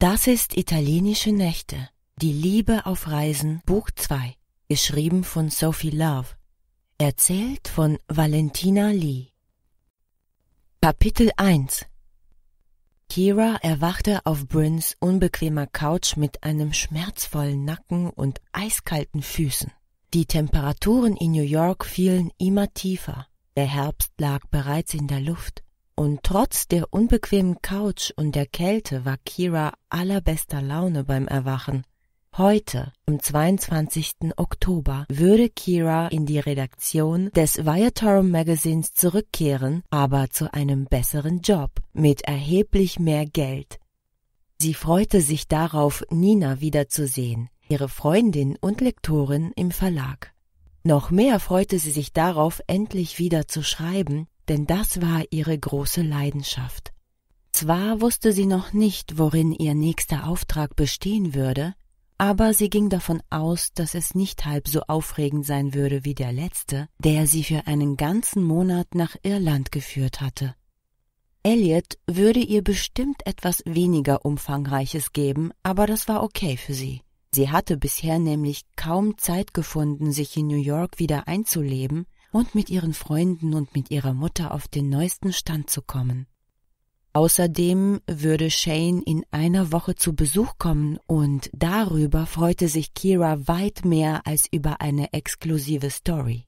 Das ist Italienische Nächte. Die Liebe auf Reisen, Buch 2. Geschrieben von Sophie Love. Erzählt von Valentina Lee. Kapitel 1 Kira erwachte auf Brins unbequemer Couch mit einem schmerzvollen Nacken und eiskalten Füßen. Die Temperaturen in New York fielen immer tiefer. Der Herbst lag bereits in der Luft. Und trotz der unbequemen Couch und der Kälte war Kira allerbester Laune beim Erwachen. Heute, am 22. Oktober, würde Kira in die Redaktion des Viatorum Magazins zurückkehren, aber zu einem besseren Job, mit erheblich mehr Geld. Sie freute sich darauf, Nina wiederzusehen, ihre Freundin und Lektorin im Verlag. Noch mehr freute sie sich darauf, endlich wieder zu schreiben denn das war ihre große Leidenschaft. Zwar wusste sie noch nicht, worin ihr nächster Auftrag bestehen würde, aber sie ging davon aus, dass es nicht halb so aufregend sein würde wie der letzte, der sie für einen ganzen Monat nach Irland geführt hatte. Elliot würde ihr bestimmt etwas weniger Umfangreiches geben, aber das war okay für sie. Sie hatte bisher nämlich kaum Zeit gefunden, sich in New York wieder einzuleben, und mit ihren Freunden und mit ihrer Mutter auf den neuesten Stand zu kommen. Außerdem würde Shane in einer Woche zu Besuch kommen und darüber freute sich Kira weit mehr als über eine exklusive Story.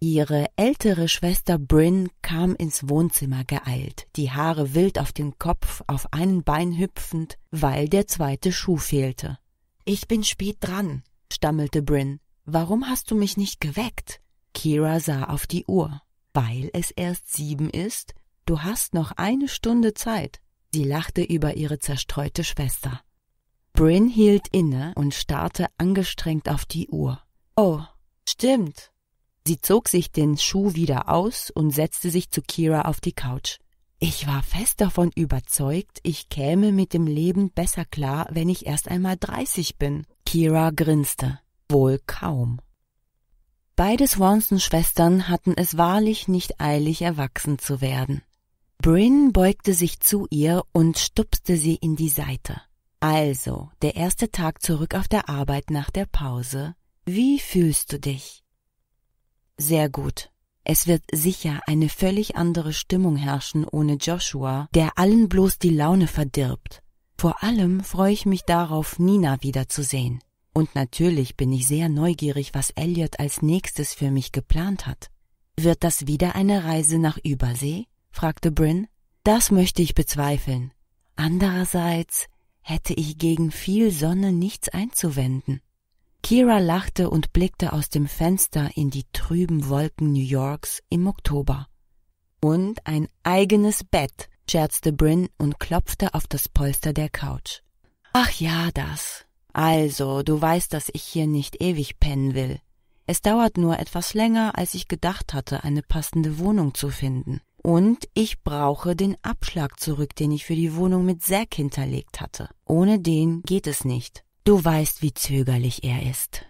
Ihre ältere Schwester Bryn kam ins Wohnzimmer geeilt, die Haare wild auf den Kopf, auf einen Bein hüpfend, weil der zweite Schuh fehlte. Ich bin spät dran, stammelte Bryn. Warum hast du mich nicht geweckt? Kira sah auf die Uhr. Weil es erst sieben ist, du hast noch eine Stunde Zeit. Sie lachte über ihre zerstreute Schwester. Bryn hielt inne und starrte angestrengt auf die Uhr. Oh, stimmt. Sie zog sich den Schuh wieder aus und setzte sich zu Kira auf die Couch. Ich war fest davon überzeugt, ich käme mit dem Leben besser klar, wenn ich erst einmal dreißig bin. Kira grinste. Wohl kaum. Beide Swanson-Schwestern hatten es wahrlich nicht eilig, erwachsen zu werden. Bryn beugte sich zu ihr und stupste sie in die Seite. Also, der erste Tag zurück auf der Arbeit nach der Pause. Wie fühlst du dich? Sehr gut. Es wird sicher eine völlig andere Stimmung herrschen ohne Joshua, der allen bloß die Laune verdirbt. Vor allem freue ich mich darauf, Nina wiederzusehen. Und natürlich bin ich sehr neugierig, was Elliot als nächstes für mich geplant hat. Wird das wieder eine Reise nach Übersee? fragte Bryn. Das möchte ich bezweifeln. Andererseits hätte ich gegen viel Sonne nichts einzuwenden. Kira lachte und blickte aus dem Fenster in die trüben Wolken New Yorks im Oktober. Und ein eigenes Bett, scherzte Bryn und klopfte auf das Polster der Couch. Ach ja, das. Also, du weißt, dass ich hier nicht ewig pennen will. Es dauert nur etwas länger, als ich gedacht hatte, eine passende Wohnung zu finden. Und ich brauche den Abschlag zurück, den ich für die Wohnung mit Zack hinterlegt hatte. Ohne den geht es nicht. Du weißt, wie zögerlich er ist.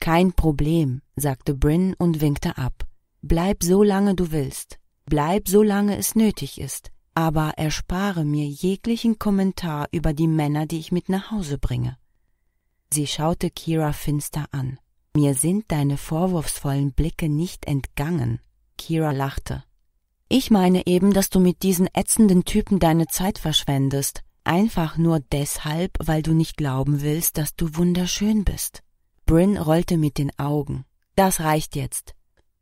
Kein Problem, sagte Bryn und winkte ab. Bleib so lange du willst. Bleib so lange es nötig ist. Aber erspare mir jeglichen Kommentar über die Männer, die ich mit nach Hause bringe. Sie schaute Kira finster an. Mir sind deine vorwurfsvollen Blicke nicht entgangen. Kira lachte. Ich meine eben, dass du mit diesen ätzenden Typen deine Zeit verschwendest, einfach nur deshalb, weil du nicht glauben willst, dass du wunderschön bist. Bryn rollte mit den Augen. Das reicht jetzt.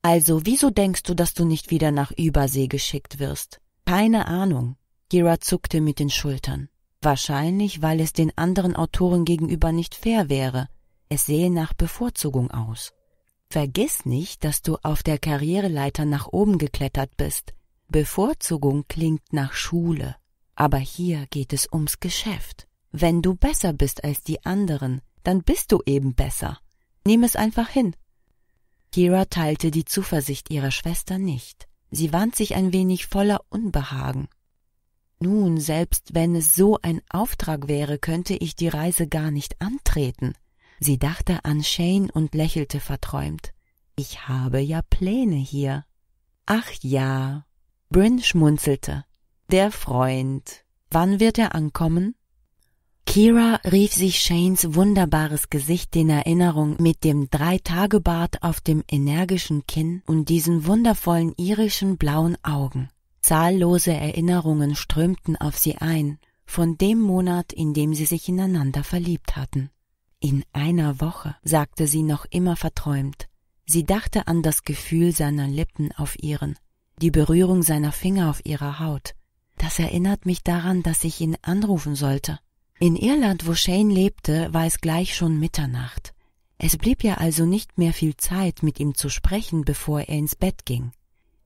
Also, wieso denkst du, dass du nicht wieder nach Übersee geschickt wirst? Keine Ahnung. Kira zuckte mit den Schultern wahrscheinlich weil es den anderen Autoren gegenüber nicht fair wäre, es sähe nach Bevorzugung aus. Vergiss nicht, dass du auf der Karriereleiter nach oben geklettert bist. Bevorzugung klingt nach Schule, aber hier geht es ums Geschäft. Wenn du besser bist als die anderen, dann bist du eben besser. Nimm es einfach hin. Kira teilte die Zuversicht ihrer Schwester nicht. Sie wand sich ein wenig voller Unbehagen. Nun, selbst wenn es so ein Auftrag wäre, könnte ich die Reise gar nicht antreten. Sie dachte an Shane und lächelte verträumt. Ich habe ja Pläne hier. Ach ja. Bryn schmunzelte. Der Freund. Wann wird er ankommen? Kira rief sich Shanes wunderbares Gesicht in Erinnerung mit dem Dreitagebart auf dem energischen Kinn und diesen wundervollen irischen blauen Augen. Zahllose Erinnerungen strömten auf sie ein, von dem Monat, in dem sie sich ineinander verliebt hatten. In einer Woche, sagte sie noch immer verträumt. Sie dachte an das Gefühl seiner Lippen auf ihren, die Berührung seiner Finger auf ihrer Haut. Das erinnert mich daran, dass ich ihn anrufen sollte. In Irland, wo Shane lebte, war es gleich schon Mitternacht. Es blieb ja also nicht mehr viel Zeit, mit ihm zu sprechen, bevor er ins Bett ging.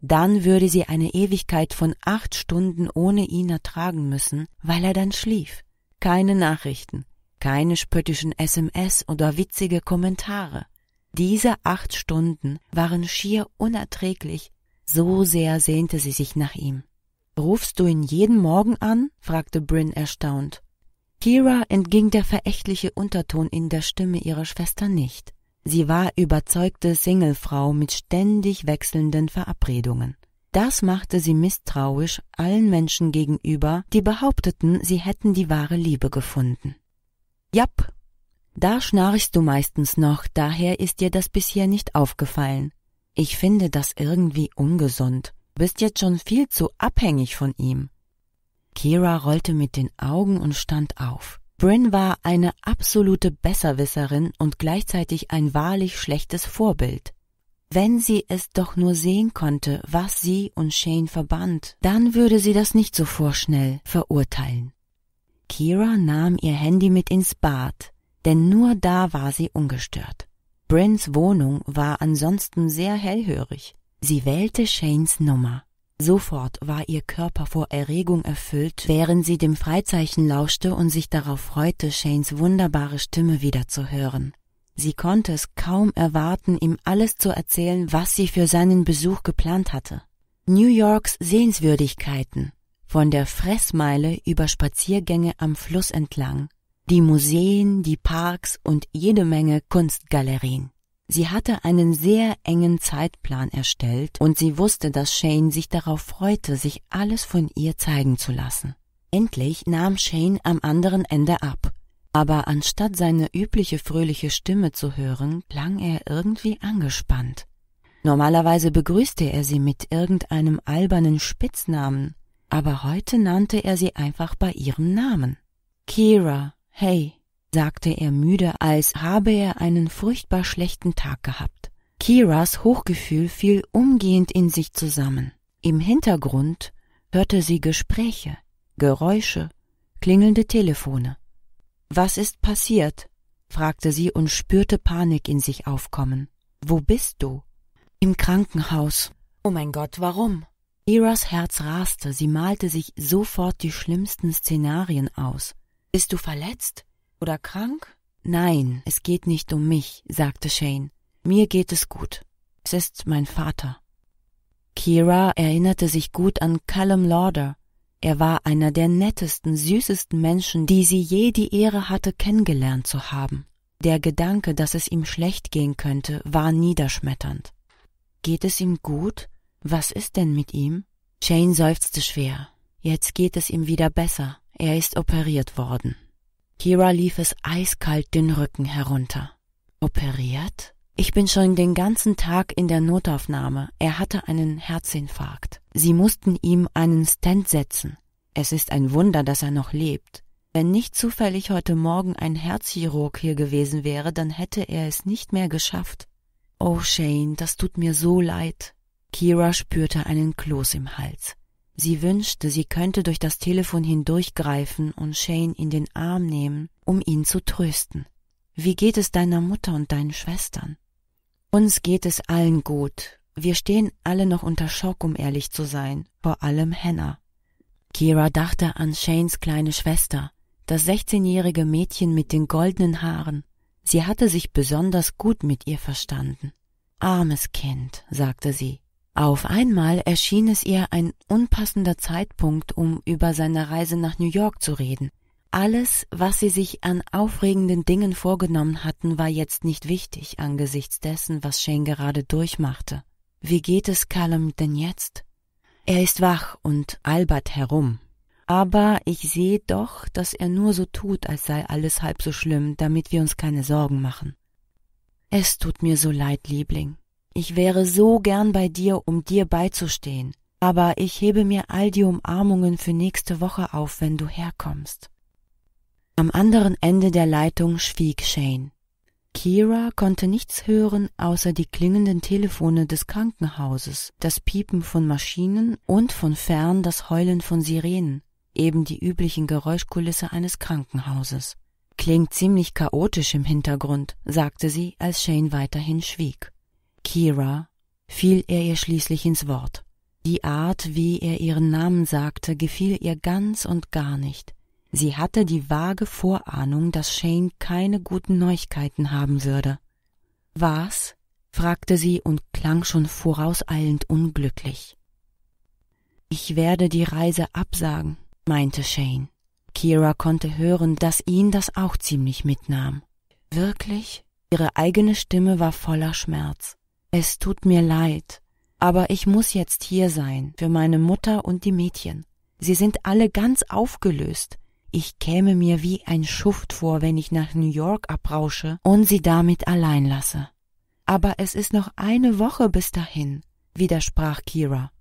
Dann würde sie eine Ewigkeit von acht Stunden ohne ihn ertragen müssen, weil er dann schlief. Keine Nachrichten, keine spöttischen SMS oder witzige Kommentare. Diese acht Stunden waren schier unerträglich, so sehr sehnte sie sich nach ihm. Rufst du ihn jeden Morgen an? fragte Bryn erstaunt. Kira entging der verächtliche Unterton in der Stimme ihrer Schwester nicht. Sie war überzeugte Singelfrau mit ständig wechselnden Verabredungen. Das machte sie misstrauisch allen Menschen gegenüber, die behaupteten, sie hätten die wahre Liebe gefunden. Japp, da schnarchst du meistens noch, daher ist dir das bisher nicht aufgefallen. Ich finde das irgendwie ungesund. Bist jetzt schon viel zu abhängig von ihm. Kira rollte mit den Augen und stand auf. Bryn war eine absolute Besserwisserin und gleichzeitig ein wahrlich schlechtes Vorbild. Wenn sie es doch nur sehen konnte, was sie und Shane verband, dann würde sie das nicht so vorschnell verurteilen. Kira nahm ihr Handy mit ins Bad, denn nur da war sie ungestört. Bryns Wohnung war ansonsten sehr hellhörig. Sie wählte Shanes Nummer. Sofort war ihr Körper vor Erregung erfüllt, während sie dem Freizeichen lauschte und sich darauf freute, Shanes wunderbare Stimme wiederzuhören. Sie konnte es kaum erwarten, ihm alles zu erzählen, was sie für seinen Besuch geplant hatte. New Yorks Sehenswürdigkeiten, von der Fressmeile über Spaziergänge am Fluss entlang, die Museen, die Parks und jede Menge Kunstgalerien. Sie hatte einen sehr engen Zeitplan erstellt und sie wusste, dass Shane sich darauf freute, sich alles von ihr zeigen zu lassen. Endlich nahm Shane am anderen Ende ab. Aber anstatt seine übliche fröhliche Stimme zu hören, klang er irgendwie angespannt. Normalerweise begrüßte er sie mit irgendeinem albernen Spitznamen, aber heute nannte er sie einfach bei ihrem Namen. Kira, hey, sagte er müde, als habe er einen furchtbar schlechten Tag gehabt. Kiras Hochgefühl fiel umgehend in sich zusammen. Im Hintergrund hörte sie Gespräche, Geräusche, klingelnde Telefone. Was ist passiert? fragte sie und spürte Panik in sich aufkommen. Wo bist du? Im Krankenhaus. Oh mein Gott, warum? Kiras Herz raste, sie malte sich sofort die schlimmsten Szenarien aus. Bist du verletzt? oder krank? Nein, es geht nicht um mich, sagte Shane. Mir geht es gut. Es ist mein Vater. Kira erinnerte sich gut an Callum Lauder. Er war einer der nettesten, süßesten Menschen, die sie je die Ehre hatte kennengelernt zu haben. Der Gedanke, dass es ihm schlecht gehen könnte, war niederschmetternd. Geht es ihm gut? Was ist denn mit ihm? Jane seufzte schwer. Jetzt geht es ihm wieder besser. Er ist operiert worden. Kira lief es eiskalt den Rücken herunter. Operiert? Ich bin schon den ganzen Tag in der Notaufnahme. Er hatte einen Herzinfarkt. Sie mussten ihm einen Stent setzen. Es ist ein Wunder, dass er noch lebt. Wenn nicht zufällig heute Morgen ein Herzchirurg hier gewesen wäre, dann hätte er es nicht mehr geschafft. Oh Shane, das tut mir so leid. Kira spürte einen Kloß im Hals. Sie wünschte, sie könnte durch das Telefon hindurchgreifen und Shane in den Arm nehmen, um ihn zu trösten. Wie geht es deiner Mutter und deinen Schwestern? Uns geht es allen gut. Wir stehen alle noch unter Schock, um ehrlich zu sein, vor allem Hannah. Kira dachte an Shanes kleine Schwester, das 16-jährige Mädchen mit den goldenen Haaren. Sie hatte sich besonders gut mit ihr verstanden. Armes Kind, sagte sie, auf einmal erschien es ihr ein unpassender Zeitpunkt, um über seine Reise nach New York zu reden. Alles, was sie sich an aufregenden Dingen vorgenommen hatten, war jetzt nicht wichtig angesichts dessen, was Shane gerade durchmachte. Wie geht es Callum denn jetzt? Er ist wach und albert herum. Aber ich sehe doch, dass er nur so tut, als sei alles halb so schlimm, damit wir uns keine Sorgen machen. Es tut mir so leid, Liebling. Ich wäre so gern bei dir, um dir beizustehen, aber ich hebe mir all die Umarmungen für nächste Woche auf, wenn du herkommst. Am anderen Ende der Leitung schwieg Shane. Kira konnte nichts hören außer die klingenden Telefone des Krankenhauses, das Piepen von Maschinen und von fern das Heulen von Sirenen, eben die üblichen Geräuschkulisse eines Krankenhauses. Klingt ziemlich chaotisch im Hintergrund, sagte sie, als Shane weiterhin schwieg. Kira, fiel er ihr schließlich ins Wort. Die Art, wie er ihren Namen sagte, gefiel ihr ganz und gar nicht. Sie hatte die vage Vorahnung, dass Shane keine guten Neuigkeiten haben würde. Was? fragte sie und klang schon vorauseilend unglücklich. Ich werde die Reise absagen, meinte Shane. Kira konnte hören, dass ihn das auch ziemlich mitnahm. Wirklich? Ihre eigene Stimme war voller Schmerz. Es tut mir leid, aber ich muss jetzt hier sein für meine Mutter und die Mädchen. Sie sind alle ganz aufgelöst. Ich käme mir wie ein Schuft vor, wenn ich nach New York abrausche und sie damit allein lasse. Aber es ist noch eine Woche bis dahin, widersprach Kira.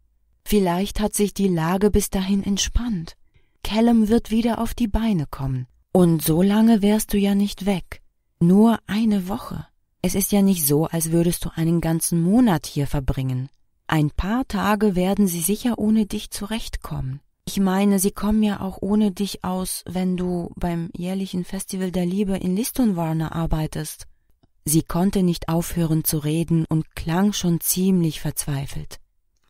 Vielleicht hat sich die Lage bis dahin entspannt. Callum wird wieder auf die Beine kommen. Und so lange wärst du ja nicht weg. Nur eine Woche. Es ist ja nicht so, als würdest du einen ganzen Monat hier verbringen. Ein paar Tage werden sie sicher ohne dich zurechtkommen. Ich meine, sie kommen ja auch ohne dich aus, wenn du beim jährlichen Festival der Liebe in Listonwarner arbeitest. Sie konnte nicht aufhören zu reden und klang schon ziemlich verzweifelt.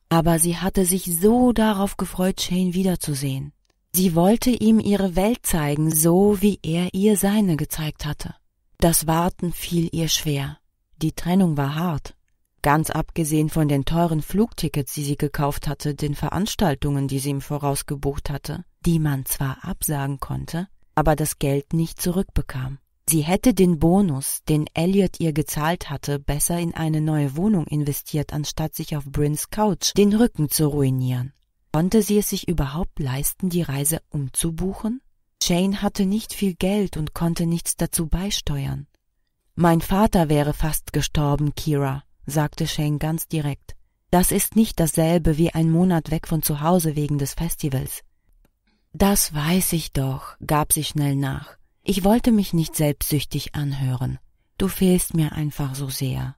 Aber sie hatte sich so darauf gefreut, Shane wiederzusehen. Sie wollte ihm ihre Welt zeigen, so wie er ihr seine gezeigt hatte. Das Warten fiel ihr schwer. Die Trennung war hart. Ganz abgesehen von den teuren Flugtickets, die sie gekauft hatte, den Veranstaltungen, die sie im Voraus gebucht hatte, die man zwar absagen konnte, aber das Geld nicht zurückbekam. Sie hätte den Bonus, den Elliot ihr gezahlt hatte, besser in eine neue Wohnung investiert, anstatt sich auf Brins Couch den Rücken zu ruinieren. Konnte sie es sich überhaupt leisten, die Reise umzubuchen? Jane hatte nicht viel Geld und konnte nichts dazu beisteuern. Mein Vater wäre fast gestorben, Kira, sagte Shane ganz direkt. Das ist nicht dasselbe wie ein Monat weg von zu Hause wegen des Festivals. Das weiß ich doch, gab sie schnell nach. Ich wollte mich nicht selbstsüchtig anhören. Du fehlst mir einfach so sehr.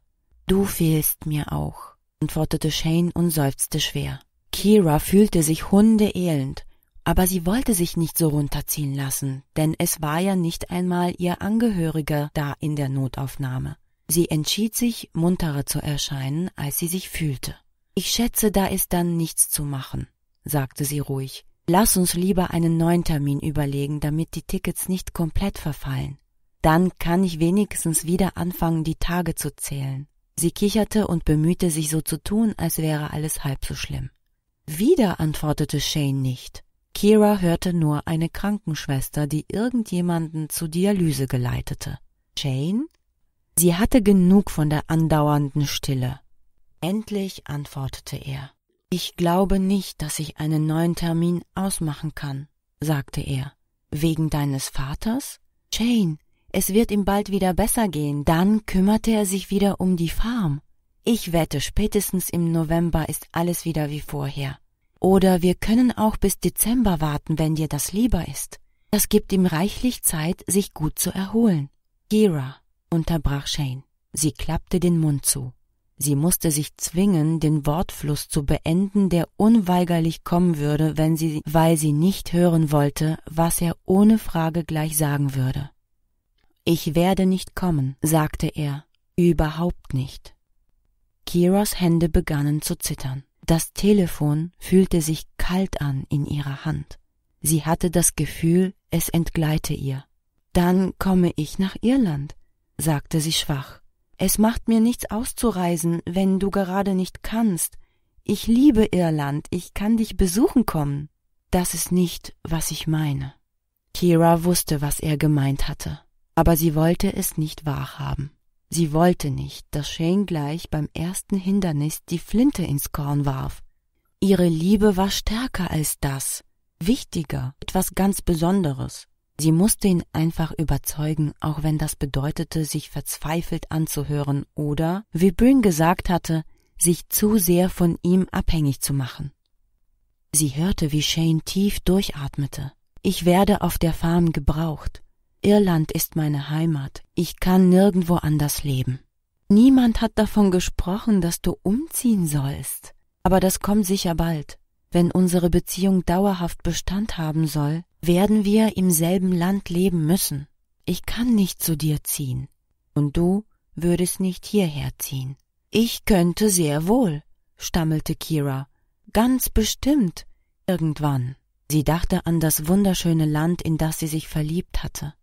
Du fehlst mir auch, antwortete Shane und seufzte schwer. Kira fühlte sich hundeelend aber sie wollte sich nicht so runterziehen lassen, denn es war ja nicht einmal ihr Angehöriger da in der Notaufnahme. Sie entschied sich, munterer zu erscheinen, als sie sich fühlte. Ich schätze, da ist dann nichts zu machen, sagte sie ruhig. Lass uns lieber einen neuen Termin überlegen, damit die Tickets nicht komplett verfallen. Dann kann ich wenigstens wieder anfangen, die Tage zu zählen. Sie kicherte und bemühte sich so zu tun, als wäre alles halb so schlimm. Wieder antwortete Shane nicht. Kira hörte nur eine Krankenschwester, die irgendjemanden zur Dialyse geleitete. Jane? Sie hatte genug von der andauernden Stille. Endlich antwortete er. Ich glaube nicht, dass ich einen neuen Termin ausmachen kann, sagte er. Wegen deines Vaters? Jane, es wird ihm bald wieder besser gehen, dann kümmerte er sich wieder um die Farm. Ich wette, spätestens im November ist alles wieder wie vorher. Oder wir können auch bis Dezember warten, wenn dir das lieber ist. Das gibt ihm reichlich Zeit, sich gut zu erholen. Kira, unterbrach Shane. Sie klappte den Mund zu. Sie musste sich zwingen, den Wortfluss zu beenden, der unweigerlich kommen würde, wenn sie, weil sie nicht hören wollte, was er ohne Frage gleich sagen würde. Ich werde nicht kommen, sagte er. Überhaupt nicht. Kiras Hände begannen zu zittern. Das Telefon fühlte sich kalt an in ihrer Hand. Sie hatte das Gefühl, es entgleite ihr. Dann komme ich nach Irland, sagte sie schwach. Es macht mir nichts auszureisen, wenn du gerade nicht kannst. Ich liebe Irland, ich kann dich besuchen kommen. Das ist nicht, was ich meine. Kira wusste, was er gemeint hatte, aber sie wollte es nicht wahrhaben. Sie wollte nicht, dass Shane gleich beim ersten Hindernis die Flinte ins Korn warf. Ihre Liebe war stärker als das, wichtiger, etwas ganz Besonderes. Sie musste ihn einfach überzeugen, auch wenn das bedeutete, sich verzweifelt anzuhören oder, wie Brün gesagt hatte, sich zu sehr von ihm abhängig zu machen. Sie hörte, wie Shane tief durchatmete. Ich werde auf der Farm gebraucht. Irland ist meine Heimat. Ich kann nirgendwo anders leben. Niemand hat davon gesprochen, dass du umziehen sollst. Aber das kommt sicher bald. Wenn unsere Beziehung dauerhaft Bestand haben soll, werden wir im selben Land leben müssen. Ich kann nicht zu dir ziehen. Und du würdest nicht hierher ziehen. Ich könnte sehr wohl, stammelte Kira. Ganz bestimmt. Irgendwann. Sie dachte an das wunderschöne Land, in das sie sich verliebt hatte.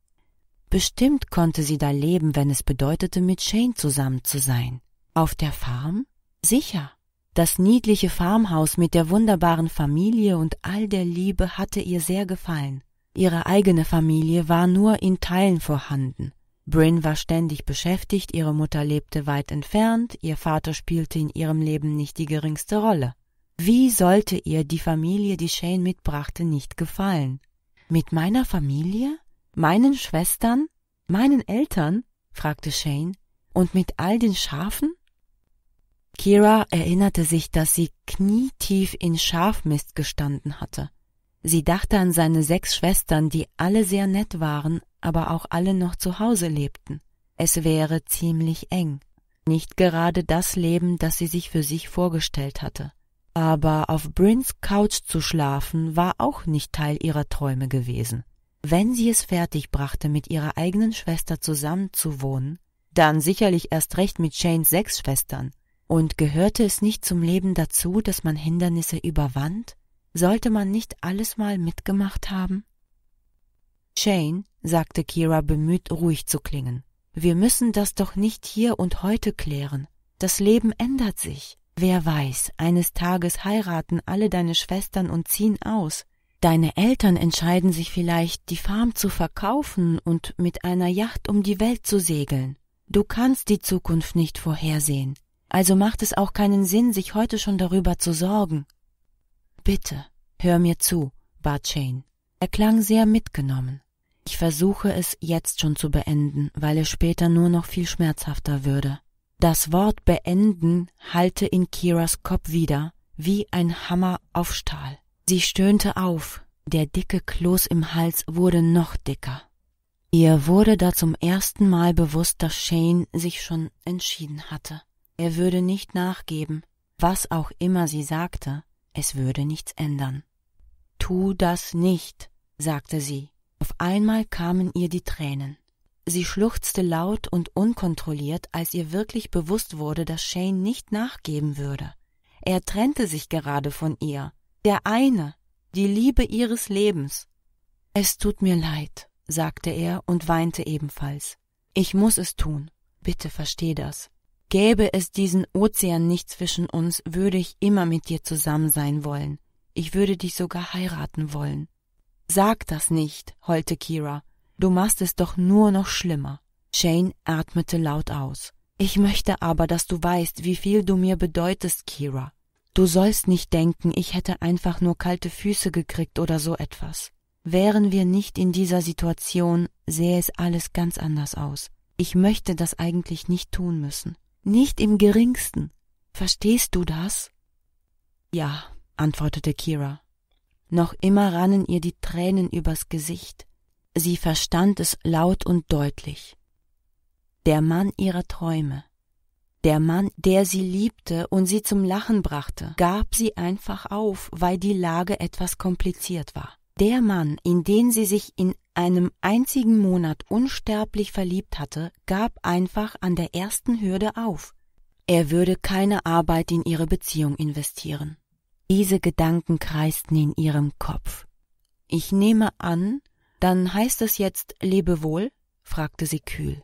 Bestimmt konnte sie da leben, wenn es bedeutete, mit Shane zusammen zu sein. Auf der Farm? Sicher. Das niedliche Farmhaus mit der wunderbaren Familie und all der Liebe hatte ihr sehr gefallen. Ihre eigene Familie war nur in Teilen vorhanden. Bryn war ständig beschäftigt, ihre Mutter lebte weit entfernt, ihr Vater spielte in ihrem Leben nicht die geringste Rolle. Wie sollte ihr die Familie, die Shane mitbrachte, nicht gefallen? Mit meiner Familie? Meinen Schwestern? Meinen Eltern? fragte Shane. Und mit all den Schafen? Kira erinnerte sich, dass sie knietief in Schafmist gestanden hatte. Sie dachte an seine sechs Schwestern, die alle sehr nett waren, aber auch alle noch zu Hause lebten. Es wäre ziemlich eng. Nicht gerade das Leben, das sie sich für sich vorgestellt hatte. Aber auf Brins Couch zu schlafen war auch nicht Teil ihrer Träume gewesen. Wenn sie es fertigbrachte, mit ihrer eigenen Schwester zusammenzuwohnen, dann sicherlich erst recht mit Shanes sechs Schwestern. Und gehörte es nicht zum Leben dazu, dass man Hindernisse überwand? Sollte man nicht alles mal mitgemacht haben? Shane, sagte Kira bemüht, ruhig zu klingen. Wir müssen das doch nicht hier und heute klären. Das Leben ändert sich. Wer weiß, eines Tages heiraten alle deine Schwestern und ziehen aus. Deine Eltern entscheiden sich vielleicht, die Farm zu verkaufen und mit einer Yacht um die Welt zu segeln. Du kannst die Zukunft nicht vorhersehen, also macht es auch keinen Sinn, sich heute schon darüber zu sorgen. Bitte, hör mir zu, bat Shane. Er klang sehr mitgenommen. Ich versuche es jetzt schon zu beenden, weil es später nur noch viel schmerzhafter würde. Das Wort beenden hallte in Kiras Kopf wieder, wie ein Hammer auf Stahl. Sie stöhnte auf, der dicke Kloß im Hals wurde noch dicker. Ihr wurde da zum ersten Mal bewusst, dass Shane sich schon entschieden hatte. Er würde nicht nachgeben, was auch immer sie sagte, es würde nichts ändern. Tu das nicht, sagte sie. Auf einmal kamen ihr die Tränen. Sie schluchzte laut und unkontrolliert, als ihr wirklich bewusst wurde, dass Shane nicht nachgeben würde. Er trennte sich gerade von ihr, der eine, die Liebe ihres Lebens. Es tut mir leid, sagte er und weinte ebenfalls. Ich muß es tun. Bitte versteh das. Gäbe es diesen Ozean nicht zwischen uns, würde ich immer mit dir zusammen sein wollen. Ich würde dich sogar heiraten wollen. Sag das nicht, heulte Kira. Du machst es doch nur noch schlimmer. Shane atmete laut aus. Ich möchte aber, dass du weißt, wie viel du mir bedeutest, Kira. Du sollst nicht denken, ich hätte einfach nur kalte Füße gekriegt oder so etwas. Wären wir nicht in dieser Situation, sähe es alles ganz anders aus. Ich möchte das eigentlich nicht tun müssen. Nicht im geringsten. Verstehst du das? Ja, antwortete Kira. Noch immer rannen ihr die Tränen übers Gesicht. Sie verstand es laut und deutlich. Der Mann ihrer Träume. Der Mann, der sie liebte und sie zum Lachen brachte, gab sie einfach auf, weil die Lage etwas kompliziert war. Der Mann, in den sie sich in einem einzigen Monat unsterblich verliebt hatte, gab einfach an der ersten Hürde auf. Er würde keine Arbeit in ihre Beziehung investieren. Diese Gedanken kreisten in ihrem Kopf. Ich nehme an, dann heißt es jetzt Lebewohl? fragte sie kühl.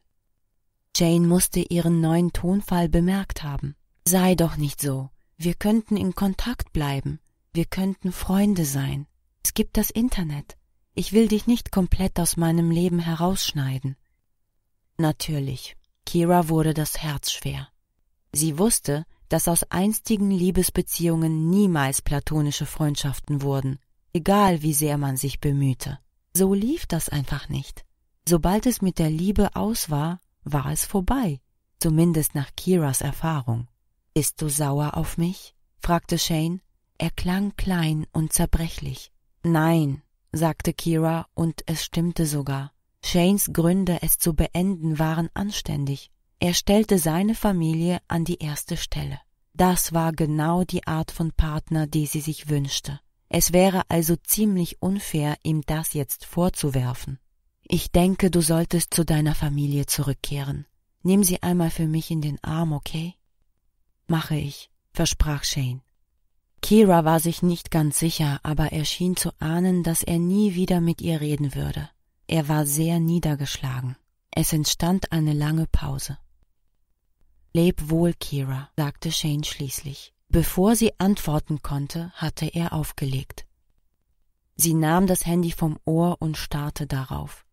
Jane musste ihren neuen Tonfall bemerkt haben. Sei doch nicht so. Wir könnten in Kontakt bleiben. Wir könnten Freunde sein. Es gibt das Internet. Ich will dich nicht komplett aus meinem Leben herausschneiden. Natürlich. Kira wurde das Herz schwer. Sie wusste, dass aus einstigen Liebesbeziehungen niemals platonische Freundschaften wurden, egal wie sehr man sich bemühte. So lief das einfach nicht. Sobald es mit der Liebe aus war, war es vorbei, zumindest nach Kiras Erfahrung. Bist du sauer auf mich? fragte Shane. Er klang klein und zerbrechlich. Nein, sagte Kira, und es stimmte sogar. Shanes Gründe, es zu beenden, waren anständig. Er stellte seine Familie an die erste Stelle. Das war genau die Art von Partner, die sie sich wünschte. Es wäre also ziemlich unfair, ihm das jetzt vorzuwerfen. Ich denke, du solltest zu deiner Familie zurückkehren. Nimm sie einmal für mich in den Arm, okay? Mache ich, versprach Shane. Kira war sich nicht ganz sicher, aber er schien zu ahnen, dass er nie wieder mit ihr reden würde. Er war sehr niedergeschlagen. Es entstand eine lange Pause. Leb wohl, Kira, sagte Shane schließlich. Bevor sie antworten konnte, hatte er aufgelegt. Sie nahm das Handy vom Ohr und starrte darauf.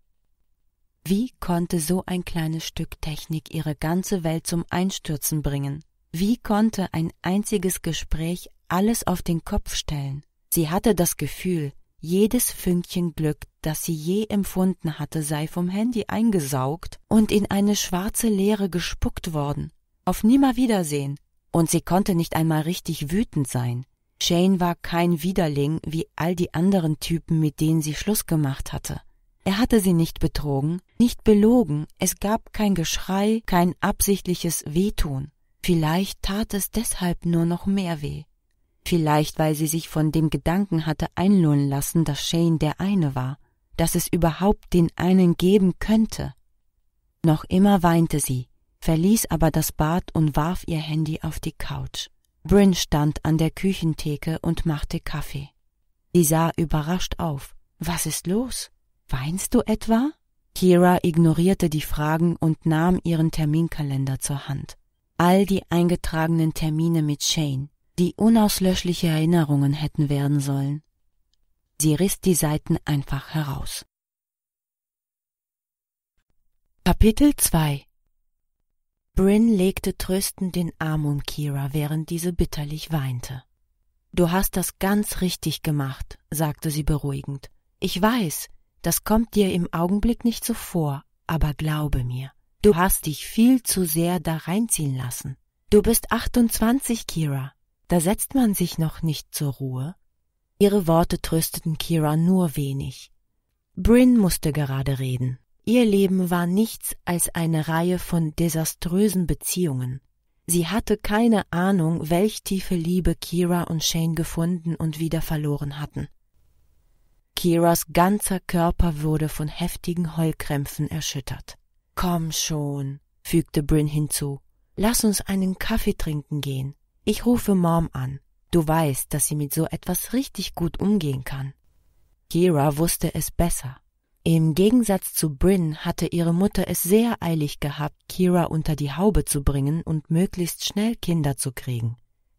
Wie konnte so ein kleines Stück Technik ihre ganze Welt zum Einstürzen bringen? Wie konnte ein einziges Gespräch alles auf den Kopf stellen? Sie hatte das Gefühl, jedes Fünkchen Glück, das sie je empfunden hatte, sei vom Handy eingesaugt und in eine schwarze Leere gespuckt worden. Auf Nimmerwiedersehen. Und sie konnte nicht einmal richtig wütend sein. Shane war kein Widerling wie all die anderen Typen, mit denen sie Schluss gemacht hatte. Er hatte sie nicht betrogen, nicht belogen, es gab kein Geschrei, kein absichtliches Wehtun. Vielleicht tat es deshalb nur noch mehr weh. Vielleicht, weil sie sich von dem Gedanken hatte einlullen lassen, dass Shane der eine war, dass es überhaupt den einen geben könnte. Noch immer weinte sie, verließ aber das Bad und warf ihr Handy auf die Couch. Bryn stand an der Küchentheke und machte Kaffee. Sie sah überrascht auf. Was ist los? Weinst du etwa? Kira ignorierte die Fragen und nahm ihren Terminkalender zur Hand. All die eingetragenen Termine mit Shane, die unauslöschliche Erinnerungen hätten werden sollen. Sie riss die Seiten einfach heraus. Kapitel 2 Bryn legte tröstend den Arm um Kira, während diese bitterlich weinte. Du hast das ganz richtig gemacht, sagte sie beruhigend. Ich weiß, das kommt dir im Augenblick nicht so vor, aber glaube mir, du hast dich viel zu sehr da reinziehen lassen. Du bist 28, Kira. Da setzt man sich noch nicht zur Ruhe. Ihre Worte trösteten Kira nur wenig. Bryn musste gerade reden. Ihr Leben war nichts als eine Reihe von desaströsen Beziehungen. Sie hatte keine Ahnung, welch tiefe Liebe Kira und Shane gefunden und wieder verloren hatten. Kiras ganzer Körper wurde von heftigen Heulkrämpfen erschüttert. Komm schon, fügte Bryn hinzu. Lass uns einen Kaffee trinken gehen. Ich rufe Mom an. Du weißt, dass sie mit so etwas richtig gut umgehen kann. Kira wusste es besser. Im Gegensatz zu Bryn hatte ihre Mutter es sehr eilig gehabt, Kira unter die Haube zu bringen und möglichst schnell Kinder zu kriegen.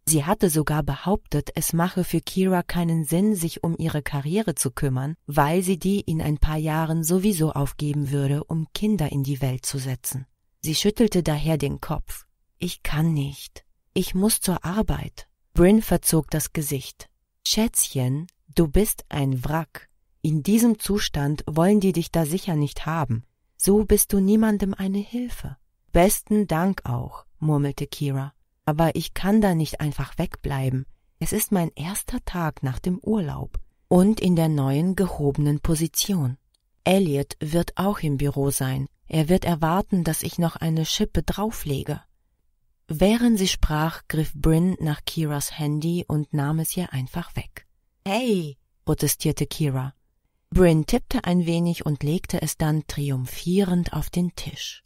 Sie hatte sogar behauptet, es mache für Kira keinen Sinn, sich um ihre Karriere zu kümmern, weil sie die in ein paar Jahren sowieso aufgeben würde, um Kinder in die Welt zu setzen. Sie schüttelte daher den Kopf. Ich kann nicht. Ich muss zur Arbeit. Bryn verzog das Gesicht. Schätzchen, du bist ein Wrack. In diesem Zustand wollen die dich da sicher nicht haben. So bist du niemandem eine Hilfe. Besten Dank auch, murmelte Kira aber ich kann da nicht einfach wegbleiben. Es ist mein erster Tag nach dem Urlaub und in der neuen gehobenen Position. Elliot wird auch im Büro sein. Er wird erwarten, dass ich noch eine Schippe drauflege. Während sie sprach, griff Bryn nach Kiras Handy und nahm es ihr einfach weg. Hey, protestierte Kira. Bryn tippte ein wenig und legte es dann triumphierend auf den Tisch.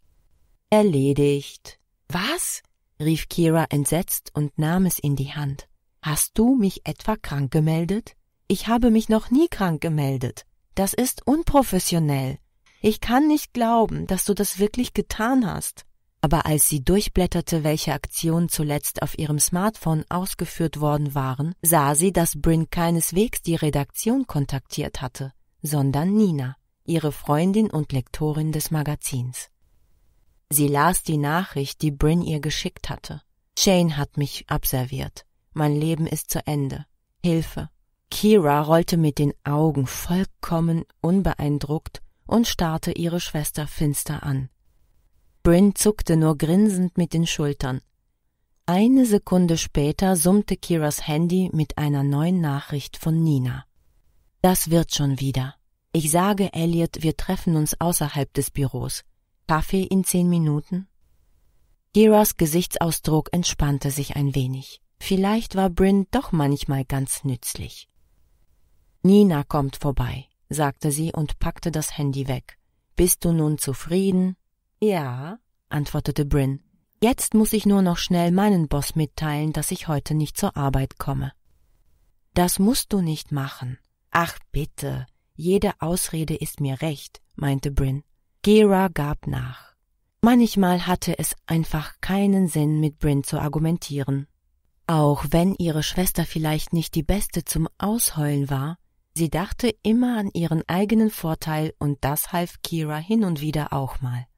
Erledigt. Was? rief Kira entsetzt und nahm es in die Hand. Hast du mich etwa krank gemeldet? Ich habe mich noch nie krank gemeldet. Das ist unprofessionell. Ich kann nicht glauben, dass du das wirklich getan hast. Aber als sie durchblätterte, welche Aktionen zuletzt auf ihrem Smartphone ausgeführt worden waren, sah sie, dass Bryn keineswegs die Redaktion kontaktiert hatte, sondern Nina, ihre Freundin und Lektorin des Magazins. Sie las die Nachricht, die Bryn ihr geschickt hatte. Shane hat mich abserviert. Mein Leben ist zu Ende. Hilfe. Kira rollte mit den Augen vollkommen unbeeindruckt und starrte ihre Schwester finster an. Bryn zuckte nur grinsend mit den Schultern. Eine Sekunde später summte Kiras Handy mit einer neuen Nachricht von Nina. Das wird schon wieder. Ich sage Elliot, wir treffen uns außerhalb des Büros. Schaffe in zehn Minuten? Giras Gesichtsausdruck entspannte sich ein wenig. Vielleicht war Bryn doch manchmal ganz nützlich. Nina kommt vorbei, sagte sie und packte das Handy weg. Bist du nun zufrieden? Ja, antwortete Bryn. Jetzt muss ich nur noch schnell meinen Boss mitteilen, dass ich heute nicht zur Arbeit komme. Das musst du nicht machen. Ach bitte, jede Ausrede ist mir recht, meinte Bryn. Gera gab nach. Manchmal hatte es einfach keinen Sinn, mit Bryn zu argumentieren. Auch wenn ihre Schwester vielleicht nicht die beste zum Ausheulen war, sie dachte immer an ihren eigenen Vorteil und das half Kira hin und wieder auch mal.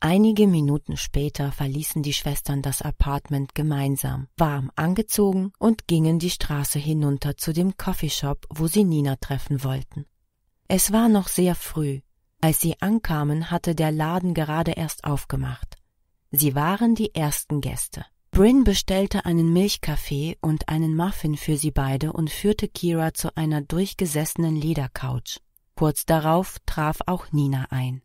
Einige Minuten später verließen die Schwestern das Apartment gemeinsam, warm angezogen und gingen die Straße hinunter zu dem Coffeeshop, wo sie Nina treffen wollten. Es war noch sehr früh, als sie ankamen, hatte der Laden gerade erst aufgemacht. Sie waren die ersten Gäste. Bryn bestellte einen Milchkaffee und einen Muffin für sie beide und führte Kira zu einer durchgesessenen Ledercouch. Kurz darauf traf auch Nina ein.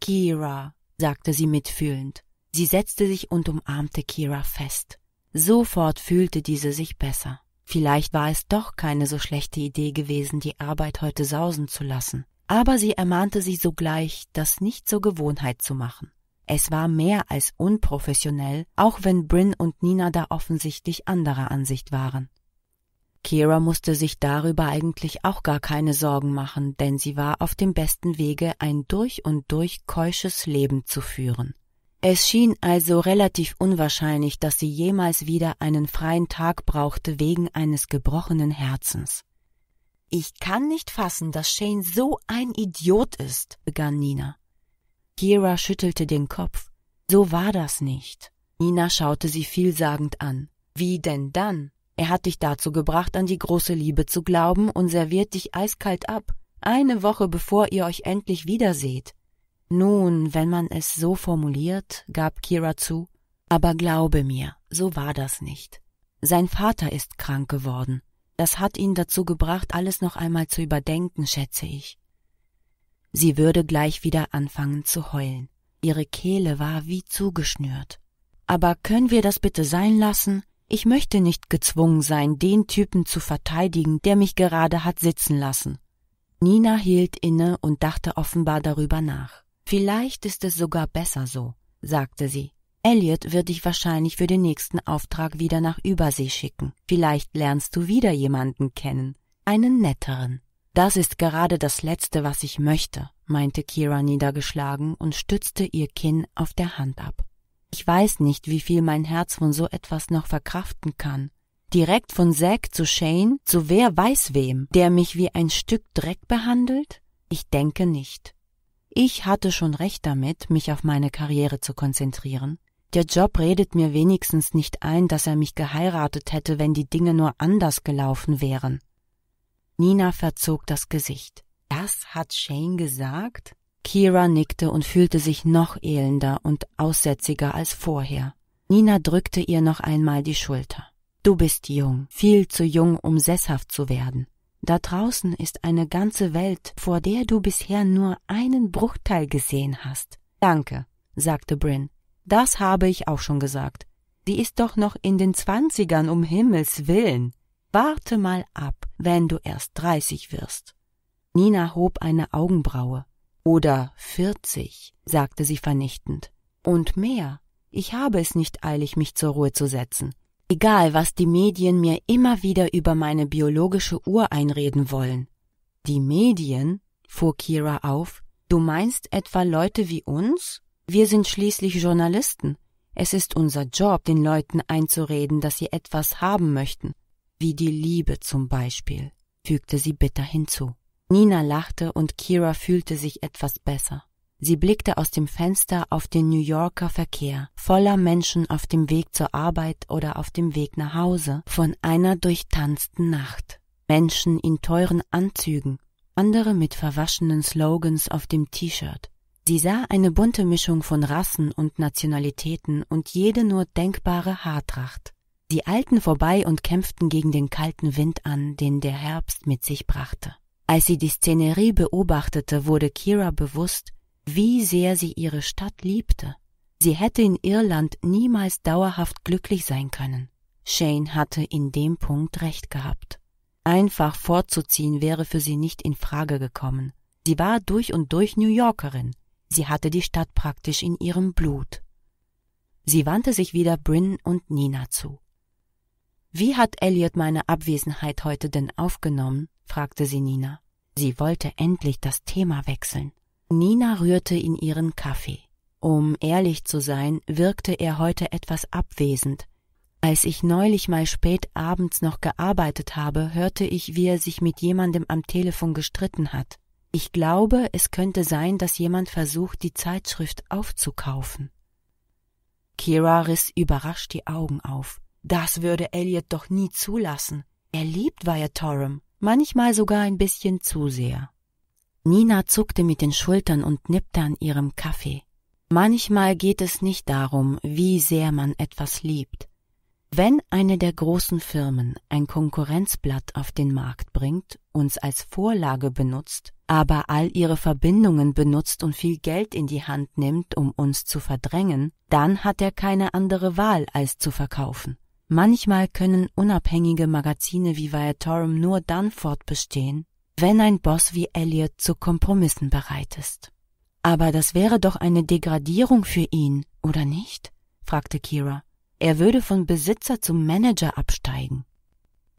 Kira, sagte sie mitfühlend. Sie setzte sich und umarmte Kira fest. Sofort fühlte diese sich besser. Vielleicht war es doch keine so schlechte Idee gewesen, die Arbeit heute sausen zu lassen aber sie ermahnte sie sogleich, das nicht zur Gewohnheit zu machen. Es war mehr als unprofessionell, auch wenn Bryn und Nina da offensichtlich anderer Ansicht waren. Kira musste sich darüber eigentlich auch gar keine Sorgen machen, denn sie war auf dem besten Wege, ein durch und durch keusches Leben zu führen. Es schien also relativ unwahrscheinlich, dass sie jemals wieder einen freien Tag brauchte wegen eines gebrochenen Herzens. Ich kann nicht fassen, dass Shane so ein Idiot ist, begann Nina. Kira schüttelte den Kopf. So war das nicht. Nina schaute sie vielsagend an. Wie denn dann? Er hat dich dazu gebracht, an die große Liebe zu glauben und serviert dich eiskalt ab, eine Woche bevor ihr euch endlich wiederseht. Nun, wenn man es so formuliert, gab Kira zu, aber glaube mir, so war das nicht. Sein Vater ist krank geworden das hat ihn dazu gebracht, alles noch einmal zu überdenken, schätze ich. Sie würde gleich wieder anfangen zu heulen. Ihre Kehle war wie zugeschnürt. Aber können wir das bitte sein lassen? Ich möchte nicht gezwungen sein, den Typen zu verteidigen, der mich gerade hat sitzen lassen. Nina hielt inne und dachte offenbar darüber nach. Vielleicht ist es sogar besser so, sagte sie. Elliot wird dich wahrscheinlich für den nächsten Auftrag wieder nach Übersee schicken. Vielleicht lernst du wieder jemanden kennen, einen netteren. Das ist gerade das Letzte, was ich möchte, meinte Kira niedergeschlagen und stützte ihr Kinn auf der Hand ab. Ich weiß nicht, wie viel mein Herz von so etwas noch verkraften kann. Direkt von Zack zu Shane, zu wer weiß wem, der mich wie ein Stück Dreck behandelt? Ich denke nicht. Ich hatte schon recht damit, mich auf meine Karriere zu konzentrieren. Der Job redet mir wenigstens nicht ein, dass er mich geheiratet hätte, wenn die Dinge nur anders gelaufen wären. Nina verzog das Gesicht. Das hat Shane gesagt? Kira nickte und fühlte sich noch elender und aussätziger als vorher. Nina drückte ihr noch einmal die Schulter. Du bist jung, viel zu jung, um sesshaft zu werden. Da draußen ist eine ganze Welt, vor der du bisher nur einen Bruchteil gesehen hast. Danke, sagte Bryn. Das habe ich auch schon gesagt. Die ist doch noch in den Zwanzigern, um Himmels willen. Warte mal ab, wenn du erst dreißig wirst. Nina hob eine Augenbraue. Oder vierzig, sagte sie vernichtend. Und mehr. Ich habe es nicht eilig, mich zur Ruhe zu setzen. Egal, was die Medien mir immer wieder über meine biologische Uhr einreden wollen. Die Medien? fuhr Kira auf. Du meinst etwa Leute wie uns? Wir sind schließlich Journalisten. Es ist unser Job, den Leuten einzureden, dass sie etwas haben möchten, wie die Liebe zum Beispiel, fügte sie bitter hinzu. Nina lachte und Kira fühlte sich etwas besser. Sie blickte aus dem Fenster auf den New Yorker Verkehr, voller Menschen auf dem Weg zur Arbeit oder auf dem Weg nach Hause, von einer durchtanzten Nacht. Menschen in teuren Anzügen, andere mit verwaschenen Slogans auf dem T-Shirt, Sie sah eine bunte Mischung von Rassen und Nationalitäten und jede nur denkbare Haartracht. Sie eilten vorbei und kämpften gegen den kalten Wind an, den der Herbst mit sich brachte. Als sie die Szenerie beobachtete, wurde Kira bewusst, wie sehr sie ihre Stadt liebte. Sie hätte in Irland niemals dauerhaft glücklich sein können. Shane hatte in dem Punkt recht gehabt. Einfach fortzuziehen wäre für sie nicht in Frage gekommen. Sie war durch und durch New Yorkerin, Sie hatte die Stadt praktisch in ihrem Blut. Sie wandte sich wieder Bryn und Nina zu. Wie hat Elliot meine Abwesenheit heute denn aufgenommen? fragte sie Nina. Sie wollte endlich das Thema wechseln. Nina rührte in ihren Kaffee. Um ehrlich zu sein, wirkte er heute etwas abwesend. Als ich neulich mal spät abends noch gearbeitet habe, hörte ich, wie er sich mit jemandem am Telefon gestritten hat. Ich glaube, es könnte sein, dass jemand versucht, die Zeitschrift aufzukaufen. Kira riss überrascht die Augen auf. Das würde Elliot doch nie zulassen. Er liebt Viatorum, manchmal sogar ein bisschen zu sehr. Nina zuckte mit den Schultern und nippte an ihrem Kaffee. Manchmal geht es nicht darum, wie sehr man etwas liebt, wenn eine der großen Firmen ein Konkurrenzblatt auf den Markt bringt, uns als Vorlage benutzt, aber all ihre Verbindungen benutzt und viel Geld in die Hand nimmt, um uns zu verdrängen, dann hat er keine andere Wahl, als zu verkaufen. Manchmal können unabhängige Magazine wie Viatorum nur dann fortbestehen, wenn ein Boss wie Elliot zu Kompromissen bereit ist. Aber das wäre doch eine Degradierung für ihn, oder nicht? fragte Kira er würde von Besitzer zum Manager absteigen.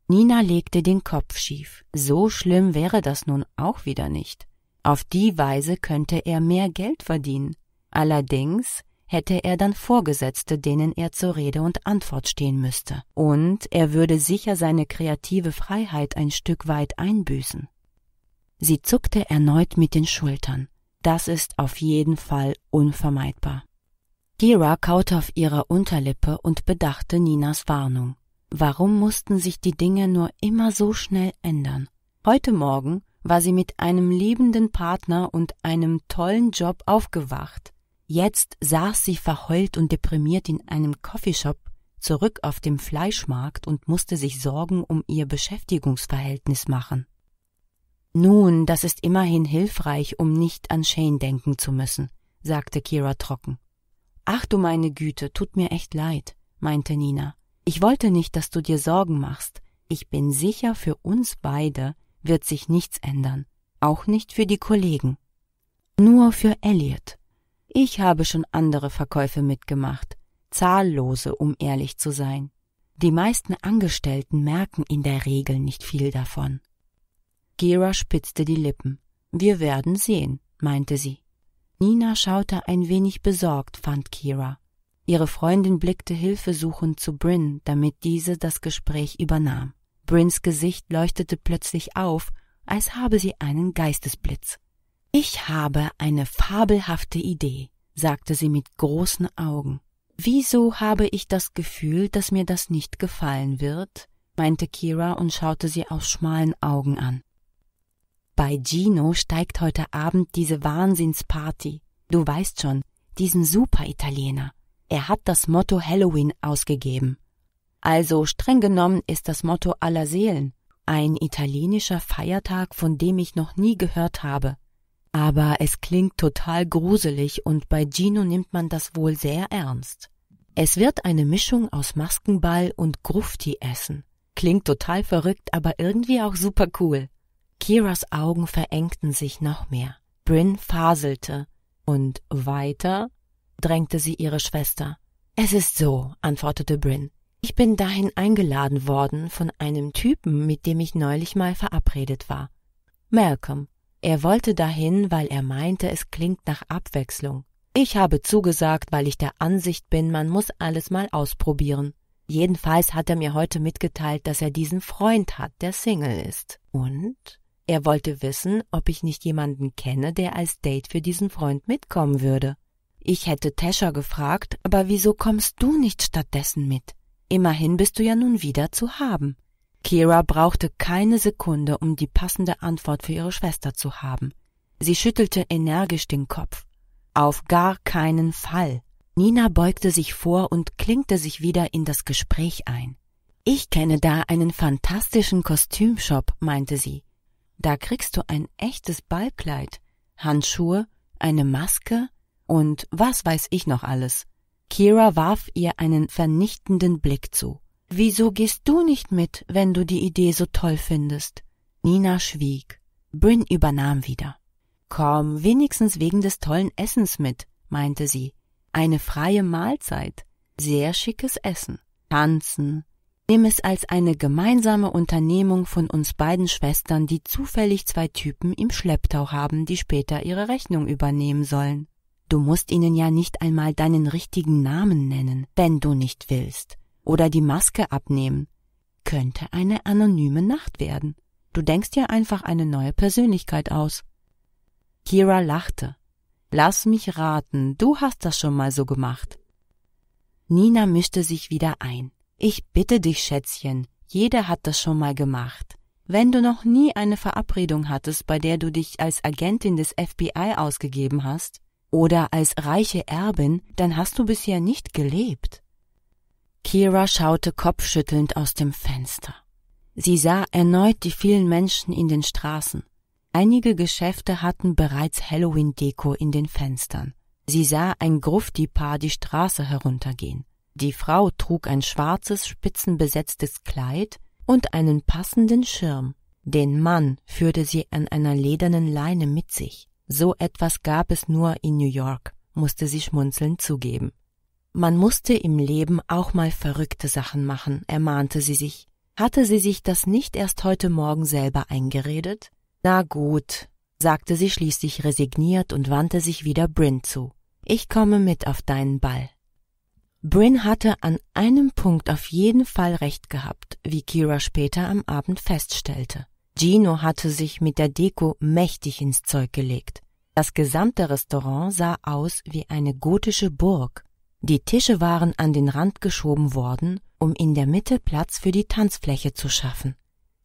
Nina legte den Kopf schief. So schlimm wäre das nun auch wieder nicht. Auf die Weise könnte er mehr Geld verdienen. Allerdings hätte er dann Vorgesetzte, denen er zur Rede und Antwort stehen müsste. Und er würde sicher seine kreative Freiheit ein Stück weit einbüßen. Sie zuckte erneut mit den Schultern. Das ist auf jeden Fall unvermeidbar. Kira kaute auf ihrer Unterlippe und bedachte Ninas Warnung. Warum mussten sich die Dinge nur immer so schnell ändern? Heute Morgen war sie mit einem liebenden Partner und einem tollen Job aufgewacht. Jetzt saß sie verheult und deprimiert in einem Coffeeshop zurück auf dem Fleischmarkt und musste sich Sorgen um ihr Beschäftigungsverhältnis machen. Nun, das ist immerhin hilfreich, um nicht an Shane denken zu müssen, sagte Kira trocken. Ach du meine Güte, tut mir echt leid, meinte Nina. Ich wollte nicht, dass du dir Sorgen machst. Ich bin sicher, für uns beide wird sich nichts ändern, auch nicht für die Kollegen. Nur für Elliot. Ich habe schon andere Verkäufe mitgemacht, zahllose, um ehrlich zu sein. Die meisten Angestellten merken in der Regel nicht viel davon. Gera spitzte die Lippen. Wir werden sehen, meinte sie. Nina schaute ein wenig besorgt, fand Kira. Ihre Freundin blickte hilfesuchend zu Bryn, damit diese das Gespräch übernahm. Bryns Gesicht leuchtete plötzlich auf, als habe sie einen Geistesblitz. Ich habe eine fabelhafte Idee, sagte sie mit großen Augen. Wieso habe ich das Gefühl, dass mir das nicht gefallen wird? meinte Kira und schaute sie aus schmalen Augen an. Bei Gino steigt heute Abend diese Wahnsinnsparty. Du weißt schon, diesen Super-Italiener. Er hat das Motto Halloween ausgegeben. Also streng genommen ist das Motto aller Seelen ein italienischer Feiertag, von dem ich noch nie gehört habe. Aber es klingt total gruselig und bei Gino nimmt man das wohl sehr ernst. Es wird eine Mischung aus Maskenball und Grufti essen. Klingt total verrückt, aber irgendwie auch super cool. Kiras Augen verengten sich noch mehr. Bryn faselte. Und weiter? drängte sie ihre Schwester. Es ist so, antwortete Bryn. Ich bin dahin eingeladen worden von einem Typen, mit dem ich neulich mal verabredet war. Malcolm. Er wollte dahin, weil er meinte, es klingt nach Abwechslung. Ich habe zugesagt, weil ich der Ansicht bin, man muss alles mal ausprobieren. Jedenfalls hat er mir heute mitgeteilt, dass er diesen Freund hat, der Single ist. Und? Er wollte wissen, ob ich nicht jemanden kenne, der als Date für diesen Freund mitkommen würde. Ich hätte Tescha gefragt, aber wieso kommst du nicht stattdessen mit? Immerhin bist du ja nun wieder zu haben. Kira brauchte keine Sekunde, um die passende Antwort für ihre Schwester zu haben. Sie schüttelte energisch den Kopf. Auf gar keinen Fall. Nina beugte sich vor und klinkte sich wieder in das Gespräch ein. Ich kenne da einen fantastischen Kostümshop, meinte sie. Da kriegst du ein echtes Ballkleid, Handschuhe, eine Maske und was weiß ich noch alles. Kira warf ihr einen vernichtenden Blick zu. Wieso gehst du nicht mit, wenn du die Idee so toll findest? Nina schwieg. Bryn übernahm wieder. Komm, wenigstens wegen des tollen Essens mit, meinte sie. Eine freie Mahlzeit. Sehr schickes Essen. Tanzen, Nimm es als eine gemeinsame Unternehmung von uns beiden Schwestern, die zufällig zwei Typen im Schlepptau haben, die später ihre Rechnung übernehmen sollen. Du musst ihnen ja nicht einmal deinen richtigen Namen nennen, wenn du nicht willst, oder die Maske abnehmen. Könnte eine anonyme Nacht werden. Du denkst dir einfach eine neue Persönlichkeit aus. Kira lachte. Lass mich raten, du hast das schon mal so gemacht. Nina mischte sich wieder ein. Ich bitte dich, Schätzchen, jeder hat das schon mal gemacht. Wenn du noch nie eine Verabredung hattest, bei der du dich als Agentin des FBI ausgegeben hast, oder als reiche Erbin, dann hast du bisher nicht gelebt. Kira schaute kopfschüttelnd aus dem Fenster. Sie sah erneut die vielen Menschen in den Straßen. Einige Geschäfte hatten bereits Halloween-Deko in den Fenstern. Sie sah ein Grufti-Paar die Straße heruntergehen. Die Frau trug ein schwarzes, spitzenbesetztes Kleid und einen passenden Schirm. Den Mann führte sie an einer ledernen Leine mit sich. So etwas gab es nur in New York, musste sie schmunzelnd zugeben. Man musste im Leben auch mal verrückte Sachen machen, ermahnte sie sich. Hatte sie sich das nicht erst heute Morgen selber eingeredet? Na gut, sagte sie schließlich resigniert und wandte sich wieder Bryn zu. Ich komme mit auf deinen Ball. Bryn hatte an einem Punkt auf jeden Fall recht gehabt, wie Kira später am Abend feststellte. Gino hatte sich mit der Deko mächtig ins Zeug gelegt. Das gesamte Restaurant sah aus wie eine gotische Burg. Die Tische waren an den Rand geschoben worden, um in der Mitte Platz für die Tanzfläche zu schaffen.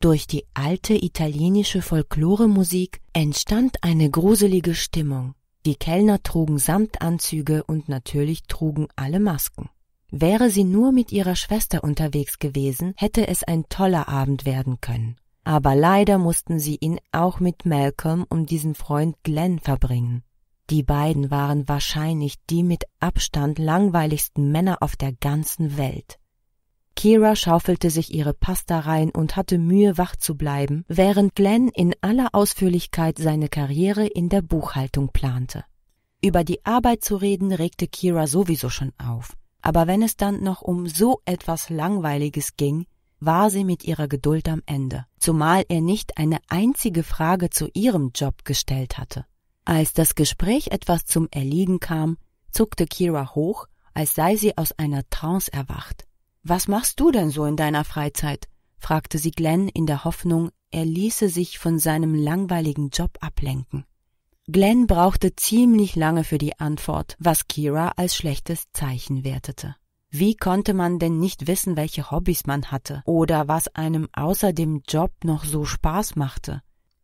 Durch die alte italienische Folkloremusik entstand eine gruselige Stimmung, die Kellner trugen Samtanzüge und natürlich trugen alle Masken. Wäre sie nur mit ihrer Schwester unterwegs gewesen, hätte es ein toller Abend werden können. Aber leider mussten sie ihn auch mit Malcolm um diesen Freund Glenn verbringen. Die beiden waren wahrscheinlich die mit Abstand langweiligsten Männer auf der ganzen Welt. Kira schaufelte sich ihre Pasta rein und hatte Mühe, wach zu bleiben, während Glenn in aller Ausführlichkeit seine Karriere in der Buchhaltung plante. Über die Arbeit zu reden regte Kira sowieso schon auf, aber wenn es dann noch um so etwas Langweiliges ging, war sie mit ihrer Geduld am Ende, zumal er nicht eine einzige Frage zu ihrem Job gestellt hatte. Als das Gespräch etwas zum Erliegen kam, zuckte Kira hoch, als sei sie aus einer Trance erwacht. Was machst du denn so in deiner Freizeit? fragte sie Glenn in der Hoffnung, er ließe sich von seinem langweiligen Job ablenken. Glenn brauchte ziemlich lange für die Antwort, was Kira als schlechtes Zeichen wertete. Wie konnte man denn nicht wissen, welche Hobbys man hatte oder was einem außer dem Job noch so Spaß machte?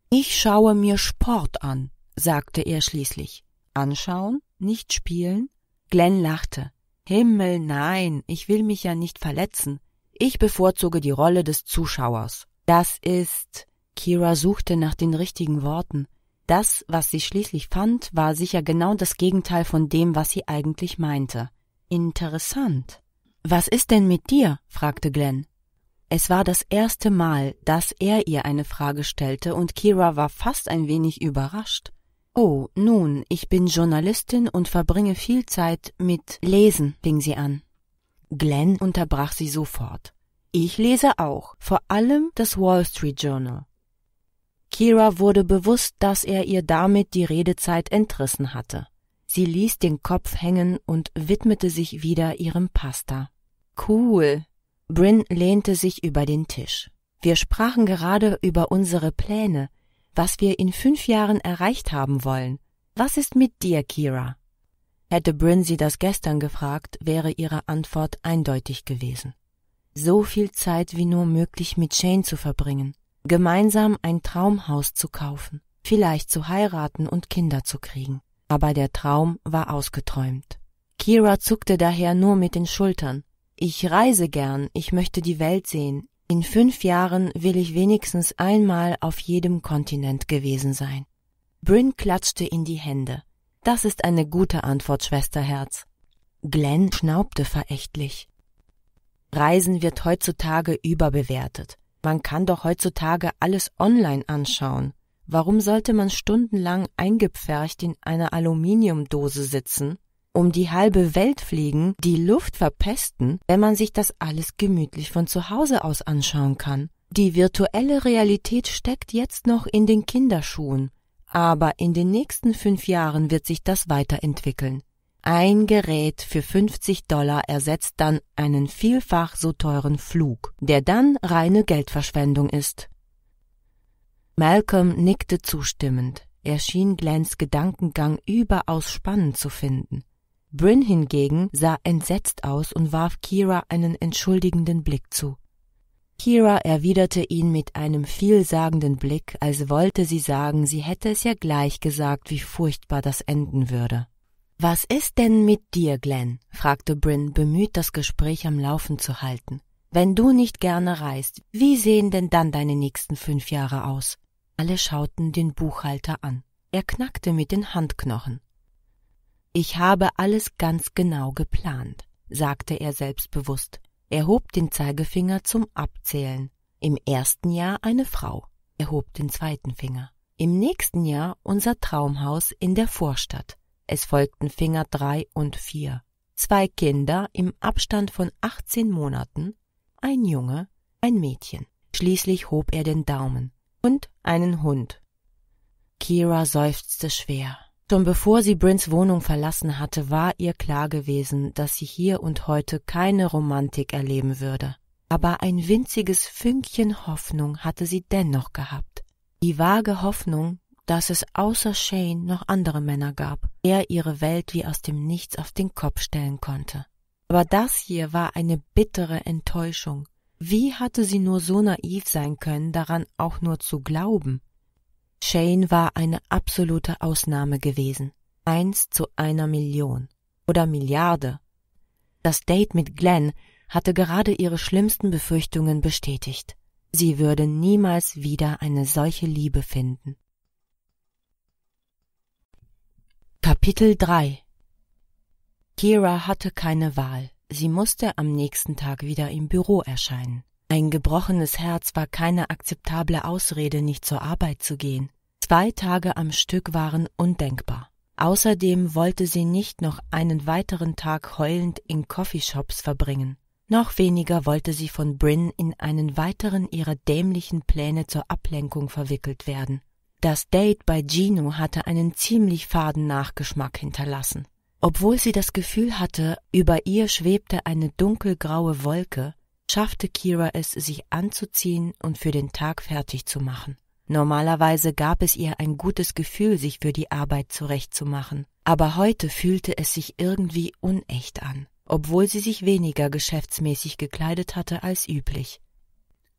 Ich schaue mir Sport an, sagte er schließlich. Anschauen, nicht spielen? Glenn lachte. Himmel, nein, ich will mich ja nicht verletzen. Ich bevorzuge die Rolle des Zuschauers. Das ist. Kira suchte nach den richtigen Worten. Das, was sie schließlich fand, war sicher genau das Gegenteil von dem, was sie eigentlich meinte. Interessant. Was ist denn mit dir? fragte Glenn. Es war das erste Mal, dass er ihr eine Frage stellte, und Kira war fast ein wenig überrascht. Oh, nun, ich bin Journalistin und verbringe viel Zeit mit Lesen, fing sie an. Glenn unterbrach sie sofort. Ich lese auch, vor allem das Wall Street Journal. Kira wurde bewusst, dass er ihr damit die Redezeit entrissen hatte. Sie ließ den Kopf hängen und widmete sich wieder ihrem Pasta. Cool. Bryn lehnte sich über den Tisch. Wir sprachen gerade über unsere Pläne, was wir in fünf Jahren erreicht haben wollen. Was ist mit dir, Kira? Hätte Bryn sie das gestern gefragt, wäre ihre Antwort eindeutig gewesen. So viel Zeit wie nur möglich mit Shane zu verbringen, gemeinsam ein Traumhaus zu kaufen, vielleicht zu heiraten und Kinder zu kriegen. Aber der Traum war ausgeträumt. Kira zuckte daher nur mit den Schultern. Ich reise gern, ich möchte die Welt sehen, in fünf Jahren will ich wenigstens einmal auf jedem Kontinent gewesen sein. Bryn klatschte in die Hände. Das ist eine gute Antwort, Schwesterherz. Glenn schnaubte verächtlich. Reisen wird heutzutage überbewertet. Man kann doch heutzutage alles online anschauen. Warum sollte man stundenlang eingepfercht in einer Aluminiumdose sitzen um die halbe Welt fliegen, die Luft verpesten, wenn man sich das alles gemütlich von zu Hause aus anschauen kann. Die virtuelle Realität steckt jetzt noch in den Kinderschuhen, aber in den nächsten fünf Jahren wird sich das weiterentwickeln. Ein Gerät für 50 Dollar ersetzt dann einen vielfach so teuren Flug, der dann reine Geldverschwendung ist. Malcolm nickte zustimmend. Er schien Glens Gedankengang überaus spannend zu finden. Bryn hingegen sah entsetzt aus und warf Kira einen entschuldigenden Blick zu. Kira erwiderte ihn mit einem vielsagenden Blick, als wollte sie sagen, sie hätte es ja gleich gesagt, wie furchtbar das enden würde. Was ist denn mit dir, Glenn? fragte Bryn, bemüht, das Gespräch am Laufen zu halten. Wenn du nicht gerne reist, wie sehen denn dann deine nächsten fünf Jahre aus? Alle schauten den Buchhalter an. Er knackte mit den Handknochen. Ich habe alles ganz genau geplant, sagte er selbstbewusst. Er hob den Zeigefinger zum Abzählen. Im ersten Jahr eine Frau. Er hob den zweiten Finger. Im nächsten Jahr unser Traumhaus in der Vorstadt. Es folgten Finger drei und vier. Zwei Kinder im Abstand von 18 Monaten, ein Junge, ein Mädchen. Schließlich hob er den Daumen und einen Hund. Kira seufzte schwer. Schon bevor sie Brins Wohnung verlassen hatte, war ihr klar gewesen, dass sie hier und heute keine Romantik erleben würde. Aber ein winziges Fünkchen Hoffnung hatte sie dennoch gehabt. Die vage Hoffnung, dass es außer Shane noch andere Männer gab, der ihre Welt wie aus dem Nichts auf den Kopf stellen konnte. Aber das hier war eine bittere Enttäuschung. Wie hatte sie nur so naiv sein können, daran auch nur zu glauben? Shane war eine absolute Ausnahme gewesen. Eins zu einer Million oder Milliarde. Das Date mit Glenn hatte gerade ihre schlimmsten Befürchtungen bestätigt. Sie würde niemals wieder eine solche Liebe finden. Kapitel 3 Kira hatte keine Wahl. Sie musste am nächsten Tag wieder im Büro erscheinen. Ein gebrochenes Herz war keine akzeptable Ausrede, nicht zur Arbeit zu gehen. Zwei Tage am Stück waren undenkbar. Außerdem wollte sie nicht noch einen weiteren Tag heulend in Coffeeshops verbringen. Noch weniger wollte sie von Bryn in einen weiteren ihrer dämlichen Pläne zur Ablenkung verwickelt werden. Das Date bei Gino hatte einen ziemlich faden Nachgeschmack hinterlassen. Obwohl sie das Gefühl hatte, über ihr schwebte eine dunkelgraue Wolke, schaffte Kira es, sich anzuziehen und für den Tag fertig zu machen. Normalerweise gab es ihr ein gutes Gefühl, sich für die Arbeit zurechtzumachen, aber heute fühlte es sich irgendwie unecht an, obwohl sie sich weniger geschäftsmäßig gekleidet hatte als üblich.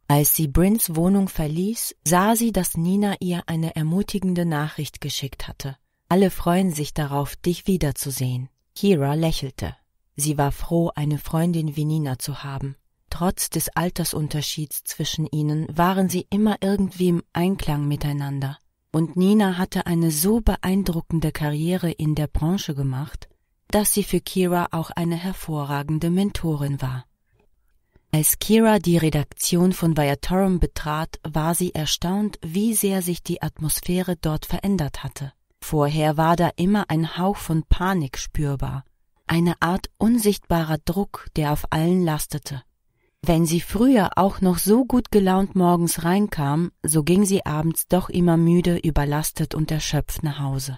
Als sie Brins Wohnung verließ, sah sie, dass Nina ihr eine ermutigende Nachricht geschickt hatte. Alle freuen sich darauf, dich wiederzusehen. Kira lächelte. Sie war froh, eine Freundin wie Nina zu haben. Trotz des Altersunterschieds zwischen ihnen waren sie immer irgendwie im Einklang miteinander. Und Nina hatte eine so beeindruckende Karriere in der Branche gemacht, dass sie für Kira auch eine hervorragende Mentorin war. Als Kira die Redaktion von Viatorum betrat, war sie erstaunt, wie sehr sich die Atmosphäre dort verändert hatte. Vorher war da immer ein Hauch von Panik spürbar, eine Art unsichtbarer Druck, der auf allen lastete. Wenn sie früher auch noch so gut gelaunt morgens reinkam, so ging sie abends doch immer müde, überlastet und erschöpft nach Hause.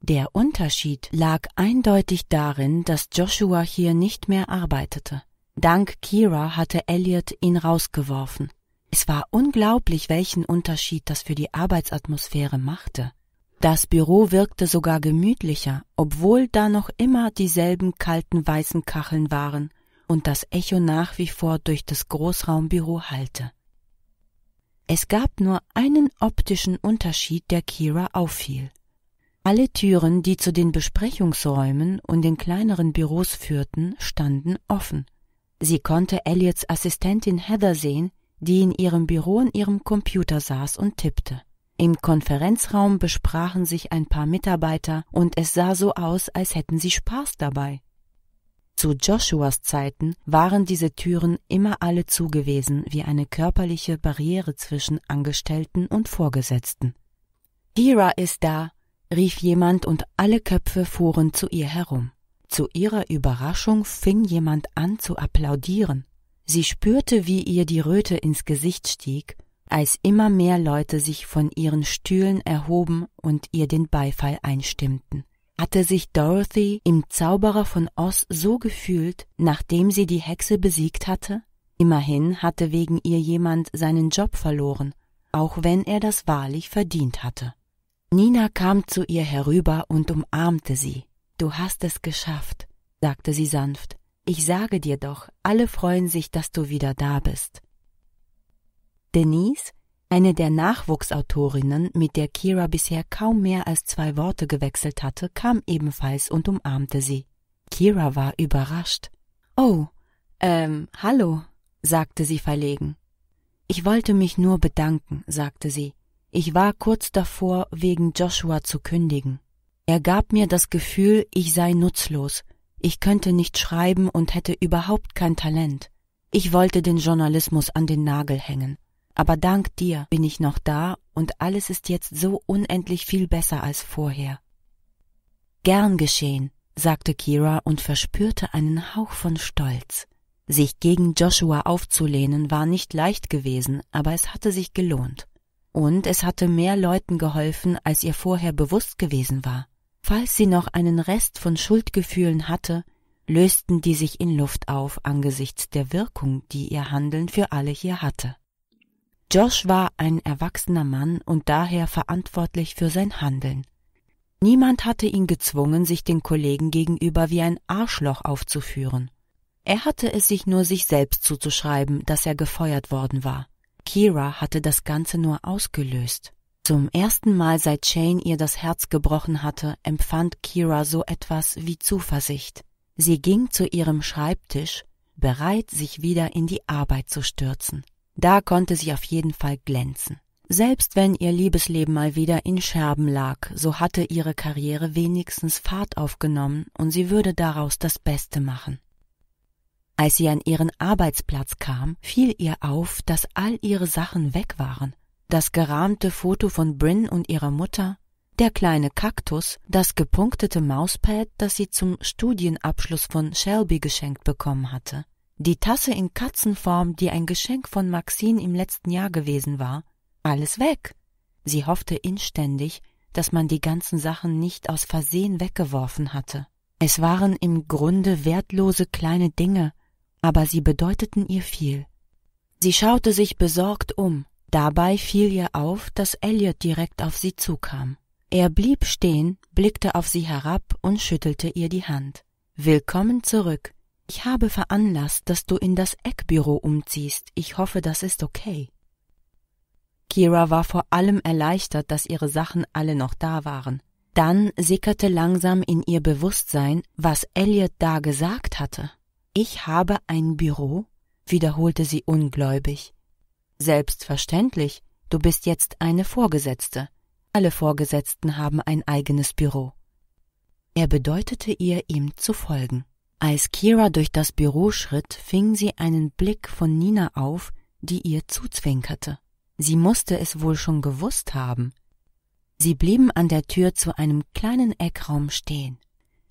Der Unterschied lag eindeutig darin, dass Joshua hier nicht mehr arbeitete. Dank Kira hatte Elliot ihn rausgeworfen. Es war unglaublich, welchen Unterschied das für die Arbeitsatmosphäre machte. Das Büro wirkte sogar gemütlicher, obwohl da noch immer dieselben kalten weißen Kacheln waren und das Echo nach wie vor durch das Großraumbüro hallte. Es gab nur einen optischen Unterschied, der Kira auffiel. Alle Türen, die zu den Besprechungsräumen und den kleineren Büros führten, standen offen. Sie konnte Elliots Assistentin Heather sehen, die in ihrem Büro an ihrem Computer saß und tippte. Im Konferenzraum besprachen sich ein paar Mitarbeiter und es sah so aus, als hätten sie Spaß dabei. Zu Joshuas Zeiten waren diese Türen immer alle zugewesen wie eine körperliche Barriere zwischen Angestellten und Vorgesetzten. Hira ist da, rief jemand und alle Köpfe fuhren zu ihr herum. Zu ihrer Überraschung fing jemand an zu applaudieren. Sie spürte, wie ihr die Röte ins Gesicht stieg, als immer mehr Leute sich von ihren Stühlen erhoben und ihr den Beifall einstimmten hatte sich Dorothy im Zauberer von Oz so gefühlt, nachdem sie die Hexe besiegt hatte? Immerhin hatte wegen ihr jemand seinen Job verloren, auch wenn er das wahrlich verdient hatte. Nina kam zu ihr herüber und umarmte sie. Du hast es geschafft, sagte sie sanft. Ich sage dir doch, alle freuen sich, dass du wieder da bist. Denise eine der Nachwuchsautorinnen, mit der Kira bisher kaum mehr als zwei Worte gewechselt hatte, kam ebenfalls und umarmte sie. Kira war überrascht. Oh, ähm, hallo, sagte sie verlegen. Ich wollte mich nur bedanken, sagte sie. Ich war kurz davor, wegen Joshua zu kündigen. Er gab mir das Gefühl, ich sei nutzlos, ich könnte nicht schreiben und hätte überhaupt kein Talent. Ich wollte den Journalismus an den Nagel hängen aber dank dir bin ich noch da und alles ist jetzt so unendlich viel besser als vorher. Gern geschehen, sagte Kira und verspürte einen Hauch von Stolz. Sich gegen Joshua aufzulehnen war nicht leicht gewesen, aber es hatte sich gelohnt. Und es hatte mehr Leuten geholfen, als ihr vorher bewusst gewesen war. Falls sie noch einen Rest von Schuldgefühlen hatte, lösten die sich in Luft auf angesichts der Wirkung, die ihr Handeln für alle hier hatte. Josh war ein erwachsener Mann und daher verantwortlich für sein Handeln. Niemand hatte ihn gezwungen, sich den Kollegen gegenüber wie ein Arschloch aufzuführen. Er hatte es sich nur sich selbst zuzuschreiben, dass er gefeuert worden war. Kira hatte das Ganze nur ausgelöst. Zum ersten Mal seit Shane ihr das Herz gebrochen hatte, empfand Kira so etwas wie Zuversicht. Sie ging zu ihrem Schreibtisch, bereit, sich wieder in die Arbeit zu stürzen. Da konnte sie auf jeden Fall glänzen. Selbst wenn ihr Liebesleben mal wieder in Scherben lag, so hatte ihre Karriere wenigstens Fahrt aufgenommen und sie würde daraus das Beste machen. Als sie an ihren Arbeitsplatz kam, fiel ihr auf, dass all ihre Sachen weg waren. Das gerahmte Foto von Bryn und ihrer Mutter, der kleine Kaktus, das gepunktete Mauspad, das sie zum Studienabschluss von Shelby geschenkt bekommen hatte, die Tasse in Katzenform, die ein Geschenk von Maxine im letzten Jahr gewesen war, alles weg. Sie hoffte inständig, dass man die ganzen Sachen nicht aus Versehen weggeworfen hatte. Es waren im Grunde wertlose kleine Dinge, aber sie bedeuteten ihr viel. Sie schaute sich besorgt um, dabei fiel ihr auf, dass Elliot direkt auf sie zukam. Er blieb stehen, blickte auf sie herab und schüttelte ihr die Hand. Willkommen zurück, ich habe veranlasst, dass du in das Eckbüro umziehst. Ich hoffe, das ist okay. Kira war vor allem erleichtert, dass ihre Sachen alle noch da waren. Dann sickerte langsam in ihr Bewusstsein, was Elliot da gesagt hatte. Ich habe ein Büro? wiederholte sie ungläubig. Selbstverständlich, du bist jetzt eine Vorgesetzte. Alle Vorgesetzten haben ein eigenes Büro. Er bedeutete ihr, ihm zu folgen. Als Kira durch das Büro schritt, fing sie einen Blick von Nina auf, die ihr zuzwinkerte. Sie musste es wohl schon gewusst haben. Sie blieben an der Tür zu einem kleinen Eckraum stehen.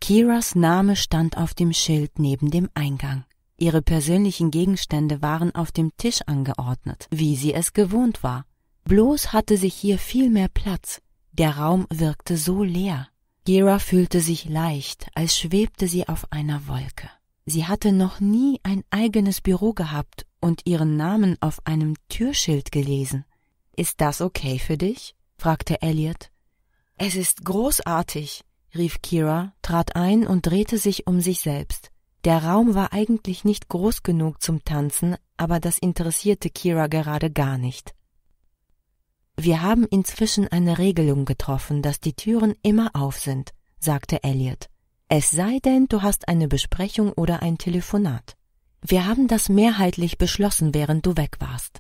Kiras Name stand auf dem Schild neben dem Eingang. Ihre persönlichen Gegenstände waren auf dem Tisch angeordnet, wie sie es gewohnt war. Bloß hatte sich hier viel mehr Platz. Der Raum wirkte so leer. Gera fühlte sich leicht, als schwebte sie auf einer Wolke. Sie hatte noch nie ein eigenes Büro gehabt und ihren Namen auf einem Türschild gelesen. Ist das okay für dich? fragte Elliot. Es ist großartig, rief Kira, trat ein und drehte sich um sich selbst. Der Raum war eigentlich nicht groß genug zum Tanzen, aber das interessierte Kira gerade gar nicht. Wir haben inzwischen eine Regelung getroffen, dass die Türen immer auf sind, sagte Elliot. Es sei denn, du hast eine Besprechung oder ein Telefonat. Wir haben das mehrheitlich beschlossen, während du weg warst.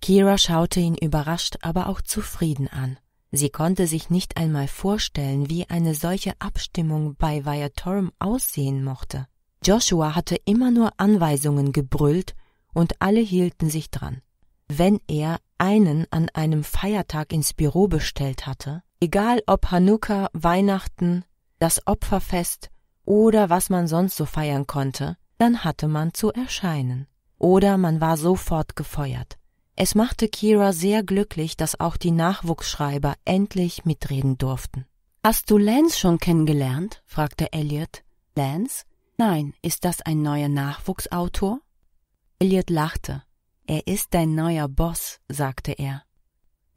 Kira schaute ihn überrascht, aber auch zufrieden an. Sie konnte sich nicht einmal vorstellen, wie eine solche Abstimmung bei Viatorum aussehen mochte. Joshua hatte immer nur Anweisungen gebrüllt und alle hielten sich dran wenn er einen an einem Feiertag ins Büro bestellt hatte, egal ob Hanukkah, Weihnachten, das Opferfest oder was man sonst so feiern konnte, dann hatte man zu erscheinen. Oder man war sofort gefeuert. Es machte Kira sehr glücklich, dass auch die Nachwuchsschreiber endlich mitreden durften. Hast du Lance schon kennengelernt? fragte Elliot. Lance? Nein, ist das ein neuer Nachwuchsautor? Elliot lachte. Er ist dein neuer Boss, sagte er.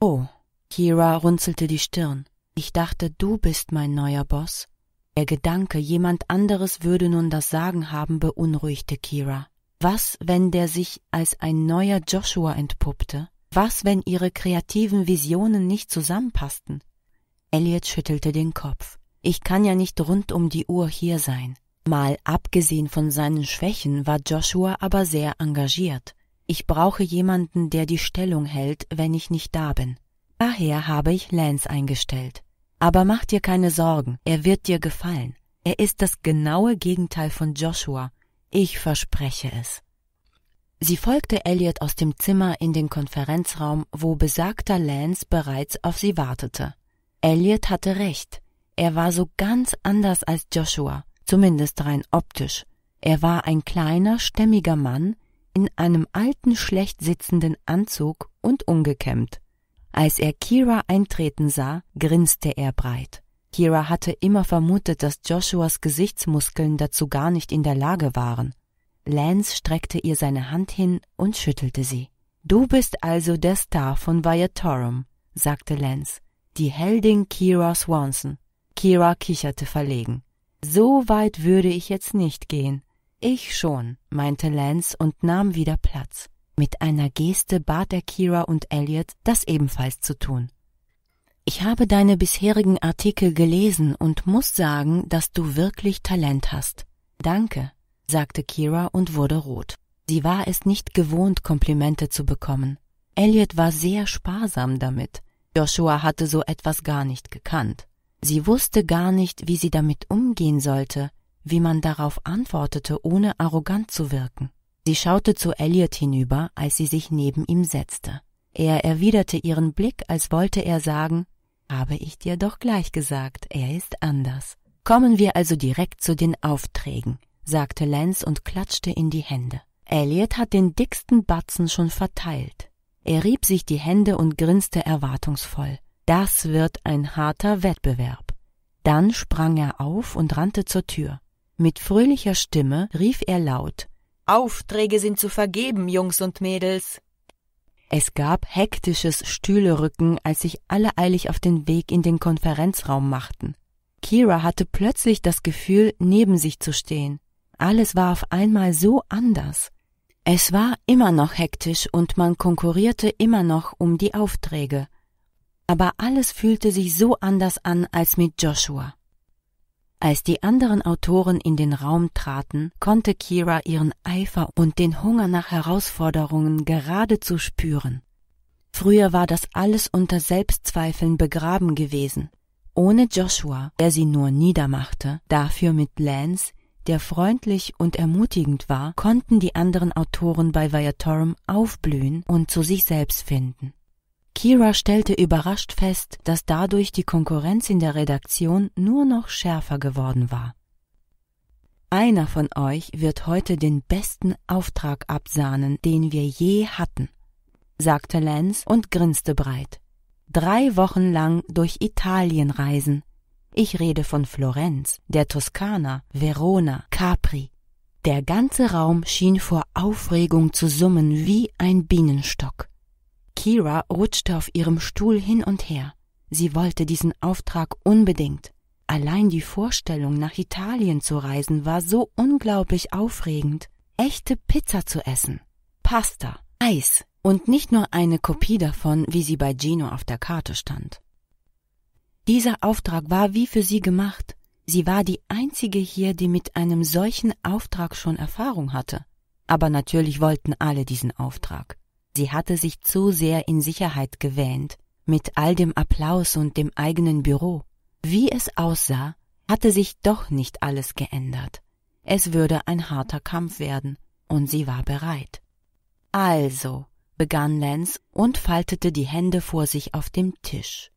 Oh, Kira runzelte die Stirn. Ich dachte, du bist mein neuer Boss. Der Gedanke, jemand anderes würde nun das Sagen haben, beunruhigte Kira. Was, wenn der sich als ein neuer Joshua entpuppte? Was, wenn ihre kreativen Visionen nicht zusammenpassten? Elliot schüttelte den Kopf. Ich kann ja nicht rund um die Uhr hier sein. Mal abgesehen von seinen Schwächen war Joshua aber sehr engagiert. Ich brauche jemanden, der die Stellung hält, wenn ich nicht da bin. Daher habe ich Lance eingestellt. Aber mach dir keine Sorgen, er wird dir gefallen. Er ist das genaue Gegenteil von Joshua. Ich verspreche es. Sie folgte Elliot aus dem Zimmer in den Konferenzraum, wo besagter Lance bereits auf sie wartete. Elliot hatte recht. Er war so ganz anders als Joshua, zumindest rein optisch. Er war ein kleiner, stämmiger Mann, in einem alten, schlecht sitzenden Anzug und ungekämmt. Als er Kira eintreten sah, grinste er breit. Kira hatte immer vermutet, dass Joshuas Gesichtsmuskeln dazu gar nicht in der Lage waren. Lance streckte ihr seine Hand hin und schüttelte sie. Du bist also der Star von Viatorum, sagte Lance. Die Heldin Kira Swanson. Kira kicherte verlegen. So weit würde ich jetzt nicht gehen, ich schon, meinte Lance und nahm wieder Platz. Mit einer Geste bat er Kira und Elliot, das ebenfalls zu tun. Ich habe deine bisherigen Artikel gelesen und muss sagen, dass du wirklich Talent hast. Danke, sagte Kira und wurde rot. Sie war es nicht gewohnt, Komplimente zu bekommen. Elliot war sehr sparsam damit. Joshua hatte so etwas gar nicht gekannt. Sie wusste gar nicht, wie sie damit umgehen sollte, wie man darauf antwortete, ohne arrogant zu wirken. Sie schaute zu Elliot hinüber, als sie sich neben ihm setzte. Er erwiderte ihren Blick, als wollte er sagen, habe ich dir doch gleich gesagt, er ist anders. Kommen wir also direkt zu den Aufträgen, sagte Lenz und klatschte in die Hände. Elliot hat den dicksten Batzen schon verteilt. Er rieb sich die Hände und grinste erwartungsvoll. Das wird ein harter Wettbewerb. Dann sprang er auf und rannte zur Tür. Mit fröhlicher Stimme rief er laut Aufträge sind zu vergeben, Jungs und Mädels. Es gab hektisches Stühlerücken, als sich alle eilig auf den Weg in den Konferenzraum machten. Kira hatte plötzlich das Gefühl, neben sich zu stehen. Alles war auf einmal so anders. Es war immer noch hektisch und man konkurrierte immer noch um die Aufträge. Aber alles fühlte sich so anders an als mit Joshua. Als die anderen Autoren in den Raum traten, konnte Kira ihren Eifer und den Hunger nach Herausforderungen geradezu spüren. Früher war das alles unter Selbstzweifeln begraben gewesen. Ohne Joshua, der sie nur niedermachte, dafür mit Lance, der freundlich und ermutigend war, konnten die anderen Autoren bei Viatorum aufblühen und zu sich selbst finden. Kira stellte überrascht fest, dass dadurch die Konkurrenz in der Redaktion nur noch schärfer geworden war. Einer von euch wird heute den besten Auftrag absahnen, den wir je hatten, sagte Lenz und grinste breit. Drei Wochen lang durch Italien reisen. Ich rede von Florenz, der Toskana, Verona, Capri. Der ganze Raum schien vor Aufregung zu summen wie ein Bienenstock. Kira rutschte auf ihrem Stuhl hin und her. Sie wollte diesen Auftrag unbedingt. Allein die Vorstellung, nach Italien zu reisen, war so unglaublich aufregend. Echte Pizza zu essen, Pasta, Eis und nicht nur eine Kopie davon, wie sie bei Gino auf der Karte stand. Dieser Auftrag war wie für sie gemacht. Sie war die einzige hier, die mit einem solchen Auftrag schon Erfahrung hatte. Aber natürlich wollten alle diesen Auftrag. Sie hatte sich zu sehr in Sicherheit gewähnt, mit all dem Applaus und dem eigenen Büro. Wie es aussah, hatte sich doch nicht alles geändert. Es würde ein harter Kampf werden, und sie war bereit. Also, begann Lenz und faltete die Hände vor sich auf dem Tisch.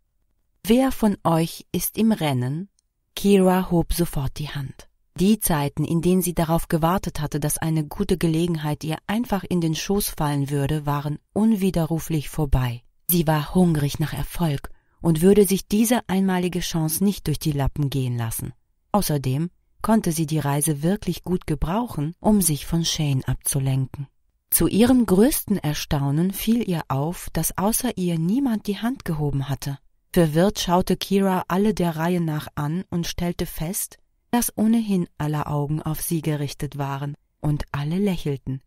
Wer von euch ist im Rennen? Kira hob sofort die Hand. Die Zeiten, in denen sie darauf gewartet hatte, dass eine gute Gelegenheit ihr einfach in den Schoß fallen würde, waren unwiderruflich vorbei. Sie war hungrig nach Erfolg und würde sich diese einmalige Chance nicht durch die Lappen gehen lassen. Außerdem konnte sie die Reise wirklich gut gebrauchen, um sich von Shane abzulenken. Zu ihrem größten Erstaunen fiel ihr auf, dass außer ihr niemand die Hand gehoben hatte. Verwirrt schaute Kira alle der Reihe nach an und stellte fest, dass ohnehin aller Augen auf sie gerichtet waren, und alle lächelten.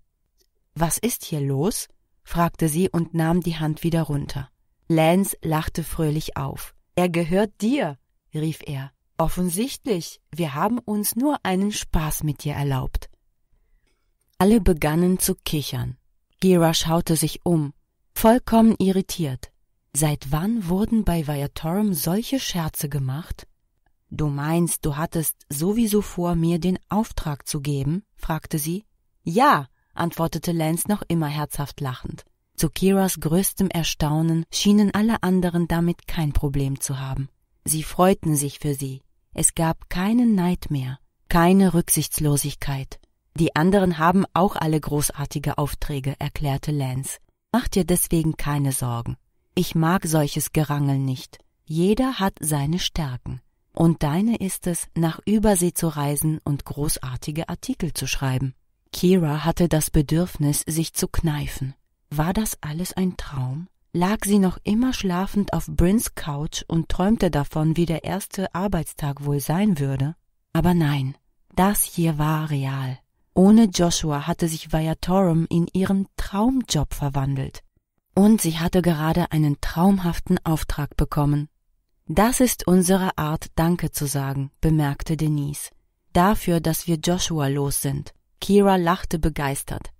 Was ist hier los? fragte sie und nahm die Hand wieder runter. Lance lachte fröhlich auf. Er gehört dir, rief er. Offensichtlich, wir haben uns nur einen Spaß mit dir erlaubt. Alle begannen zu kichern. Gira schaute sich um, vollkommen irritiert. Seit wann wurden bei Viatorum solche Scherze gemacht? Du meinst, du hattest sowieso vor, mir den Auftrag zu geben? fragte sie. Ja, antwortete Lance noch immer herzhaft lachend. Zu Kiras größtem Erstaunen schienen alle anderen damit kein Problem zu haben. Sie freuten sich für sie. Es gab keinen Neid mehr, keine Rücksichtslosigkeit. Die anderen haben auch alle großartige Aufträge, erklärte Lance. Mach dir deswegen keine Sorgen. Ich mag solches Gerangel nicht. Jeder hat seine Stärken und deine ist es, nach Übersee zu reisen und großartige Artikel zu schreiben. Kira hatte das Bedürfnis, sich zu kneifen. War das alles ein Traum? Lag sie noch immer schlafend auf Brins Couch und träumte davon, wie der erste Arbeitstag wohl sein würde? Aber nein, das hier war real. Ohne Joshua hatte sich Viatorum in ihren Traumjob verwandelt. Und sie hatte gerade einen traumhaften Auftrag bekommen, das ist unsere Art, Danke zu sagen, bemerkte Denise. Dafür, dass wir Joshua los sind. Kira lachte begeistert.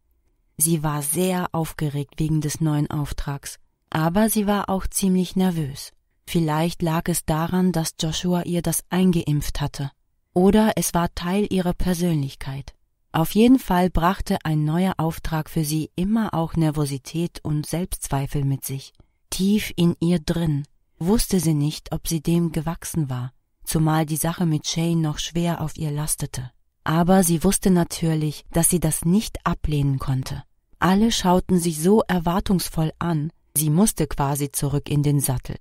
Sie war sehr aufgeregt wegen des neuen Auftrags, aber sie war auch ziemlich nervös. Vielleicht lag es daran, dass Joshua ihr das eingeimpft hatte. Oder es war Teil ihrer Persönlichkeit. Auf jeden Fall brachte ein neuer Auftrag für sie immer auch Nervosität und Selbstzweifel mit sich. Tief in ihr drin wusste sie nicht, ob sie dem gewachsen war, zumal die Sache mit Shane noch schwer auf ihr lastete. Aber sie wusste natürlich, dass sie das nicht ablehnen konnte. Alle schauten sich so erwartungsvoll an, sie musste quasi zurück in den Sattel.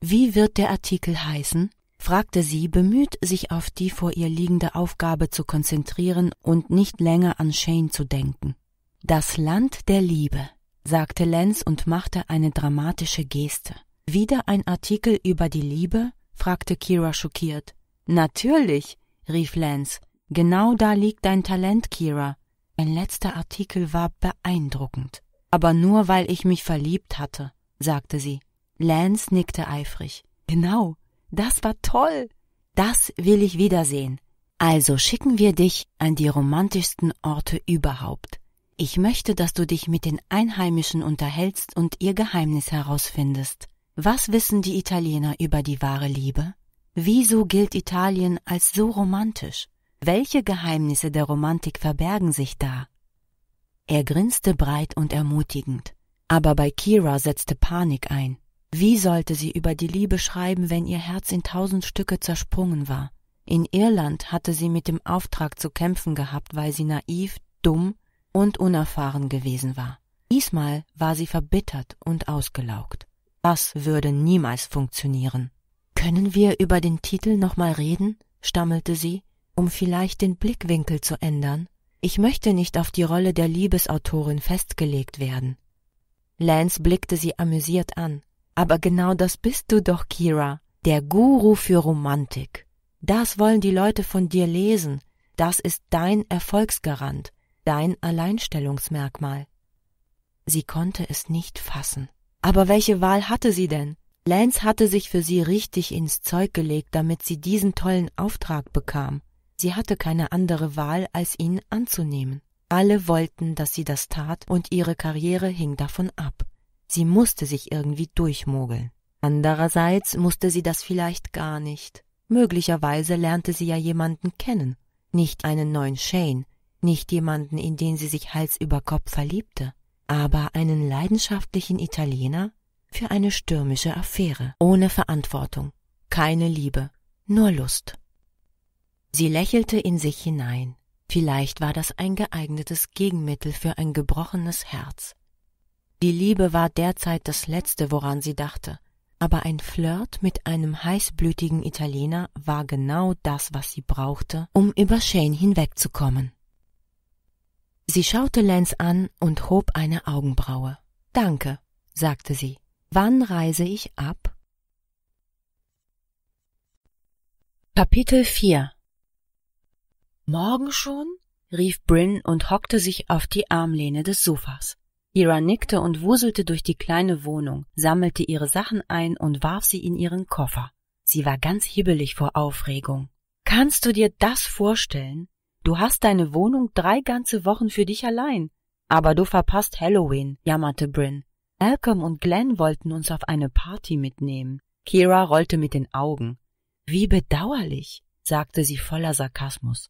Wie wird der Artikel heißen? fragte sie, bemüht, sich auf die vor ihr liegende Aufgabe zu konzentrieren und nicht länger an Shane zu denken. Das Land der Liebe, sagte Lenz und machte eine dramatische Geste. Wieder ein Artikel über die Liebe? fragte Kira schockiert. Natürlich, rief Lance. Genau da liegt dein Talent, Kira. Ein letzter Artikel war beeindruckend. Aber nur weil ich mich verliebt hatte, sagte sie. Lance nickte eifrig. Genau, das war toll. Das will ich wiedersehen. Also schicken wir dich an die romantischsten Orte überhaupt. Ich möchte, dass du dich mit den Einheimischen unterhältst und ihr Geheimnis herausfindest. Was wissen die Italiener über die wahre Liebe? Wieso gilt Italien als so romantisch? Welche Geheimnisse der Romantik verbergen sich da? Er grinste breit und ermutigend, aber bei Kira setzte Panik ein. Wie sollte sie über die Liebe schreiben, wenn ihr Herz in tausend Stücke zersprungen war? In Irland hatte sie mit dem Auftrag zu kämpfen gehabt, weil sie naiv, dumm und unerfahren gewesen war. Diesmal war sie verbittert und ausgelaugt. Das würde niemals funktionieren. Können wir über den Titel nochmal reden? stammelte sie, um vielleicht den Blickwinkel zu ändern. Ich möchte nicht auf die Rolle der Liebesautorin festgelegt werden. Lance blickte sie amüsiert an. Aber genau das bist du doch, Kira, der Guru für Romantik. Das wollen die Leute von dir lesen. Das ist dein Erfolgsgarant, dein Alleinstellungsmerkmal. Sie konnte es nicht fassen. Aber welche Wahl hatte sie denn? Lance hatte sich für sie richtig ins Zeug gelegt, damit sie diesen tollen Auftrag bekam. Sie hatte keine andere Wahl, als ihn anzunehmen. Alle wollten, dass sie das tat, und ihre Karriere hing davon ab. Sie musste sich irgendwie durchmogeln. Andererseits musste sie das vielleicht gar nicht. Möglicherweise lernte sie ja jemanden kennen, nicht einen neuen Shane, nicht jemanden, in den sie sich Hals über Kopf verliebte aber einen leidenschaftlichen Italiener für eine stürmische Affäre, ohne Verantwortung, keine Liebe, nur Lust. Sie lächelte in sich hinein. Vielleicht war das ein geeignetes Gegenmittel für ein gebrochenes Herz. Die Liebe war derzeit das Letzte, woran sie dachte, aber ein Flirt mit einem heißblütigen Italiener war genau das, was sie brauchte, um über Shane hinwegzukommen. Sie schaute Lenz an und hob eine Augenbraue. Danke, sagte sie. Wann reise ich ab? Kapitel 4 Morgen schon? rief Bryn und hockte sich auf die Armlehne des Sofas. Ira nickte und wuselte durch die kleine Wohnung, sammelte ihre Sachen ein und warf sie in ihren Koffer. Sie war ganz hibbelig vor Aufregung. Kannst du dir das vorstellen? Du hast deine Wohnung drei ganze Wochen für dich allein. Aber du verpasst Halloween, jammerte Bryn. Malcolm und Glenn wollten uns auf eine Party mitnehmen. Kira rollte mit den Augen. Wie bedauerlich, sagte sie voller Sarkasmus.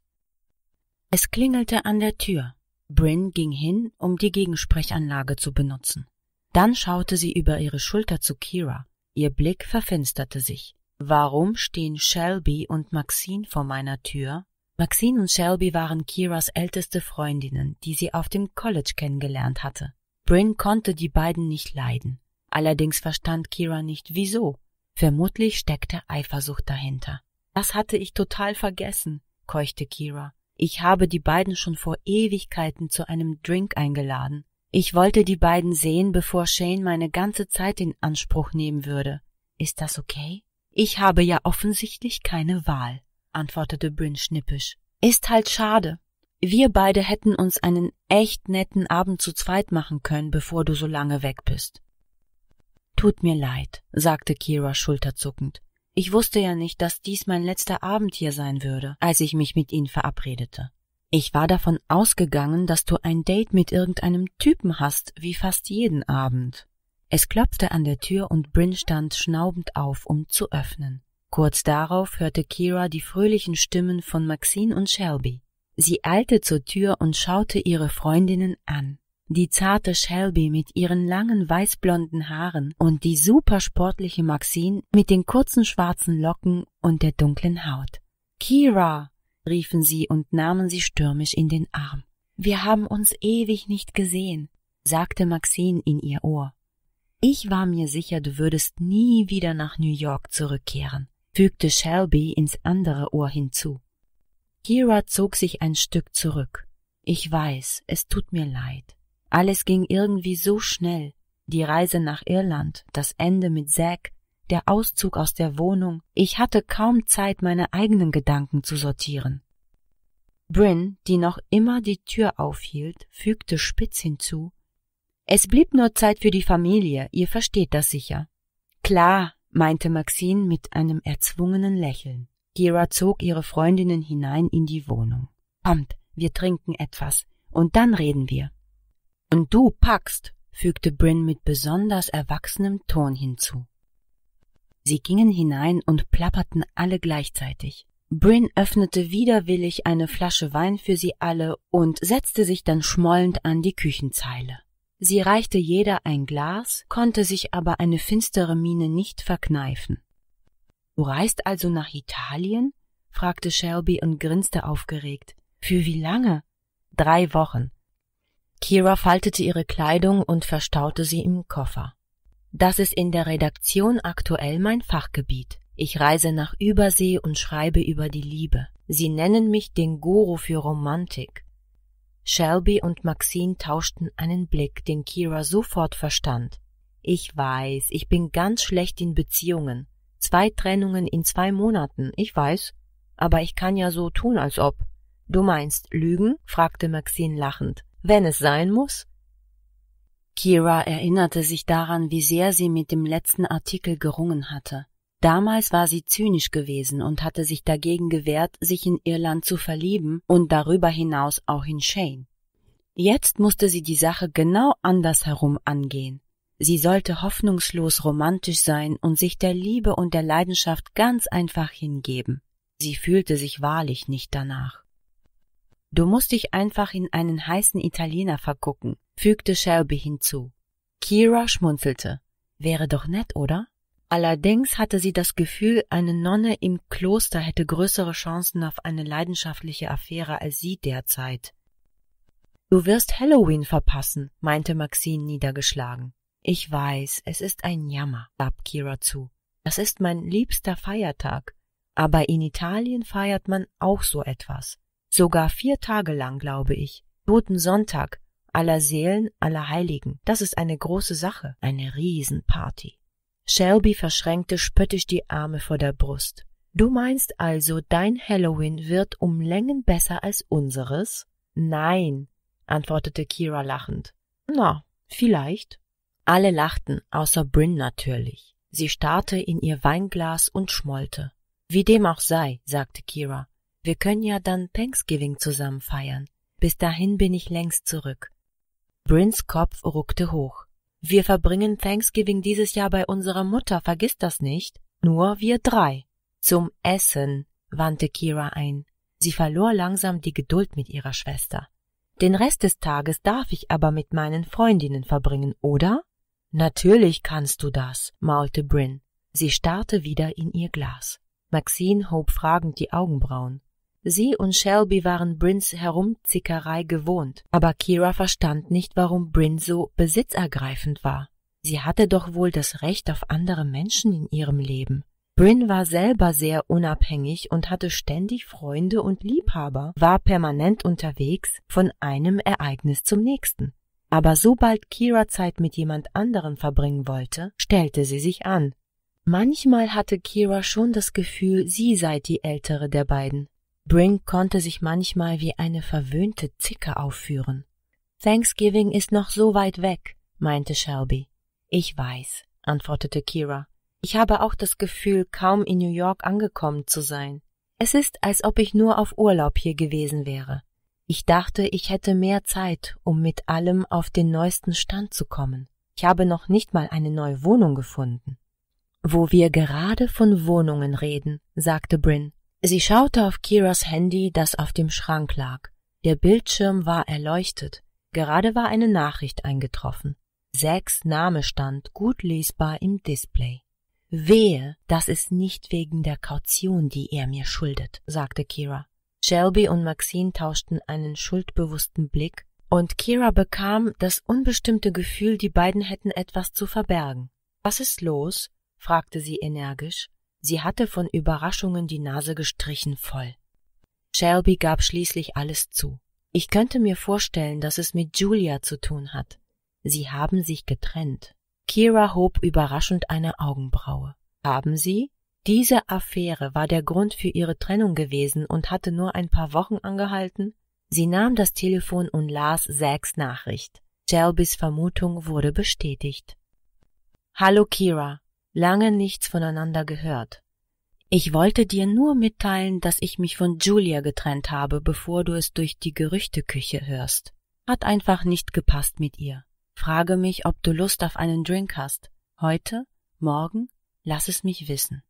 Es klingelte an der Tür. Bryn ging hin, um die Gegensprechanlage zu benutzen. Dann schaute sie über ihre Schulter zu Kira. Ihr Blick verfinsterte sich. Warum stehen Shelby und Maxine vor meiner Tür? Maxine und Shelby waren Kiras älteste Freundinnen, die sie auf dem College kennengelernt hatte. Bryn konnte die beiden nicht leiden. Allerdings verstand Kira nicht, wieso. Vermutlich steckte Eifersucht dahinter. Das hatte ich total vergessen, keuchte Kira. Ich habe die beiden schon vor Ewigkeiten zu einem Drink eingeladen. Ich wollte die beiden sehen, bevor Shane meine ganze Zeit in Anspruch nehmen würde. Ist das okay? Ich habe ja offensichtlich keine Wahl antwortete Bryn schnippisch. Ist halt schade. Wir beide hätten uns einen echt netten Abend zu zweit machen können, bevor du so lange weg bist. Tut mir leid, sagte Kira schulterzuckend. Ich wusste ja nicht, dass dies mein letzter Abend hier sein würde, als ich mich mit ihnen verabredete. Ich war davon ausgegangen, dass du ein Date mit irgendeinem Typen hast, wie fast jeden Abend. Es klopfte an der Tür und Bryn stand schnaubend auf, um zu öffnen. Kurz darauf hörte Kira die fröhlichen Stimmen von Maxine und Shelby. Sie eilte zur Tür und schaute ihre Freundinnen an. Die zarte Shelby mit ihren langen weißblonden Haaren und die supersportliche Maxine mit den kurzen schwarzen Locken und der dunklen Haut. Kira, riefen sie und nahmen sie stürmisch in den Arm. Wir haben uns ewig nicht gesehen, sagte Maxine in ihr Ohr. Ich war mir sicher, du würdest nie wieder nach New York zurückkehren fügte Shelby ins andere Ohr hinzu. Kira zog sich ein Stück zurück. Ich weiß, es tut mir leid. Alles ging irgendwie so schnell. Die Reise nach Irland, das Ende mit Zack, der Auszug aus der Wohnung. Ich hatte kaum Zeit, meine eigenen Gedanken zu sortieren. Bryn, die noch immer die Tür aufhielt, fügte spitz hinzu Es blieb nur Zeit für die Familie, ihr versteht das sicher. Klar, meinte Maxine mit einem erzwungenen Lächeln. Gira zog ihre Freundinnen hinein in die Wohnung. Kommt, wir trinken etwas, und dann reden wir. Und du packst, fügte Bryn mit besonders erwachsenem Ton hinzu. Sie gingen hinein und plapperten alle gleichzeitig. Bryn öffnete widerwillig eine Flasche Wein für sie alle und setzte sich dann schmollend an die Küchenzeile. Sie reichte jeder ein Glas, konnte sich aber eine finstere Miene nicht verkneifen. Du reist also nach Italien? fragte Shelby und grinste aufgeregt. Für wie lange? Drei Wochen. Kira faltete ihre Kleidung und verstaute sie im Koffer. Das ist in der Redaktion aktuell mein Fachgebiet. Ich reise nach Übersee und schreibe über die Liebe. Sie nennen mich den Guru für Romantik. Shelby und Maxine tauschten einen Blick, den Kira sofort verstand. Ich weiß, ich bin ganz schlecht in Beziehungen. Zwei Trennungen in zwei Monaten, ich weiß. Aber ich kann ja so tun, als ob. Du meinst Lügen? fragte Maxine lachend. Wenn es sein muss? Kira erinnerte sich daran, wie sehr sie mit dem letzten Artikel gerungen hatte. Damals war sie zynisch gewesen und hatte sich dagegen gewehrt, sich in Irland zu verlieben und darüber hinaus auch in Shane. Jetzt musste sie die Sache genau andersherum angehen. Sie sollte hoffnungslos romantisch sein und sich der Liebe und der Leidenschaft ganz einfach hingeben. Sie fühlte sich wahrlich nicht danach. Du musst dich einfach in einen heißen Italiener vergucken, fügte Shelby hinzu. Kira schmunzelte. Wäre doch nett, oder? Allerdings hatte sie das Gefühl, eine Nonne im Kloster hätte größere Chancen auf eine leidenschaftliche Affäre als sie derzeit. Du wirst Halloween verpassen, meinte Maxine niedergeschlagen. Ich weiß, es ist ein Jammer, gab Kira zu. Das ist mein liebster Feiertag. Aber in Italien feiert man auch so etwas. Sogar vier Tage lang, glaube ich. Toten Sonntag, aller Seelen, aller Heiligen. Das ist eine große Sache, eine Riesenparty. Shelby verschränkte spöttisch die Arme vor der Brust. Du meinst also, dein Halloween wird um Längen besser als unseres? Nein, antwortete Kira lachend. Na, vielleicht. Alle lachten, außer Bryn natürlich. Sie starrte in ihr Weinglas und schmollte. Wie dem auch sei, sagte Kira. Wir können ja dann Thanksgiving zusammen feiern. Bis dahin bin ich längst zurück. Bryns Kopf ruckte hoch. Wir verbringen Thanksgiving dieses Jahr bei unserer Mutter, vergiss das nicht. Nur wir drei. Zum Essen, wandte Kira ein. Sie verlor langsam die Geduld mit ihrer Schwester. Den Rest des Tages darf ich aber mit meinen Freundinnen verbringen, oder? Natürlich kannst du das, maulte Bryn. Sie starrte wieder in ihr Glas. Maxine hob fragend die Augenbrauen. Sie und Shelby waren Brins Herumzickerei gewohnt, aber Kira verstand nicht, warum Brin so besitzergreifend war. Sie hatte doch wohl das Recht auf andere Menschen in ihrem Leben. Brin war selber sehr unabhängig und hatte ständig Freunde und Liebhaber, war permanent unterwegs von einem Ereignis zum nächsten. Aber sobald Kira Zeit mit jemand anderem verbringen wollte, stellte sie sich an. Manchmal hatte Kira schon das Gefühl, sie sei die ältere der beiden, Brink konnte sich manchmal wie eine verwöhnte Zicke aufführen. Thanksgiving ist noch so weit weg, meinte Shelby. Ich weiß, antwortete Kira. Ich habe auch das Gefühl, kaum in New York angekommen zu sein. Es ist, als ob ich nur auf Urlaub hier gewesen wäre. Ich dachte, ich hätte mehr Zeit, um mit allem auf den neuesten Stand zu kommen. Ich habe noch nicht mal eine neue Wohnung gefunden. Wo wir gerade von Wohnungen reden, sagte Bryn, Sie schaute auf Kiras Handy, das auf dem Schrank lag. Der Bildschirm war erleuchtet. Gerade war eine Nachricht eingetroffen. Sechs Name stand gut lesbar im Display. Wehe, das ist nicht wegen der Kaution, die er mir schuldet, sagte Kira. Shelby und Maxine tauschten einen schuldbewussten Blick, und Kira bekam das unbestimmte Gefühl, die beiden hätten etwas zu verbergen. Was ist los? fragte sie energisch. Sie hatte von Überraschungen die Nase gestrichen voll. Shelby gab schließlich alles zu. Ich könnte mir vorstellen, dass es mit Julia zu tun hat. Sie haben sich getrennt. Kira hob überraschend eine Augenbraue. Haben Sie? Diese Affäre war der Grund für ihre Trennung gewesen und hatte nur ein paar Wochen angehalten? Sie nahm das Telefon und las Zacks Nachricht. Shelbys Vermutung wurde bestätigt. Hallo Kira, lange nichts voneinander gehört. Ich wollte dir nur mitteilen, dass ich mich von Julia getrennt habe, bevor du es durch die Gerüchteküche hörst. Hat einfach nicht gepasst mit ihr. Frage mich, ob du Lust auf einen Drink hast. Heute? Morgen? Lass es mich wissen.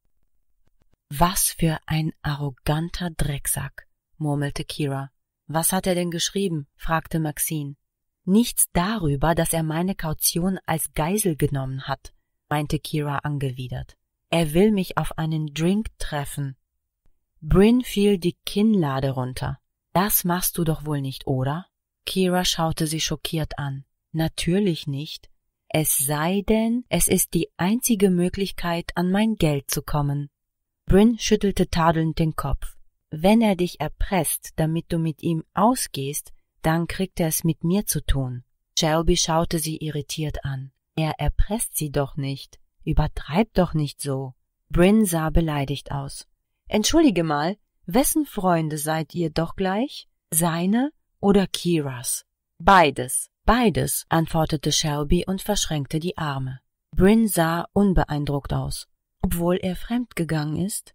Was für ein arroganter Drecksack, murmelte Kira. Was hat er denn geschrieben? fragte Maxine. Nichts darüber, dass er meine Kaution als Geisel genommen hat meinte Kira angewidert. Er will mich auf einen Drink treffen. Bryn fiel die Kinnlade runter. Das machst du doch wohl nicht, oder? Kira schaute sie schockiert an. Natürlich nicht. Es sei denn, es ist die einzige Möglichkeit, an mein Geld zu kommen. Bryn schüttelte tadelnd den Kopf. Wenn er dich erpresst, damit du mit ihm ausgehst, dann kriegt er es mit mir zu tun. Shelby schaute sie irritiert an. Er erpresst sie doch nicht. Übertreibt doch nicht so. Bryn sah beleidigt aus. Entschuldige mal, wessen Freunde seid ihr doch gleich? Seine oder Kiras? Beides, beides, antwortete Shelby und verschränkte die Arme. Bryn sah unbeeindruckt aus, obwohl er fremdgegangen ist.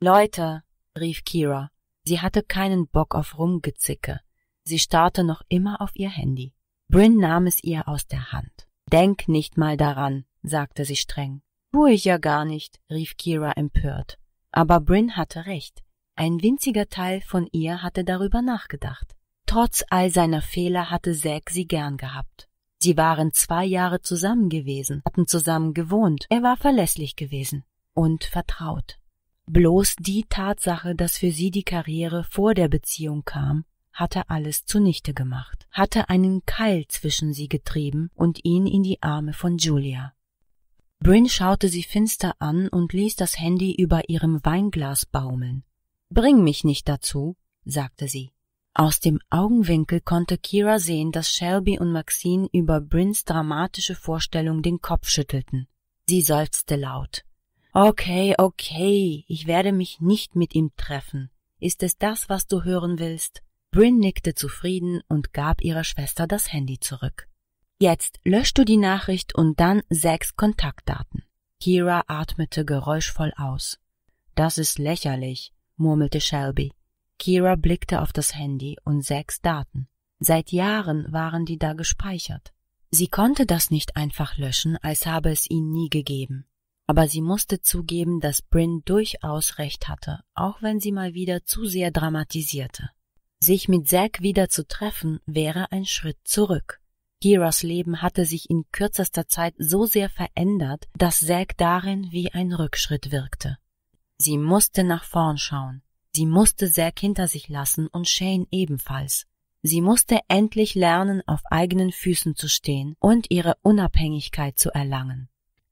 Leute, rief Kira. Sie hatte keinen Bock auf Rumgezicke. Sie starrte noch immer auf ihr Handy. Bryn nahm es ihr aus der Hand. Denk nicht mal daran, sagte sie streng. Tue ich ja gar nicht, rief Kira empört. Aber Bryn hatte recht. Ein winziger Teil von ihr hatte darüber nachgedacht. Trotz all seiner Fehler hatte Zack sie gern gehabt. Sie waren zwei Jahre zusammen gewesen, hatten zusammen gewohnt, er war verlässlich gewesen und vertraut. Bloß die Tatsache, dass für sie die Karriere vor der Beziehung kam, hatte alles zunichte gemacht, hatte einen Keil zwischen sie getrieben und ihn in die Arme von Julia. Bryn schaute sie finster an und ließ das Handy über ihrem Weinglas baumeln. Bring mich nicht dazu, sagte sie. Aus dem Augenwinkel konnte Kira sehen, dass Shelby und Maxine über Bryns dramatische Vorstellung den Kopf schüttelten. Sie seufzte laut. Okay, okay, ich werde mich nicht mit ihm treffen. Ist es das, was du hören willst? Bryn nickte zufrieden und gab ihrer Schwester das Handy zurück. Jetzt löschst du die Nachricht und dann sechs Kontaktdaten. Kira atmete geräuschvoll aus. Das ist lächerlich, murmelte Shelby. Kira blickte auf das Handy und sechs Daten. Seit Jahren waren die da gespeichert. Sie konnte das nicht einfach löschen, als habe es ihn nie gegeben. Aber sie musste zugeben, dass Bryn durchaus recht hatte, auch wenn sie mal wieder zu sehr dramatisierte. Sich mit Zack wieder zu treffen, wäre ein Schritt zurück. Kiras Leben hatte sich in kürzester Zeit so sehr verändert, dass Zack darin wie ein Rückschritt wirkte. Sie musste nach vorn schauen. Sie musste Zack hinter sich lassen und Shane ebenfalls. Sie musste endlich lernen, auf eigenen Füßen zu stehen und ihre Unabhängigkeit zu erlangen.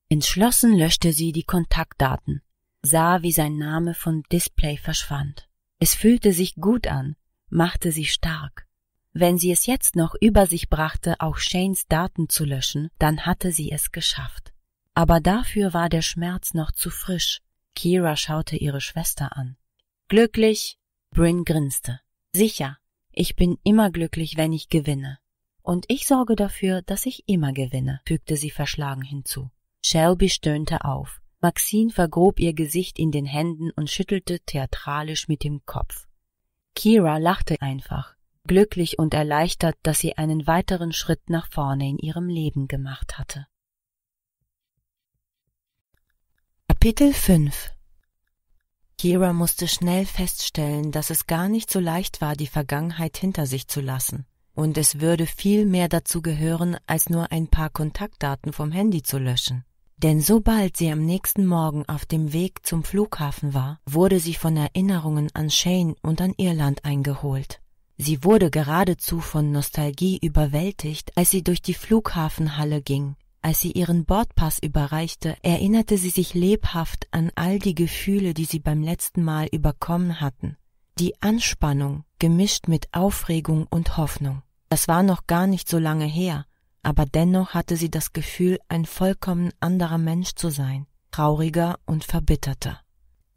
Entschlossen löschte sie die Kontaktdaten, sah, wie sein Name vom Display verschwand. Es fühlte sich gut an, machte sie stark. Wenn sie es jetzt noch über sich brachte, auch Shanes Daten zu löschen, dann hatte sie es geschafft. Aber dafür war der Schmerz noch zu frisch. Kira schaute ihre Schwester an. Glücklich? Bryn grinste. Sicher, ich bin immer glücklich, wenn ich gewinne. Und ich sorge dafür, dass ich immer gewinne, fügte sie verschlagen hinzu. Shelby stöhnte auf. Maxine vergrub ihr Gesicht in den Händen und schüttelte theatralisch mit dem Kopf. Kira lachte einfach, glücklich und erleichtert, dass sie einen weiteren Schritt nach vorne in ihrem Leben gemacht hatte. Kapitel 5 Kira musste schnell feststellen, dass es gar nicht so leicht war, die Vergangenheit hinter sich zu lassen. Und es würde viel mehr dazu gehören, als nur ein paar Kontaktdaten vom Handy zu löschen. Denn sobald sie am nächsten Morgen auf dem Weg zum Flughafen war, wurde sie von Erinnerungen an Shane und an Irland eingeholt. Sie wurde geradezu von Nostalgie überwältigt, als sie durch die Flughafenhalle ging. Als sie ihren Bordpass überreichte, erinnerte sie sich lebhaft an all die Gefühle, die sie beim letzten Mal überkommen hatten. Die Anspannung, gemischt mit Aufregung und Hoffnung. Das war noch gar nicht so lange her, aber dennoch hatte sie das Gefühl, ein vollkommen anderer Mensch zu sein, trauriger und verbitterter.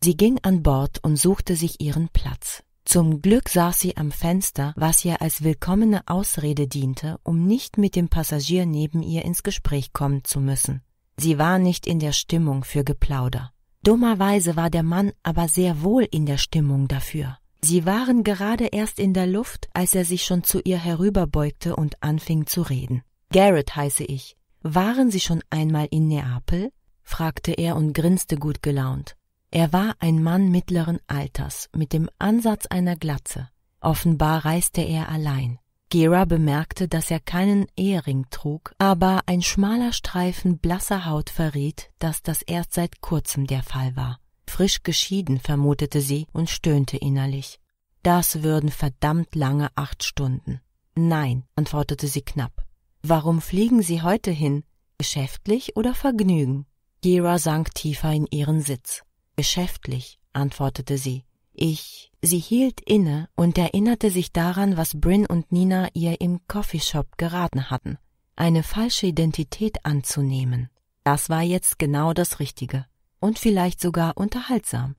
Sie ging an Bord und suchte sich ihren Platz. Zum Glück saß sie am Fenster, was ihr als willkommene Ausrede diente, um nicht mit dem Passagier neben ihr ins Gespräch kommen zu müssen. Sie war nicht in der Stimmung für Geplauder. Dummerweise war der Mann aber sehr wohl in der Stimmung dafür. Sie waren gerade erst in der Luft, als er sich schon zu ihr herüberbeugte und anfing zu reden. Garrett heiße ich. Waren Sie schon einmal in Neapel? fragte er und grinste gut gelaunt. Er war ein Mann mittleren Alters, mit dem Ansatz einer Glatze. Offenbar reiste er allein. Gera bemerkte, dass er keinen Ehering trug, aber ein schmaler Streifen blasser Haut verriet, dass das erst seit kurzem der Fall war. Frisch geschieden, vermutete sie und stöhnte innerlich. Das würden verdammt lange acht Stunden. Nein, antwortete sie knapp. Warum fliegen Sie heute hin? Geschäftlich oder Vergnügen? Gira sank tiefer in ihren Sitz. Geschäftlich, antwortete sie. Ich. Sie hielt inne und erinnerte sich daran, was Bryn und Nina ihr im Coffeeshop geraten hatten. Eine falsche Identität anzunehmen. Das war jetzt genau das Richtige. Und vielleicht sogar unterhaltsam.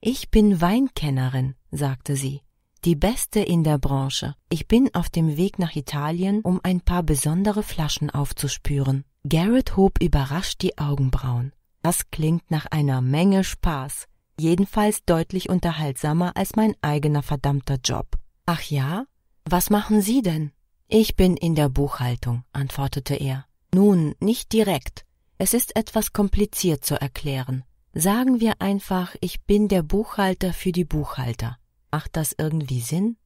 Ich bin Weinkennerin, sagte sie die beste in der Branche. Ich bin auf dem Weg nach Italien, um ein paar besondere Flaschen aufzuspüren. Garrett hob überrascht die Augenbrauen. Das klingt nach einer Menge Spaß, jedenfalls deutlich unterhaltsamer als mein eigener verdammter Job. Ach ja? Was machen Sie denn? Ich bin in der Buchhaltung, antwortete er. Nun, nicht direkt. Es ist etwas kompliziert zu erklären. Sagen wir einfach, ich bin der Buchhalter für die Buchhalter. Macht das irgendwie Sinn?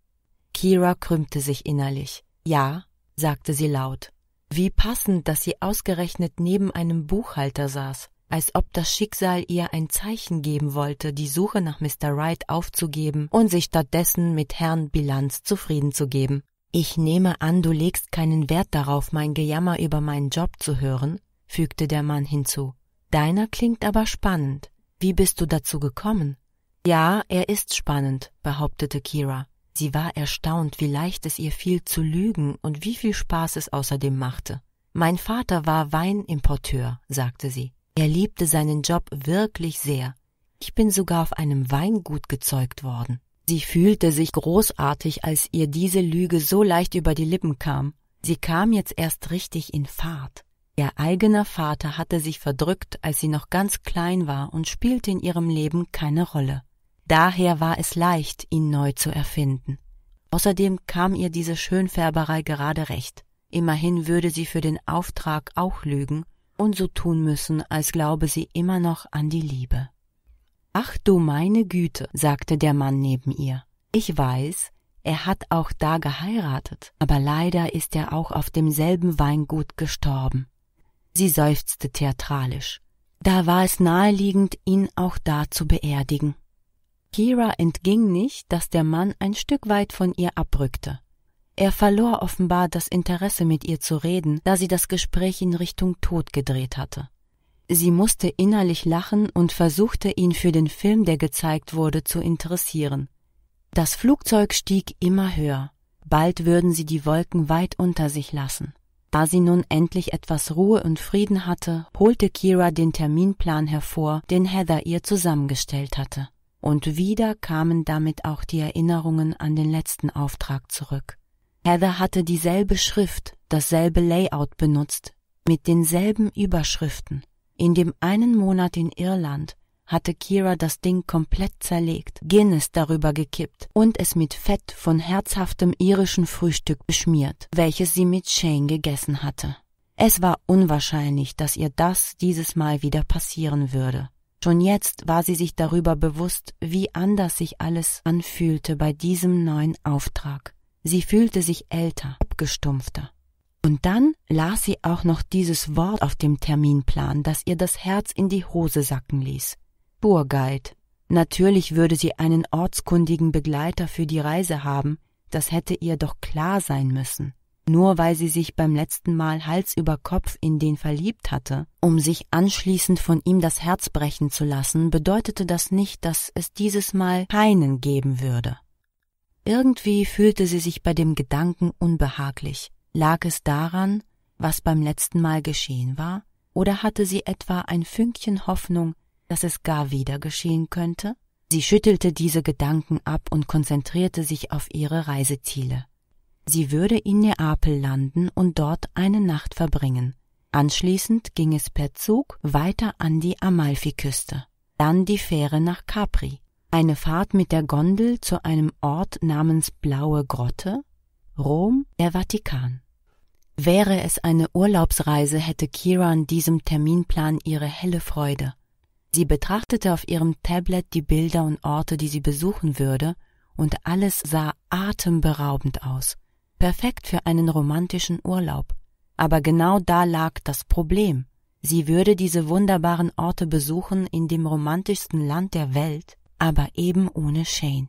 Kira krümmte sich innerlich. Ja, sagte sie laut. Wie passend, dass sie ausgerechnet neben einem Buchhalter saß, als ob das Schicksal ihr ein Zeichen geben wollte, die Suche nach Mr. Wright aufzugeben und sich stattdessen mit Herrn Bilanz zufrieden zu geben. Ich nehme an, du legst keinen Wert darauf, mein Gejammer über meinen Job zu hören, fügte der Mann hinzu. Deiner klingt aber spannend. Wie bist du dazu gekommen? Ja, er ist spannend, behauptete Kira. Sie war erstaunt, wie leicht es ihr fiel zu lügen und wie viel Spaß es außerdem machte. Mein Vater war Weinimporteur, sagte sie. Er liebte seinen Job wirklich sehr. Ich bin sogar auf einem Weingut gezeugt worden. Sie fühlte sich großartig, als ihr diese Lüge so leicht über die Lippen kam. Sie kam jetzt erst richtig in Fahrt. Ihr eigener Vater hatte sich verdrückt, als sie noch ganz klein war und spielte in ihrem Leben keine Rolle. Daher war es leicht, ihn neu zu erfinden. Außerdem kam ihr diese Schönfärberei gerade recht. Immerhin würde sie für den Auftrag auch lügen und so tun müssen, als glaube sie immer noch an die Liebe. Ach du meine Güte, sagte der Mann neben ihr. Ich weiß, er hat auch da geheiratet, aber leider ist er auch auf demselben Weingut gestorben. Sie seufzte theatralisch. Da war es naheliegend, ihn auch da zu beerdigen. Kira entging nicht, dass der Mann ein Stück weit von ihr abrückte. Er verlor offenbar das Interesse mit ihr zu reden, da sie das Gespräch in Richtung Tod gedreht hatte. Sie musste innerlich lachen und versuchte ihn für den Film, der gezeigt wurde, zu interessieren. Das Flugzeug stieg immer höher. Bald würden sie die Wolken weit unter sich lassen. Da sie nun endlich etwas Ruhe und Frieden hatte, holte Kira den Terminplan hervor, den Heather ihr zusammengestellt hatte und wieder kamen damit auch die Erinnerungen an den letzten Auftrag zurück. Heather hatte dieselbe Schrift, dasselbe Layout benutzt, mit denselben Überschriften. In dem einen Monat in Irland hatte Kira das Ding komplett zerlegt, Guinness darüber gekippt und es mit Fett von herzhaftem irischen Frühstück beschmiert, welches sie mit Shane gegessen hatte. Es war unwahrscheinlich, dass ihr das dieses Mal wieder passieren würde. Schon jetzt war sie sich darüber bewusst, wie anders sich alles anfühlte bei diesem neuen Auftrag. Sie fühlte sich älter, abgestumpfter. Und dann las sie auch noch dieses Wort auf dem Terminplan, das ihr das Herz in die Hose sacken ließ. Burguide. Natürlich würde sie einen ortskundigen Begleiter für die Reise haben, das hätte ihr doch klar sein müssen nur weil sie sich beim letzten Mal Hals über Kopf in den verliebt hatte. Um sich anschließend von ihm das Herz brechen zu lassen, bedeutete das nicht, dass es dieses Mal keinen geben würde. Irgendwie fühlte sie sich bei dem Gedanken unbehaglich. Lag es daran, was beim letzten Mal geschehen war? Oder hatte sie etwa ein Fünkchen Hoffnung, dass es gar wieder geschehen könnte? Sie schüttelte diese Gedanken ab und konzentrierte sich auf ihre Reiseziele. Sie würde in Neapel landen und dort eine Nacht verbringen. Anschließend ging es per Zug weiter an die Amalfiküste, dann die Fähre nach Capri, eine Fahrt mit der Gondel zu einem Ort namens Blaue Grotte, Rom, der Vatikan. Wäre es eine Urlaubsreise, hätte Kiran diesem Terminplan ihre helle Freude. Sie betrachtete auf ihrem Tablet die Bilder und Orte, die sie besuchen würde, und alles sah atemberaubend aus perfekt für einen romantischen Urlaub. Aber genau da lag das Problem. Sie würde diese wunderbaren Orte besuchen in dem romantischsten Land der Welt, aber eben ohne Shane.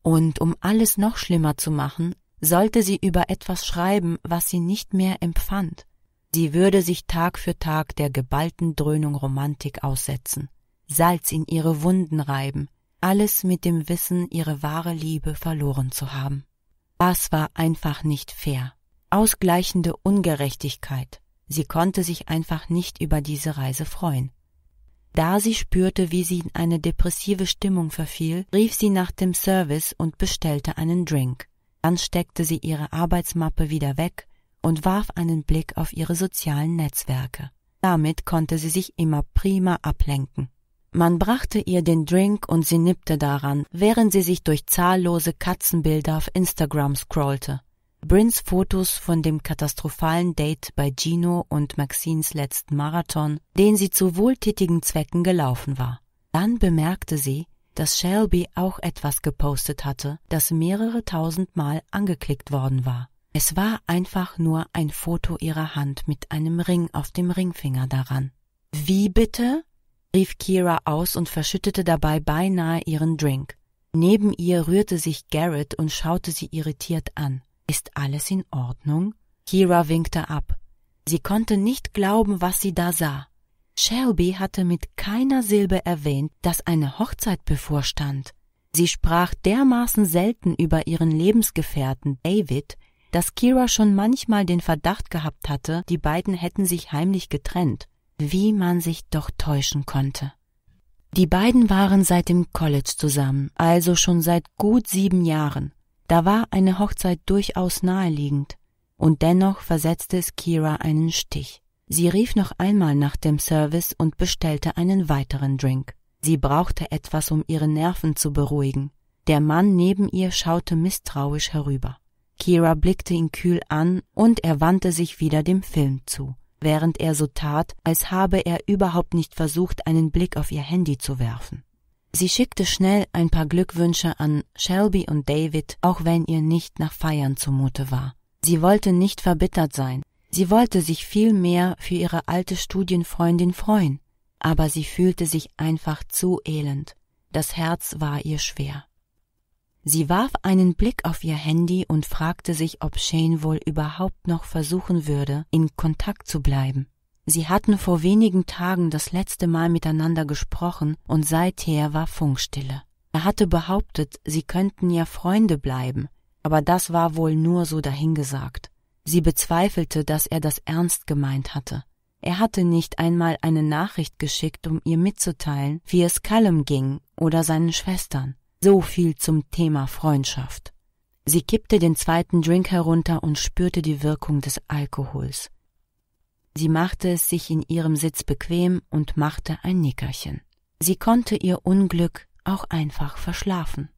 Und um alles noch schlimmer zu machen, sollte sie über etwas schreiben, was sie nicht mehr empfand. Sie würde sich Tag für Tag der geballten Dröhnung Romantik aussetzen, Salz in ihre Wunden reiben, alles mit dem Wissen, ihre wahre Liebe verloren zu haben. Das war einfach nicht fair. Ausgleichende Ungerechtigkeit. Sie konnte sich einfach nicht über diese Reise freuen. Da sie spürte, wie sie in eine depressive Stimmung verfiel, rief sie nach dem Service und bestellte einen Drink. Dann steckte sie ihre Arbeitsmappe wieder weg und warf einen Blick auf ihre sozialen Netzwerke. Damit konnte sie sich immer prima ablenken. Man brachte ihr den Drink und sie nippte daran, während sie sich durch zahllose Katzenbilder auf Instagram scrollte. Brins Fotos von dem katastrophalen Date bei Gino und Maxines letzten Marathon, den sie zu wohltätigen Zwecken gelaufen war. Dann bemerkte sie, dass Shelby auch etwas gepostet hatte, das mehrere tausendmal angeklickt worden war. Es war einfach nur ein Foto ihrer Hand mit einem Ring auf dem Ringfinger daran. Wie bitte? rief Kira aus und verschüttete dabei beinahe ihren Drink. Neben ihr rührte sich Garrett und schaute sie irritiert an. Ist alles in Ordnung? Kira winkte ab. Sie konnte nicht glauben, was sie da sah. Shelby hatte mit keiner Silbe erwähnt, dass eine Hochzeit bevorstand. Sie sprach dermaßen selten über ihren Lebensgefährten David, dass Kira schon manchmal den Verdacht gehabt hatte, die beiden hätten sich heimlich getrennt wie man sich doch täuschen konnte. Die beiden waren seit dem College zusammen, also schon seit gut sieben Jahren. Da war eine Hochzeit durchaus naheliegend, und dennoch versetzte es Kira einen Stich. Sie rief noch einmal nach dem Service und bestellte einen weiteren Drink. Sie brauchte etwas, um ihre Nerven zu beruhigen. Der Mann neben ihr schaute misstrauisch herüber. Kira blickte ihn kühl an und er wandte sich wieder dem Film zu während er so tat, als habe er überhaupt nicht versucht, einen Blick auf ihr Handy zu werfen. Sie schickte schnell ein paar Glückwünsche an Shelby und David, auch wenn ihr nicht nach Feiern zumute war. Sie wollte nicht verbittert sein, sie wollte sich viel mehr für ihre alte Studienfreundin freuen, aber sie fühlte sich einfach zu elend, das Herz war ihr schwer. Sie warf einen Blick auf ihr Handy und fragte sich, ob Shane wohl überhaupt noch versuchen würde, in Kontakt zu bleiben. Sie hatten vor wenigen Tagen das letzte Mal miteinander gesprochen und seither war Funkstille. Er hatte behauptet, sie könnten ja Freunde bleiben, aber das war wohl nur so dahingesagt. Sie bezweifelte, dass er das ernst gemeint hatte. Er hatte nicht einmal eine Nachricht geschickt, um ihr mitzuteilen, wie es Callum ging oder seinen Schwestern. So viel zum Thema Freundschaft. Sie kippte den zweiten Drink herunter und spürte die Wirkung des Alkohols. Sie machte es sich in ihrem Sitz bequem und machte ein Nickerchen. Sie konnte ihr Unglück auch einfach verschlafen.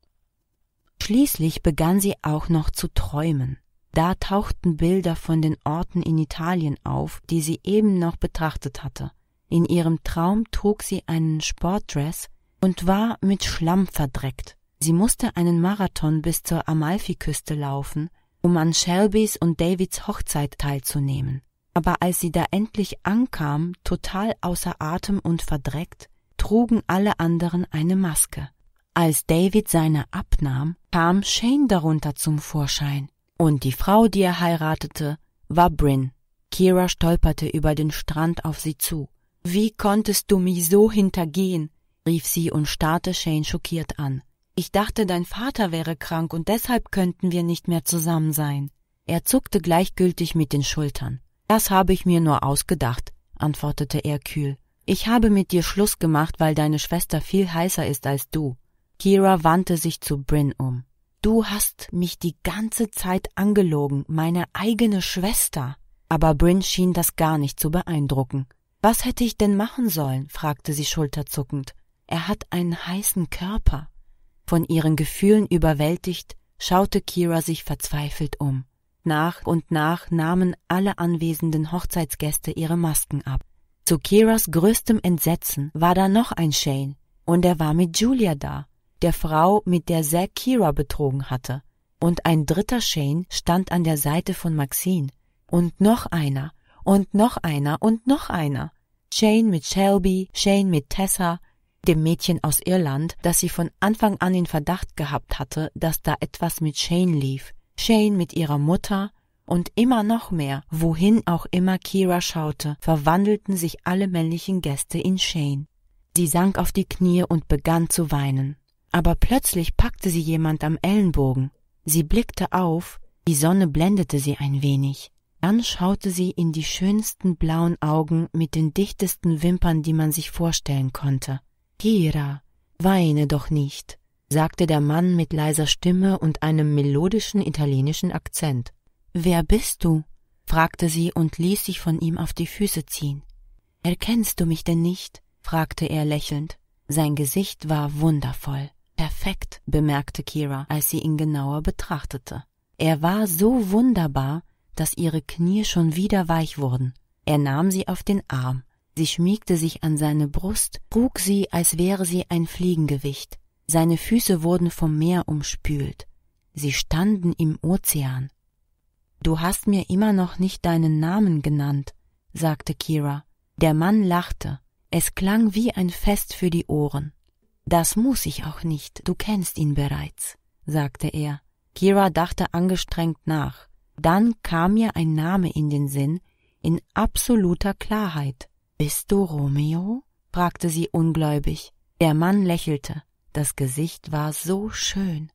Schließlich begann sie auch noch zu träumen. Da tauchten Bilder von den Orten in Italien auf, die sie eben noch betrachtet hatte. In ihrem Traum trug sie einen Sportdress, und war mit Schlamm verdreckt. Sie musste einen Marathon bis zur Amalfiküste laufen, um an Shelbys und Davids Hochzeit teilzunehmen. Aber als sie da endlich ankam, total außer Atem und verdreckt, trugen alle anderen eine Maske. Als David seine abnahm, kam Shane darunter zum Vorschein. Und die Frau, die er heiratete, war Bryn. Kira stolperte über den Strand auf sie zu. Wie konntest du mich so hintergehen? rief sie und starrte Shane schockiert an. Ich dachte, dein Vater wäre krank und deshalb könnten wir nicht mehr zusammen sein. Er zuckte gleichgültig mit den Schultern. Das habe ich mir nur ausgedacht, antwortete er kühl. Ich habe mit dir Schluss gemacht, weil deine Schwester viel heißer ist als du. Kira wandte sich zu Bryn um. Du hast mich die ganze Zeit angelogen, meine eigene Schwester. Aber Bryn schien das gar nicht zu beeindrucken. Was hätte ich denn machen sollen? fragte sie schulterzuckend. Er hat einen heißen Körper. Von ihren Gefühlen überwältigt, schaute Kira sich verzweifelt um. Nach und nach nahmen alle anwesenden Hochzeitsgäste ihre Masken ab. Zu Kiras größtem Entsetzen war da noch ein Shane, und er war mit Julia da, der Frau, mit der Zack Kira betrogen hatte. Und ein dritter Shane stand an der Seite von Maxine. Und noch einer, und noch einer, und noch einer. Shane mit Shelby, Shane mit Tessa, dem Mädchen aus Irland, das sie von Anfang an in Verdacht gehabt hatte, dass da etwas mit Shane lief. Shane mit ihrer Mutter und immer noch mehr, wohin auch immer Kira schaute, verwandelten sich alle männlichen Gäste in Shane. Sie sank auf die Knie und begann zu weinen. Aber plötzlich packte sie jemand am Ellenbogen. Sie blickte auf, die Sonne blendete sie ein wenig. Dann schaute sie in die schönsten blauen Augen mit den dichtesten Wimpern, die man sich vorstellen konnte. Kira, weine doch nicht, sagte der Mann mit leiser Stimme und einem melodischen italienischen Akzent. Wer bist du? fragte sie und ließ sich von ihm auf die Füße ziehen. Erkennst du mich denn nicht? fragte er lächelnd. Sein Gesicht war wundervoll. Perfekt, bemerkte Kira, als sie ihn genauer betrachtete. Er war so wunderbar, dass ihre Knie schon wieder weich wurden. Er nahm sie auf den Arm, Sie schmiegte sich an seine Brust, trug sie, als wäre sie ein Fliegengewicht. Seine Füße wurden vom Meer umspült. Sie standen im Ozean. Du hast mir immer noch nicht deinen Namen genannt, sagte Kira. Der Mann lachte. Es klang wie ein Fest für die Ohren. Das muß ich auch nicht, du kennst ihn bereits, sagte er. Kira dachte angestrengt nach. Dann kam mir ein Name in den Sinn, in absoluter Klarheit. Bist du Romeo? fragte sie ungläubig. Der Mann lächelte. Das Gesicht war so schön.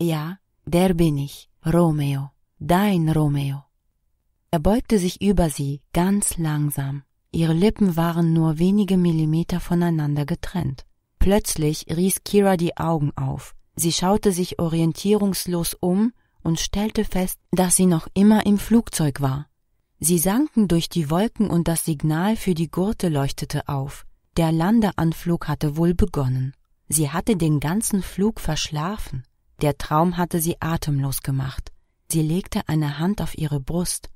Ja, der bin ich, Romeo, dein Romeo. Er beugte sich über sie, ganz langsam. Ihre Lippen waren nur wenige Millimeter voneinander getrennt. Plötzlich riß Kira die Augen auf. Sie schaute sich orientierungslos um und stellte fest, dass sie noch immer im Flugzeug war. Sie sanken durch die Wolken und das Signal für die Gurte leuchtete auf. Der Landeanflug hatte wohl begonnen. Sie hatte den ganzen Flug verschlafen. Der Traum hatte sie atemlos gemacht. Sie legte eine Hand auf ihre Brust,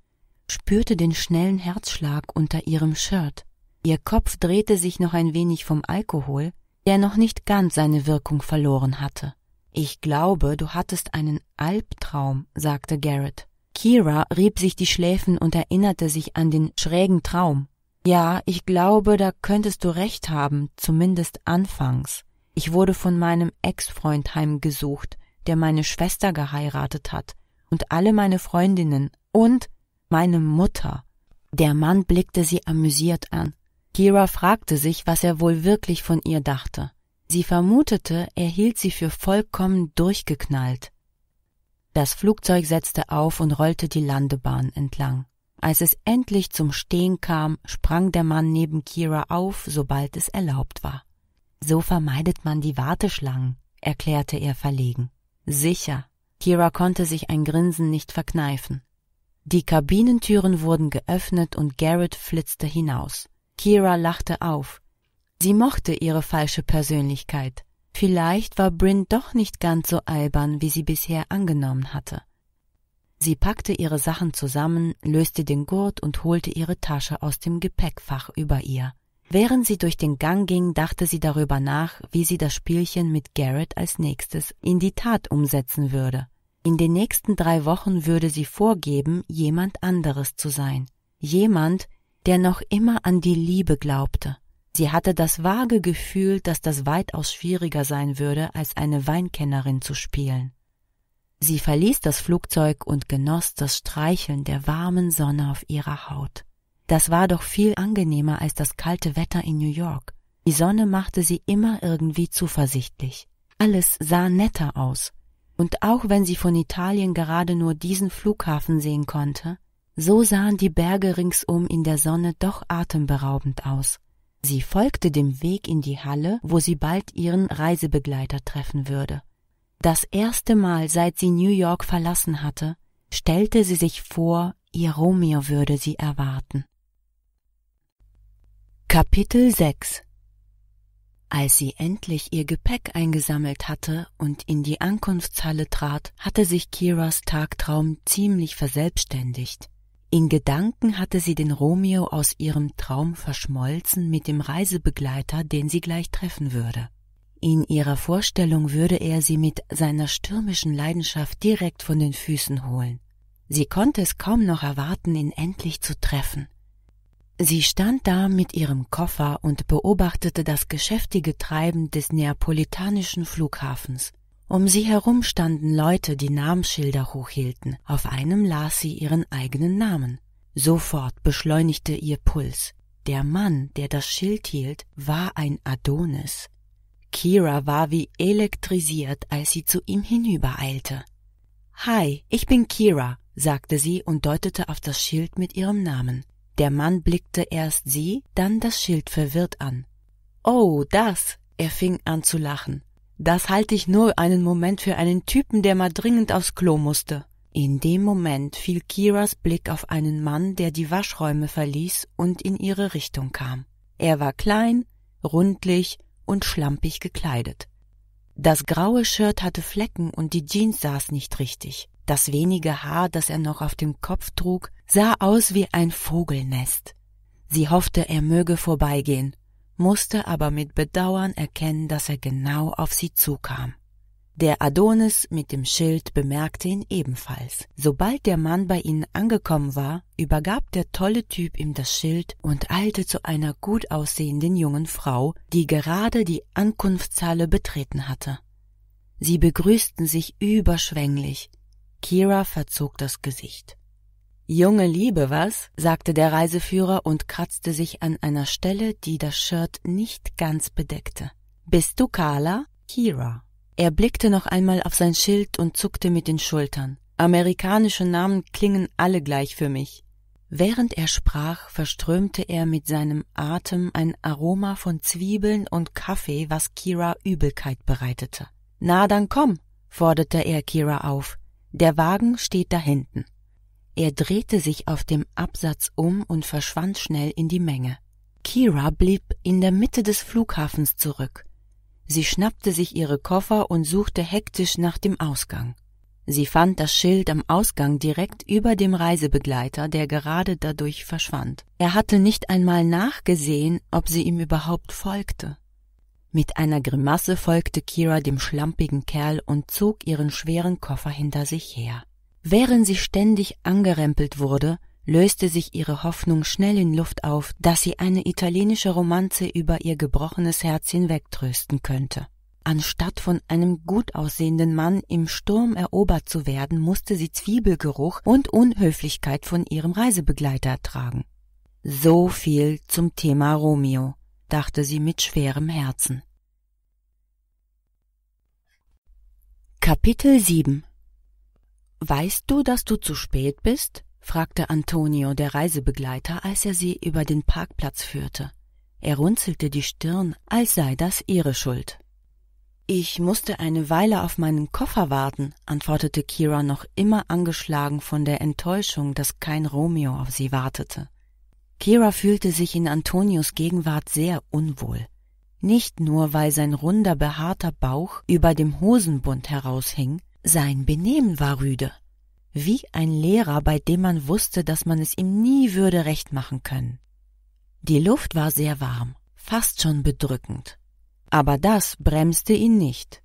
spürte den schnellen Herzschlag unter ihrem Shirt. Ihr Kopf drehte sich noch ein wenig vom Alkohol, der noch nicht ganz seine Wirkung verloren hatte. Ich glaube, du hattest einen Albtraum, sagte Garrett. Kira rieb sich die Schläfen und erinnerte sich an den schrägen Traum. Ja, ich glaube, da könntest du recht haben, zumindest anfangs. Ich wurde von meinem Ex-Freund heimgesucht, der meine Schwester geheiratet hat, und alle meine Freundinnen und meine Mutter. Der Mann blickte sie amüsiert an. Kira fragte sich, was er wohl wirklich von ihr dachte. Sie vermutete, er hielt sie für vollkommen durchgeknallt. Das Flugzeug setzte auf und rollte die Landebahn entlang. Als es endlich zum Stehen kam, sprang der Mann neben Kira auf, sobald es erlaubt war. So vermeidet man die Warteschlangen, erklärte er verlegen. Sicher. Kira konnte sich ein Grinsen nicht verkneifen. Die Kabinentüren wurden geöffnet und Garrett flitzte hinaus. Kira lachte auf. Sie mochte ihre falsche Persönlichkeit. Vielleicht war Bryn doch nicht ganz so albern, wie sie bisher angenommen hatte. Sie packte ihre Sachen zusammen, löste den Gurt und holte ihre Tasche aus dem Gepäckfach über ihr. Während sie durch den Gang ging, dachte sie darüber nach, wie sie das Spielchen mit Garrett als nächstes in die Tat umsetzen würde. In den nächsten drei Wochen würde sie vorgeben, jemand anderes zu sein. Jemand, der noch immer an die Liebe glaubte. Sie hatte das vage Gefühl, dass das weitaus schwieriger sein würde, als eine Weinkennerin zu spielen. Sie verließ das Flugzeug und genoss das Streicheln der warmen Sonne auf ihrer Haut. Das war doch viel angenehmer als das kalte Wetter in New York. Die Sonne machte sie immer irgendwie zuversichtlich. Alles sah netter aus. Und auch wenn sie von Italien gerade nur diesen Flughafen sehen konnte, so sahen die Berge ringsum in der Sonne doch atemberaubend aus. Sie folgte dem Weg in die Halle, wo sie bald ihren Reisebegleiter treffen würde. Das erste Mal, seit sie New York verlassen hatte, stellte sie sich vor, ihr Romeo würde sie erwarten. Kapitel 6 Als sie endlich ihr Gepäck eingesammelt hatte und in die Ankunftshalle trat, hatte sich Kiras Tagtraum ziemlich verselbstständigt. In Gedanken hatte sie den Romeo aus ihrem Traum verschmolzen mit dem Reisebegleiter, den sie gleich treffen würde. In ihrer Vorstellung würde er sie mit seiner stürmischen Leidenschaft direkt von den Füßen holen. Sie konnte es kaum noch erwarten, ihn endlich zu treffen. Sie stand da mit ihrem Koffer und beobachtete das geschäftige Treiben des neapolitanischen Flughafens. Um sie herum standen Leute, die Namensschilder hochhielten. Auf einem las sie ihren eigenen Namen. Sofort beschleunigte ihr Puls. Der Mann, der das Schild hielt, war ein Adonis. Kira war wie elektrisiert, als sie zu ihm hinübereilte. Hi, ich bin Kira, sagte sie und deutete auf das Schild mit ihrem Namen. Der Mann blickte erst sie, dann das Schild verwirrt an. Oh, das. Er fing an zu lachen. Das halte ich nur einen Moment für einen Typen, der mal dringend aufs Klo musste. In dem Moment fiel Kiras Blick auf einen Mann, der die Waschräume verließ und in ihre Richtung kam. Er war klein, rundlich und schlampig gekleidet. Das graue Shirt hatte Flecken und die Jeans saß nicht richtig. Das wenige Haar, das er noch auf dem Kopf trug, sah aus wie ein Vogelnest. Sie hoffte, er möge vorbeigehen, musste aber mit Bedauern erkennen, dass er genau auf sie zukam. Der Adonis mit dem Schild bemerkte ihn ebenfalls. Sobald der Mann bei ihnen angekommen war, übergab der tolle Typ ihm das Schild und eilte zu einer gut aussehenden jungen Frau, die gerade die Ankunftshalle betreten hatte. Sie begrüßten sich überschwänglich. Kira verzog das Gesicht. Junge Liebe, was? sagte der Reiseführer und kratzte sich an einer Stelle, die das Shirt nicht ganz bedeckte. Bist du Carla? Kira. Er blickte noch einmal auf sein Schild und zuckte mit den Schultern. Amerikanische Namen klingen alle gleich für mich. Während er sprach, verströmte er mit seinem Atem ein Aroma von Zwiebeln und Kaffee, was Kira Übelkeit bereitete. Na dann komm, forderte er Kira auf. Der Wagen steht da hinten. Er drehte sich auf dem Absatz um und verschwand schnell in die Menge. Kira blieb in der Mitte des Flughafens zurück. Sie schnappte sich ihre Koffer und suchte hektisch nach dem Ausgang. Sie fand das Schild am Ausgang direkt über dem Reisebegleiter, der gerade dadurch verschwand. Er hatte nicht einmal nachgesehen, ob sie ihm überhaupt folgte. Mit einer Grimasse folgte Kira dem schlampigen Kerl und zog ihren schweren Koffer hinter sich her. Während sie ständig angerempelt wurde, löste sich ihre Hoffnung schnell in Luft auf, dass sie eine italienische Romanze über ihr gebrochenes Herz hinwegtrösten könnte. Anstatt von einem gut aussehenden Mann im Sturm erobert zu werden, musste sie Zwiebelgeruch und Unhöflichkeit von ihrem Reisebegleiter ertragen. So viel zum Thema Romeo, dachte sie mit schwerem Herzen. Kapitel 7 Weißt du, dass du zu spät bist? fragte Antonio, der Reisebegleiter, als er sie über den Parkplatz führte. Er runzelte die Stirn, als sei das ihre Schuld. Ich musste eine Weile auf meinen Koffer warten, antwortete Kira noch immer angeschlagen von der Enttäuschung, dass kein Romeo auf sie wartete. Kira fühlte sich in Antonios Gegenwart sehr unwohl. Nicht nur, weil sein runder, behaarter Bauch über dem Hosenbund heraushing, sein Benehmen war rüde, wie ein Lehrer, bei dem man wusste, dass man es ihm nie würde recht machen können. Die Luft war sehr warm, fast schon bedrückend. Aber das bremste ihn nicht.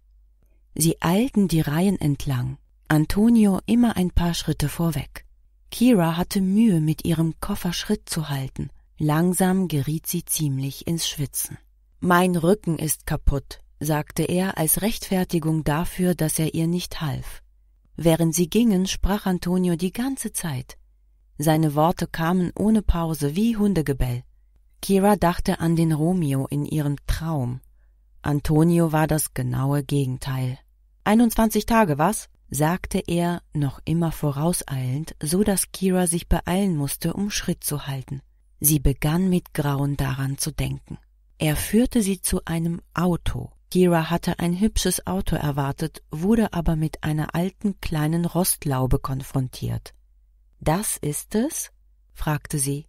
Sie eilten die Reihen entlang, Antonio immer ein paar Schritte vorweg. Kira hatte Mühe, mit ihrem Koffer Schritt zu halten. Langsam geriet sie ziemlich ins Schwitzen. Mein Rücken ist kaputt, sagte er als Rechtfertigung dafür, dass er ihr nicht half. Während sie gingen, sprach Antonio die ganze Zeit. Seine Worte kamen ohne Pause wie Hundegebell. Kira dachte an den Romeo in ihrem Traum. Antonio war das genaue Gegenteil. 21 Tage, was? sagte er, noch immer vorauseilend, so dass Kira sich beeilen musste, um Schritt zu halten. Sie begann mit Grauen daran zu denken. Er führte sie zu einem Auto, Kira hatte ein hübsches Auto erwartet, wurde aber mit einer alten kleinen Rostlaube konfrontiert. Das ist es? fragte sie.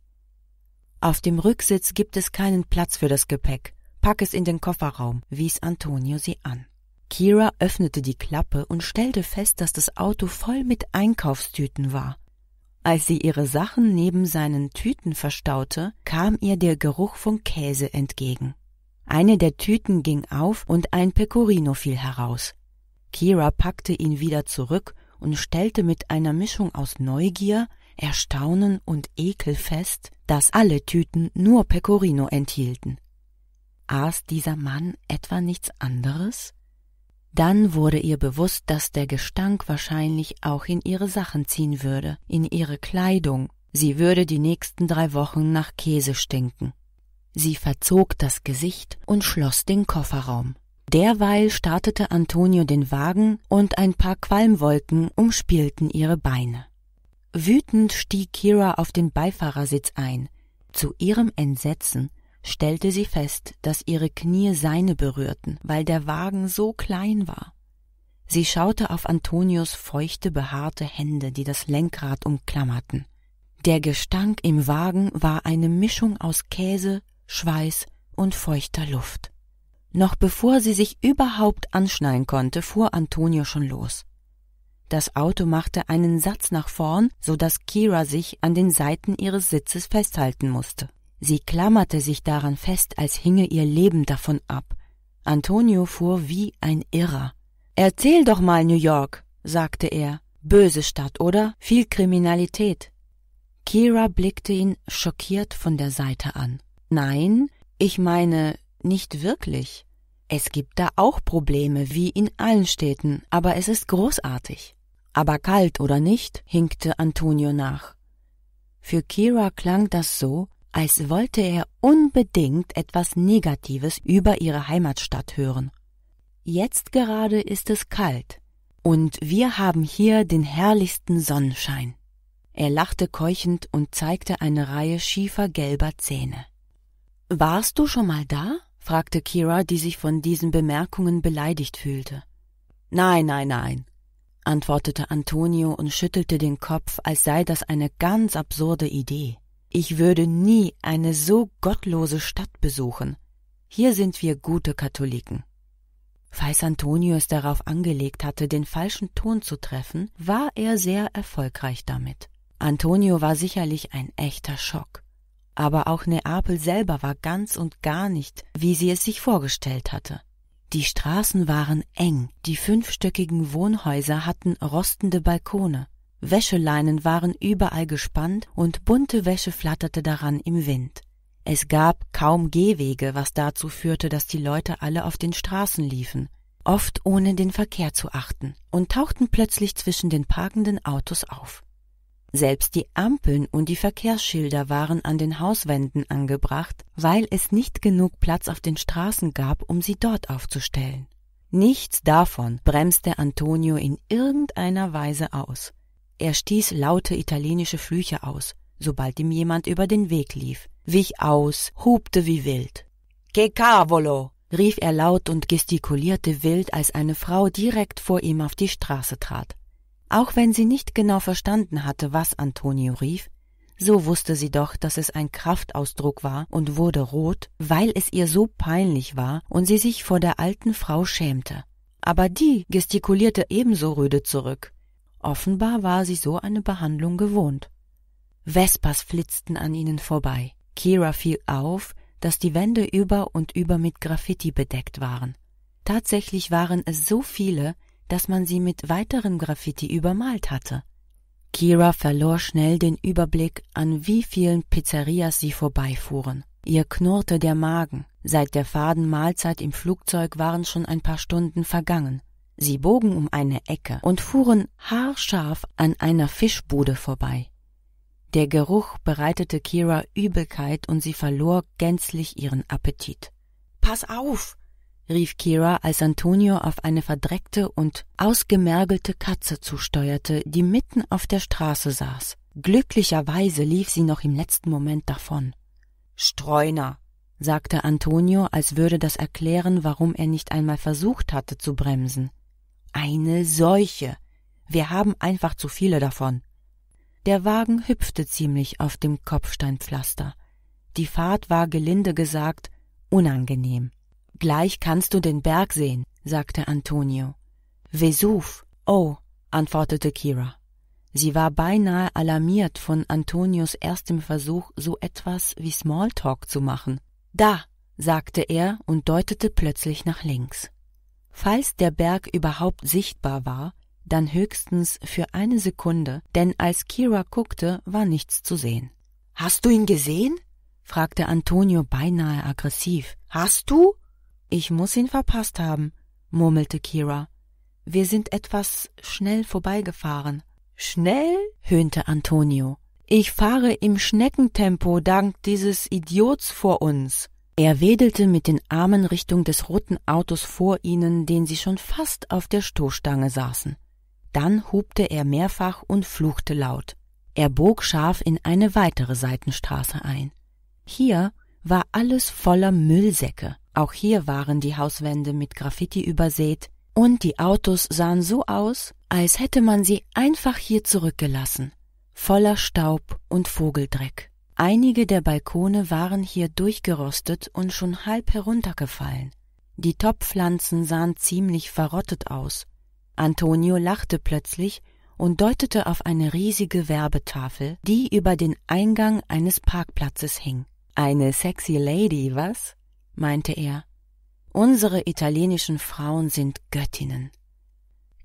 Auf dem Rücksitz gibt es keinen Platz für das Gepäck. Pack es in den Kofferraum, wies Antonio sie an. Kira öffnete die Klappe und stellte fest, dass das Auto voll mit Einkaufstüten war. Als sie ihre Sachen neben seinen Tüten verstaute, kam ihr der Geruch von Käse entgegen. Eine der Tüten ging auf und ein Pecorino fiel heraus. Kira packte ihn wieder zurück und stellte mit einer Mischung aus Neugier, Erstaunen und Ekel fest, dass alle Tüten nur Pecorino enthielten. Aß dieser Mann etwa nichts anderes? Dann wurde ihr bewusst, dass der Gestank wahrscheinlich auch in ihre Sachen ziehen würde, in ihre Kleidung. Sie würde die nächsten drei Wochen nach Käse stinken. Sie verzog das Gesicht und schloss den Kofferraum. Derweil startete Antonio den Wagen und ein paar Qualmwolken umspielten ihre Beine. Wütend stieg Kira auf den Beifahrersitz ein. Zu ihrem Entsetzen stellte sie fest, dass ihre Knie seine berührten, weil der Wagen so klein war. Sie schaute auf Antonios feuchte, behaarte Hände, die das Lenkrad umklammerten. Der Gestank im Wagen war eine Mischung aus Käse, Schweiß und feuchter Luft. Noch bevor sie sich überhaupt anschneiden konnte, fuhr Antonio schon los. Das Auto machte einen Satz nach vorn, so dass Kira sich an den Seiten ihres Sitzes festhalten musste. Sie klammerte sich daran fest, als hinge ihr Leben davon ab. Antonio fuhr wie ein Irrer. Erzähl doch mal, New York, sagte er. Böse Stadt, oder? Viel Kriminalität. Kira blickte ihn schockiert von der Seite an. Nein, ich meine nicht wirklich. Es gibt da auch Probleme wie in allen Städten, aber es ist großartig. Aber kalt oder nicht, hinkte Antonio nach. Für Kira klang das so, als wollte er unbedingt etwas Negatives über ihre Heimatstadt hören. Jetzt gerade ist es kalt, und wir haben hier den herrlichsten Sonnenschein. Er lachte keuchend und zeigte eine Reihe schiefergelber Zähne. Warst du schon mal da? fragte Kira, die sich von diesen Bemerkungen beleidigt fühlte. Nein, nein, nein, antwortete Antonio und schüttelte den Kopf, als sei das eine ganz absurde Idee. Ich würde nie eine so gottlose Stadt besuchen. Hier sind wir gute Katholiken. Falls Antonio es darauf angelegt hatte, den falschen Ton zu treffen, war er sehr erfolgreich damit. Antonio war sicherlich ein echter Schock aber auch Neapel selber war ganz und gar nicht, wie sie es sich vorgestellt hatte. Die Straßen waren eng, die fünfstöckigen Wohnhäuser hatten rostende Balkone, Wäscheleinen waren überall gespannt und bunte Wäsche flatterte daran im Wind. Es gab kaum Gehwege, was dazu führte, dass die Leute alle auf den Straßen liefen, oft ohne den Verkehr zu achten, und tauchten plötzlich zwischen den parkenden Autos auf. Selbst die Ampeln und die Verkehrsschilder waren an den Hauswänden angebracht, weil es nicht genug Platz auf den Straßen gab, um sie dort aufzustellen. Nichts davon bremste Antonio in irgendeiner Weise aus. Er stieß laute italienische Flüche aus, sobald ihm jemand über den Weg lief, wich aus, hubte wie wild. Che cavolo! rief er laut und gestikulierte wild, als eine Frau direkt vor ihm auf die Straße trat. Auch wenn sie nicht genau verstanden hatte, was Antonio rief, so wusste sie doch, dass es ein Kraftausdruck war und wurde rot, weil es ihr so peinlich war und sie sich vor der alten Frau schämte. Aber die gestikulierte ebenso rüde zurück. Offenbar war sie so eine Behandlung gewohnt. Vespas flitzten an ihnen vorbei. Kira fiel auf, dass die Wände über und über mit Graffiti bedeckt waren. Tatsächlich waren es so viele, dass man sie mit weiterem Graffiti übermalt hatte. Kira verlor schnell den Überblick, an wie vielen Pizzerias sie vorbeifuhren. Ihr knurrte der Magen. Seit der faden Mahlzeit im Flugzeug waren schon ein paar Stunden vergangen. Sie bogen um eine Ecke und fuhren haarscharf an einer Fischbude vorbei. Der Geruch bereitete Kira Übelkeit und sie verlor gänzlich ihren Appetit. Pass auf! rief Kira, als Antonio auf eine verdreckte und ausgemergelte Katze zusteuerte, die mitten auf der Straße saß. Glücklicherweise lief sie noch im letzten Moment davon. Streuner, sagte Antonio, als würde das erklären, warum er nicht einmal versucht hatte zu bremsen. Eine Seuche. Wir haben einfach zu viele davon. Der Wagen hüpfte ziemlich auf dem Kopfsteinpflaster. Die Fahrt war gelinde gesagt unangenehm. Gleich kannst du den Berg sehen, sagte Antonio. Vesuv. Oh, antwortete Kira. Sie war beinahe alarmiert von Antonios erstem Versuch, so etwas wie Smalltalk zu machen. Da, sagte er und deutete plötzlich nach links. Falls der Berg überhaupt sichtbar war, dann höchstens für eine Sekunde, denn als Kira guckte, war nichts zu sehen. Hast du ihn gesehen? fragte Antonio beinahe aggressiv. Hast du? Ich muss ihn verpasst haben, murmelte Kira. Wir sind etwas schnell vorbeigefahren. Schnell? höhnte Antonio. Ich fahre im Schneckentempo dank dieses Idiots vor uns. Er wedelte mit den Armen Richtung des roten Autos vor ihnen, den sie schon fast auf der Stoßstange saßen. Dann hubte er mehrfach und fluchte laut. Er bog scharf in eine weitere Seitenstraße ein. Hier war alles voller Müllsäcke. Auch hier waren die Hauswände mit Graffiti übersät und die Autos sahen so aus, als hätte man sie einfach hier zurückgelassen, voller Staub und Vogeldreck. Einige der Balkone waren hier durchgerostet und schon halb heruntergefallen. Die Topfpflanzen sahen ziemlich verrottet aus. Antonio lachte plötzlich und deutete auf eine riesige Werbetafel, die über den Eingang eines Parkplatzes hing. Eine sexy Lady, was? meinte er. Unsere italienischen Frauen sind Göttinnen.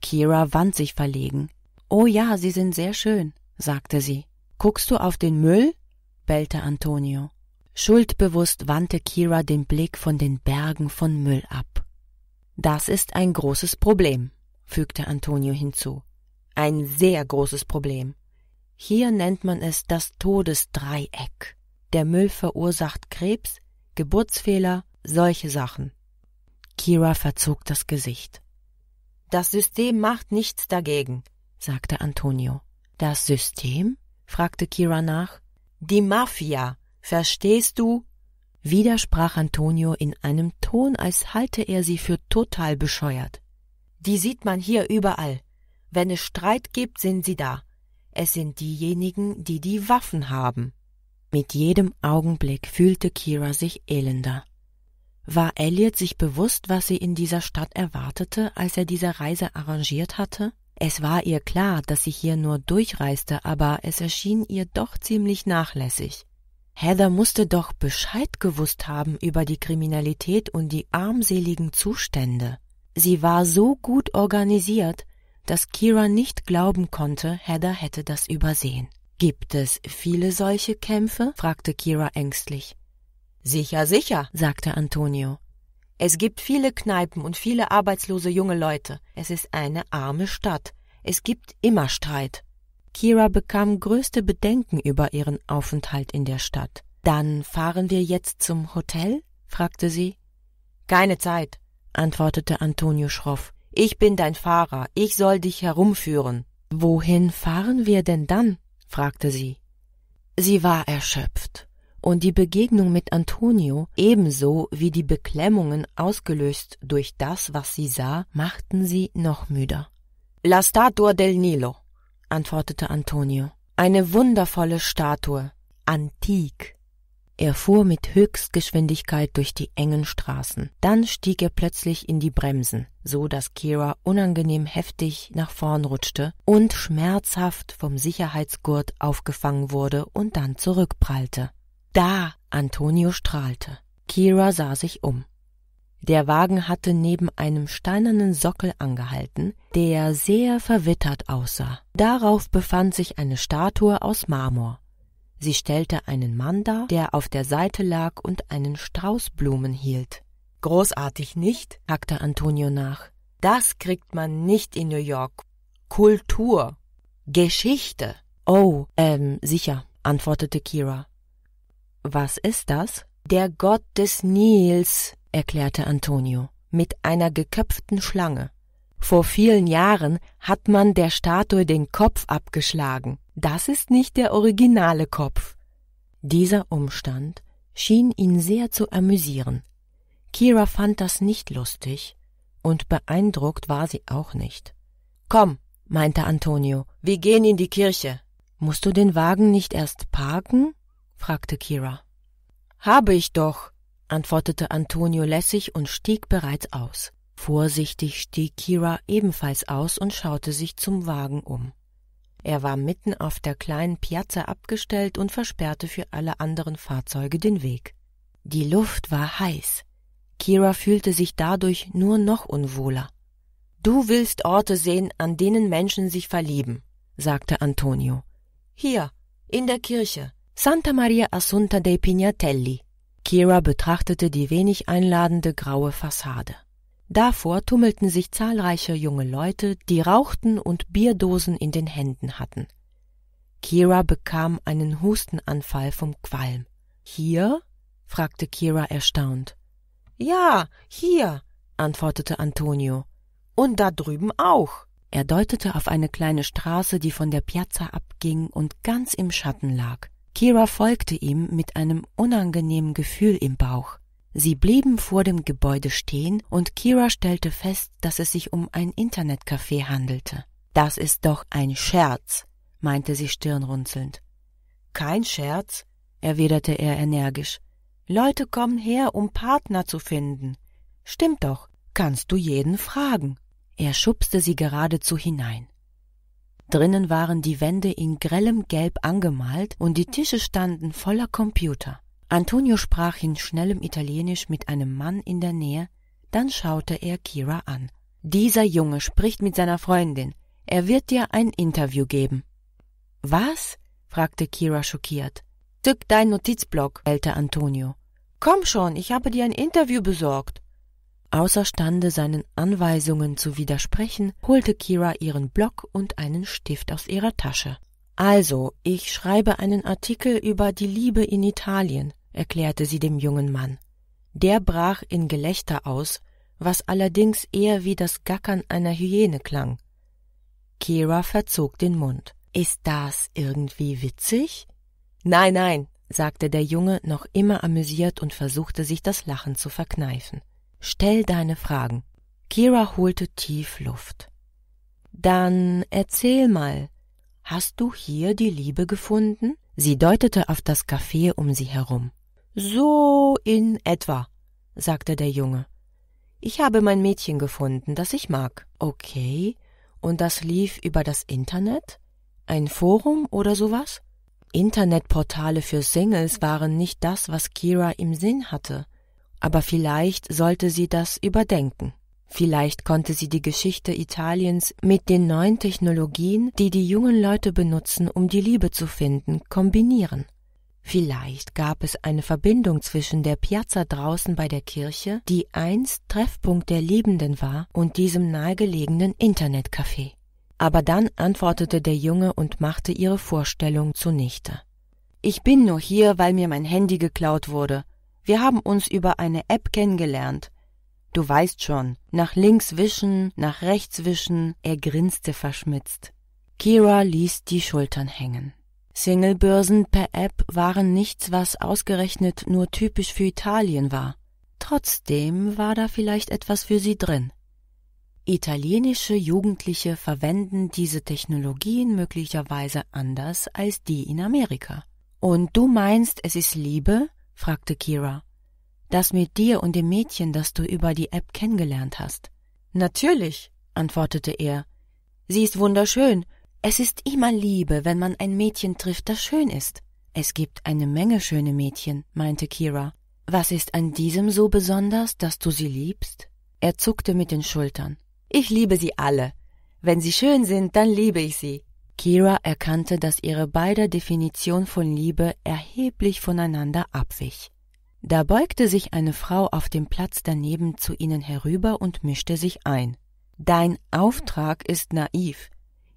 Kira wand sich verlegen. Oh ja, sie sind sehr schön, sagte sie. Guckst du auf den Müll? bellte Antonio. Schuldbewusst wandte Kira den Blick von den Bergen von Müll ab. Das ist ein großes Problem, fügte Antonio hinzu. Ein sehr großes Problem. Hier nennt man es das Todesdreieck der Müll verursacht Krebs, Geburtsfehler, solche Sachen. Kira verzog das Gesicht. Das System macht nichts dagegen, sagte Antonio. Das System? fragte Kira nach. Die Mafia, verstehst du? Widersprach Antonio in einem Ton, als halte er sie für total bescheuert. Die sieht man hier überall. Wenn es Streit gibt, sind sie da. Es sind diejenigen, die die Waffen haben. Mit jedem Augenblick fühlte Kira sich elender. War Elliot sich bewusst, was sie in dieser Stadt erwartete, als er diese Reise arrangiert hatte? Es war ihr klar, dass sie hier nur durchreiste, aber es erschien ihr doch ziemlich nachlässig. Heather musste doch Bescheid gewusst haben über die Kriminalität und die armseligen Zustände. Sie war so gut organisiert, dass Kira nicht glauben konnte, Heather hätte das übersehen. Gibt es viele solche Kämpfe? fragte Kira ängstlich. Sicher, sicher, sagte Antonio. Es gibt viele Kneipen und viele arbeitslose junge Leute. Es ist eine arme Stadt. Es gibt immer Streit. Kira bekam größte Bedenken über ihren Aufenthalt in der Stadt. Dann fahren wir jetzt zum Hotel? fragte sie. Keine Zeit, antwortete Antonio schroff. Ich bin dein Fahrer. Ich soll dich herumführen. Wohin fahren wir denn dann? fragte sie. Sie war erschöpft, und die Begegnung mit Antonio, ebenso wie die Beklemmungen ausgelöst durch das, was sie sah, machten sie noch müder. La Statua del Nilo, antwortete Antonio. Eine wundervolle Statue, antik, er fuhr mit Höchstgeschwindigkeit durch die engen Straßen. Dann stieg er plötzlich in die Bremsen, so dass Kira unangenehm heftig nach vorn rutschte und schmerzhaft vom Sicherheitsgurt aufgefangen wurde und dann zurückprallte. Da! Antonio strahlte. Kira sah sich um. Der Wagen hatte neben einem steinernen Sockel angehalten, der sehr verwittert aussah. Darauf befand sich eine Statue aus Marmor. Sie stellte einen Mann dar, der auf der Seite lag und einen Strauß Blumen hielt. Großartig nicht? hackte Antonio nach. Das kriegt man nicht in New York. Kultur. Geschichte. Oh, ähm, sicher, antwortete Kira. Was ist das? Der Gott des Nils, erklärte Antonio, mit einer geköpften Schlange. Vor vielen Jahren hat man der Statue den Kopf abgeschlagen das ist nicht der originale Kopf. Dieser Umstand schien ihn sehr zu amüsieren. Kira fand das nicht lustig, und beeindruckt war sie auch nicht. Komm, meinte Antonio, wir gehen in die Kirche. Musst du den Wagen nicht erst parken? fragte Kira. Habe ich doch, antwortete Antonio lässig und stieg bereits aus. Vorsichtig stieg Kira ebenfalls aus und schaute sich zum Wagen um. Er war mitten auf der kleinen Piazza abgestellt und versperrte für alle anderen Fahrzeuge den Weg. Die Luft war heiß. Kira fühlte sich dadurch nur noch unwohler. Du willst Orte sehen, an denen Menschen sich verlieben, sagte Antonio. Hier, in der Kirche, Santa Maria Assunta dei Pignatelli. Kira betrachtete die wenig einladende graue Fassade. Davor tummelten sich zahlreiche junge Leute, die rauchten und Bierdosen in den Händen hatten. Kira bekam einen Hustenanfall vom Qualm. Hier? fragte Kira erstaunt. Ja, hier, antwortete Antonio. Und da drüben auch. Er deutete auf eine kleine Straße, die von der Piazza abging und ganz im Schatten lag. Kira folgte ihm mit einem unangenehmen Gefühl im Bauch. Sie blieben vor dem Gebäude stehen und Kira stellte fest, dass es sich um ein Internetcafé handelte. Das ist doch ein Scherz, meinte sie stirnrunzelnd. Kein Scherz, erwiderte er energisch. Leute kommen her, um Partner zu finden. Stimmt doch, kannst du jeden fragen. Er schubste sie geradezu hinein. Drinnen waren die Wände in grellem Gelb angemalt und die Tische standen voller Computer. Antonio sprach in schnellem Italienisch mit einem Mann in der Nähe, dann schaute er Kira an. Dieser Junge spricht mit seiner Freundin. Er wird dir ein Interview geben. Was? fragte Kira schockiert. Zück dein Notizblock, bellte Antonio. Komm schon, ich habe dir ein Interview besorgt. Außerstande seinen Anweisungen zu widersprechen, holte Kira ihren Block und einen Stift aus ihrer Tasche. Also, ich schreibe einen Artikel über die Liebe in Italien erklärte sie dem jungen Mann. Der brach in Gelächter aus, was allerdings eher wie das Gackern einer Hyäne klang. Kira verzog den Mund. Ist das irgendwie witzig? Nein, nein, sagte der Junge noch immer amüsiert und versuchte sich das Lachen zu verkneifen. Stell deine Fragen. Kira holte tief Luft. Dann erzähl mal. Hast du hier die Liebe gefunden? Sie deutete auf das Café um sie herum. So in etwa, sagte der Junge. Ich habe mein Mädchen gefunden, das ich mag. Okay. Und das lief über das Internet? Ein Forum oder sowas? Internetportale für Singles waren nicht das, was Kira im Sinn hatte. Aber vielleicht sollte sie das überdenken. Vielleicht konnte sie die Geschichte Italiens mit den neuen Technologien, die die jungen Leute benutzen, um die Liebe zu finden, kombinieren. Vielleicht gab es eine Verbindung zwischen der Piazza draußen bei der Kirche, die einst Treffpunkt der Liebenden war, und diesem nahegelegenen Internetcafé. Aber dann antwortete der Junge und machte ihre Vorstellung zunichte. Ich bin nur hier, weil mir mein Handy geklaut wurde. Wir haben uns über eine App kennengelernt. Du weißt schon, nach links wischen, nach rechts wischen, er grinste verschmitzt. Kira ließ die Schultern hängen. Singlebörsen per App waren nichts, was ausgerechnet nur typisch für Italien war. Trotzdem war da vielleicht etwas für sie drin. Italienische Jugendliche verwenden diese Technologien möglicherweise anders als die in Amerika. Und du meinst, es ist Liebe? fragte Kira. Das mit dir und dem Mädchen, das du über die App kennengelernt hast. Natürlich, antwortete er. Sie ist wunderschön es ist immer Liebe, wenn man ein Mädchen trifft, das schön ist. Es gibt eine Menge schöne Mädchen, meinte Kira. Was ist an diesem so besonders, dass du sie liebst? Er zuckte mit den Schultern. Ich liebe sie alle. Wenn sie schön sind, dann liebe ich sie. Kira erkannte, dass ihre beider Definition von Liebe erheblich voneinander abwich. Da beugte sich eine Frau auf dem Platz daneben zu ihnen herüber und mischte sich ein. Dein Auftrag ist naiv,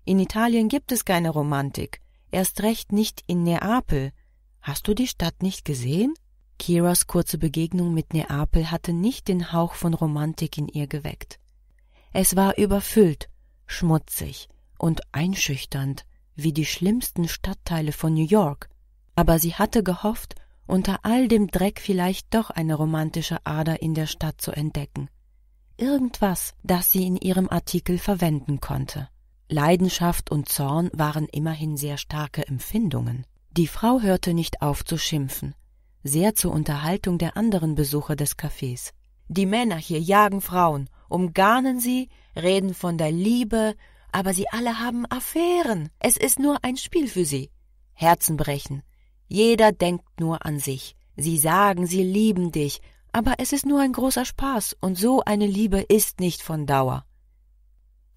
in Italien gibt es keine Romantik, erst recht nicht in Neapel. Hast du die Stadt nicht gesehen? Kiras kurze Begegnung mit Neapel hatte nicht den Hauch von Romantik in ihr geweckt. Es war überfüllt, schmutzig und einschüchternd, wie die schlimmsten Stadtteile von New York, aber sie hatte gehofft, unter all dem Dreck vielleicht doch eine romantische Ader in der Stadt zu entdecken. Irgendwas, das sie in ihrem Artikel verwenden konnte. Leidenschaft und Zorn waren immerhin sehr starke Empfindungen. Die Frau hörte nicht auf zu schimpfen, sehr zur Unterhaltung der anderen Besucher des Cafés. Die Männer hier jagen Frauen, umgarnen sie, reden von der Liebe, aber sie alle haben Affären. Es ist nur ein Spiel für sie. Herzen brechen. Jeder denkt nur an sich. Sie sagen, sie lieben dich, aber es ist nur ein großer Spaß, und so eine Liebe ist nicht von Dauer.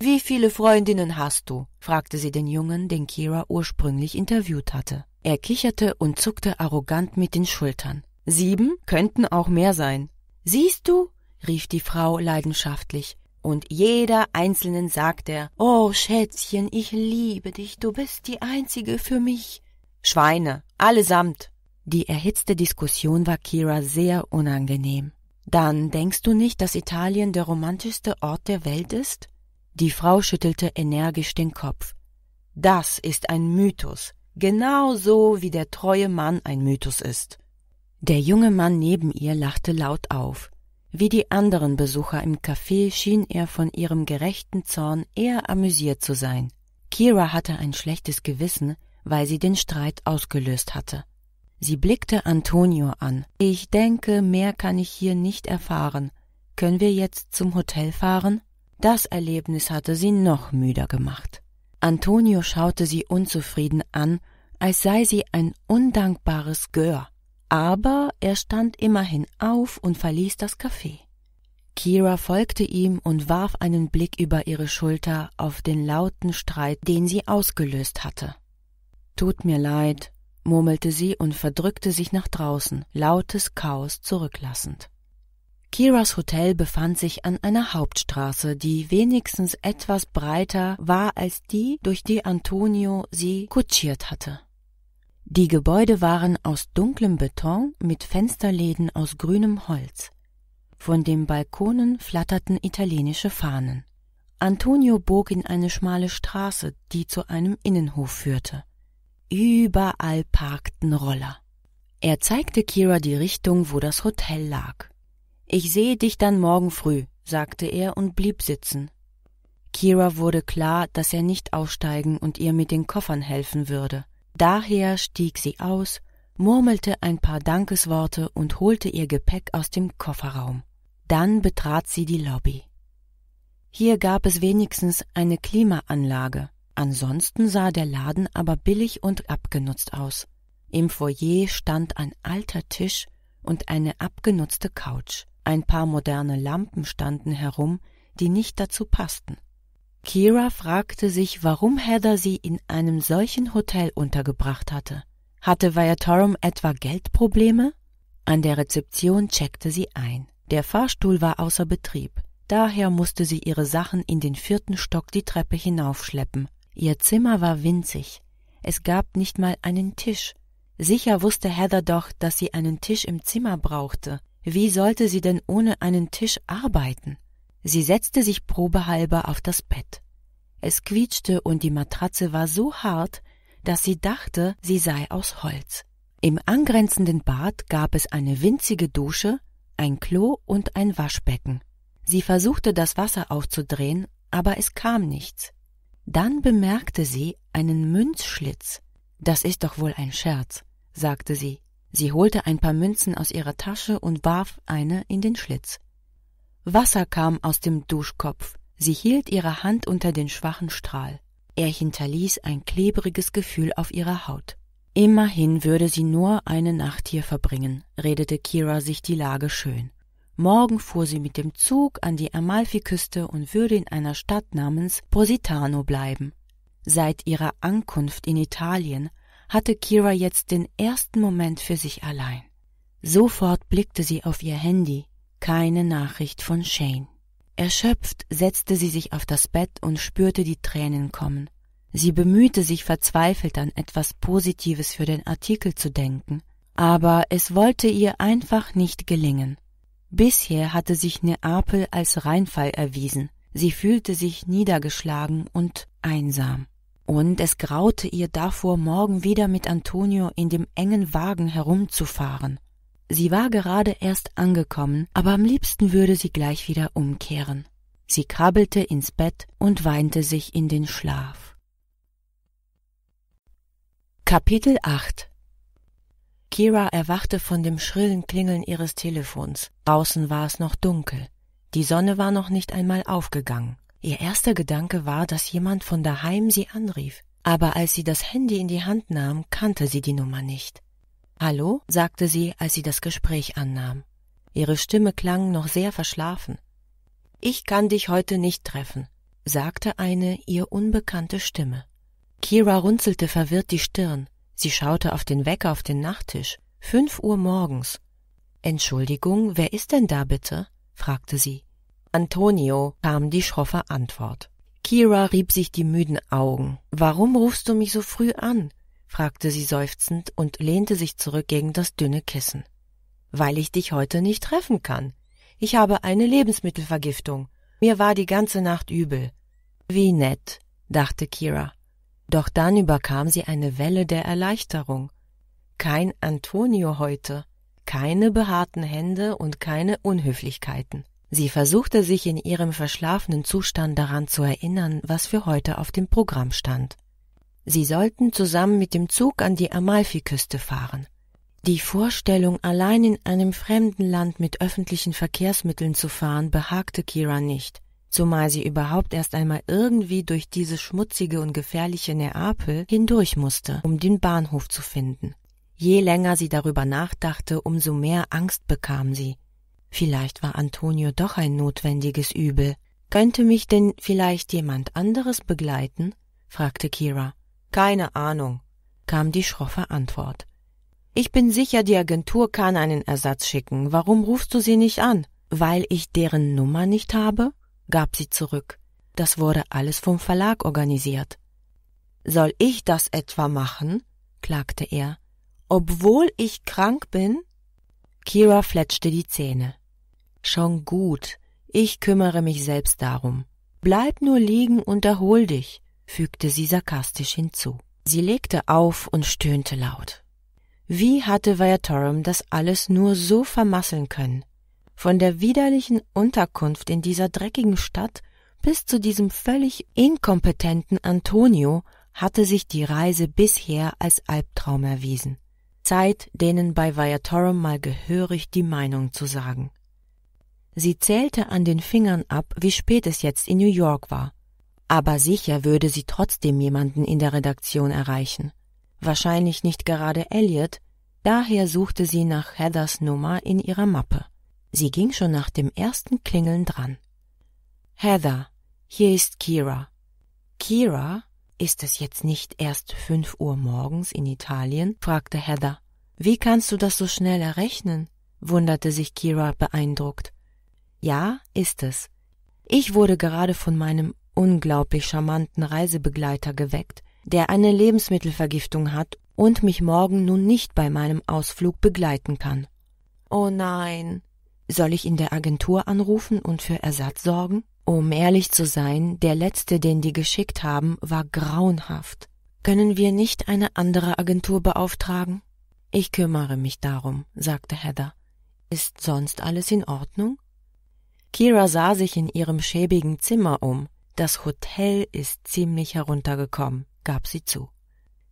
Wie viele Freundinnen hast du? fragte sie den Jungen, den Kira ursprünglich interviewt hatte. Er kicherte und zuckte arrogant mit den Schultern. Sieben könnten auch mehr sein. Siehst du? rief die Frau leidenschaftlich. Und jeder Einzelnen sagt er, Oh Schätzchen, ich liebe dich, du bist die Einzige für mich. Schweine, allesamt. Die erhitzte Diskussion war Kira sehr unangenehm. Dann denkst du nicht, dass Italien der romantischste Ort der Welt ist? Die Frau schüttelte energisch den Kopf. Das ist ein Mythos, genau so wie der treue Mann ein Mythos ist. Der junge Mann neben ihr lachte laut auf. Wie die anderen Besucher im Café schien er von ihrem gerechten Zorn eher amüsiert zu sein. Kira hatte ein schlechtes Gewissen, weil sie den Streit ausgelöst hatte. Sie blickte Antonio an. Ich denke, mehr kann ich hier nicht erfahren. Können wir jetzt zum Hotel fahren? Das Erlebnis hatte sie noch müder gemacht. Antonio schaute sie unzufrieden an, als sei sie ein undankbares Gör. Aber er stand immerhin auf und verließ das Café. Kira folgte ihm und warf einen Blick über ihre Schulter auf den lauten Streit, den sie ausgelöst hatte. Tut mir leid, murmelte sie und verdrückte sich nach draußen, lautes Chaos zurücklassend. Kiras Hotel befand sich an einer Hauptstraße, die wenigstens etwas breiter war als die, durch die Antonio sie kutschiert hatte. Die Gebäude waren aus dunklem Beton mit Fensterläden aus grünem Holz. Von den Balkonen flatterten italienische Fahnen. Antonio bog in eine schmale Straße, die zu einem Innenhof führte. Überall parkten Roller. Er zeigte Kira die Richtung, wo das Hotel lag. Ich sehe dich dann morgen früh, sagte er und blieb sitzen. Kira wurde klar, dass er nicht aussteigen und ihr mit den Koffern helfen würde. Daher stieg sie aus, murmelte ein paar Dankesworte und holte ihr Gepäck aus dem Kofferraum. Dann betrat sie die Lobby. Hier gab es wenigstens eine Klimaanlage, ansonsten sah der Laden aber billig und abgenutzt aus. Im Foyer stand ein alter Tisch und eine abgenutzte Couch. Ein paar moderne Lampen standen herum, die nicht dazu passten. Kira fragte sich, warum Heather sie in einem solchen Hotel untergebracht hatte. Hatte Viatorum etwa Geldprobleme? An der Rezeption checkte sie ein. Der Fahrstuhl war außer Betrieb. Daher musste sie ihre Sachen in den vierten Stock die Treppe hinaufschleppen. Ihr Zimmer war winzig. Es gab nicht mal einen Tisch. Sicher wusste Heather doch, dass sie einen Tisch im Zimmer brauchte. Wie sollte sie denn ohne einen Tisch arbeiten? Sie setzte sich probehalber auf das Bett. Es quietschte und die Matratze war so hart, dass sie dachte, sie sei aus Holz. Im angrenzenden Bad gab es eine winzige Dusche, ein Klo und ein Waschbecken. Sie versuchte das Wasser aufzudrehen, aber es kam nichts. Dann bemerkte sie einen Münzschlitz. Das ist doch wohl ein Scherz, sagte sie. Sie holte ein paar Münzen aus ihrer Tasche und warf eine in den Schlitz. Wasser kam aus dem Duschkopf. Sie hielt ihre Hand unter den schwachen Strahl. Er hinterließ ein klebriges Gefühl auf ihrer Haut. Immerhin würde sie nur eine Nacht hier verbringen, redete Kira sich die Lage schön. Morgen fuhr sie mit dem Zug an die Amalfiküste und würde in einer Stadt namens Positano bleiben. Seit ihrer Ankunft in Italien hatte Kira jetzt den ersten Moment für sich allein. Sofort blickte sie auf ihr Handy. Keine Nachricht von Shane. Erschöpft setzte sie sich auf das Bett und spürte die Tränen kommen. Sie bemühte sich verzweifelt an etwas Positives für den Artikel zu denken, aber es wollte ihr einfach nicht gelingen. Bisher hatte sich Neapel als Reinfall erwiesen. Sie fühlte sich niedergeschlagen und einsam und es graute ihr davor, morgen wieder mit Antonio in dem engen Wagen herumzufahren. Sie war gerade erst angekommen, aber am liebsten würde sie gleich wieder umkehren. Sie krabbelte ins Bett und weinte sich in den Schlaf. Kapitel 8 Kira erwachte von dem schrillen Klingeln ihres Telefons. Draußen war es noch dunkel. Die Sonne war noch nicht einmal aufgegangen. Ihr erster Gedanke war, dass jemand von daheim sie anrief, aber als sie das Handy in die Hand nahm, kannte sie die Nummer nicht. Hallo, sagte sie, als sie das Gespräch annahm. Ihre Stimme klang noch sehr verschlafen. Ich kann dich heute nicht treffen, sagte eine ihr unbekannte Stimme. Kira runzelte verwirrt die Stirn. Sie schaute auf den Wecker auf den Nachttisch. Fünf Uhr morgens. Entschuldigung, wer ist denn da bitte? fragte sie. Antonio kam die schroffe Antwort. Kira rieb sich die müden Augen. Warum rufst du mich so früh an? fragte sie seufzend und lehnte sich zurück gegen das dünne Kissen. Weil ich dich heute nicht treffen kann. Ich habe eine Lebensmittelvergiftung. Mir war die ganze Nacht übel. Wie nett, dachte Kira. Doch dann überkam sie eine Welle der Erleichterung. Kein Antonio heute, keine behaarten Hände und keine Unhöflichkeiten. Sie versuchte sich in ihrem verschlafenen Zustand daran zu erinnern, was für heute auf dem Programm stand. Sie sollten zusammen mit dem Zug an die Amalfiküste fahren. Die Vorstellung, allein in einem fremden Land mit öffentlichen Verkehrsmitteln zu fahren, behagte Kira nicht, zumal sie überhaupt erst einmal irgendwie durch dieses schmutzige und gefährliche Neapel hindurch musste, um den Bahnhof zu finden. Je länger sie darüber nachdachte, umso mehr Angst bekam sie. Vielleicht war Antonio doch ein notwendiges Übel. Könnte mich denn vielleicht jemand anderes begleiten? fragte Kira. Keine Ahnung, kam die schroffe Antwort. Ich bin sicher, die Agentur kann einen Ersatz schicken. Warum rufst du sie nicht an? Weil ich deren Nummer nicht habe? gab sie zurück. Das wurde alles vom Verlag organisiert. Soll ich das etwa machen? klagte er. Obwohl ich krank bin? Kira fletschte die Zähne. Schon gut, ich kümmere mich selbst darum. Bleib nur liegen und erhol dich, fügte sie sarkastisch hinzu. Sie legte auf und stöhnte laut. Wie hatte Viatorum das alles nur so vermasseln können? Von der widerlichen Unterkunft in dieser dreckigen Stadt bis zu diesem völlig inkompetenten Antonio hatte sich die Reise bisher als Albtraum erwiesen. Zeit, denen bei Viatorum mal gehörig die Meinung zu sagen. Sie zählte an den Fingern ab, wie spät es jetzt in New York war. Aber sicher würde sie trotzdem jemanden in der Redaktion erreichen. Wahrscheinlich nicht gerade Elliot, daher suchte sie nach Heathers Nummer in ihrer Mappe. Sie ging schon nach dem ersten Klingeln dran. Heather, hier ist Kira. Kira? Ist es jetzt nicht erst fünf Uhr morgens in Italien? fragte Heather. Wie kannst du das so schnell errechnen? wunderte sich Kira beeindruckt. Ja, ist es. Ich wurde gerade von meinem unglaublich charmanten Reisebegleiter geweckt, der eine Lebensmittelvergiftung hat und mich morgen nun nicht bei meinem Ausflug begleiten kann. Oh nein. Soll ich in der Agentur anrufen und für Ersatz sorgen? Um ehrlich zu sein, der letzte, den die geschickt haben, war grauenhaft. Können wir nicht eine andere Agentur beauftragen? Ich kümmere mich darum, sagte Heather. Ist sonst alles in Ordnung? Kira sah sich in ihrem schäbigen Zimmer um. Das Hotel ist ziemlich heruntergekommen, gab sie zu.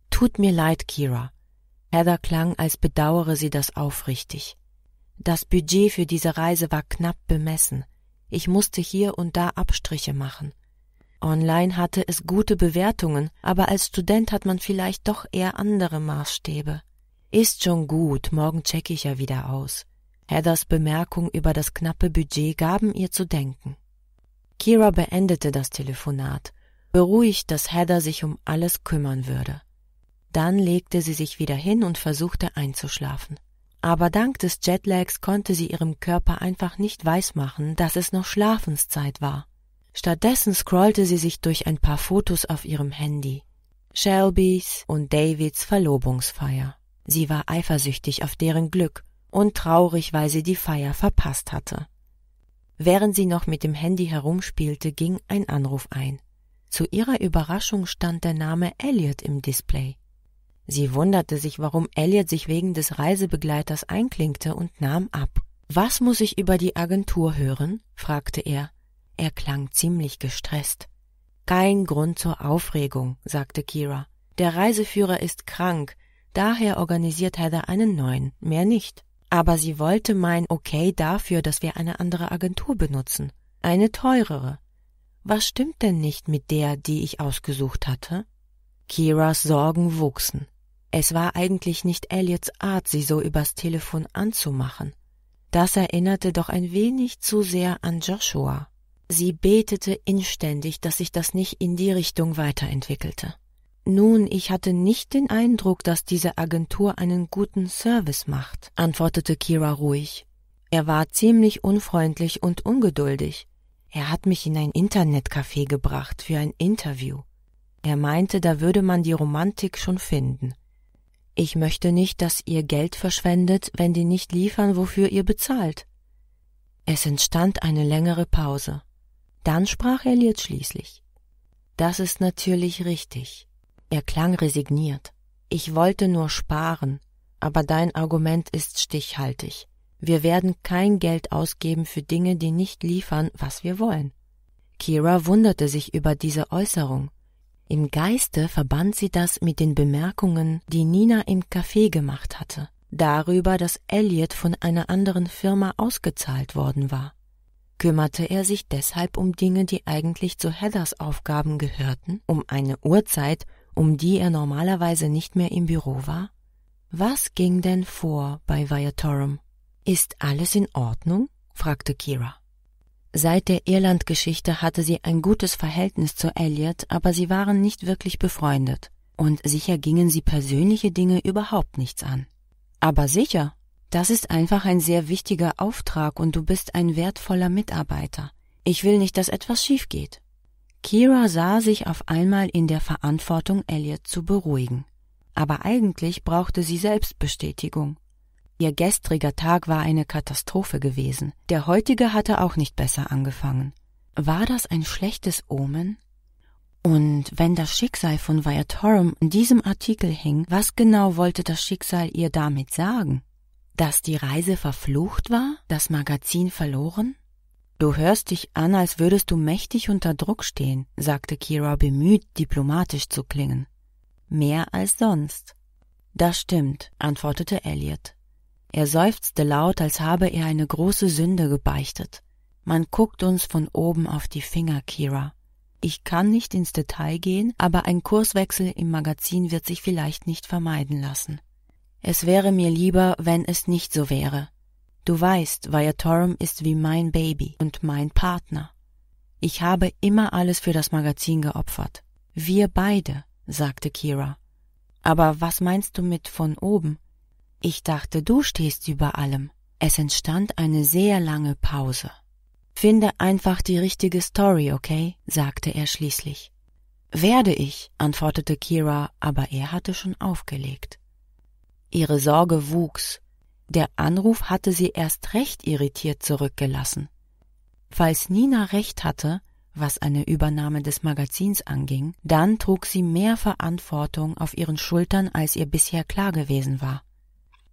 Tut mir leid, Kira. Heather klang, als bedauere sie das aufrichtig. Das Budget für diese Reise war knapp bemessen. Ich musste hier und da Abstriche machen. Online hatte es gute Bewertungen, aber als Student hat man vielleicht doch eher andere Maßstäbe. Ist schon gut, morgen checke ich ja wieder aus. Heathers Bemerkung über das knappe Budget gaben ihr zu denken. Kira beendete das Telefonat, beruhigt, dass Heather sich um alles kümmern würde. Dann legte sie sich wieder hin und versuchte einzuschlafen. Aber dank des Jetlags konnte sie ihrem Körper einfach nicht weismachen, dass es noch Schlafenszeit war. Stattdessen scrollte sie sich durch ein paar Fotos auf ihrem Handy. Shelbys und Davids Verlobungsfeier. Sie war eifersüchtig auf deren Glück und traurig, weil sie die Feier verpasst hatte. Während sie noch mit dem Handy herumspielte, ging ein Anruf ein. Zu ihrer Überraschung stand der Name Elliot im Display. Sie wunderte sich, warum Elliot sich wegen des Reisebegleiters einklingte und nahm ab. Was muss ich über die Agentur hören? fragte er. Er klang ziemlich gestresst. Kein Grund zur Aufregung, sagte Kira. Der Reiseführer ist krank, daher organisiert Heather einen neuen, mehr nicht aber sie wollte mein Okay dafür, dass wir eine andere Agentur benutzen, eine teurere. Was stimmt denn nicht mit der, die ich ausgesucht hatte? Kiras Sorgen wuchsen. Es war eigentlich nicht Elliots Art, sie so übers Telefon anzumachen. Das erinnerte doch ein wenig zu sehr an Joshua. Sie betete inständig, dass sich das nicht in die Richtung weiterentwickelte. Nun, ich hatte nicht den Eindruck, dass diese Agentur einen guten Service macht, antwortete Kira ruhig. Er war ziemlich unfreundlich und ungeduldig. Er hat mich in ein Internetcafé gebracht für ein Interview. Er meinte, da würde man die Romantik schon finden. Ich möchte nicht, dass ihr Geld verschwendet, wenn die nicht liefern, wofür ihr bezahlt. Es entstand eine längere Pause. Dann sprach Elliot schließlich. Das ist natürlich richtig. Er klang resigniert. Ich wollte nur sparen, aber dein Argument ist stichhaltig. Wir werden kein Geld ausgeben für Dinge, die nicht liefern, was wir wollen. Kira wunderte sich über diese Äußerung. Im Geiste verband sie das mit den Bemerkungen, die Nina im Café gemacht hatte, darüber, dass Elliot von einer anderen Firma ausgezahlt worden war. Kümmerte er sich deshalb um Dinge, die eigentlich zu Heathers Aufgaben gehörten, um eine Uhrzeit um die er normalerweise nicht mehr im Büro war? Was ging denn vor bei Viatorum? Ist alles in Ordnung? fragte Kira. Seit der Irlandgeschichte hatte sie ein gutes Verhältnis zu Elliot, aber sie waren nicht wirklich befreundet. Und sicher gingen sie persönliche Dinge überhaupt nichts an. Aber sicher, das ist einfach ein sehr wichtiger Auftrag und du bist ein wertvoller Mitarbeiter. Ich will nicht, dass etwas schief geht. Kira sah sich auf einmal in der Verantwortung, Elliot zu beruhigen. Aber eigentlich brauchte sie Selbstbestätigung. Ihr gestriger Tag war eine Katastrophe gewesen, der heutige hatte auch nicht besser angefangen. War das ein schlechtes Omen? Und wenn das Schicksal von Viatorum in diesem Artikel hing, was genau wollte das Schicksal ihr damit sagen? Dass die Reise verflucht war? Das Magazin verloren? Du hörst dich an, als würdest du mächtig unter Druck stehen, sagte Kira bemüht, diplomatisch zu klingen. Mehr als sonst. Das stimmt, antwortete Elliot. Er seufzte laut, als habe er eine große Sünde gebeichtet. Man guckt uns von oben auf die Finger, Kira. Ich kann nicht ins Detail gehen, aber ein Kurswechsel im Magazin wird sich vielleicht nicht vermeiden lassen. Es wäre mir lieber, wenn es nicht so wäre, Du weißt, Viatorum ist wie mein Baby und mein Partner. Ich habe immer alles für das Magazin geopfert. Wir beide, sagte Kira. Aber was meinst du mit von oben? Ich dachte, du stehst über allem. Es entstand eine sehr lange Pause. Finde einfach die richtige Story, okay? sagte er schließlich. Werde ich, antwortete Kira, aber er hatte schon aufgelegt. Ihre Sorge wuchs, der Anruf hatte sie erst recht irritiert zurückgelassen. Falls Nina recht hatte, was eine Übernahme des Magazins anging, dann trug sie mehr Verantwortung auf ihren Schultern, als ihr bisher klar gewesen war.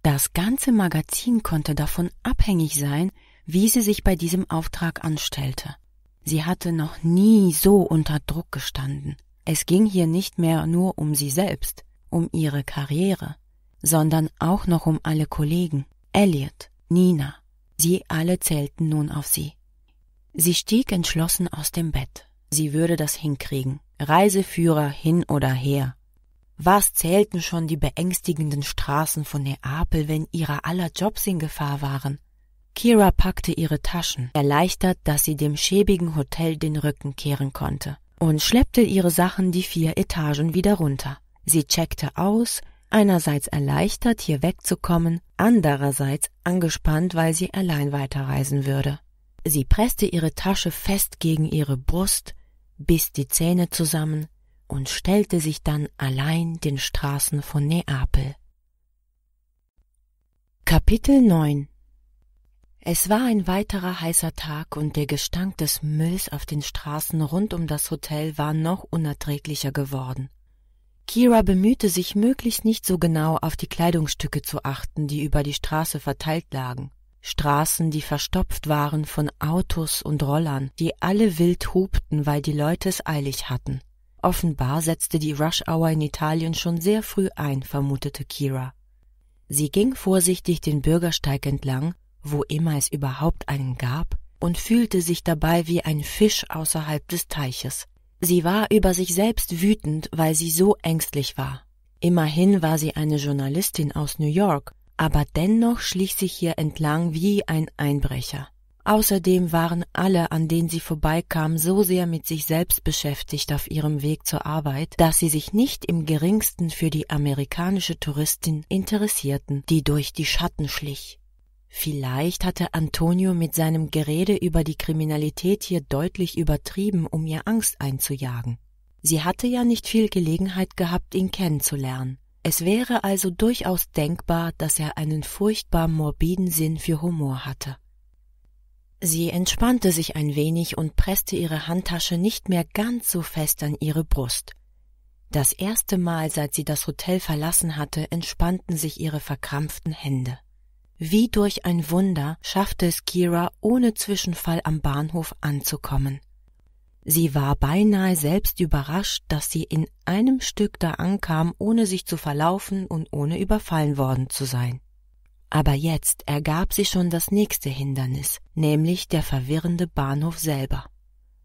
Das ganze Magazin konnte davon abhängig sein, wie sie sich bei diesem Auftrag anstellte. Sie hatte noch nie so unter Druck gestanden. Es ging hier nicht mehr nur um sie selbst, um ihre Karriere sondern auch noch um alle Kollegen, Elliot, Nina. Sie alle zählten nun auf sie. Sie stieg entschlossen aus dem Bett. Sie würde das hinkriegen. Reiseführer hin oder her. Was zählten schon die beängstigenden Straßen von Neapel, wenn ihrer aller Jobs in Gefahr waren? Kira packte ihre Taschen, erleichtert, dass sie dem schäbigen Hotel den Rücken kehren konnte, und schleppte ihre Sachen die vier Etagen wieder runter. Sie checkte aus, einerseits erleichtert, hier wegzukommen, andererseits angespannt, weil sie allein weiterreisen würde. Sie presste ihre Tasche fest gegen ihre Brust, biss die Zähne zusammen und stellte sich dann allein den Straßen von Neapel. Kapitel 9 Es war ein weiterer heißer Tag und der Gestank des Mülls auf den Straßen rund um das Hotel war noch unerträglicher geworden. Kira bemühte sich, möglichst nicht so genau auf die Kleidungsstücke zu achten, die über die Straße verteilt lagen. Straßen, die verstopft waren von Autos und Rollern, die alle wild hupten, weil die Leute es eilig hatten. Offenbar setzte die Rush-Hour in Italien schon sehr früh ein, vermutete Kira. Sie ging vorsichtig den Bürgersteig entlang, wo immer es überhaupt einen gab, und fühlte sich dabei wie ein Fisch außerhalb des Teiches. Sie war über sich selbst wütend, weil sie so ängstlich war. Immerhin war sie eine Journalistin aus New York, aber dennoch schlich sich hier entlang wie ein Einbrecher. Außerdem waren alle, an denen sie vorbeikam, so sehr mit sich selbst beschäftigt auf ihrem Weg zur Arbeit, dass sie sich nicht im geringsten für die amerikanische Touristin interessierten, die durch die Schatten schlich. Vielleicht hatte Antonio mit seinem Gerede über die Kriminalität hier deutlich übertrieben, um ihr Angst einzujagen. Sie hatte ja nicht viel Gelegenheit gehabt, ihn kennenzulernen. Es wäre also durchaus denkbar, dass er einen furchtbar morbiden Sinn für Humor hatte. Sie entspannte sich ein wenig und presste ihre Handtasche nicht mehr ganz so fest an ihre Brust. Das erste Mal, seit sie das Hotel verlassen hatte, entspannten sich ihre verkrampften Hände. Wie durch ein Wunder schaffte es Kira, ohne Zwischenfall am Bahnhof anzukommen. Sie war beinahe selbst überrascht, dass sie in einem Stück da ankam, ohne sich zu verlaufen und ohne überfallen worden zu sein. Aber jetzt ergab sie schon das nächste Hindernis, nämlich der verwirrende Bahnhof selber.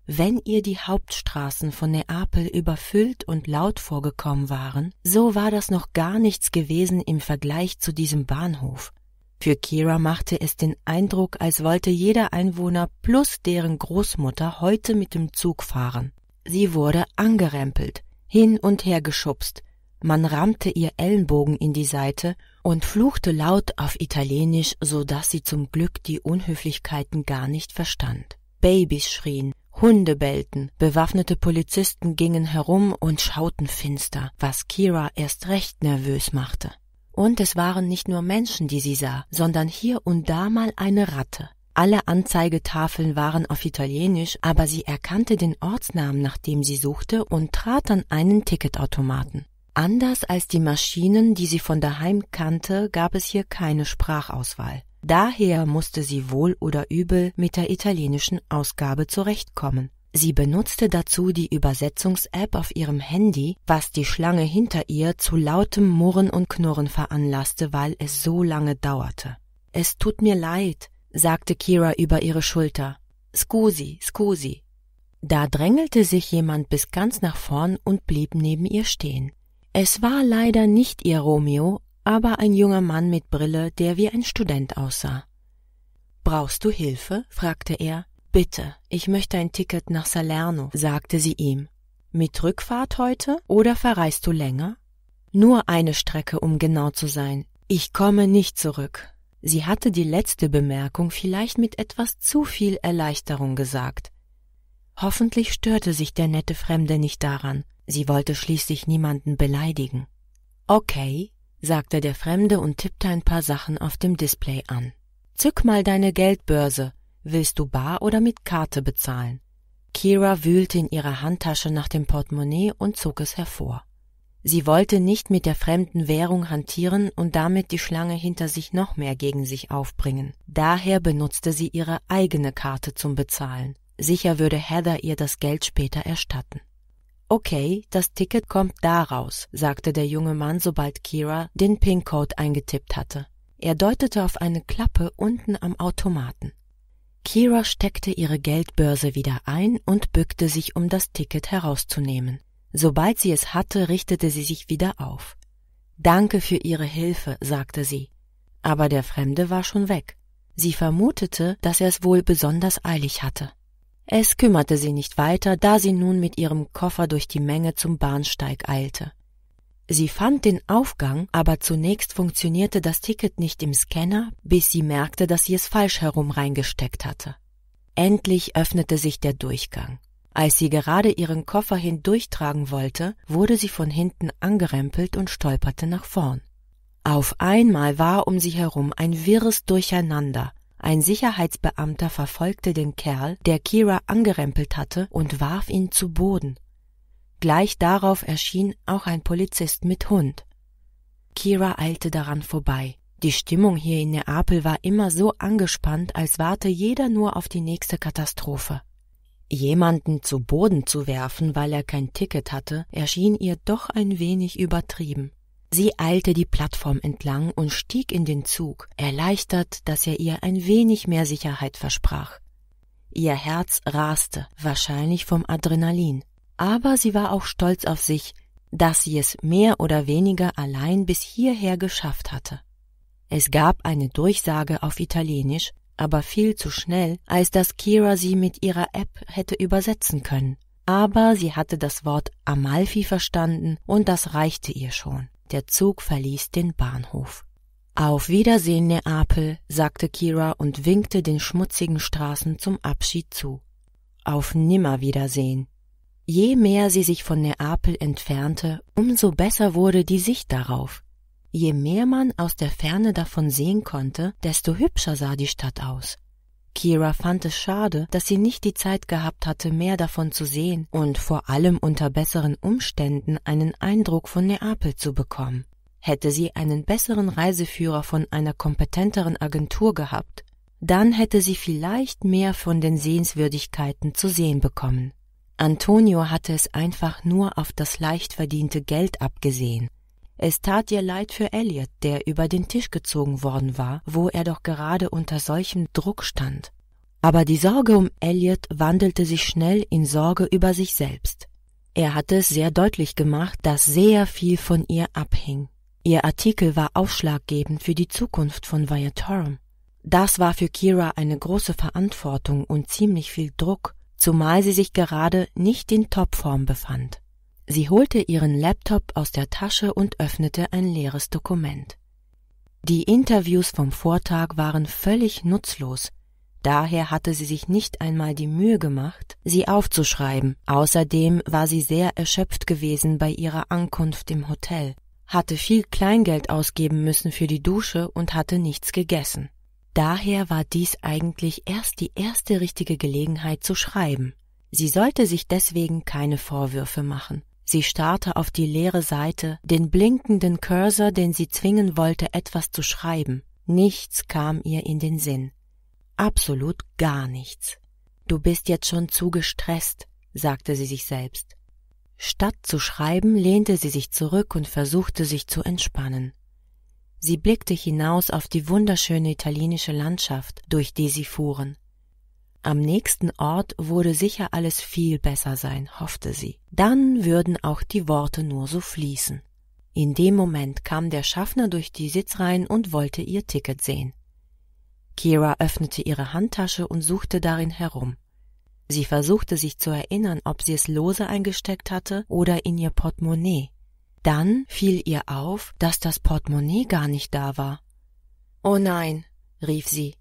Wenn ihr die Hauptstraßen von Neapel überfüllt und laut vorgekommen waren, so war das noch gar nichts gewesen im Vergleich zu diesem Bahnhof, für Kira machte es den Eindruck, als wollte jeder Einwohner plus deren Großmutter heute mit dem Zug fahren. Sie wurde angerempelt, hin und her geschubst, man rammte ihr Ellenbogen in die Seite und fluchte laut auf Italienisch, so dass sie zum Glück die Unhöflichkeiten gar nicht verstand. Babys schrien, Hunde bellten, bewaffnete Polizisten gingen herum und schauten finster, was Kira erst recht nervös machte. Und es waren nicht nur Menschen, die sie sah, sondern hier und da mal eine Ratte. Alle Anzeigetafeln waren auf Italienisch, aber sie erkannte den Ortsnamen, nach dem sie suchte, und trat an einen Ticketautomaten. Anders als die Maschinen, die sie von daheim kannte, gab es hier keine Sprachauswahl. Daher musste sie wohl oder übel mit der italienischen Ausgabe zurechtkommen. Sie benutzte dazu die Übersetzungs-App auf ihrem Handy, was die Schlange hinter ihr zu lautem Murren und Knurren veranlasste, weil es so lange dauerte. Es tut mir leid, sagte Kira über ihre Schulter. Scusi, scusi. Da drängelte sich jemand bis ganz nach vorn und blieb neben ihr stehen. Es war leider nicht ihr Romeo, aber ein junger Mann mit Brille, der wie ein Student aussah. Brauchst du Hilfe? fragte er. Bitte, ich möchte ein Ticket nach Salerno, sagte sie ihm. Mit Rückfahrt heute oder verreist du länger? Nur eine Strecke, um genau zu sein. Ich komme nicht zurück. Sie hatte die letzte Bemerkung vielleicht mit etwas zu viel Erleichterung gesagt. Hoffentlich störte sich der nette Fremde nicht daran. Sie wollte schließlich niemanden beleidigen. Okay, sagte der Fremde und tippte ein paar Sachen auf dem Display an. Zück mal deine Geldbörse, Willst du bar oder mit Karte bezahlen? Kira wühlte in ihrer Handtasche nach dem Portemonnaie und zog es hervor. Sie wollte nicht mit der fremden Währung hantieren und damit die Schlange hinter sich noch mehr gegen sich aufbringen. Daher benutzte sie ihre eigene Karte zum Bezahlen. Sicher würde Heather ihr das Geld später erstatten. Okay, das Ticket kommt daraus, sagte der junge Mann, sobald Kira den PIN-Code eingetippt hatte. Er deutete auf eine Klappe unten am Automaten. Kira steckte ihre Geldbörse wieder ein und bückte sich, um das Ticket herauszunehmen. Sobald sie es hatte, richtete sie sich wieder auf. Danke für Ihre Hilfe, sagte sie. Aber der Fremde war schon weg. Sie vermutete, dass er es wohl besonders eilig hatte. Es kümmerte sie nicht weiter, da sie nun mit ihrem Koffer durch die Menge zum Bahnsteig eilte. Sie fand den Aufgang, aber zunächst funktionierte das Ticket nicht im Scanner, bis sie merkte, dass sie es falsch herum reingesteckt hatte. Endlich öffnete sich der Durchgang. Als sie gerade ihren Koffer hindurchtragen wollte, wurde sie von hinten angerempelt und stolperte nach vorn. Auf einmal war um sie herum ein wirres Durcheinander. Ein Sicherheitsbeamter verfolgte den Kerl, der Kira angerempelt hatte, und warf ihn zu Boden. Gleich darauf erschien auch ein Polizist mit Hund. Kira eilte daran vorbei. Die Stimmung hier in Neapel war immer so angespannt, als warte jeder nur auf die nächste Katastrophe. Jemanden zu Boden zu werfen, weil er kein Ticket hatte, erschien ihr doch ein wenig übertrieben. Sie eilte die Plattform entlang und stieg in den Zug, erleichtert, dass er ihr ein wenig mehr Sicherheit versprach. Ihr Herz raste, wahrscheinlich vom Adrenalin aber sie war auch stolz auf sich, dass sie es mehr oder weniger allein bis hierher geschafft hatte. Es gab eine Durchsage auf Italienisch, aber viel zu schnell, als dass Kira sie mit ihrer App hätte übersetzen können. Aber sie hatte das Wort Amalfi verstanden und das reichte ihr schon. Der Zug verließ den Bahnhof. Auf Wiedersehen, Neapel, sagte Kira und winkte den schmutzigen Straßen zum Abschied zu. Auf Nimmerwiedersehen, Je mehr sie sich von Neapel entfernte, umso besser wurde die Sicht darauf. Je mehr man aus der Ferne davon sehen konnte, desto hübscher sah die Stadt aus. Kira fand es schade, dass sie nicht die Zeit gehabt hatte, mehr davon zu sehen und vor allem unter besseren Umständen einen Eindruck von Neapel zu bekommen. Hätte sie einen besseren Reiseführer von einer kompetenteren Agentur gehabt, dann hätte sie vielleicht mehr von den Sehenswürdigkeiten zu sehen bekommen. Antonio hatte es einfach nur auf das leicht verdiente Geld abgesehen. Es tat ihr leid für Elliot, der über den Tisch gezogen worden war, wo er doch gerade unter solchem Druck stand. Aber die Sorge um Elliot wandelte sich schnell in Sorge über sich selbst. Er hatte es sehr deutlich gemacht, dass sehr viel von ihr abhing. Ihr Artikel war ausschlaggebend für die Zukunft von Viatorum. Das war für Kira eine große Verantwortung und ziemlich viel Druck, zumal sie sich gerade nicht in Topform befand. Sie holte ihren Laptop aus der Tasche und öffnete ein leeres Dokument. Die Interviews vom Vortag waren völlig nutzlos, daher hatte sie sich nicht einmal die Mühe gemacht, sie aufzuschreiben, außerdem war sie sehr erschöpft gewesen bei ihrer Ankunft im Hotel, hatte viel Kleingeld ausgeben müssen für die Dusche und hatte nichts gegessen. Daher war dies eigentlich erst die erste richtige Gelegenheit zu schreiben. Sie sollte sich deswegen keine Vorwürfe machen. Sie starrte auf die leere Seite, den blinkenden Cursor, den sie zwingen wollte, etwas zu schreiben. Nichts kam ihr in den Sinn. Absolut gar nichts. Du bist jetzt schon zu gestresst, sagte sie sich selbst. Statt zu schreiben, lehnte sie sich zurück und versuchte sich zu entspannen. Sie blickte hinaus auf die wunderschöne italienische Landschaft, durch die sie fuhren. Am nächsten Ort würde sicher alles viel besser sein, hoffte sie. Dann würden auch die Worte nur so fließen. In dem Moment kam der Schaffner durch die Sitzreihen und wollte ihr Ticket sehen. Kira öffnete ihre Handtasche und suchte darin herum. Sie versuchte sich zu erinnern, ob sie es lose eingesteckt hatte oder in ihr Portemonnaie. Dann fiel ihr auf, dass das Portemonnaie gar nicht da war. Oh nein, rief sie,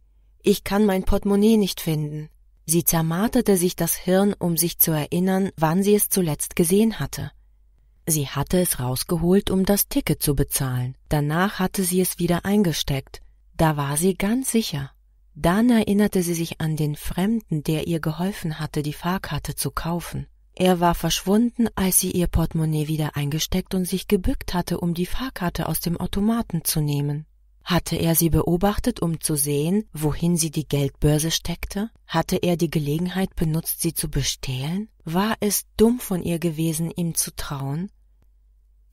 ich kann mein Portemonnaie nicht finden. Sie zermarterte sich das Hirn, um sich zu erinnern, wann sie es zuletzt gesehen hatte. Sie hatte es rausgeholt, um das Ticket zu bezahlen. Danach hatte sie es wieder eingesteckt. Da war sie ganz sicher. Dann erinnerte sie sich an den Fremden, der ihr geholfen hatte, die Fahrkarte zu kaufen. Er war verschwunden, als sie ihr Portemonnaie wieder eingesteckt und sich gebückt hatte, um die Fahrkarte aus dem Automaten zu nehmen. Hatte er sie beobachtet, um zu sehen, wohin sie die Geldbörse steckte? Hatte er die Gelegenheit benutzt, sie zu bestehlen? War es dumm von ihr gewesen, ihm zu trauen?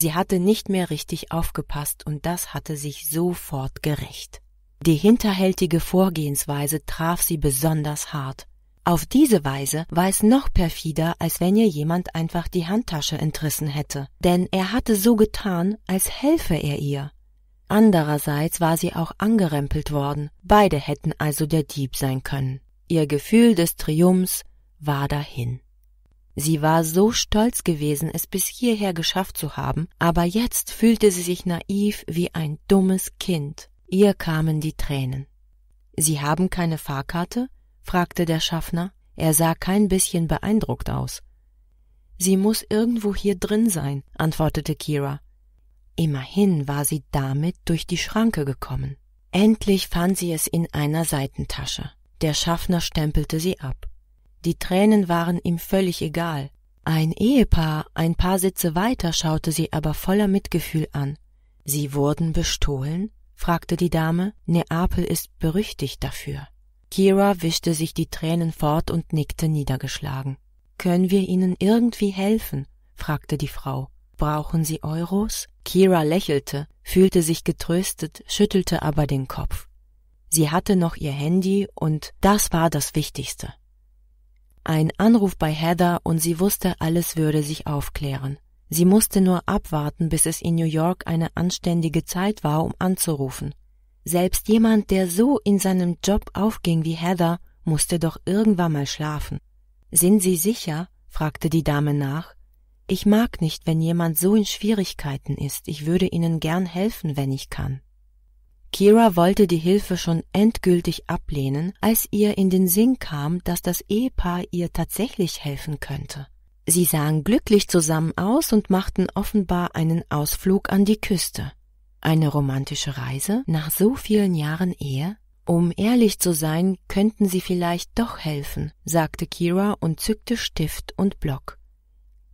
Sie hatte nicht mehr richtig aufgepasst, und das hatte sich sofort gerecht. Die hinterhältige Vorgehensweise traf sie besonders hart. Auf diese Weise war es noch perfider, als wenn ihr jemand einfach die Handtasche entrissen hätte, denn er hatte so getan, als helfe er ihr. Andererseits war sie auch angerempelt worden, beide hätten also der Dieb sein können. Ihr Gefühl des Triumphs war dahin. Sie war so stolz gewesen, es bis hierher geschafft zu haben, aber jetzt fühlte sie sich naiv wie ein dummes Kind. Ihr kamen die Tränen. Sie haben keine Fahrkarte? fragte der Schaffner, er sah kein bisschen beeindruckt aus. Sie muss irgendwo hier drin sein, antwortete Kira. Immerhin war sie damit durch die Schranke gekommen. Endlich fand sie es in einer Seitentasche. Der Schaffner stempelte sie ab. Die Tränen waren ihm völlig egal. Ein Ehepaar ein paar Sitze weiter schaute sie aber voller Mitgefühl an. Sie wurden bestohlen? fragte die Dame. Neapel ist berüchtigt dafür. Kira wischte sich die Tränen fort und nickte niedergeschlagen. Können wir Ihnen irgendwie helfen? fragte die Frau. Brauchen Sie Euros? Kira lächelte, fühlte sich getröstet, schüttelte aber den Kopf. Sie hatte noch ihr Handy und das war das Wichtigste. Ein Anruf bei Heather und sie wusste, alles würde sich aufklären. Sie musste nur abwarten, bis es in New York eine anständige Zeit war, um anzurufen. Selbst jemand, der so in seinem Job aufging wie Heather, musste doch irgendwann mal schlafen. Sind Sie sicher? fragte die Dame nach. Ich mag nicht, wenn jemand so in Schwierigkeiten ist. Ich würde Ihnen gern helfen, wenn ich kann. Kira wollte die Hilfe schon endgültig ablehnen, als ihr in den Sinn kam, dass das Ehepaar ihr tatsächlich helfen könnte. Sie sahen glücklich zusammen aus und machten offenbar einen Ausflug an die Küste. Eine romantische Reise nach so vielen Jahren Ehe? Um ehrlich zu sein, könnten Sie vielleicht doch helfen, sagte Kira und zückte Stift und Block.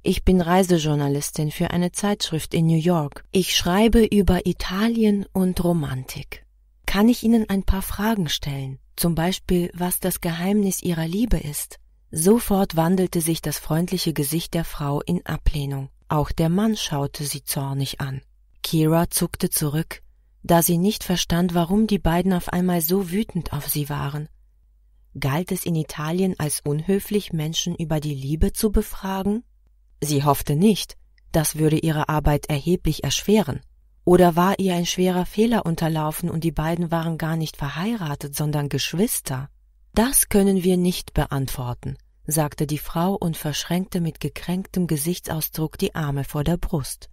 Ich bin Reisejournalistin für eine Zeitschrift in New York. Ich schreibe über Italien und Romantik. Kann ich Ihnen ein paar Fragen stellen? Zum Beispiel, was das Geheimnis Ihrer Liebe ist? Sofort wandelte sich das freundliche Gesicht der Frau in Ablehnung. Auch der Mann schaute sie zornig an. Kira zuckte zurück, da sie nicht verstand, warum die beiden auf einmal so wütend auf sie waren. Galt es in Italien als unhöflich, Menschen über die Liebe zu befragen? Sie hoffte nicht, das würde ihre Arbeit erheblich erschweren. Oder war ihr ein schwerer Fehler unterlaufen und die beiden waren gar nicht verheiratet, sondern Geschwister? Das können wir nicht beantworten, sagte die Frau und verschränkte mit gekränktem Gesichtsausdruck die Arme vor der Brust.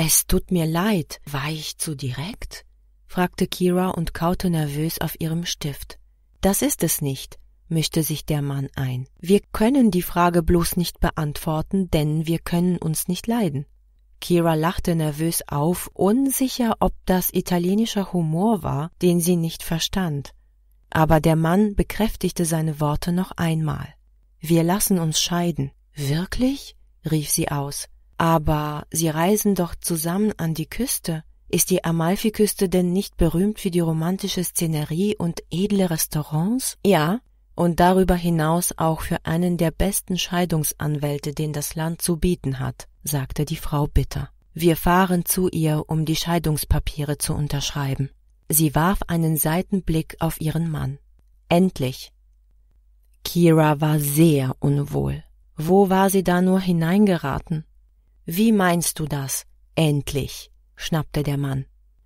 Es tut mir leid, war ich zu direkt? fragte Kira und kaute nervös auf ihrem Stift. Das ist es nicht, mischte sich der Mann ein. Wir können die Frage bloß nicht beantworten, denn wir können uns nicht leiden. Kira lachte nervös auf, unsicher, ob das italienischer Humor war, den sie nicht verstand. Aber der Mann bekräftigte seine Worte noch einmal. Wir lassen uns scheiden. Wirklich? rief sie aus. Aber sie reisen doch zusammen an die Küste. Ist die Amalfiküste denn nicht berühmt für die romantische Szenerie und edle Restaurants? Ja, und darüber hinaus auch für einen der besten Scheidungsanwälte, den das Land zu bieten hat, sagte die Frau bitter. Wir fahren zu ihr, um die Scheidungspapiere zu unterschreiben. Sie warf einen Seitenblick auf ihren Mann. Endlich. Kira war sehr unwohl. Wo war sie da nur hineingeraten? Wie meinst du das? Endlich, schnappte der Mann.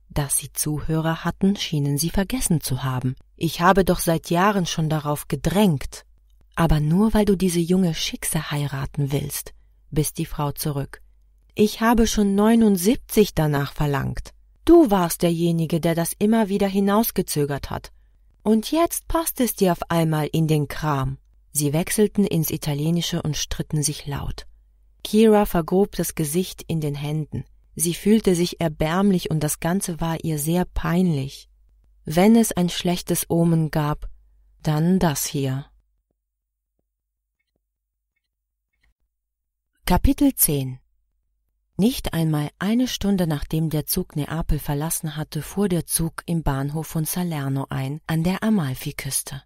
Dass sie Zuhörer hatten, schienen sie vergessen zu haben. Ich habe doch seit Jahren schon darauf gedrängt. Aber nur weil du diese junge Schickse heiraten willst, biss die Frau zurück. Ich habe schon neunundsiebzig danach verlangt. Du warst derjenige, der das immer wieder hinausgezögert hat. Und jetzt passt es dir auf einmal in den Kram. Sie wechselten ins Italienische und stritten sich laut. Kira vergrub das Gesicht in den Händen. Sie fühlte sich erbärmlich und das Ganze war ihr sehr peinlich. Wenn es ein schlechtes Omen gab, dann das hier. Kapitel 10 Nicht einmal eine Stunde nachdem der Zug Neapel verlassen hatte, fuhr der Zug im Bahnhof von Salerno ein, an der Amalfiküste.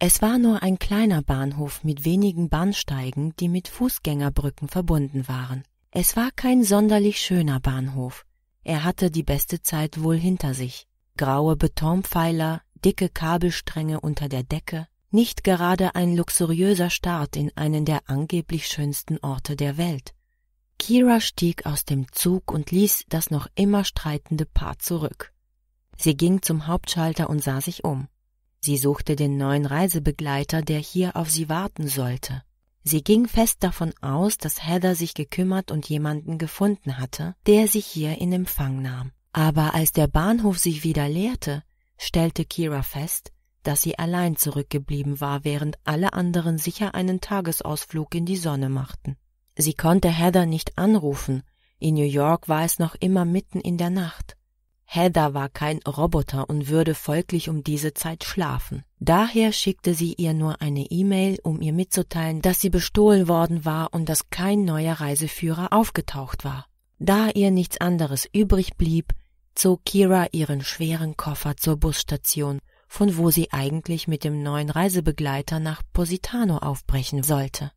Es war nur ein kleiner Bahnhof mit wenigen Bahnsteigen, die mit Fußgängerbrücken verbunden waren. Es war kein sonderlich schöner Bahnhof. Er hatte die beste Zeit wohl hinter sich. Graue Betonpfeiler, dicke Kabelstränge unter der Decke, nicht gerade ein luxuriöser Start in einen der angeblich schönsten Orte der Welt. Kira stieg aus dem Zug und ließ das noch immer streitende Paar zurück. Sie ging zum Hauptschalter und sah sich um. Sie suchte den neuen Reisebegleiter, der hier auf sie warten sollte. Sie ging fest davon aus, dass Heather sich gekümmert und jemanden gefunden hatte, der sie hier in Empfang nahm. Aber als der Bahnhof sich wieder leerte, stellte Kira fest, dass sie allein zurückgeblieben war, während alle anderen sicher einen Tagesausflug in die Sonne machten. Sie konnte Heather nicht anrufen, in New York war es noch immer mitten in der Nacht. Hedda war kein Roboter und würde folglich um diese Zeit schlafen. Daher schickte sie ihr nur eine E-Mail, um ihr mitzuteilen, dass sie bestohlen worden war und dass kein neuer Reiseführer aufgetaucht war. Da ihr nichts anderes übrig blieb, zog Kira ihren schweren Koffer zur Busstation, von wo sie eigentlich mit dem neuen Reisebegleiter nach Positano aufbrechen sollte.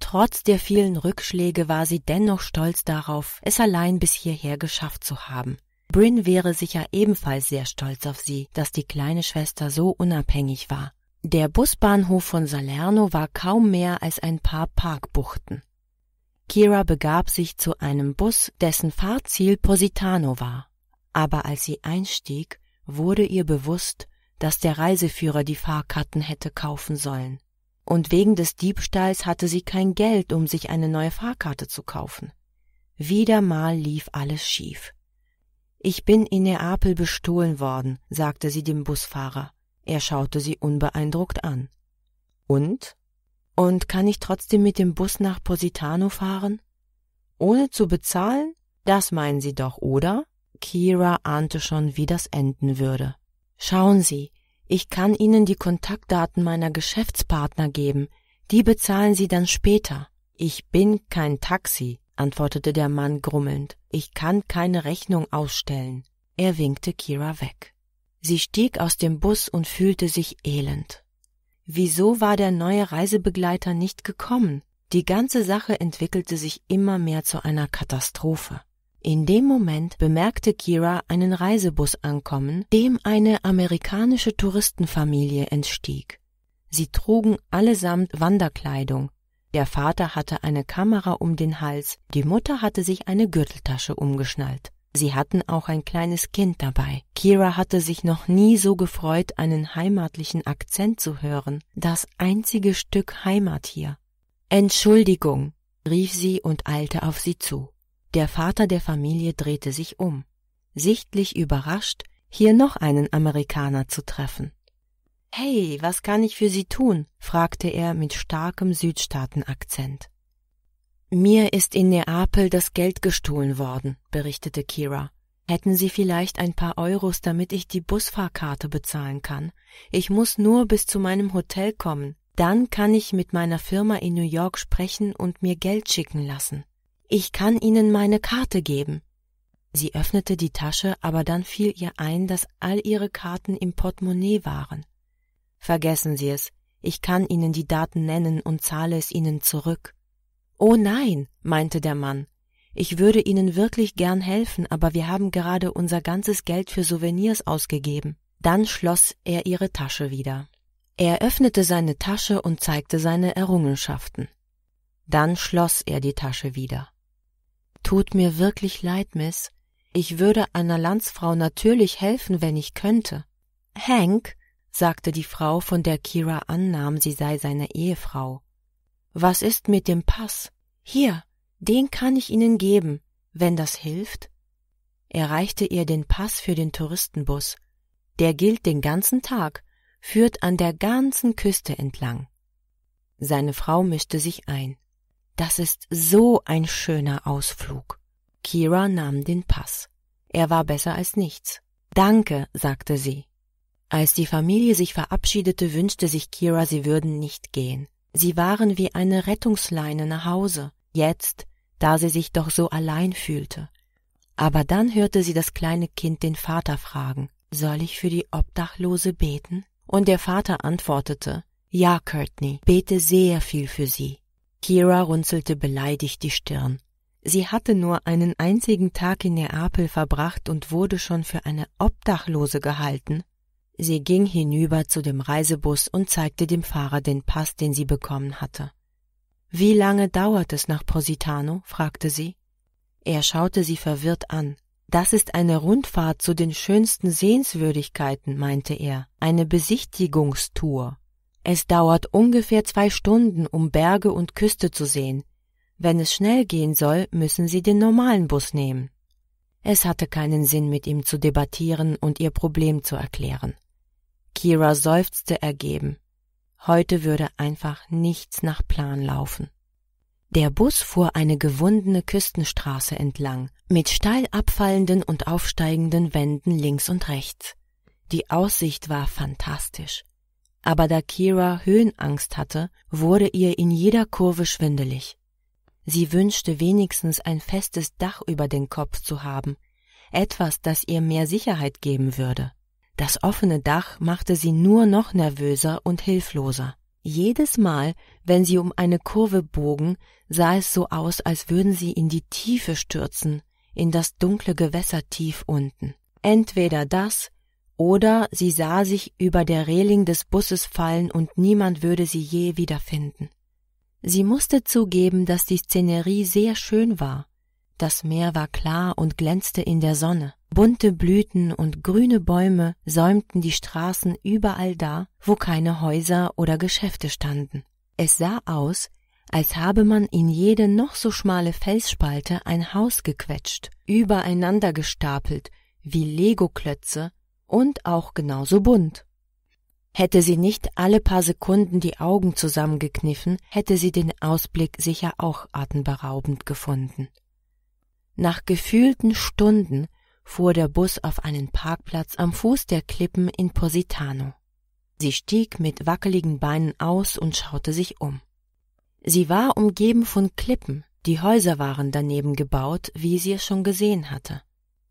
Trotz der vielen Rückschläge war sie dennoch stolz darauf, es allein bis hierher geschafft zu haben. Bryn wäre sicher ebenfalls sehr stolz auf sie, dass die kleine Schwester so unabhängig war. Der Busbahnhof von Salerno war kaum mehr als ein paar Parkbuchten. Kira begab sich zu einem Bus, dessen Fahrziel Positano war. Aber als sie einstieg, wurde ihr bewusst, dass der Reiseführer die Fahrkarten hätte kaufen sollen. Und wegen des Diebstahls hatte sie kein Geld, um sich eine neue Fahrkarte zu kaufen. Wieder mal lief alles schief. Ich bin in Neapel bestohlen worden, sagte sie dem Busfahrer. Er schaute sie unbeeindruckt an. Und? Und kann ich trotzdem mit dem Bus nach Positano fahren? Ohne zu bezahlen? Das meinen Sie doch, oder? Kira ahnte schon, wie das enden würde. Schauen Sie, ich kann Ihnen die Kontaktdaten meiner Geschäftspartner geben. Die bezahlen Sie dann später. Ich bin kein Taxi antwortete der Mann grummelnd. Ich kann keine Rechnung ausstellen. Er winkte Kira weg. Sie stieg aus dem Bus und fühlte sich elend. Wieso war der neue Reisebegleiter nicht gekommen? Die ganze Sache entwickelte sich immer mehr zu einer Katastrophe. In dem Moment bemerkte Kira einen Reisebus ankommen, dem eine amerikanische Touristenfamilie entstieg. Sie trugen allesamt Wanderkleidung, der Vater hatte eine Kamera um den Hals, die Mutter hatte sich eine Gürteltasche umgeschnallt. Sie hatten auch ein kleines Kind dabei. Kira hatte sich noch nie so gefreut, einen heimatlichen Akzent zu hören. Das einzige Stück Heimat hier. Entschuldigung, rief sie und eilte auf sie zu. Der Vater der Familie drehte sich um, sichtlich überrascht, hier noch einen Amerikaner zu treffen. Hey, was kann ich für Sie tun? fragte er mit starkem Südstaatenakzent. Mir ist in Neapel das Geld gestohlen worden, berichtete Kira. Hätten Sie vielleicht ein paar Euros, damit ich die Busfahrkarte bezahlen kann? Ich muss nur bis zu meinem Hotel kommen. Dann kann ich mit meiner Firma in New York sprechen und mir Geld schicken lassen. Ich kann Ihnen meine Karte geben. Sie öffnete die Tasche, aber dann fiel ihr ein, dass all ihre Karten im Portemonnaie waren. Vergessen Sie es, ich kann Ihnen die Daten nennen und zahle es Ihnen zurück. Oh nein, meinte der Mann, ich würde Ihnen wirklich gern helfen, aber wir haben gerade unser ganzes Geld für Souvenirs ausgegeben. Dann schloss er ihre Tasche wieder. Er öffnete seine Tasche und zeigte seine Errungenschaften. Dann schloss er die Tasche wieder. Tut mir wirklich leid, Miss. Ich würde einer Landsfrau natürlich helfen, wenn ich könnte. Hank, sagte die Frau, von der Kira annahm, sie sei seine Ehefrau. Was ist mit dem Pass? Hier, den kann ich Ihnen geben, wenn das hilft. Er reichte ihr den Pass für den Touristenbus. Der gilt den ganzen Tag, führt an der ganzen Küste entlang. Seine Frau mischte sich ein. Das ist so ein schöner Ausflug. Kira nahm den Pass. Er war besser als nichts. Danke, sagte sie. Als die Familie sich verabschiedete, wünschte sich Kira, sie würden nicht gehen. Sie waren wie eine Rettungsleine nach Hause, jetzt, da sie sich doch so allein fühlte. Aber dann hörte sie das kleine Kind den Vater fragen, soll ich für die Obdachlose beten? Und der Vater antwortete, ja, Courtney, bete sehr viel für sie. Kira runzelte beleidigt die Stirn. Sie hatte nur einen einzigen Tag in Neapel verbracht und wurde schon für eine Obdachlose gehalten. Sie ging hinüber zu dem Reisebus und zeigte dem Fahrer den Pass, den sie bekommen hatte. Wie lange dauert es nach Positano? fragte sie. Er schaute sie verwirrt an. Das ist eine Rundfahrt zu den schönsten Sehenswürdigkeiten, meinte er, eine Besichtigungstour. Es dauert ungefähr zwei Stunden, um Berge und Küste zu sehen. Wenn es schnell gehen soll, müssen Sie den normalen Bus nehmen. Es hatte keinen Sinn, mit ihm zu debattieren und ihr Problem zu erklären. Kira seufzte ergeben. Heute würde einfach nichts nach Plan laufen. Der Bus fuhr eine gewundene Küstenstraße entlang, mit steil abfallenden und aufsteigenden Wänden links und rechts. Die Aussicht war fantastisch. Aber da Kira Höhenangst hatte, wurde ihr in jeder Kurve schwindelig. Sie wünschte wenigstens ein festes Dach über den Kopf zu haben, etwas, das ihr mehr Sicherheit geben würde. Das offene Dach machte sie nur noch nervöser und hilfloser. Jedes Mal, wenn sie um eine Kurve bogen, sah es so aus, als würden sie in die Tiefe stürzen, in das dunkle Gewässer tief unten. Entweder das, oder sie sah sich über der Reling des Busses fallen und niemand würde sie je wiederfinden. Sie musste zugeben, dass die Szenerie sehr schön war. Das Meer war klar und glänzte in der Sonne. Bunte Blüten und grüne Bäume säumten die Straßen überall da, wo keine Häuser oder Geschäfte standen. Es sah aus, als habe man in jede noch so schmale Felsspalte ein Haus gequetscht, übereinander gestapelt, wie Legoklötze und auch genauso bunt. Hätte sie nicht alle paar Sekunden die Augen zusammengekniffen, hätte sie den Ausblick sicher auch atemberaubend gefunden. Nach gefühlten Stunden fuhr der Bus auf einen Parkplatz am Fuß der Klippen in Positano. Sie stieg mit wackeligen Beinen aus und schaute sich um. Sie war umgeben von Klippen, die Häuser waren daneben gebaut, wie sie es schon gesehen hatte.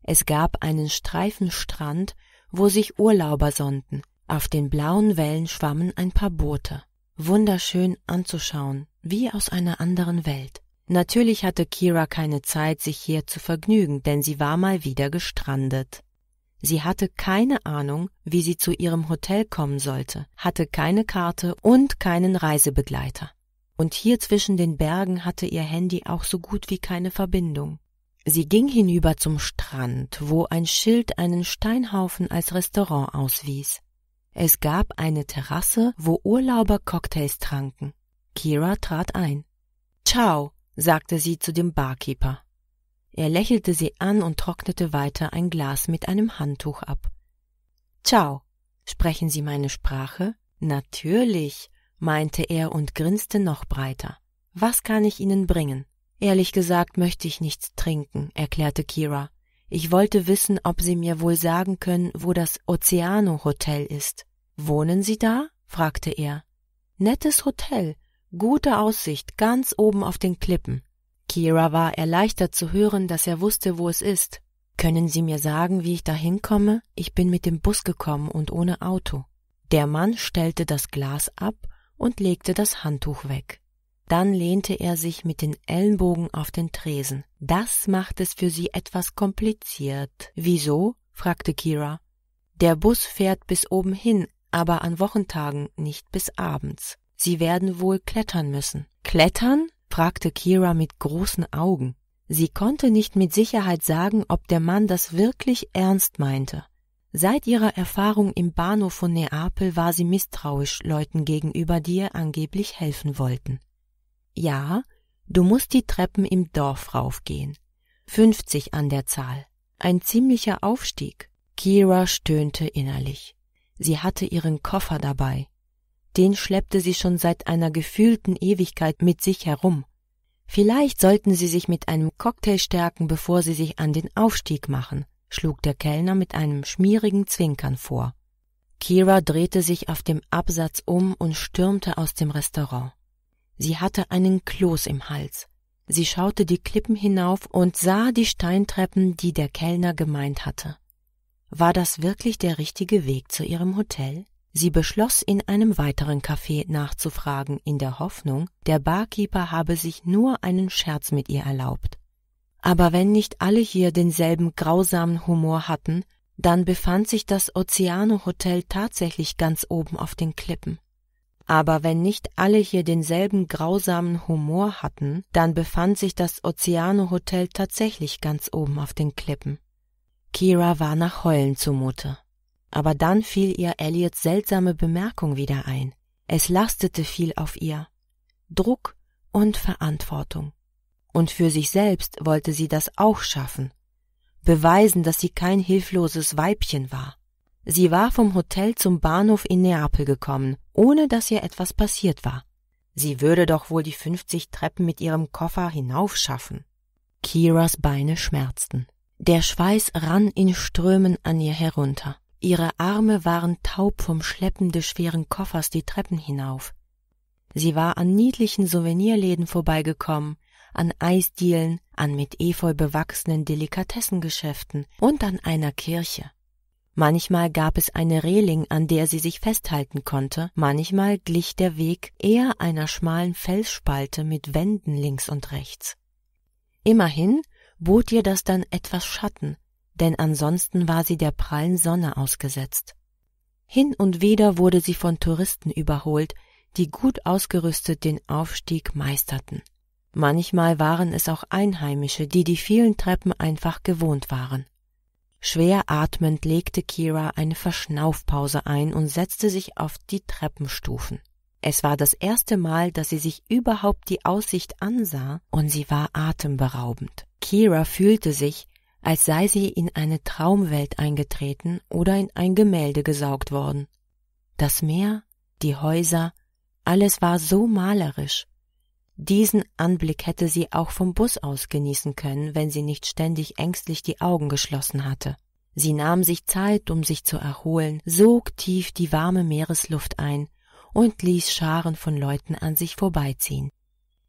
Es gab einen Streifen Strand, wo sich Urlauber sonnten, auf den blauen Wellen schwammen ein paar Boote, wunderschön anzuschauen, wie aus einer anderen Welt. Natürlich hatte Kira keine Zeit, sich hier zu vergnügen, denn sie war mal wieder gestrandet. Sie hatte keine Ahnung, wie sie zu ihrem Hotel kommen sollte, hatte keine Karte und keinen Reisebegleiter. Und hier zwischen den Bergen hatte ihr Handy auch so gut wie keine Verbindung. Sie ging hinüber zum Strand, wo ein Schild einen Steinhaufen als Restaurant auswies. Es gab eine Terrasse, wo Urlauber Cocktails tranken. Kira trat ein. Ciao, sagte sie zu dem Barkeeper. Er lächelte sie an und trocknete weiter ein Glas mit einem Handtuch ab. Ciao. Sprechen Sie meine Sprache? Natürlich, meinte er und grinste noch breiter. Was kann ich Ihnen bringen? Ehrlich gesagt möchte ich nichts trinken, erklärte Kira. Ich wollte wissen, ob Sie mir wohl sagen können, wo das Oceano Hotel ist. Wohnen Sie da? fragte er. Nettes Hotel, Gute Aussicht ganz oben auf den Klippen. Kira war erleichtert zu hören, dass er wusste, wo es ist. Können Sie mir sagen, wie ich da hinkomme? Ich bin mit dem Bus gekommen und ohne Auto. Der Mann stellte das Glas ab und legte das Handtuch weg. Dann lehnte er sich mit den Ellenbogen auf den Tresen. Das macht es für sie etwas kompliziert. Wieso? fragte Kira. Der Bus fährt bis oben hin, aber an Wochentagen nicht bis abends. Sie werden wohl klettern müssen. Klettern? fragte Kira mit großen Augen. Sie konnte nicht mit Sicherheit sagen, ob der Mann das wirklich ernst meinte. Seit ihrer Erfahrung im Bahnhof von Neapel war sie misstrauisch Leuten gegenüber, die ihr angeblich helfen wollten. Ja, du musst die Treppen im Dorf raufgehen. Fünfzig an der Zahl. Ein ziemlicher Aufstieg. Kira stöhnte innerlich. Sie hatte ihren Koffer dabei den schleppte sie schon seit einer gefühlten Ewigkeit mit sich herum. Vielleicht sollten sie sich mit einem Cocktail stärken, bevor sie sich an den Aufstieg machen, schlug der Kellner mit einem schmierigen Zwinkern vor. Kira drehte sich auf dem Absatz um und stürmte aus dem Restaurant. Sie hatte einen Kloß im Hals. Sie schaute die Klippen hinauf und sah die Steintreppen, die der Kellner gemeint hatte. War das wirklich der richtige Weg zu ihrem Hotel? Sie beschloss, in einem weiteren Café nachzufragen, in der Hoffnung, der Barkeeper habe sich nur einen Scherz mit ihr erlaubt. Aber wenn nicht alle hier denselben grausamen Humor hatten, dann befand sich das Oceano Hotel tatsächlich ganz oben auf den Klippen. Aber wenn nicht alle hier denselben grausamen Humor hatten, dann befand sich das Oceano Hotel tatsächlich ganz oben auf den Klippen. Kira war nach Heulen zumute. Aber dann fiel ihr Elliots seltsame Bemerkung wieder ein. Es lastete viel auf ihr. Druck und Verantwortung. Und für sich selbst wollte sie das auch schaffen. Beweisen, dass sie kein hilfloses Weibchen war. Sie war vom Hotel zum Bahnhof in Neapel gekommen, ohne dass ihr etwas passiert war. Sie würde doch wohl die fünfzig Treppen mit ihrem Koffer hinaufschaffen. Kiras Beine schmerzten. Der Schweiß rann in Strömen an ihr herunter. Ihre Arme waren taub vom Schleppen des schweren Koffers die Treppen hinauf. Sie war an niedlichen Souvenirläden vorbeigekommen, an Eisdielen, an mit Efeu bewachsenen Delikatessengeschäften und an einer Kirche. Manchmal gab es eine Reling, an der sie sich festhalten konnte, manchmal glich der Weg eher einer schmalen Felsspalte mit Wänden links und rechts. Immerhin bot ihr das dann etwas Schatten, denn ansonsten war sie der prallen Sonne ausgesetzt. Hin und wieder wurde sie von Touristen überholt, die gut ausgerüstet den Aufstieg meisterten. Manchmal waren es auch Einheimische, die die vielen Treppen einfach gewohnt waren. Schwer atmend legte Kira eine Verschnaufpause ein und setzte sich auf die Treppenstufen. Es war das erste Mal, dass sie sich überhaupt die Aussicht ansah, und sie war atemberaubend. Kira fühlte sich, als sei sie in eine Traumwelt eingetreten oder in ein Gemälde gesaugt worden. Das Meer, die Häuser, alles war so malerisch. Diesen Anblick hätte sie auch vom Bus aus genießen können, wenn sie nicht ständig ängstlich die Augen geschlossen hatte. Sie nahm sich Zeit, um sich zu erholen, sog tief die warme Meeresluft ein und ließ Scharen von Leuten an sich vorbeiziehen.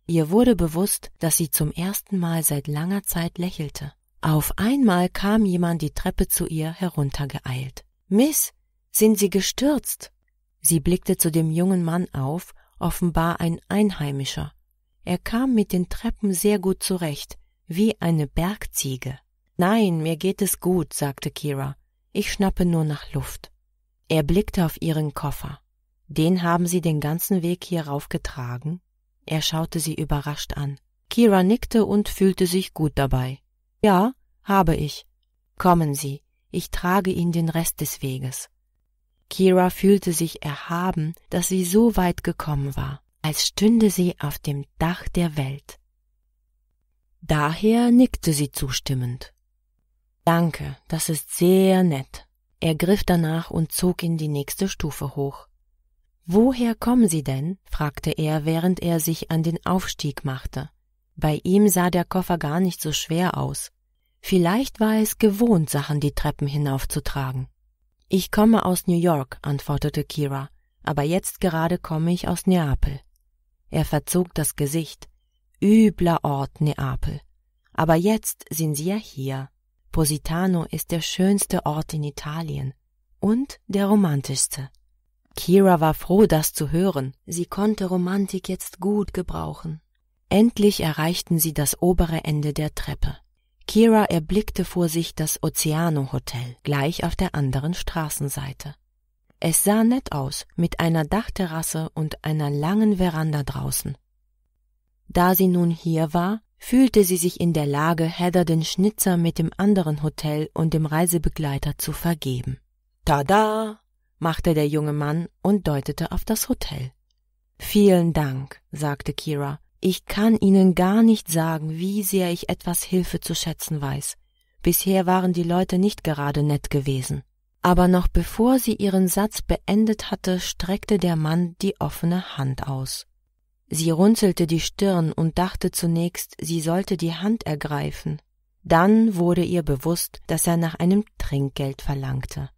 Ihr wurde bewusst, dass sie zum ersten Mal seit langer Zeit lächelte. Auf einmal kam jemand die Treppe zu ihr heruntergeeilt. Miss, sind Sie gestürzt? Sie blickte zu dem jungen Mann auf, offenbar ein Einheimischer. Er kam mit den Treppen sehr gut zurecht, wie eine Bergziege. Nein, mir geht es gut, sagte Kira. Ich schnappe nur nach Luft. Er blickte auf ihren Koffer. Den haben Sie den ganzen Weg hierauf getragen? Er schaute sie überrascht an. Kira nickte und fühlte sich gut dabei. Ja, habe ich. Kommen Sie, ich trage Ihnen den Rest des Weges. Kira fühlte sich erhaben, dass sie so weit gekommen war, als stünde sie auf dem Dach der Welt. Daher nickte sie zustimmend. Danke, das ist sehr nett. Er griff danach und zog ihn die nächste Stufe hoch. Woher kommen Sie denn? fragte er, während er sich an den Aufstieg machte. Bei ihm sah der Koffer gar nicht so schwer aus. Vielleicht war es gewohnt, Sachen die Treppen hinaufzutragen. Ich komme aus New York, antwortete Kira, aber jetzt gerade komme ich aus Neapel. Er verzog das Gesicht. Übler Ort Neapel. Aber jetzt sind sie ja hier. Positano ist der schönste Ort in Italien und der romantischste. Kira war froh, das zu hören. Sie konnte Romantik jetzt gut gebrauchen. Endlich erreichten sie das obere Ende der Treppe. Kira erblickte vor sich das Oceano Hotel, gleich auf der anderen Straßenseite. Es sah nett aus, mit einer Dachterrasse und einer langen Veranda draußen. Da sie nun hier war, fühlte sie sich in der Lage, Heather den Schnitzer mit dem anderen Hotel und dem Reisebegleiter zu vergeben. Tada! machte der junge Mann und deutete auf das Hotel. Vielen Dank, sagte Kira, ich kann Ihnen gar nicht sagen, wie sehr ich etwas Hilfe zu schätzen weiß. Bisher waren die Leute nicht gerade nett gewesen. Aber noch bevor sie ihren Satz beendet hatte, streckte der Mann die offene Hand aus. Sie runzelte die Stirn und dachte zunächst, sie sollte die Hand ergreifen. Dann wurde ihr bewusst, dass er nach einem Trinkgeld verlangte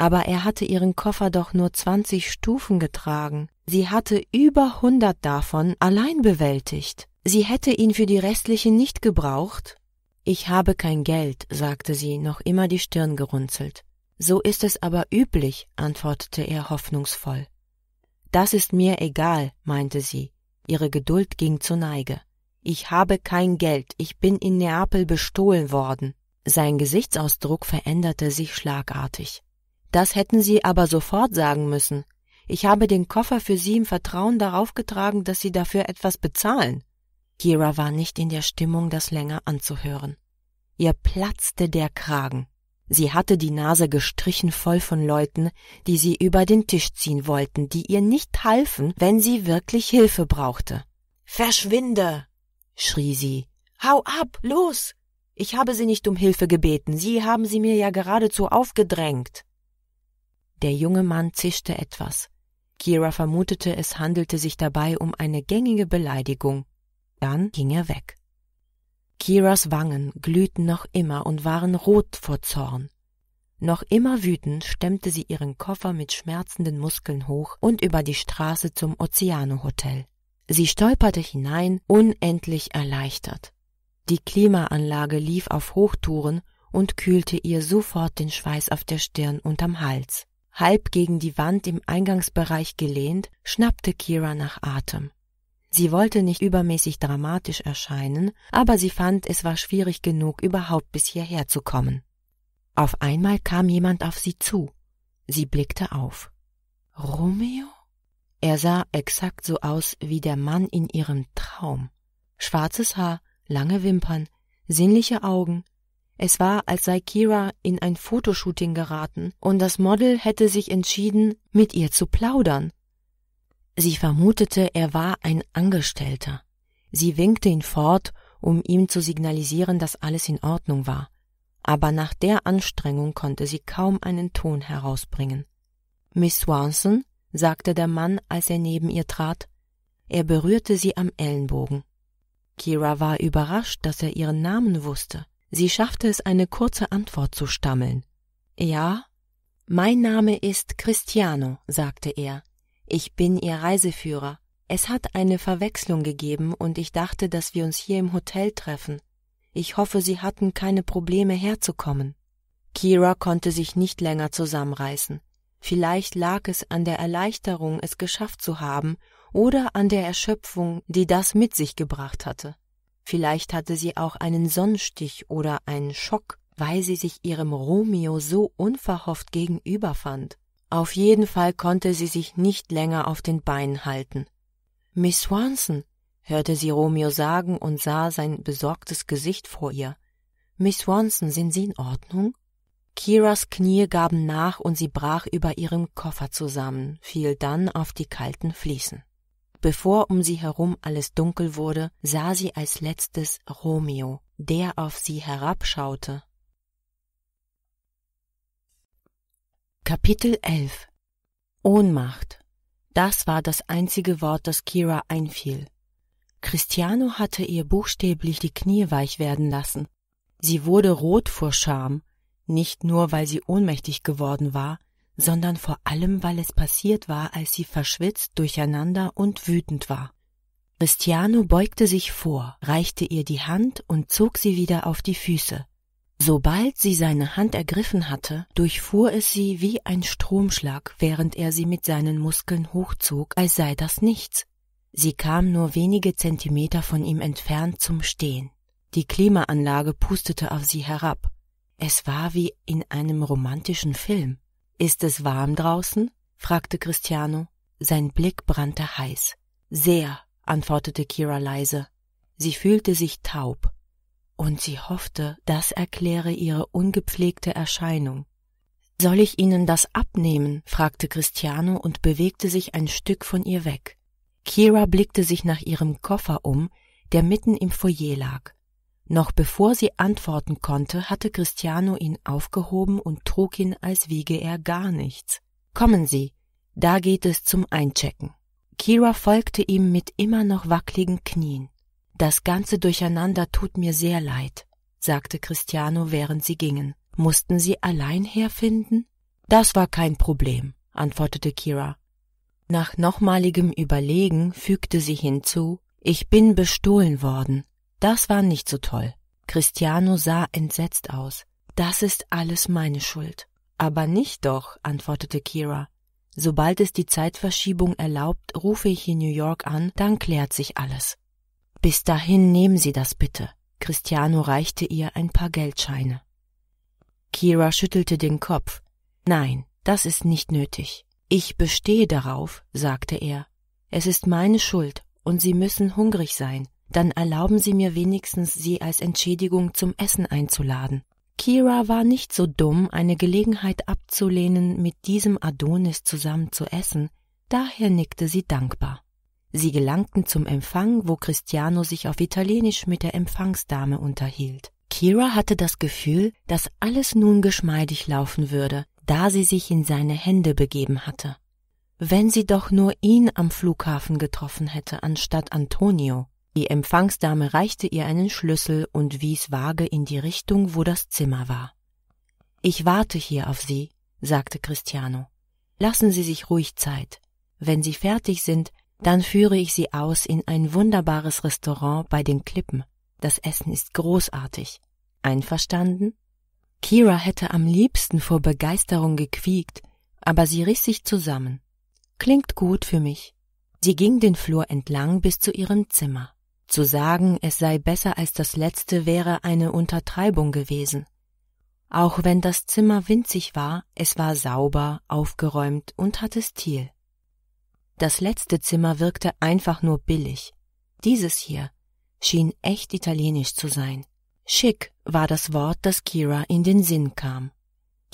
aber er hatte ihren Koffer doch nur zwanzig Stufen getragen. Sie hatte über hundert davon allein bewältigt. Sie hätte ihn für die restlichen nicht gebraucht. Ich habe kein Geld, sagte sie, noch immer die Stirn gerunzelt. So ist es aber üblich, antwortete er hoffnungsvoll. Das ist mir egal, meinte sie. Ihre Geduld ging zur Neige. Ich habe kein Geld, ich bin in Neapel bestohlen worden. Sein Gesichtsausdruck veränderte sich schlagartig. Das hätten Sie aber sofort sagen müssen. Ich habe den Koffer für Sie im Vertrauen darauf getragen, dass Sie dafür etwas bezahlen. Kira war nicht in der Stimmung, das länger anzuhören. Ihr platzte der Kragen. Sie hatte die Nase gestrichen voll von Leuten, die sie über den Tisch ziehen wollten, die ihr nicht halfen, wenn sie wirklich Hilfe brauchte. Verschwinde! schrie sie. Hau ab, los! Ich habe sie nicht um Hilfe gebeten, sie haben sie mir ja geradezu aufgedrängt. Der junge Mann zischte etwas. Kira vermutete, es handelte sich dabei um eine gängige Beleidigung. Dann ging er weg. Kiras Wangen glühten noch immer und waren rot vor Zorn. Noch immer wütend stemmte sie ihren Koffer mit schmerzenden Muskeln hoch und über die Straße zum ozeano Hotel. Sie stolperte hinein, unendlich erleichtert. Die Klimaanlage lief auf Hochtouren und kühlte ihr sofort den Schweiß auf der Stirn und am Hals halb gegen die Wand im Eingangsbereich gelehnt, schnappte Kira nach Atem. Sie wollte nicht übermäßig dramatisch erscheinen, aber sie fand, es war schwierig genug, überhaupt bis hierher zu kommen. Auf einmal kam jemand auf sie zu. Sie blickte auf. Romeo? Er sah exakt so aus wie der Mann in ihrem Traum. Schwarzes Haar, lange Wimpern, sinnliche Augen, es war, als sei Kira in ein Fotoshooting geraten und das Model hätte sich entschieden, mit ihr zu plaudern. Sie vermutete, er war ein Angestellter. Sie winkte ihn fort, um ihm zu signalisieren, dass alles in Ordnung war. Aber nach der Anstrengung konnte sie kaum einen Ton herausbringen. Miss Swanson, sagte der Mann, als er neben ihr trat. Er berührte sie am Ellenbogen. Kira war überrascht, dass er ihren Namen wusste. Sie schaffte es, eine kurze Antwort zu stammeln. Ja? Mein Name ist Cristiano, sagte er. Ich bin Ihr Reiseführer. Es hat eine Verwechslung gegeben und ich dachte, dass wir uns hier im Hotel treffen. Ich hoffe, Sie hatten keine Probleme herzukommen. Kira konnte sich nicht länger zusammenreißen. Vielleicht lag es an der Erleichterung, es geschafft zu haben, oder an der Erschöpfung, die das mit sich gebracht hatte. Vielleicht hatte sie auch einen Sonnenstich oder einen Schock, weil sie sich ihrem Romeo so unverhofft gegenüberfand. Auf jeden Fall konnte sie sich nicht länger auf den Beinen halten. Miss Swanson, hörte sie Romeo sagen und sah sein besorgtes Gesicht vor ihr. Miss Swanson, sind Sie in Ordnung? Kiras Knie gaben nach und sie brach über ihrem Koffer zusammen, fiel dann auf die kalten Fliesen. Bevor um sie herum alles dunkel wurde, sah sie als letztes Romeo, der auf sie herabschaute. Kapitel 11 Ohnmacht. Das war das einzige Wort, das Kira einfiel. Christiano hatte ihr buchstäblich die Knie weich werden lassen. Sie wurde rot vor Scham, nicht nur weil sie ohnmächtig geworden war, sondern vor allem, weil es passiert war, als sie verschwitzt, durcheinander und wütend war. Cristiano beugte sich vor, reichte ihr die Hand und zog sie wieder auf die Füße. Sobald sie seine Hand ergriffen hatte, durchfuhr es sie wie ein Stromschlag, während er sie mit seinen Muskeln hochzog, als sei das nichts. Sie kam nur wenige Zentimeter von ihm entfernt zum Stehen. Die Klimaanlage pustete auf sie herab. Es war wie in einem romantischen Film. Ist es warm draußen? fragte Cristiano. Sein Blick brannte heiß. Sehr, antwortete Kira leise. Sie fühlte sich taub. Und sie hoffte, das erkläre ihre ungepflegte Erscheinung. Soll ich Ihnen das abnehmen? fragte Cristiano und bewegte sich ein Stück von ihr weg. Kira blickte sich nach ihrem Koffer um, der mitten im Foyer lag. Noch bevor sie antworten konnte, hatte Cristiano ihn aufgehoben und trug ihn, als wiege er gar nichts. Kommen Sie, da geht es zum Einchecken. Kira folgte ihm mit immer noch wackligen Knien. Das ganze Durcheinander tut mir sehr leid, sagte Cristiano, während sie gingen. Mussten Sie allein herfinden? Das war kein Problem, antwortete Kira. Nach nochmaligem Überlegen fügte sie hinzu, ich bin bestohlen worden. Das war nicht so toll. Cristiano sah entsetzt aus. Das ist alles meine Schuld. Aber nicht doch, antwortete Kira. Sobald es die Zeitverschiebung erlaubt, rufe ich in New York an, dann klärt sich alles. Bis dahin nehmen Sie das bitte. Cristiano reichte ihr ein paar Geldscheine. Kira schüttelte den Kopf. Nein, das ist nicht nötig. Ich bestehe darauf, sagte er. Es ist meine Schuld, und Sie müssen hungrig sein dann erlauben Sie mir wenigstens, Sie als Entschädigung zum Essen einzuladen. Kira war nicht so dumm, eine Gelegenheit abzulehnen, mit diesem Adonis zusammen zu essen, daher nickte sie dankbar. Sie gelangten zum Empfang, wo Cristiano sich auf Italienisch mit der Empfangsdame unterhielt. Kira hatte das Gefühl, dass alles nun geschmeidig laufen würde, da sie sich in seine Hände begeben hatte. Wenn sie doch nur ihn am Flughafen getroffen hätte, anstatt Antonio. Die Empfangsdame reichte ihr einen Schlüssel und wies vage in die Richtung, wo das Zimmer war. Ich warte hier auf Sie, sagte Christiano. Lassen Sie sich ruhig Zeit. Wenn Sie fertig sind, dann führe ich Sie aus in ein wunderbares Restaurant bei den Klippen. Das Essen ist großartig. Einverstanden? Kira hätte am liebsten vor Begeisterung gequiekt, aber sie riss sich zusammen. Klingt gut für mich. Sie ging den Flur entlang bis zu ihrem Zimmer. Zu sagen, es sei besser als das letzte, wäre eine Untertreibung gewesen. Auch wenn das Zimmer winzig war, es war sauber, aufgeräumt und hatte Stil. Das letzte Zimmer wirkte einfach nur billig. Dieses hier schien echt italienisch zu sein. Schick war das Wort, das Kira in den Sinn kam.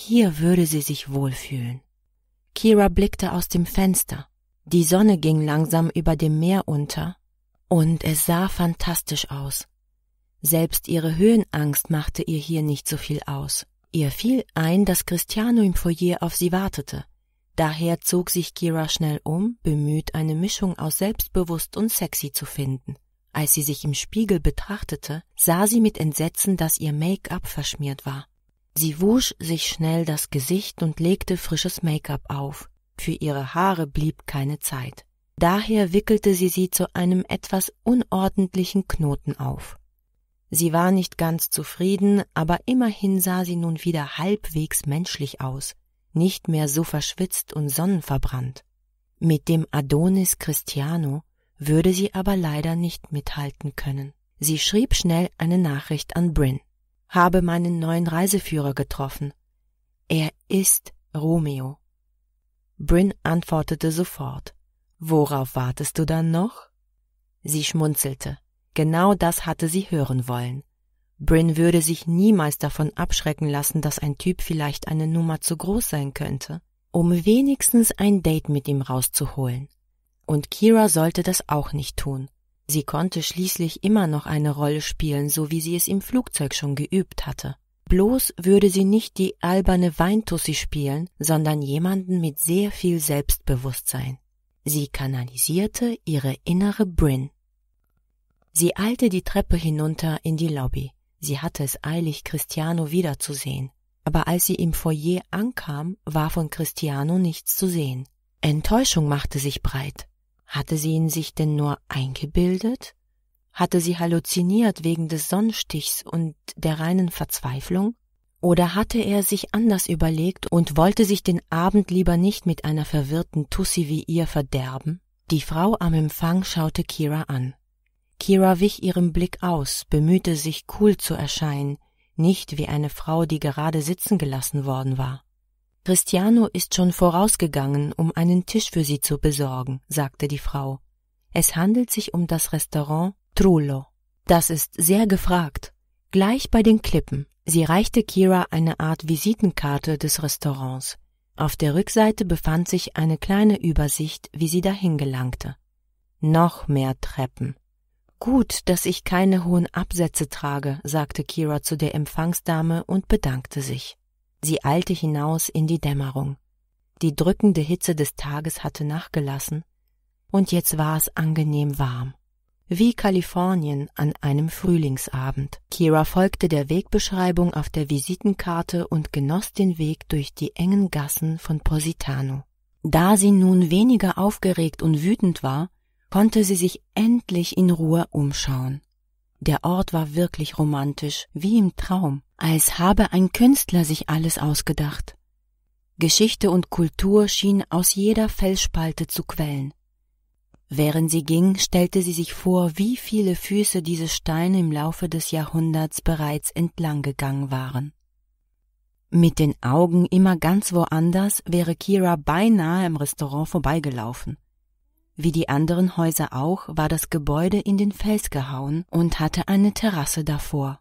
Hier würde sie sich wohlfühlen. Kira blickte aus dem Fenster. Die Sonne ging langsam über dem Meer unter, und es sah fantastisch aus. Selbst ihre Höhenangst machte ihr hier nicht so viel aus. Ihr fiel ein, dass Christiano im Foyer auf sie wartete. Daher zog sich Kira schnell um, bemüht, eine Mischung aus selbstbewusst und sexy zu finden. Als sie sich im Spiegel betrachtete, sah sie mit Entsetzen, dass ihr Make-up verschmiert war. Sie wusch sich schnell das Gesicht und legte frisches Make-up auf. Für ihre Haare blieb keine Zeit. Daher wickelte sie sie zu einem etwas unordentlichen Knoten auf. Sie war nicht ganz zufrieden, aber immerhin sah sie nun wieder halbwegs menschlich aus, nicht mehr so verschwitzt und sonnenverbrannt. Mit dem Adonis Christiano würde sie aber leider nicht mithalten können. Sie schrieb schnell eine Nachricht an Bryn. Habe meinen neuen Reiseführer getroffen. Er ist Romeo. Bryn antwortete sofort. Worauf wartest du dann noch? Sie schmunzelte. Genau das hatte sie hören wollen. Bryn würde sich niemals davon abschrecken lassen, dass ein Typ vielleicht eine Nummer zu groß sein könnte, um wenigstens ein Date mit ihm rauszuholen. Und Kira sollte das auch nicht tun. Sie konnte schließlich immer noch eine Rolle spielen, so wie sie es im Flugzeug schon geübt hatte. Bloß würde sie nicht die alberne Weintussi spielen, sondern jemanden mit sehr viel Selbstbewusstsein. Sie kanalisierte ihre innere Brin. Sie eilte die Treppe hinunter in die Lobby. Sie hatte es eilig, Cristiano wiederzusehen. Aber als sie im Foyer ankam, war von Cristiano nichts zu sehen. Enttäuschung machte sich breit. Hatte sie ihn sich denn nur eingebildet? Hatte sie halluziniert wegen des Sonnenstichs und der reinen Verzweiflung? Oder hatte er sich anders überlegt und wollte sich den Abend lieber nicht mit einer verwirrten Tussi wie ihr verderben? Die Frau am Empfang schaute Kira an. Kira wich ihrem Blick aus, bemühte sich cool zu erscheinen, nicht wie eine Frau, die gerade sitzen gelassen worden war. Cristiano ist schon vorausgegangen, um einen Tisch für sie zu besorgen, sagte die Frau. Es handelt sich um das Restaurant Trullo. Das ist sehr gefragt, gleich bei den Klippen. Sie reichte Kira eine Art Visitenkarte des Restaurants. Auf der Rückseite befand sich eine kleine Übersicht, wie sie dahin gelangte. Noch mehr Treppen. Gut, dass ich keine hohen Absätze trage, sagte Kira zu der Empfangsdame und bedankte sich. Sie eilte hinaus in die Dämmerung. Die drückende Hitze des Tages hatte nachgelassen, und jetzt war es angenehm warm wie Kalifornien an einem Frühlingsabend. Kira folgte der Wegbeschreibung auf der Visitenkarte und genoss den Weg durch die engen Gassen von Positano. Da sie nun weniger aufgeregt und wütend war, konnte sie sich endlich in Ruhe umschauen. Der Ort war wirklich romantisch, wie im Traum, als habe ein Künstler sich alles ausgedacht. Geschichte und Kultur schien aus jeder Felsspalte zu quellen. Während sie ging, stellte sie sich vor, wie viele Füße diese Steine im Laufe des Jahrhunderts bereits entlang gegangen waren. Mit den Augen immer ganz woanders wäre Kira beinahe im Restaurant vorbeigelaufen. Wie die anderen Häuser auch, war das Gebäude in den Fels gehauen und hatte eine Terrasse davor.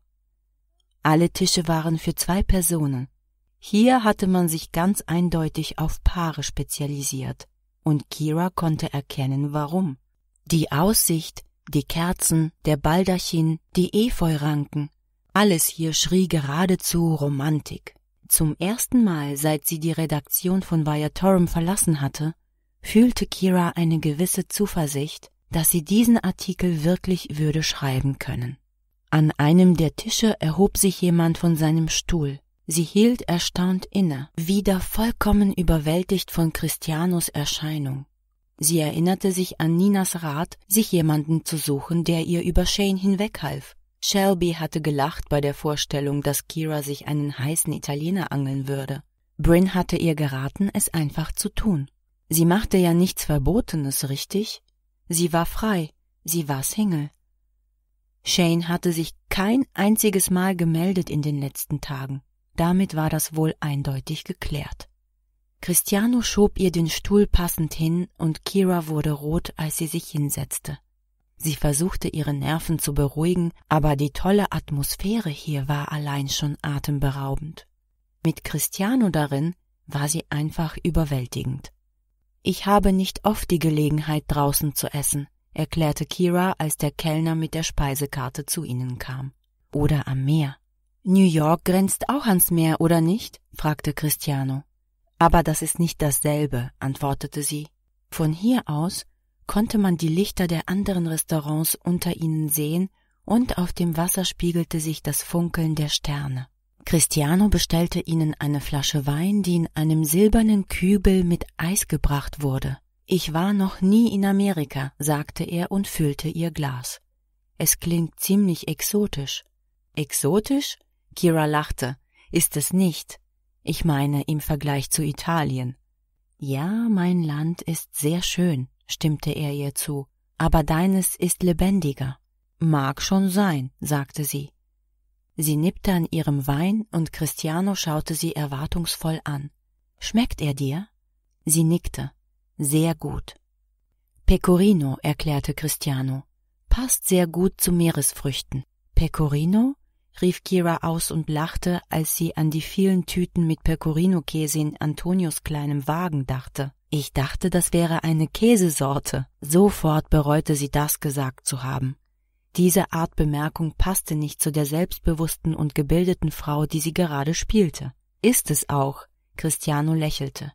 Alle Tische waren für zwei Personen. Hier hatte man sich ganz eindeutig auf Paare spezialisiert und Kira konnte erkennen, warum. Die Aussicht, die Kerzen, der Baldachin, die Efeuranken, alles hier schrie geradezu Romantik. Zum ersten Mal, seit sie die Redaktion von Viatorum verlassen hatte, fühlte Kira eine gewisse Zuversicht, dass sie diesen Artikel wirklich würde schreiben können. An einem der Tische erhob sich jemand von seinem Stuhl. Sie hielt erstaunt inne, wieder vollkommen überwältigt von Christianos Erscheinung. Sie erinnerte sich an Ninas Rat, sich jemanden zu suchen, der ihr über Shane hinweghalf. Shelby hatte gelacht bei der Vorstellung, dass Kira sich einen heißen Italiener angeln würde. Bryn hatte ihr geraten, es einfach zu tun. Sie machte ja nichts Verbotenes, richtig? Sie war frei, sie war Single. Shane hatte sich kein einziges Mal gemeldet in den letzten Tagen. Damit war das wohl eindeutig geklärt. Christiano schob ihr den Stuhl passend hin und Kira wurde rot, als sie sich hinsetzte. Sie versuchte ihre Nerven zu beruhigen, aber die tolle Atmosphäre hier war allein schon atemberaubend. Mit Christiano darin war sie einfach überwältigend. Ich habe nicht oft die Gelegenheit draußen zu essen, erklärte Kira, als der Kellner mit der Speisekarte zu ihnen kam. Oder am Meer. New York grenzt auch ans Meer, oder nicht? fragte Cristiano. Aber das ist nicht dasselbe, antwortete sie. Von hier aus konnte man die Lichter der anderen Restaurants unter ihnen sehen und auf dem Wasser spiegelte sich das Funkeln der Sterne. Cristiano bestellte ihnen eine Flasche Wein, die in einem silbernen Kübel mit Eis gebracht wurde. Ich war noch nie in Amerika, sagte er und füllte ihr Glas. Es klingt ziemlich exotisch. Exotisch? Kira lachte. Ist es nicht. Ich meine im Vergleich zu Italien. Ja, mein Land ist sehr schön, stimmte er ihr zu, aber deines ist lebendiger. Mag schon sein, sagte sie. Sie nippte an ihrem Wein und Cristiano schaute sie erwartungsvoll an. Schmeckt er dir? Sie nickte. Sehr gut. Pecorino, erklärte Cristiano, passt sehr gut zu Meeresfrüchten. Pecorino? rief Kira aus und lachte, als sie an die vielen Tüten mit Pecorino-Käse in Antonios kleinem Wagen dachte. Ich dachte, das wäre eine Käsesorte. Sofort bereute sie das gesagt zu haben. Diese Art Bemerkung passte nicht zu der selbstbewussten und gebildeten Frau, die sie gerade spielte. Ist es auch. Cristiano lächelte.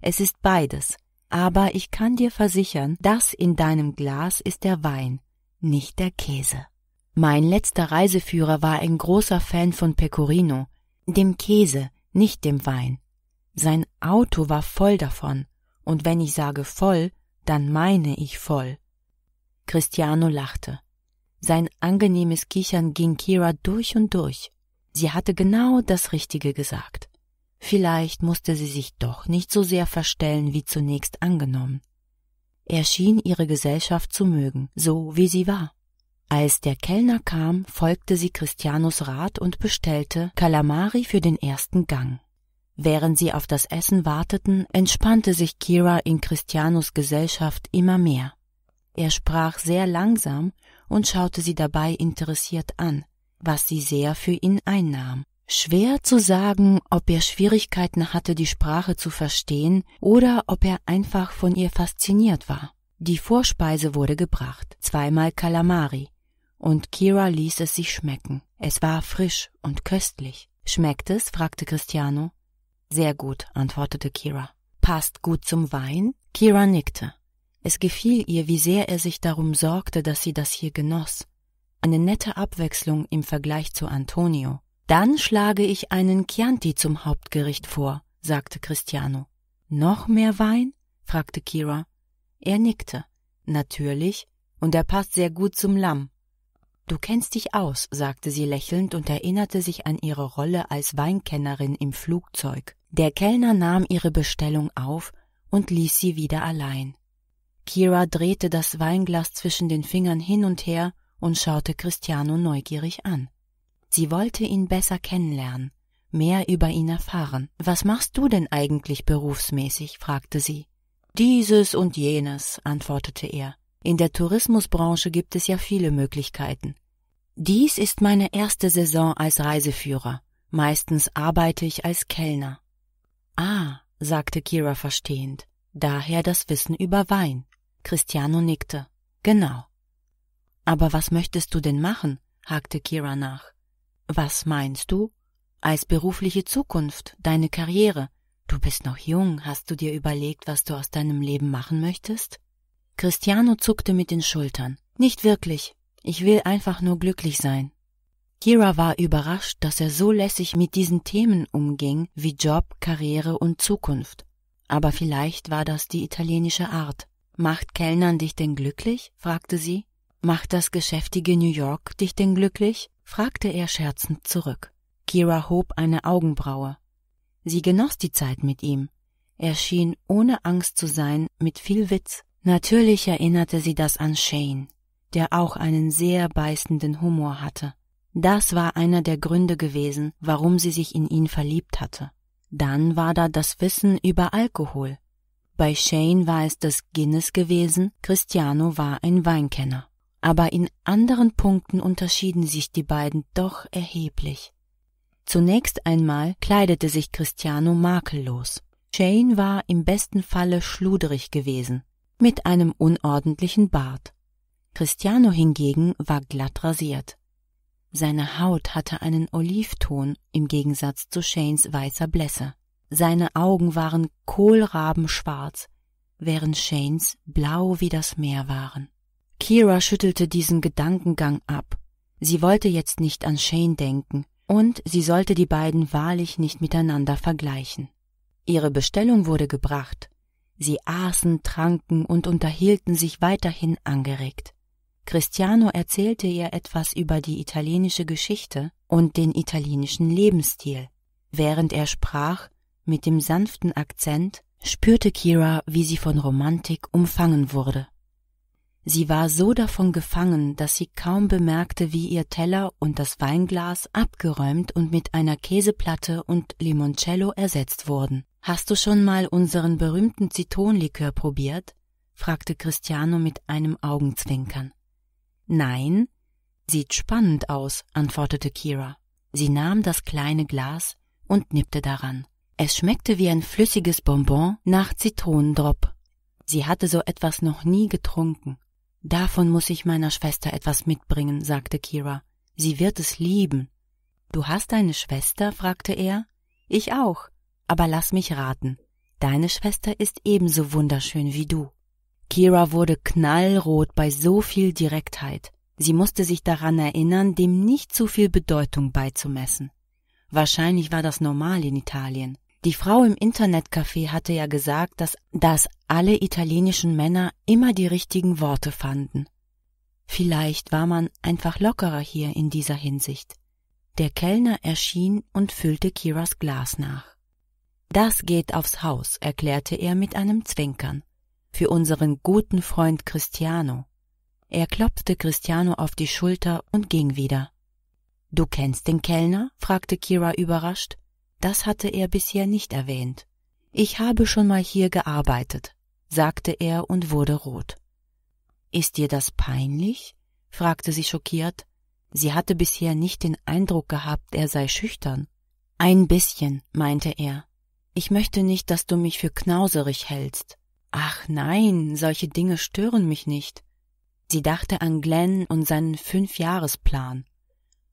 Es ist beides. Aber ich kann dir versichern, das in deinem Glas ist der Wein, nicht der Käse. Mein letzter Reiseführer war ein großer Fan von Pecorino, dem Käse, nicht dem Wein. Sein Auto war voll davon, und wenn ich sage voll, dann meine ich voll. Cristiano lachte. Sein angenehmes Kichern ging Kira durch und durch. Sie hatte genau das Richtige gesagt. Vielleicht musste sie sich doch nicht so sehr verstellen wie zunächst angenommen. Er schien ihre Gesellschaft zu mögen, so wie sie war. Als der Kellner kam, folgte sie Christianos Rat und bestellte Kalamari für den ersten Gang. Während sie auf das Essen warteten, entspannte sich Kira in Christianos Gesellschaft immer mehr. Er sprach sehr langsam und schaute sie dabei interessiert an, was sie sehr für ihn einnahm. Schwer zu sagen, ob er Schwierigkeiten hatte, die Sprache zu verstehen, oder ob er einfach von ihr fasziniert war. Die Vorspeise wurde gebracht, zweimal Kalamari, und Kira ließ es sich schmecken. Es war frisch und köstlich. Schmeckt es? fragte Cristiano. Sehr gut, antwortete Kira. Passt gut zum Wein? Kira nickte. Es gefiel ihr, wie sehr er sich darum sorgte, dass sie das hier genoss. Eine nette Abwechslung im Vergleich zu Antonio. Dann schlage ich einen Chianti zum Hauptgericht vor, sagte Cristiano. Noch mehr Wein? fragte Kira. Er nickte. Natürlich, und er passt sehr gut zum Lamm. Du kennst dich aus, sagte sie lächelnd und erinnerte sich an ihre Rolle als Weinkennerin im Flugzeug. Der Kellner nahm ihre Bestellung auf und ließ sie wieder allein. Kira drehte das Weinglas zwischen den Fingern hin und her und schaute Christiano neugierig an. Sie wollte ihn besser kennenlernen, mehr über ihn erfahren. Was machst du denn eigentlich berufsmäßig? fragte sie. Dieses und jenes, antwortete er. In der Tourismusbranche gibt es ja viele Möglichkeiten. Dies ist meine erste Saison als Reiseführer. Meistens arbeite ich als Kellner. Ah, sagte Kira verstehend. Daher das Wissen über Wein. Cristiano nickte. Genau. Aber was möchtest du denn machen? hakte Kira nach. Was meinst du? Als berufliche Zukunft, deine Karriere, Du bist noch jung, hast du dir überlegt, was du aus deinem Leben machen möchtest? Cristiano zuckte mit den Schultern. Nicht wirklich. Ich will einfach nur glücklich sein. Kira war überrascht, dass er so lässig mit diesen Themen umging wie Job, Karriere und Zukunft. Aber vielleicht war das die italienische Art. Macht Kellnern dich denn glücklich? fragte sie. Macht das geschäftige New York dich denn glücklich? fragte er scherzend zurück. Kira hob eine Augenbraue. Sie genoss die Zeit mit ihm. Er schien ohne Angst zu sein, mit viel Witz. Natürlich erinnerte sie das an Shane, der auch einen sehr beißenden Humor hatte. Das war einer der Gründe gewesen, warum sie sich in ihn verliebt hatte. Dann war da das Wissen über Alkohol. Bei Shane war es das Guinness gewesen, Cristiano war ein Weinkenner. Aber in anderen Punkten unterschieden sich die beiden doch erheblich. Zunächst einmal kleidete sich Cristiano makellos. Shane war im besten Falle schluderig gewesen, mit einem unordentlichen Bart. Cristiano hingegen war glatt rasiert. Seine Haut hatte einen Olivton im Gegensatz zu Shanes weißer Blässe. Seine Augen waren kohlrabenschwarz, während Shanes blau wie das Meer waren. Kira schüttelte diesen Gedankengang ab. Sie wollte jetzt nicht an Shane denken, und sie sollte die beiden wahrlich nicht miteinander vergleichen. Ihre Bestellung wurde gebracht. Sie aßen, tranken und unterhielten sich weiterhin angeregt. Cristiano erzählte ihr etwas über die italienische Geschichte und den italienischen Lebensstil. Während er sprach, mit dem sanften Akzent, spürte Kira, wie sie von Romantik umfangen wurde. Sie war so davon gefangen, dass sie kaum bemerkte, wie ihr Teller und das Weinglas abgeräumt und mit einer Käseplatte und Limoncello ersetzt wurden. Hast du schon mal unseren berühmten Zitronenlikör probiert? fragte Cristiano mit einem Augenzwinkern. Nein, sieht spannend aus, antwortete Kira. Sie nahm das kleine Glas und nippte daran. Es schmeckte wie ein flüssiges Bonbon nach Zitronendrop. Sie hatte so etwas noch nie getrunken. Davon muss ich meiner Schwester etwas mitbringen, sagte Kira. Sie wird es lieben. Du hast eine Schwester? fragte er. Ich auch. Aber lass mich raten. Deine Schwester ist ebenso wunderschön wie du. Kira wurde knallrot bei so viel Direktheit. Sie musste sich daran erinnern, dem nicht zu viel Bedeutung beizumessen. Wahrscheinlich war das normal in Italien. Die Frau im Internetcafé hatte ja gesagt, dass, dass alle italienischen Männer immer die richtigen Worte fanden. Vielleicht war man einfach lockerer hier in dieser Hinsicht. Der Kellner erschien und füllte Kiras Glas nach. Das geht aufs Haus, erklärte er mit einem Zwinkern. Für unseren guten Freund Cristiano. Er klopfte Cristiano auf die Schulter und ging wieder. Du kennst den Kellner? fragte Kira überrascht. Das hatte er bisher nicht erwähnt. Ich habe schon mal hier gearbeitet, sagte er und wurde rot. Ist dir das peinlich? fragte sie schockiert. Sie hatte bisher nicht den Eindruck gehabt, er sei schüchtern. Ein bisschen, meinte er. Ich möchte nicht, dass du mich für knauserig hältst. Ach nein, solche Dinge stören mich nicht. Sie dachte an Glenn und seinen Fünfjahresplan.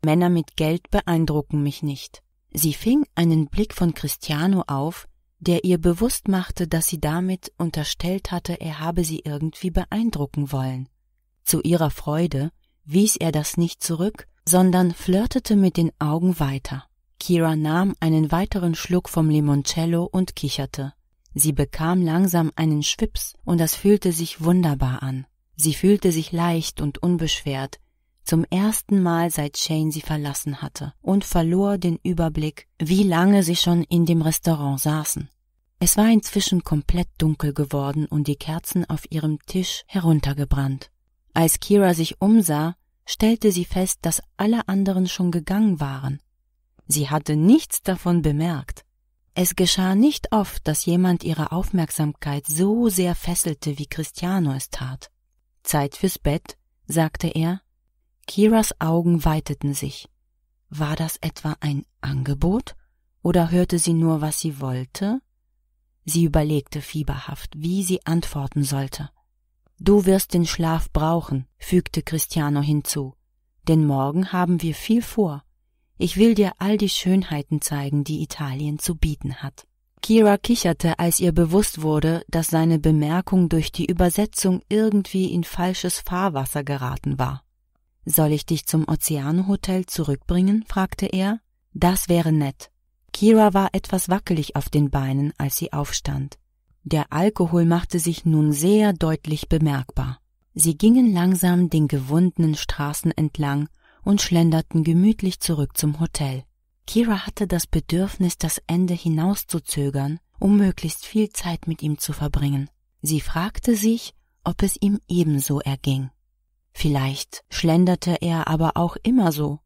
Männer mit Geld beeindrucken mich nicht. Sie fing einen Blick von Cristiano auf, der ihr bewusst machte, dass sie damit unterstellt hatte, er habe sie irgendwie beeindrucken wollen. Zu ihrer Freude wies er das nicht zurück, sondern flirtete mit den Augen weiter. Kira nahm einen weiteren Schluck vom Limoncello und kicherte. Sie bekam langsam einen Schwips und das fühlte sich wunderbar an. Sie fühlte sich leicht und unbeschwert, zum ersten Mal seit Shane sie verlassen hatte und verlor den Überblick, wie lange sie schon in dem Restaurant saßen. Es war inzwischen komplett dunkel geworden und die Kerzen auf ihrem Tisch heruntergebrannt. Als Kira sich umsah, stellte sie fest, dass alle anderen schon gegangen waren. Sie hatte nichts davon bemerkt. Es geschah nicht oft, dass jemand ihre Aufmerksamkeit so sehr fesselte, wie Christiano es tat. Zeit fürs Bett, sagte er Kiras Augen weiteten sich. War das etwa ein Angebot? Oder hörte sie nur, was sie wollte? Sie überlegte fieberhaft, wie sie antworten sollte. Du wirst den Schlaf brauchen, fügte Christiano hinzu, denn morgen haben wir viel vor. Ich will dir all die Schönheiten zeigen, die Italien zu bieten hat. Kira kicherte, als ihr bewusst wurde, dass seine Bemerkung durch die Übersetzung irgendwie in falsches Fahrwasser geraten war. Soll ich dich zum Ozeanhotel zurückbringen? fragte er. Das wäre nett. Kira war etwas wackelig auf den Beinen, als sie aufstand. Der Alkohol machte sich nun sehr deutlich bemerkbar. Sie gingen langsam den gewundenen Straßen entlang und schlenderten gemütlich zurück zum Hotel. Kira hatte das Bedürfnis, das Ende hinauszuzögern, um möglichst viel Zeit mit ihm zu verbringen. Sie fragte sich, ob es ihm ebenso erging. Vielleicht schlenderte er aber auch immer so.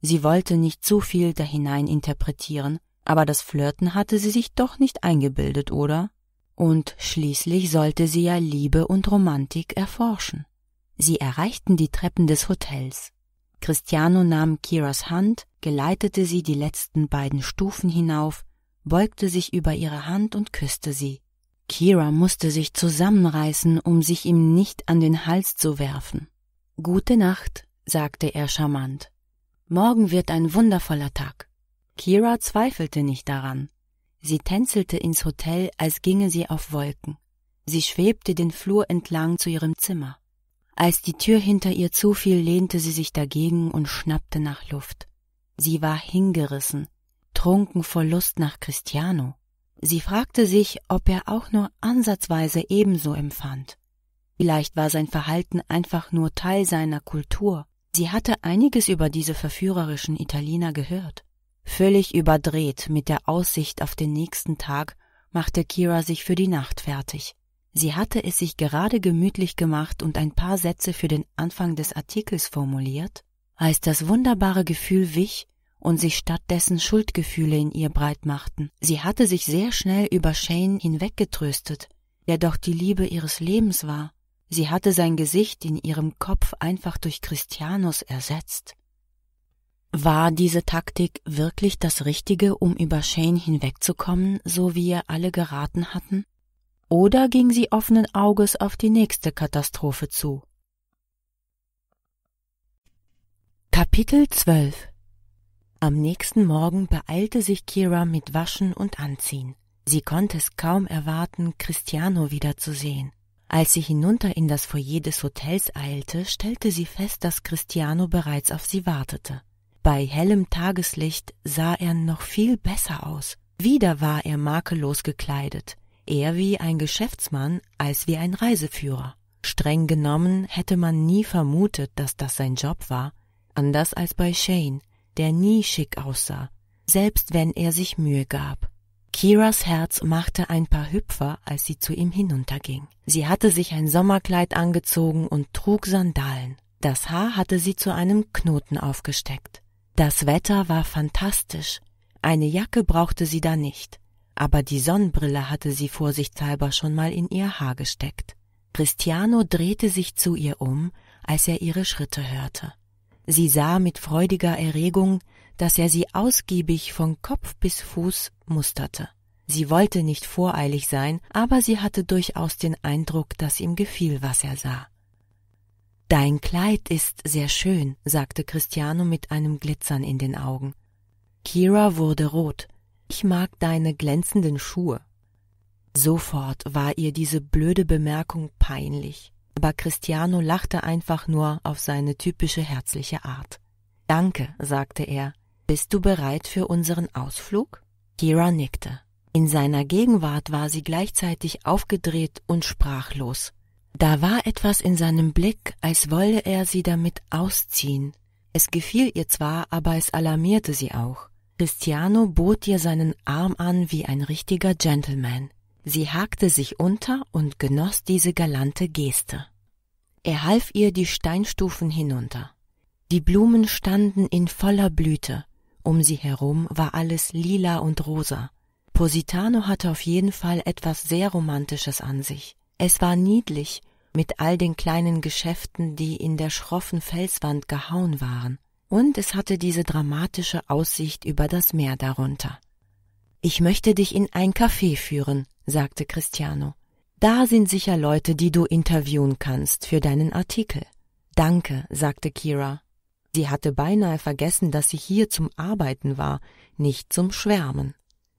Sie wollte nicht zu viel da hinein interpretieren, aber das Flirten hatte sie sich doch nicht eingebildet, oder? Und schließlich sollte sie ja Liebe und Romantik erforschen. Sie erreichten die Treppen des Hotels. Cristiano nahm Kiras Hand, geleitete sie die letzten beiden Stufen hinauf, beugte sich über ihre Hand und küsste sie. Kira musste sich zusammenreißen, um sich ihm nicht an den Hals zu werfen. Gute Nacht, sagte er charmant. Morgen wird ein wundervoller Tag. Kira zweifelte nicht daran. Sie tänzelte ins Hotel, als ginge sie auf Wolken. Sie schwebte den Flur entlang zu ihrem Zimmer. Als die Tür hinter ihr zufiel, lehnte sie sich dagegen und schnappte nach Luft. Sie war hingerissen, trunken vor Lust nach Cristiano. Sie fragte sich, ob er auch nur ansatzweise ebenso empfand. Vielleicht war sein Verhalten einfach nur Teil seiner Kultur. Sie hatte einiges über diese verführerischen Italiener gehört. Völlig überdreht mit der Aussicht auf den nächsten Tag machte Kira sich für die Nacht fertig. Sie hatte es sich gerade gemütlich gemacht und ein paar Sätze für den Anfang des Artikels formuliert, als das wunderbare Gefühl wich und sich stattdessen Schuldgefühle in ihr breit machten. Sie hatte sich sehr schnell über Shane hinweggetröstet, der doch die Liebe ihres Lebens war. Sie hatte sein Gesicht in ihrem Kopf einfach durch Christianus ersetzt. War diese Taktik wirklich das Richtige, um über Shane hinwegzukommen, so wie ihr alle geraten hatten? Oder ging sie offenen Auges auf die nächste Katastrophe zu? Kapitel 12 Am nächsten Morgen beeilte sich Kira mit Waschen und Anziehen. Sie konnte es kaum erwarten, Christiano wiederzusehen. Als sie hinunter in das Foyer des Hotels eilte, stellte sie fest, dass Cristiano bereits auf sie wartete. Bei hellem Tageslicht sah er noch viel besser aus. Wieder war er makellos gekleidet, eher wie ein Geschäftsmann als wie ein Reiseführer. Streng genommen hätte man nie vermutet, dass das sein Job war, anders als bei Shane, der nie schick aussah, selbst wenn er sich Mühe gab. Kiras Herz machte ein paar Hüpfer, als sie zu ihm hinunterging. Sie hatte sich ein Sommerkleid angezogen und trug Sandalen. Das Haar hatte sie zu einem Knoten aufgesteckt. Das Wetter war fantastisch. Eine Jacke brauchte sie da nicht. Aber die Sonnenbrille hatte sie vorsichtshalber schon mal in ihr Haar gesteckt. Cristiano drehte sich zu ihr um, als er ihre Schritte hörte. Sie sah mit freudiger Erregung, dass er sie ausgiebig von Kopf bis Fuß musterte. Sie wollte nicht voreilig sein, aber sie hatte durchaus den Eindruck, dass ihm gefiel, was er sah. Dein Kleid ist sehr schön, sagte Christiano mit einem Glitzern in den Augen. Kira wurde rot. Ich mag deine glänzenden Schuhe. Sofort war ihr diese blöde Bemerkung peinlich, aber Christiano lachte einfach nur auf seine typische herzliche Art. Danke, sagte er, bist du bereit für unseren Ausflug? Kira nickte. In seiner Gegenwart war sie gleichzeitig aufgedreht und sprachlos. Da war etwas in seinem Blick, als wolle er sie damit ausziehen. Es gefiel ihr zwar, aber es alarmierte sie auch. Cristiano bot ihr seinen Arm an wie ein richtiger Gentleman. Sie hakte sich unter und genoss diese galante Geste. Er half ihr die Steinstufen hinunter. Die Blumen standen in voller Blüte, um sie herum war alles lila und rosa. Positano hatte auf jeden Fall etwas sehr Romantisches an sich. Es war niedlich, mit all den kleinen Geschäften, die in der schroffen Felswand gehauen waren, und es hatte diese dramatische Aussicht über das Meer darunter. Ich möchte dich in ein Café führen, sagte Cristiano. Da sind sicher Leute, die du interviewen kannst für deinen Artikel. Danke, sagte Kira Sie hatte beinahe vergessen, dass sie hier zum Arbeiten war, nicht zum Schwärmen.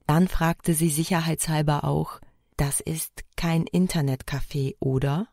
Dann fragte sie sicherheitshalber auch, das ist kein Internetcafé, oder?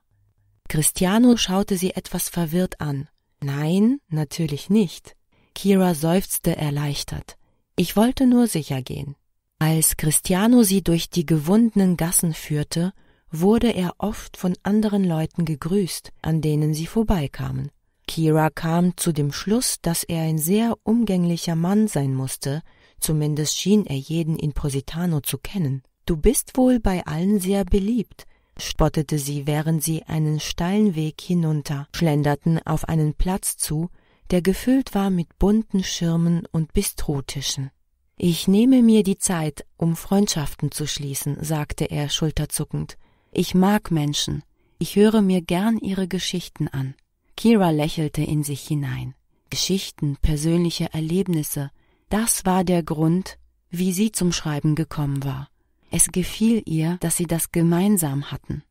Cristiano schaute sie etwas verwirrt an. Nein, natürlich nicht. Kira seufzte erleichtert. Ich wollte nur sicher gehen. Als Cristiano sie durch die gewundenen Gassen führte, wurde er oft von anderen Leuten gegrüßt, an denen sie vorbeikamen. Kira kam zu dem Schluss, dass er ein sehr umgänglicher Mann sein musste, zumindest schien er jeden in Positano zu kennen. Du bist wohl bei allen sehr beliebt, spottete sie, während sie einen steilen Weg hinunter schlenderten auf einen Platz zu, der gefüllt war mit bunten Schirmen und Bistrotischen. Ich nehme mir die Zeit, um Freundschaften zu schließen, sagte er schulterzuckend. Ich mag Menschen. Ich höre mir gern ihre Geschichten an. Kira lächelte in sich hinein. Geschichten, persönliche Erlebnisse, das war der Grund, wie sie zum Schreiben gekommen war. Es gefiel ihr, dass sie das gemeinsam hatten.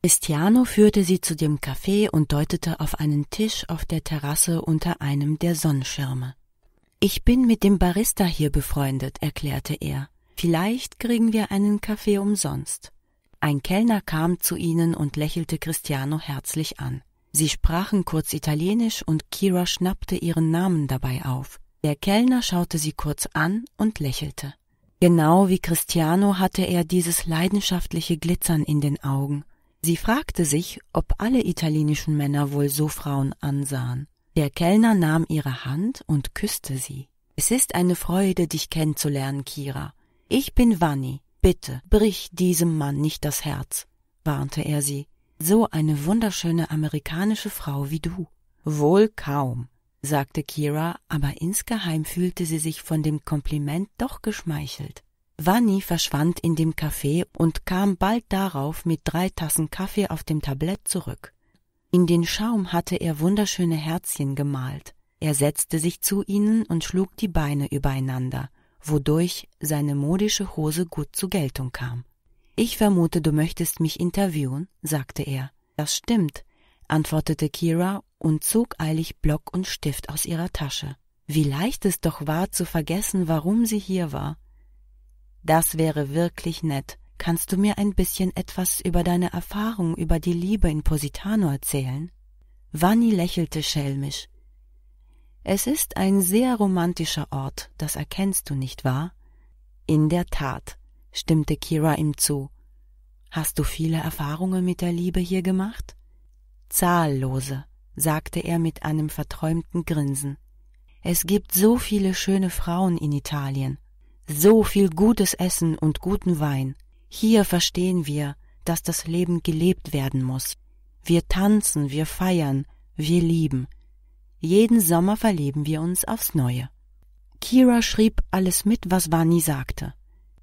Cristiano führte sie zu dem Café und deutete auf einen Tisch auf der Terrasse unter einem der Sonnenschirme. Ich bin mit dem Barista hier befreundet, erklärte er. Vielleicht kriegen wir einen Kaffee umsonst. Ein Kellner kam zu ihnen und lächelte Cristiano herzlich an. Sie sprachen kurz Italienisch und Kira schnappte ihren Namen dabei auf. Der Kellner schaute sie kurz an und lächelte. Genau wie Cristiano hatte er dieses leidenschaftliche Glitzern in den Augen. Sie fragte sich, ob alle italienischen Männer wohl so Frauen ansahen. Der Kellner nahm ihre Hand und küsste sie. Es ist eine Freude, dich kennenzulernen, Kira. Ich bin Vanni. Bitte, brich diesem Mann nicht das Herz, warnte er sie. So eine wunderschöne amerikanische Frau wie du. Wohl kaum, sagte Kira, aber insgeheim fühlte sie sich von dem Kompliment doch geschmeichelt. Vanni verschwand in dem Café und kam bald darauf mit drei Tassen Kaffee auf dem Tablett zurück. In den Schaum hatte er wunderschöne Herzchen gemalt. Er setzte sich zu ihnen und schlug die Beine übereinander, wodurch seine modische Hose gut zur Geltung kam. Ich vermute, du möchtest mich interviewen, sagte er. Das stimmt, antwortete Kira und zog eilig Block und Stift aus ihrer Tasche. Wie leicht es doch war, zu vergessen, warum sie hier war. Das wäre wirklich nett. Kannst du mir ein bisschen etwas über deine Erfahrung über die Liebe in Positano erzählen? Vanni lächelte schelmisch. Es ist ein sehr romantischer Ort, das erkennst du nicht wahr? In der Tat, stimmte Kira ihm zu. Hast du viele Erfahrungen mit der Liebe hier gemacht? Zahllose, sagte er mit einem verträumten Grinsen. Es gibt so viele schöne Frauen in Italien, so viel gutes Essen und guten Wein. Hier verstehen wir, dass das Leben gelebt werden muss. Wir tanzen, wir feiern, wir lieben. Jeden Sommer verleben wir uns aufs Neue. Kira schrieb alles mit, was Vani sagte.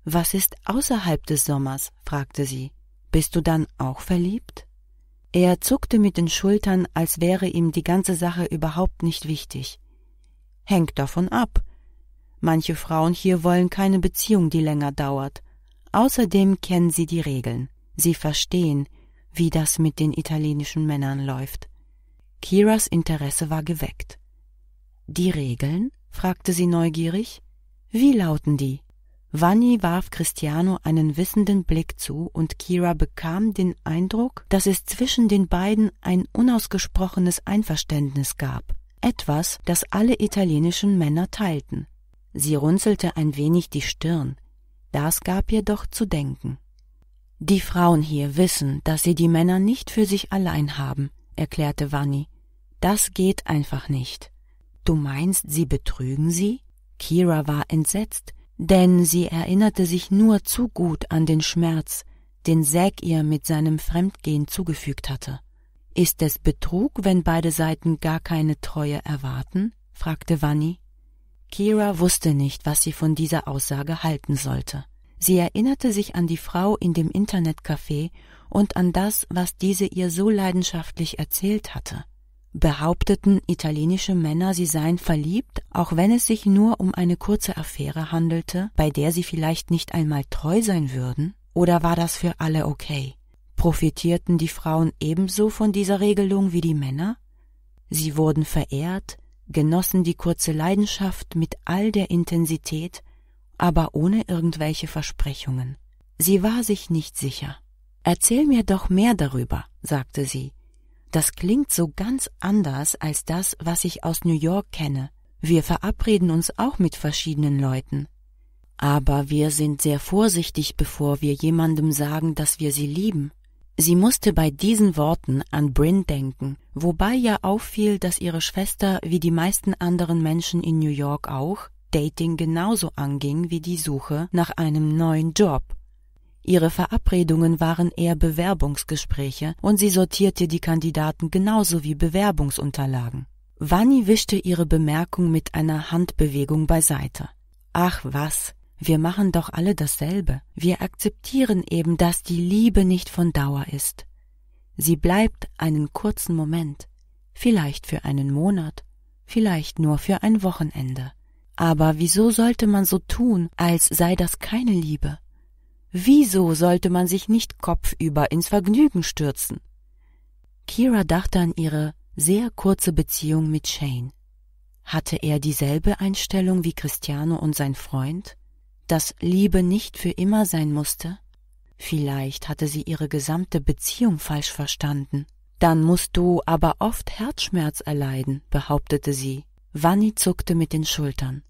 Was ist außerhalb des Sommers? fragte sie. Bist du dann auch verliebt? Er zuckte mit den Schultern, als wäre ihm die ganze Sache überhaupt nicht wichtig. Hängt davon ab. Manche Frauen hier wollen keine Beziehung, die länger dauert. Außerdem kennen sie die Regeln. Sie verstehen, wie das mit den italienischen Männern läuft. Kiras Interesse war geweckt. Die Regeln? fragte sie neugierig. Wie lauten die? Vanni warf Cristiano einen wissenden Blick zu und Kira bekam den Eindruck, dass es zwischen den beiden ein unausgesprochenes Einverständnis gab. Etwas, das alle italienischen Männer teilten. Sie runzelte ein wenig die Stirn. Das gab ihr doch zu denken. Die Frauen hier wissen, dass sie die Männer nicht für sich allein haben, erklärte Vanni. Das geht einfach nicht. Du meinst, sie betrügen sie? Kira war entsetzt, denn sie erinnerte sich nur zu gut an den Schmerz, den Säg ihr mit seinem Fremdgehen zugefügt hatte. Ist es Betrug, wenn beide Seiten gar keine Treue erwarten? fragte Vanni. Kira wusste nicht, was sie von dieser Aussage halten sollte. Sie erinnerte sich an die Frau in dem Internetcafé und an das, was diese ihr so leidenschaftlich erzählt hatte behaupteten italienische Männer, sie seien verliebt, auch wenn es sich nur um eine kurze Affäre handelte, bei der sie vielleicht nicht einmal treu sein würden? Oder war das für alle okay? Profitierten die Frauen ebenso von dieser Regelung wie die Männer? Sie wurden verehrt, genossen die kurze Leidenschaft mit all der Intensität, aber ohne irgendwelche Versprechungen. Sie war sich nicht sicher. Erzähl mir doch mehr darüber, sagte sie, das klingt so ganz anders als das, was ich aus New York kenne. Wir verabreden uns auch mit verschiedenen Leuten. Aber wir sind sehr vorsichtig, bevor wir jemandem sagen, dass wir sie lieben. Sie musste bei diesen Worten an Bryn denken, wobei ja auffiel, dass ihre Schwester, wie die meisten anderen Menschen in New York auch, Dating genauso anging wie die Suche nach einem neuen Job. Ihre Verabredungen waren eher Bewerbungsgespräche und sie sortierte die Kandidaten genauso wie Bewerbungsunterlagen. Vanni wischte ihre Bemerkung mit einer Handbewegung beiseite. Ach was, wir machen doch alle dasselbe. Wir akzeptieren eben, dass die Liebe nicht von Dauer ist. Sie bleibt einen kurzen Moment, vielleicht für einen Monat, vielleicht nur für ein Wochenende. Aber wieso sollte man so tun, als sei das keine Liebe? Wieso sollte man sich nicht kopfüber ins Vergnügen stürzen? Kira dachte an ihre sehr kurze Beziehung mit Shane. Hatte er dieselbe Einstellung wie Cristiano und sein Freund, dass Liebe nicht für immer sein musste? Vielleicht hatte sie ihre gesamte Beziehung falsch verstanden. Dann musst du aber oft Herzschmerz erleiden, behauptete sie. Vanni zuckte mit den Schultern.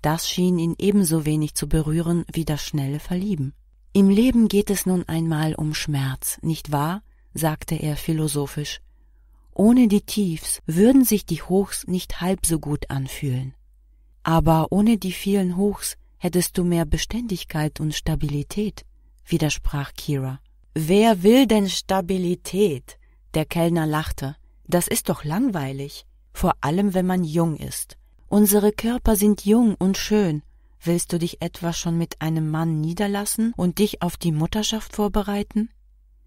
Das schien ihn ebenso wenig zu berühren wie das schnelle Verlieben. Im Leben geht es nun einmal um Schmerz, nicht wahr? sagte er philosophisch. Ohne die Tiefs würden sich die Hochs nicht halb so gut anfühlen. Aber ohne die vielen Hochs hättest du mehr Beständigkeit und Stabilität, widersprach Kira. Wer will denn Stabilität? Der Kellner lachte. Das ist doch langweilig, vor allem wenn man jung ist. Unsere Körper sind jung und schön, Willst du dich etwa schon mit einem Mann niederlassen und dich auf die Mutterschaft vorbereiten?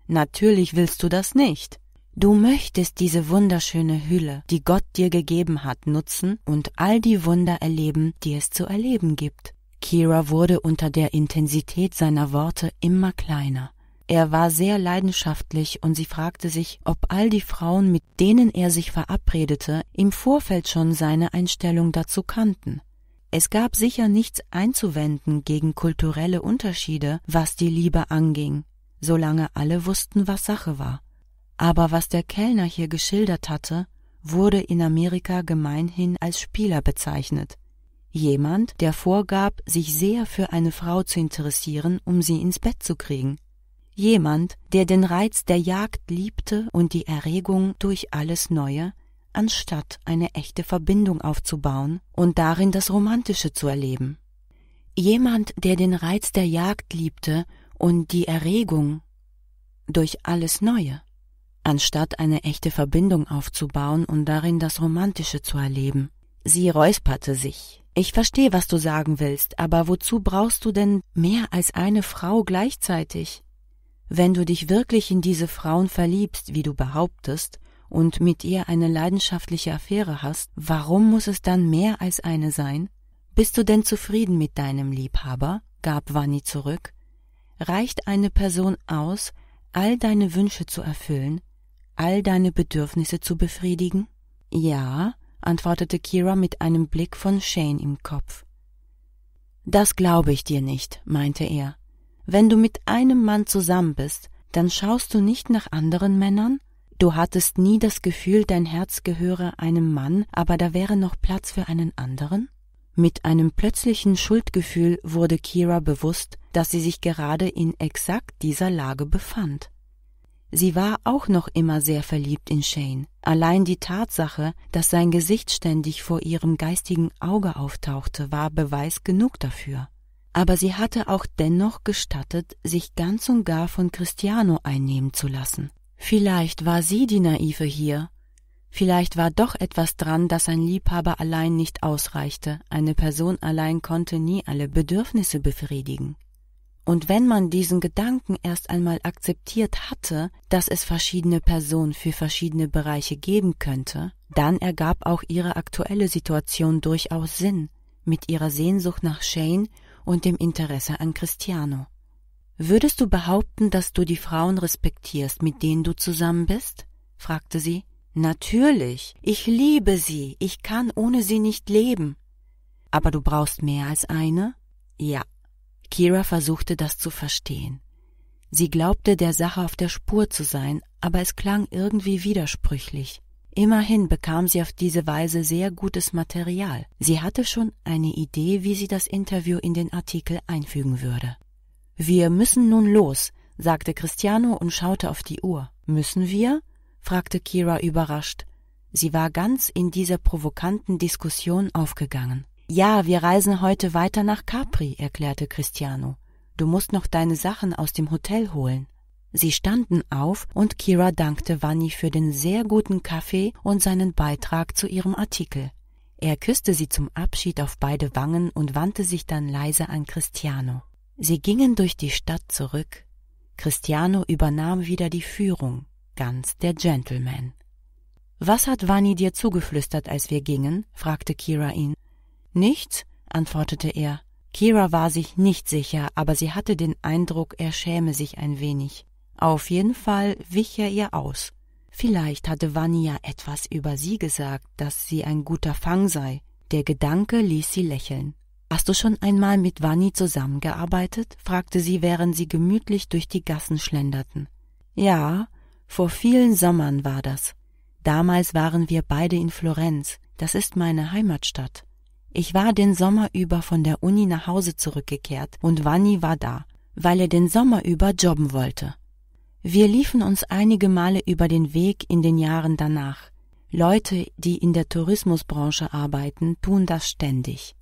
Natürlich willst du das nicht. Du möchtest diese wunderschöne Hülle, die Gott dir gegeben hat, nutzen und all die Wunder erleben, die es zu erleben gibt. Kira wurde unter der Intensität seiner Worte immer kleiner. Er war sehr leidenschaftlich und sie fragte sich, ob all die Frauen, mit denen er sich verabredete, im Vorfeld schon seine Einstellung dazu kannten. Es gab sicher nichts einzuwenden gegen kulturelle Unterschiede, was die Liebe anging, solange alle wussten, was Sache war. Aber was der Kellner hier geschildert hatte, wurde in Amerika gemeinhin als Spieler bezeichnet. Jemand, der vorgab, sich sehr für eine Frau zu interessieren, um sie ins Bett zu kriegen. Jemand, der den Reiz der Jagd liebte und die Erregung durch alles Neue, anstatt eine echte Verbindung aufzubauen und darin das Romantische zu erleben. Jemand, der den Reiz der Jagd liebte und die Erregung durch alles Neue, anstatt eine echte Verbindung aufzubauen und darin das Romantische zu erleben. Sie räusperte sich. Ich verstehe, was du sagen willst, aber wozu brauchst du denn mehr als eine Frau gleichzeitig? Wenn du dich wirklich in diese Frauen verliebst, wie du behauptest, und mit ihr eine leidenschaftliche Affäre hast, warum muss es dann mehr als eine sein? Bist du denn zufrieden mit deinem Liebhaber? gab Vanni zurück. Reicht eine Person aus, all deine Wünsche zu erfüllen, all deine Bedürfnisse zu befriedigen? Ja, antwortete Kira mit einem Blick von Shane im Kopf. Das glaube ich dir nicht, meinte er. Wenn du mit einem Mann zusammen bist, dann schaust du nicht nach anderen Männern? Du hattest nie das Gefühl, dein Herz gehöre einem Mann, aber da wäre noch Platz für einen anderen? Mit einem plötzlichen Schuldgefühl wurde Kira bewusst, dass sie sich gerade in exakt dieser Lage befand. Sie war auch noch immer sehr verliebt in Shane. Allein die Tatsache, dass sein Gesicht ständig vor ihrem geistigen Auge auftauchte, war Beweis genug dafür. Aber sie hatte auch dennoch gestattet, sich ganz und gar von Cristiano einnehmen zu lassen. Vielleicht war sie die Naive hier. Vielleicht war doch etwas dran, dass ein Liebhaber allein nicht ausreichte. Eine Person allein konnte nie alle Bedürfnisse befriedigen. Und wenn man diesen Gedanken erst einmal akzeptiert hatte, dass es verschiedene Personen für verschiedene Bereiche geben könnte, dann ergab auch ihre aktuelle Situation durchaus Sinn mit ihrer Sehnsucht nach Shane und dem Interesse an Cristiano. Würdest du behaupten, dass du die Frauen respektierst, mit denen du zusammen bist? fragte sie. Natürlich, ich liebe sie, ich kann ohne sie nicht leben. Aber du brauchst mehr als eine? Ja. Kira versuchte das zu verstehen. Sie glaubte der Sache auf der Spur zu sein, aber es klang irgendwie widersprüchlich. Immerhin bekam sie auf diese Weise sehr gutes Material. Sie hatte schon eine Idee, wie sie das Interview in den Artikel einfügen würde. Wir müssen nun los, sagte Cristiano und schaute auf die Uhr. Müssen wir? fragte Kira überrascht. Sie war ganz in dieser provokanten Diskussion aufgegangen. Ja, wir reisen heute weiter nach Capri, erklärte Cristiano. Du musst noch deine Sachen aus dem Hotel holen. Sie standen auf und Kira dankte Vanni für den sehr guten Kaffee und seinen Beitrag zu ihrem Artikel. Er küsste sie zum Abschied auf beide Wangen und wandte sich dann leise an Cristiano. Sie gingen durch die Stadt zurück. Cristiano übernahm wieder die Führung, ganz der Gentleman. Was hat Vanni dir zugeflüstert, als wir gingen? fragte Kira ihn. Nichts, antwortete er. Kira war sich nicht sicher, aber sie hatte den Eindruck, er schäme sich ein wenig. Auf jeden Fall wich er ihr aus. Vielleicht hatte Vanni ja etwas über sie gesagt, dass sie ein guter Fang sei. Der Gedanke ließ sie lächeln. Hast du schon einmal mit Vanni zusammengearbeitet? fragte sie, während sie gemütlich durch die Gassen schlenderten. Ja, vor vielen Sommern war das. Damals waren wir beide in Florenz, das ist meine Heimatstadt. Ich war den Sommer über von der Uni nach Hause zurückgekehrt und Vanni war da, weil er den Sommer über jobben wollte. Wir liefen uns einige Male über den Weg in den Jahren danach. Leute, die in der Tourismusbranche arbeiten, tun das ständig.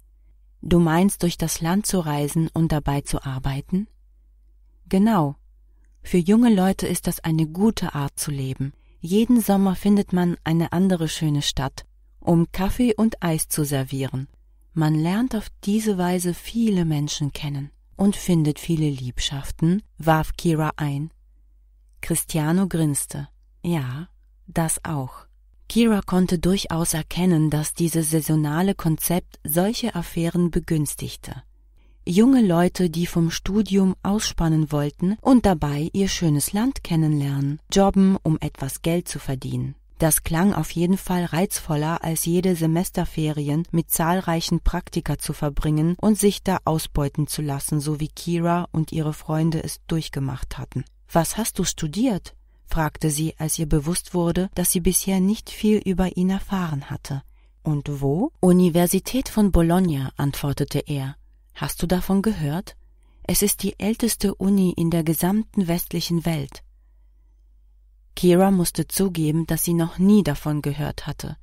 Du meinst, durch das Land zu reisen und dabei zu arbeiten? Genau. Für junge Leute ist das eine gute Art zu leben. Jeden Sommer findet man eine andere schöne Stadt, um Kaffee und Eis zu servieren. Man lernt auf diese Weise viele Menschen kennen und findet viele Liebschaften, warf Kira ein. Cristiano grinste. Ja, das auch. Kira konnte durchaus erkennen, dass dieses saisonale Konzept solche Affären begünstigte. Junge Leute, die vom Studium ausspannen wollten und dabei ihr schönes Land kennenlernen, jobben, um etwas Geld zu verdienen. Das klang auf jeden Fall reizvoller, als jede Semesterferien mit zahlreichen Praktika zu verbringen und sich da ausbeuten zu lassen, so wie Kira und ihre Freunde es durchgemacht hatten. Was hast du studiert? fragte sie, als ihr bewusst wurde, dass sie bisher nicht viel über ihn erfahren hatte. Und wo? Universität von Bologna, antwortete er. Hast du davon gehört? Es ist die älteste Uni in der gesamten westlichen Welt. Kira musste zugeben, dass sie noch nie davon gehört hatte.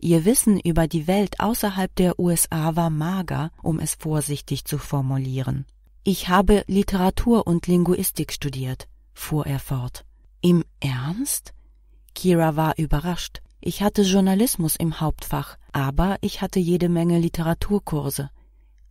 Ihr Wissen über die Welt außerhalb der USA war mager, um es vorsichtig zu formulieren. Ich habe Literatur und Linguistik studiert, fuhr er fort. Im Ernst? Kira war überrascht. Ich hatte Journalismus im Hauptfach, aber ich hatte jede Menge Literaturkurse,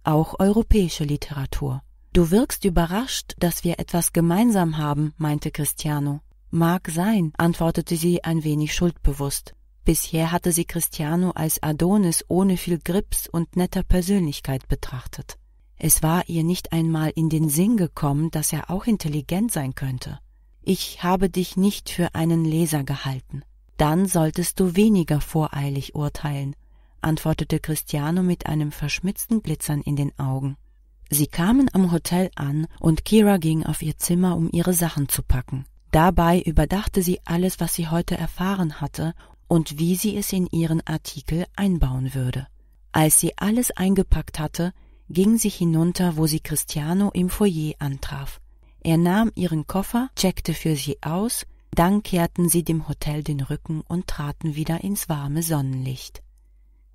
auch europäische Literatur. Du wirkst überrascht, dass wir etwas gemeinsam haben, meinte Christiano. Mag sein, antwortete sie ein wenig schuldbewusst. Bisher hatte sie Christiano als Adonis ohne viel Grips und netter Persönlichkeit betrachtet. Es war ihr nicht einmal in den Sinn gekommen, dass er auch intelligent sein könnte ich habe dich nicht für einen Leser gehalten. Dann solltest du weniger voreilig urteilen, antwortete Christiano mit einem verschmitzten Glitzern in den Augen. Sie kamen am Hotel an und Kira ging auf ihr Zimmer, um ihre Sachen zu packen. Dabei überdachte sie alles, was sie heute erfahren hatte und wie sie es in ihren Artikel einbauen würde. Als sie alles eingepackt hatte, ging sie hinunter, wo sie Christiano im Foyer antraf. Er nahm ihren Koffer, checkte für sie aus, dann kehrten sie dem Hotel den Rücken und traten wieder ins warme Sonnenlicht.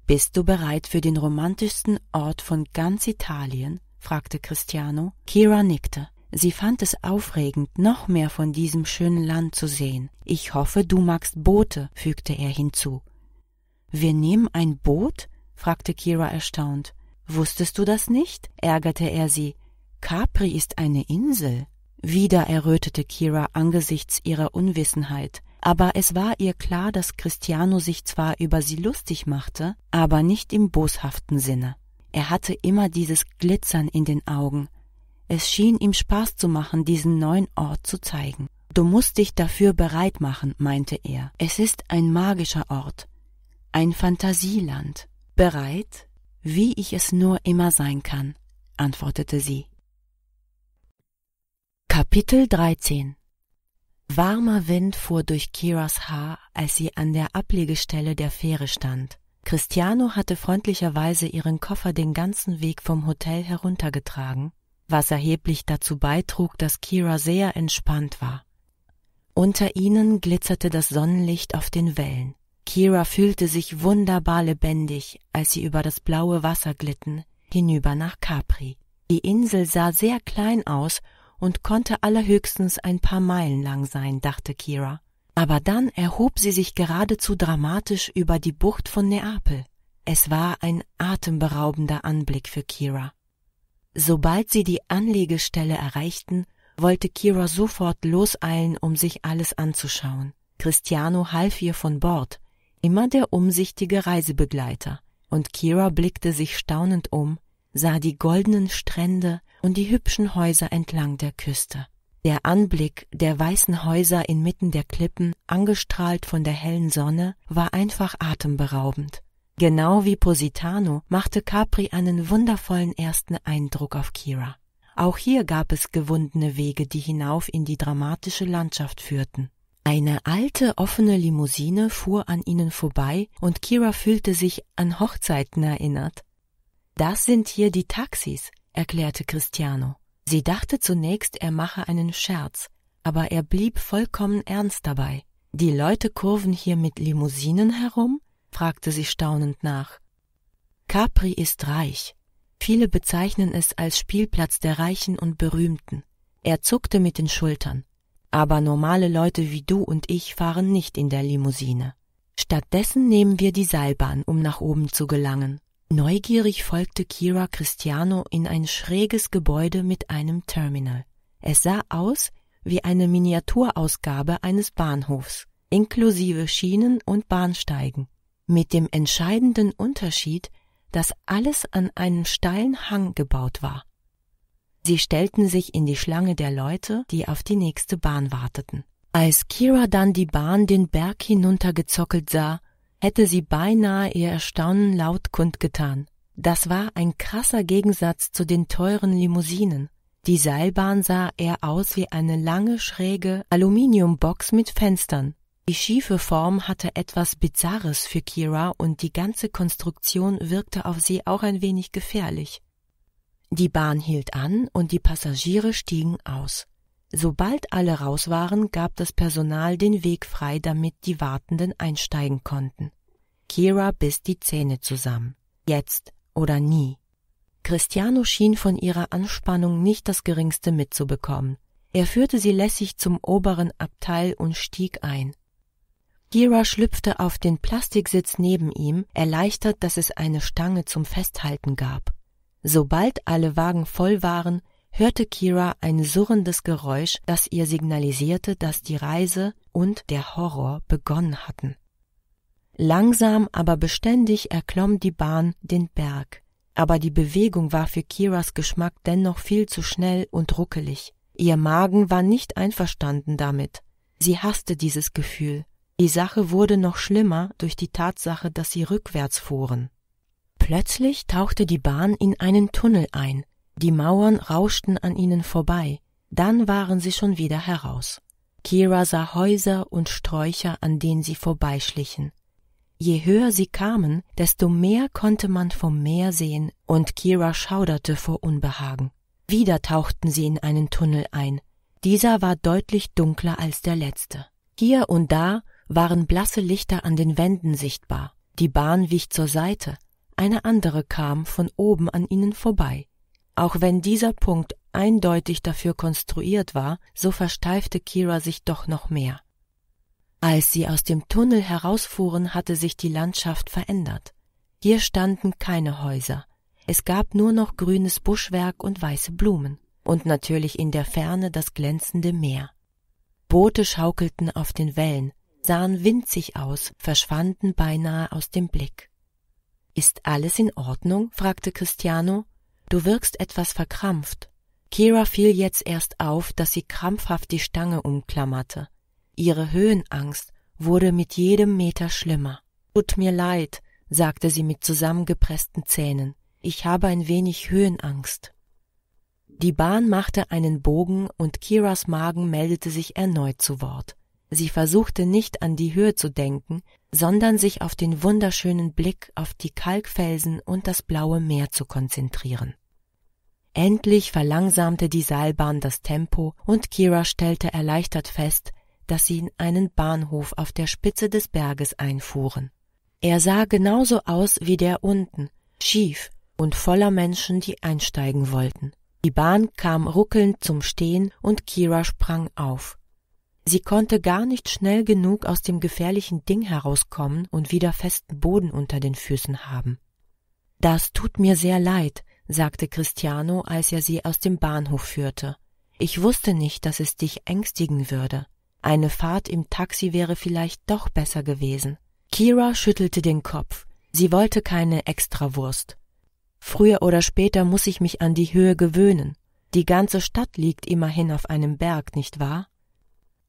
Bist du bereit für den romantischsten Ort von ganz Italien? fragte Cristiano. Kira nickte. Sie fand es aufregend, noch mehr von diesem schönen Land zu sehen. Ich hoffe, du magst Boote, fügte er hinzu. Wir nehmen ein Boot? fragte Kira erstaunt. Wusstest du das nicht? ärgerte er sie. Capri ist eine Insel. Wieder errötete Kira angesichts ihrer Unwissenheit, aber es war ihr klar, dass Christiano sich zwar über sie lustig machte, aber nicht im boshaften Sinne. Er hatte immer dieses Glitzern in den Augen. Es schien ihm Spaß zu machen, diesen neuen Ort zu zeigen. Du musst dich dafür bereit machen, meinte er. Es ist ein magischer Ort, ein Fantasieland. Bereit? Wie ich es nur immer sein kann, antwortete sie. Kapitel 13 Warmer Wind fuhr durch Kiras Haar, als sie an der Ablegestelle der Fähre stand. Cristiano hatte freundlicherweise ihren Koffer den ganzen Weg vom Hotel heruntergetragen, was erheblich dazu beitrug, dass Kira sehr entspannt war. Unter ihnen glitzerte das Sonnenlicht auf den Wellen. Kira fühlte sich wunderbar lebendig, als sie über das blaue Wasser glitten, hinüber nach Capri. Die Insel sah sehr klein aus und konnte allerhöchstens ein paar Meilen lang sein, dachte Kira. Aber dann erhob sie sich geradezu dramatisch über die Bucht von Neapel. Es war ein atemberaubender Anblick für Kira. Sobald sie die Anlegestelle erreichten, wollte Kira sofort loseilen, um sich alles anzuschauen. Cristiano half ihr von Bord, immer der umsichtige Reisebegleiter, und Kira blickte sich staunend um, sah die goldenen Strände und die hübschen Häuser entlang der Küste. Der Anblick der weißen Häuser inmitten der Klippen, angestrahlt von der hellen Sonne, war einfach atemberaubend. Genau wie Positano machte Capri einen wundervollen ersten Eindruck auf Kira. Auch hier gab es gewundene Wege, die hinauf in die dramatische Landschaft führten. Eine alte offene Limousine fuhr an ihnen vorbei und Kira fühlte sich an Hochzeiten erinnert. Das sind hier die Taxis, erklärte Cristiano. Sie dachte zunächst, er mache einen Scherz, aber er blieb vollkommen ernst dabei. Die Leute kurven hier mit Limousinen herum? fragte sie staunend nach. Capri ist reich. Viele bezeichnen es als Spielplatz der Reichen und Berühmten. Er zuckte mit den Schultern. Aber normale Leute wie du und ich fahren nicht in der Limousine. Stattdessen nehmen wir die Seilbahn, um nach oben zu gelangen. Neugierig folgte Kira Cristiano in ein schräges Gebäude mit einem Terminal. Es sah aus wie eine Miniaturausgabe eines Bahnhofs, inklusive Schienen und Bahnsteigen, mit dem entscheidenden Unterschied, dass alles an einem steilen Hang gebaut war. Sie stellten sich in die Schlange der Leute, die auf die nächste Bahn warteten. Als Kira dann die Bahn den Berg hinuntergezockelt sah, hätte sie beinahe ihr Erstaunen laut kundgetan. Das war ein krasser Gegensatz zu den teuren Limousinen. Die Seilbahn sah eher aus wie eine lange, schräge Aluminiumbox mit Fenstern. Die schiefe Form hatte etwas Bizarres für Kira und die ganze Konstruktion wirkte auf sie auch ein wenig gefährlich. Die Bahn hielt an und die Passagiere stiegen aus. Sobald alle raus waren, gab das Personal den Weg frei, damit die Wartenden einsteigen konnten. Kira biss die Zähne zusammen. Jetzt oder nie. Christiano schien von ihrer Anspannung nicht das geringste mitzubekommen. Er führte sie lässig zum oberen Abteil und stieg ein. Kira schlüpfte auf den Plastiksitz neben ihm, erleichtert, dass es eine Stange zum Festhalten gab. Sobald alle Wagen voll waren, hörte Kira ein surrendes Geräusch, das ihr signalisierte, dass die Reise und der Horror begonnen hatten. Langsam, aber beständig erklomm die Bahn den Berg, aber die Bewegung war für Kiras Geschmack dennoch viel zu schnell und ruckelig. Ihr Magen war nicht einverstanden damit. Sie hasste dieses Gefühl. Die Sache wurde noch schlimmer durch die Tatsache, dass sie rückwärts fuhren. Plötzlich tauchte die Bahn in einen Tunnel ein, die Mauern rauschten an ihnen vorbei, dann waren sie schon wieder heraus. Kira sah Häuser und Sträucher, an denen sie vorbeischlichen. Je höher sie kamen, desto mehr konnte man vom Meer sehen, und Kira schauderte vor Unbehagen. Wieder tauchten sie in einen Tunnel ein. Dieser war deutlich dunkler als der letzte. Hier und da waren blasse Lichter an den Wänden sichtbar. Die Bahn wich zur Seite, eine andere kam von oben an ihnen vorbei. Auch wenn dieser Punkt eindeutig dafür konstruiert war, so versteifte Kira sich doch noch mehr. Als sie aus dem Tunnel herausfuhren, hatte sich die Landschaft verändert. Hier standen keine Häuser. Es gab nur noch grünes Buschwerk und weiße Blumen. Und natürlich in der Ferne das glänzende Meer. Boote schaukelten auf den Wellen, sahen winzig aus, verschwanden beinahe aus dem Blick. Ist alles in Ordnung? fragte Christiano, Du wirkst etwas verkrampft. Kira fiel jetzt erst auf, dass sie krampfhaft die Stange umklammerte. Ihre Höhenangst wurde mit jedem Meter schlimmer. Tut mir leid, sagte sie mit zusammengepressten Zähnen. Ich habe ein wenig Höhenangst. Die Bahn machte einen Bogen und Kiras Magen meldete sich erneut zu Wort. Sie versuchte nicht an die Höhe zu denken, sondern sich auf den wunderschönen Blick auf die Kalkfelsen und das blaue Meer zu konzentrieren. Endlich verlangsamte die Seilbahn das Tempo und Kira stellte erleichtert fest, dass sie in einen Bahnhof auf der Spitze des Berges einfuhren. Er sah genauso aus wie der unten, schief und voller Menschen, die einsteigen wollten. Die Bahn kam ruckelnd zum Stehen und Kira sprang auf. Sie konnte gar nicht schnell genug aus dem gefährlichen Ding herauskommen und wieder festen Boden unter den Füßen haben. Das tut mir sehr leid, sagte Cristiano, als er sie aus dem Bahnhof führte. Ich wusste nicht, dass es dich ängstigen würde. Eine Fahrt im Taxi wäre vielleicht doch besser gewesen. Kira schüttelte den Kopf. Sie wollte keine Extrawurst. Früher oder später muss ich mich an die Höhe gewöhnen. Die ganze Stadt liegt immerhin auf einem Berg, nicht wahr?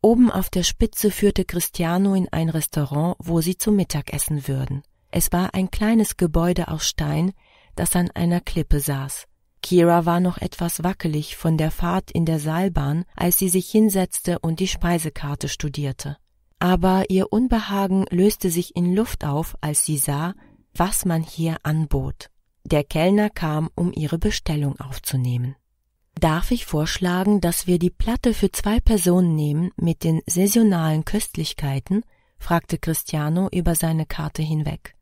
Oben auf der Spitze führte Cristiano in ein Restaurant, wo sie zu Mittag essen würden. Es war ein kleines Gebäude aus Stein, das an einer Klippe saß. Kira war noch etwas wackelig von der Fahrt in der Seilbahn, als sie sich hinsetzte und die Speisekarte studierte. Aber ihr Unbehagen löste sich in Luft auf, als sie sah, was man hier anbot. Der Kellner kam, um ihre Bestellung aufzunehmen. Darf ich vorschlagen, dass wir die Platte für zwei Personen nehmen mit den saisonalen Köstlichkeiten? fragte Cristiano über seine Karte hinweg.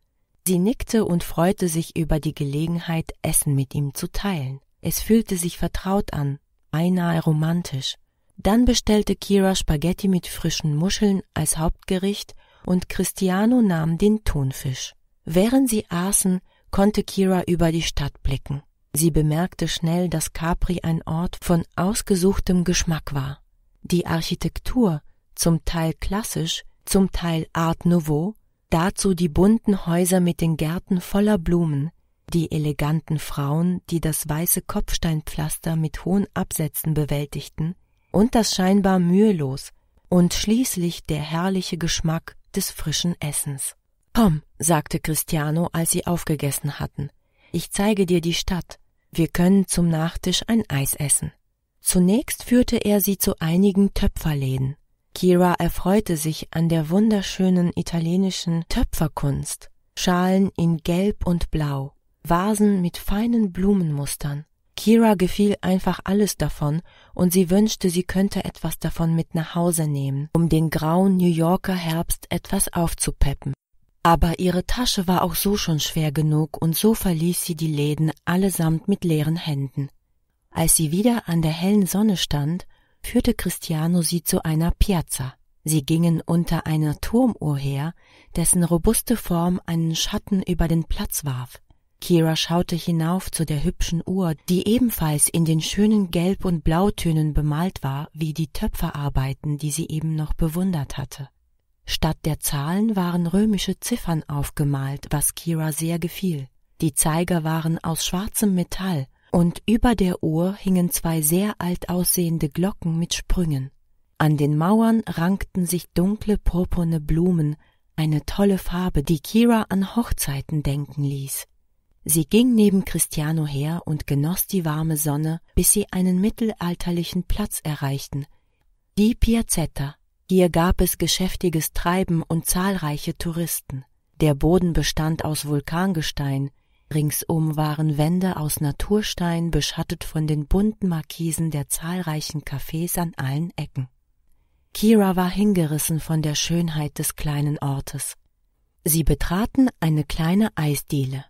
Sie nickte und freute sich über die Gelegenheit, Essen mit ihm zu teilen. Es fühlte sich vertraut an, beinahe romantisch. Dann bestellte Kira Spaghetti mit frischen Muscheln als Hauptgericht und Cristiano nahm den Thunfisch. Während sie aßen, konnte Kira über die Stadt blicken. Sie bemerkte schnell, dass Capri ein Ort von ausgesuchtem Geschmack war. Die Architektur, zum Teil klassisch, zum Teil Art Nouveau, dazu die bunten Häuser mit den Gärten voller Blumen, die eleganten Frauen, die das weiße Kopfsteinpflaster mit hohen Absätzen bewältigten, und das scheinbar mühelos, und schließlich der herrliche Geschmack des frischen Essens. Komm, sagte Cristiano, als sie aufgegessen hatten, ich zeige dir die Stadt, wir können zum Nachtisch ein Eis essen. Zunächst führte er sie zu einigen Töpferläden, Kira erfreute sich an der wunderschönen italienischen Töpferkunst, Schalen in Gelb und Blau, Vasen mit feinen Blumenmustern. Kira gefiel einfach alles davon und sie wünschte, sie könnte etwas davon mit nach Hause nehmen, um den grauen New Yorker Herbst etwas aufzupeppen. Aber ihre Tasche war auch so schon schwer genug und so verließ sie die Läden allesamt mit leeren Händen. Als sie wieder an der hellen Sonne stand, führte Cristiano sie zu einer Piazza. Sie gingen unter einer Turmuhr her, dessen robuste Form einen Schatten über den Platz warf. Kira schaute hinauf zu der hübschen Uhr, die ebenfalls in den schönen Gelb- und Blautönen bemalt war, wie die Töpferarbeiten, die sie eben noch bewundert hatte. Statt der Zahlen waren römische Ziffern aufgemalt, was Kira sehr gefiel. Die Zeiger waren aus schwarzem Metall und über der Uhr hingen zwei sehr alt aussehende Glocken mit Sprüngen. An den Mauern rankten sich dunkle purpurne Blumen, eine tolle Farbe, die Kira an Hochzeiten denken ließ. Sie ging neben Cristiano her und genoss die warme Sonne, bis sie einen mittelalterlichen Platz erreichten, die Piazzetta. Hier gab es geschäftiges Treiben und zahlreiche Touristen. Der Boden bestand aus Vulkangestein, Ringsum waren Wände aus Naturstein beschattet von den bunten Markisen der zahlreichen Cafés an allen Ecken. Kira war hingerissen von der Schönheit des kleinen Ortes. Sie betraten eine kleine Eisdiele.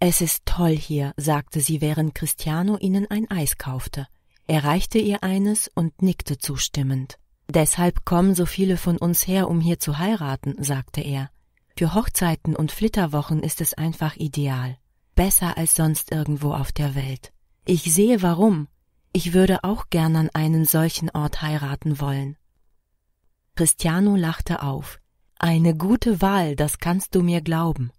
Es ist toll hier, sagte sie, während Cristiano ihnen ein Eis kaufte. Er reichte ihr eines und nickte zustimmend. Deshalb kommen so viele von uns her, um hier zu heiraten, sagte er. Für Hochzeiten und Flitterwochen ist es einfach ideal. Besser als sonst irgendwo auf der Welt. Ich sehe warum. Ich würde auch gern an einen solchen Ort heiraten wollen. Cristiano lachte auf. Eine gute Wahl, das kannst du mir glauben.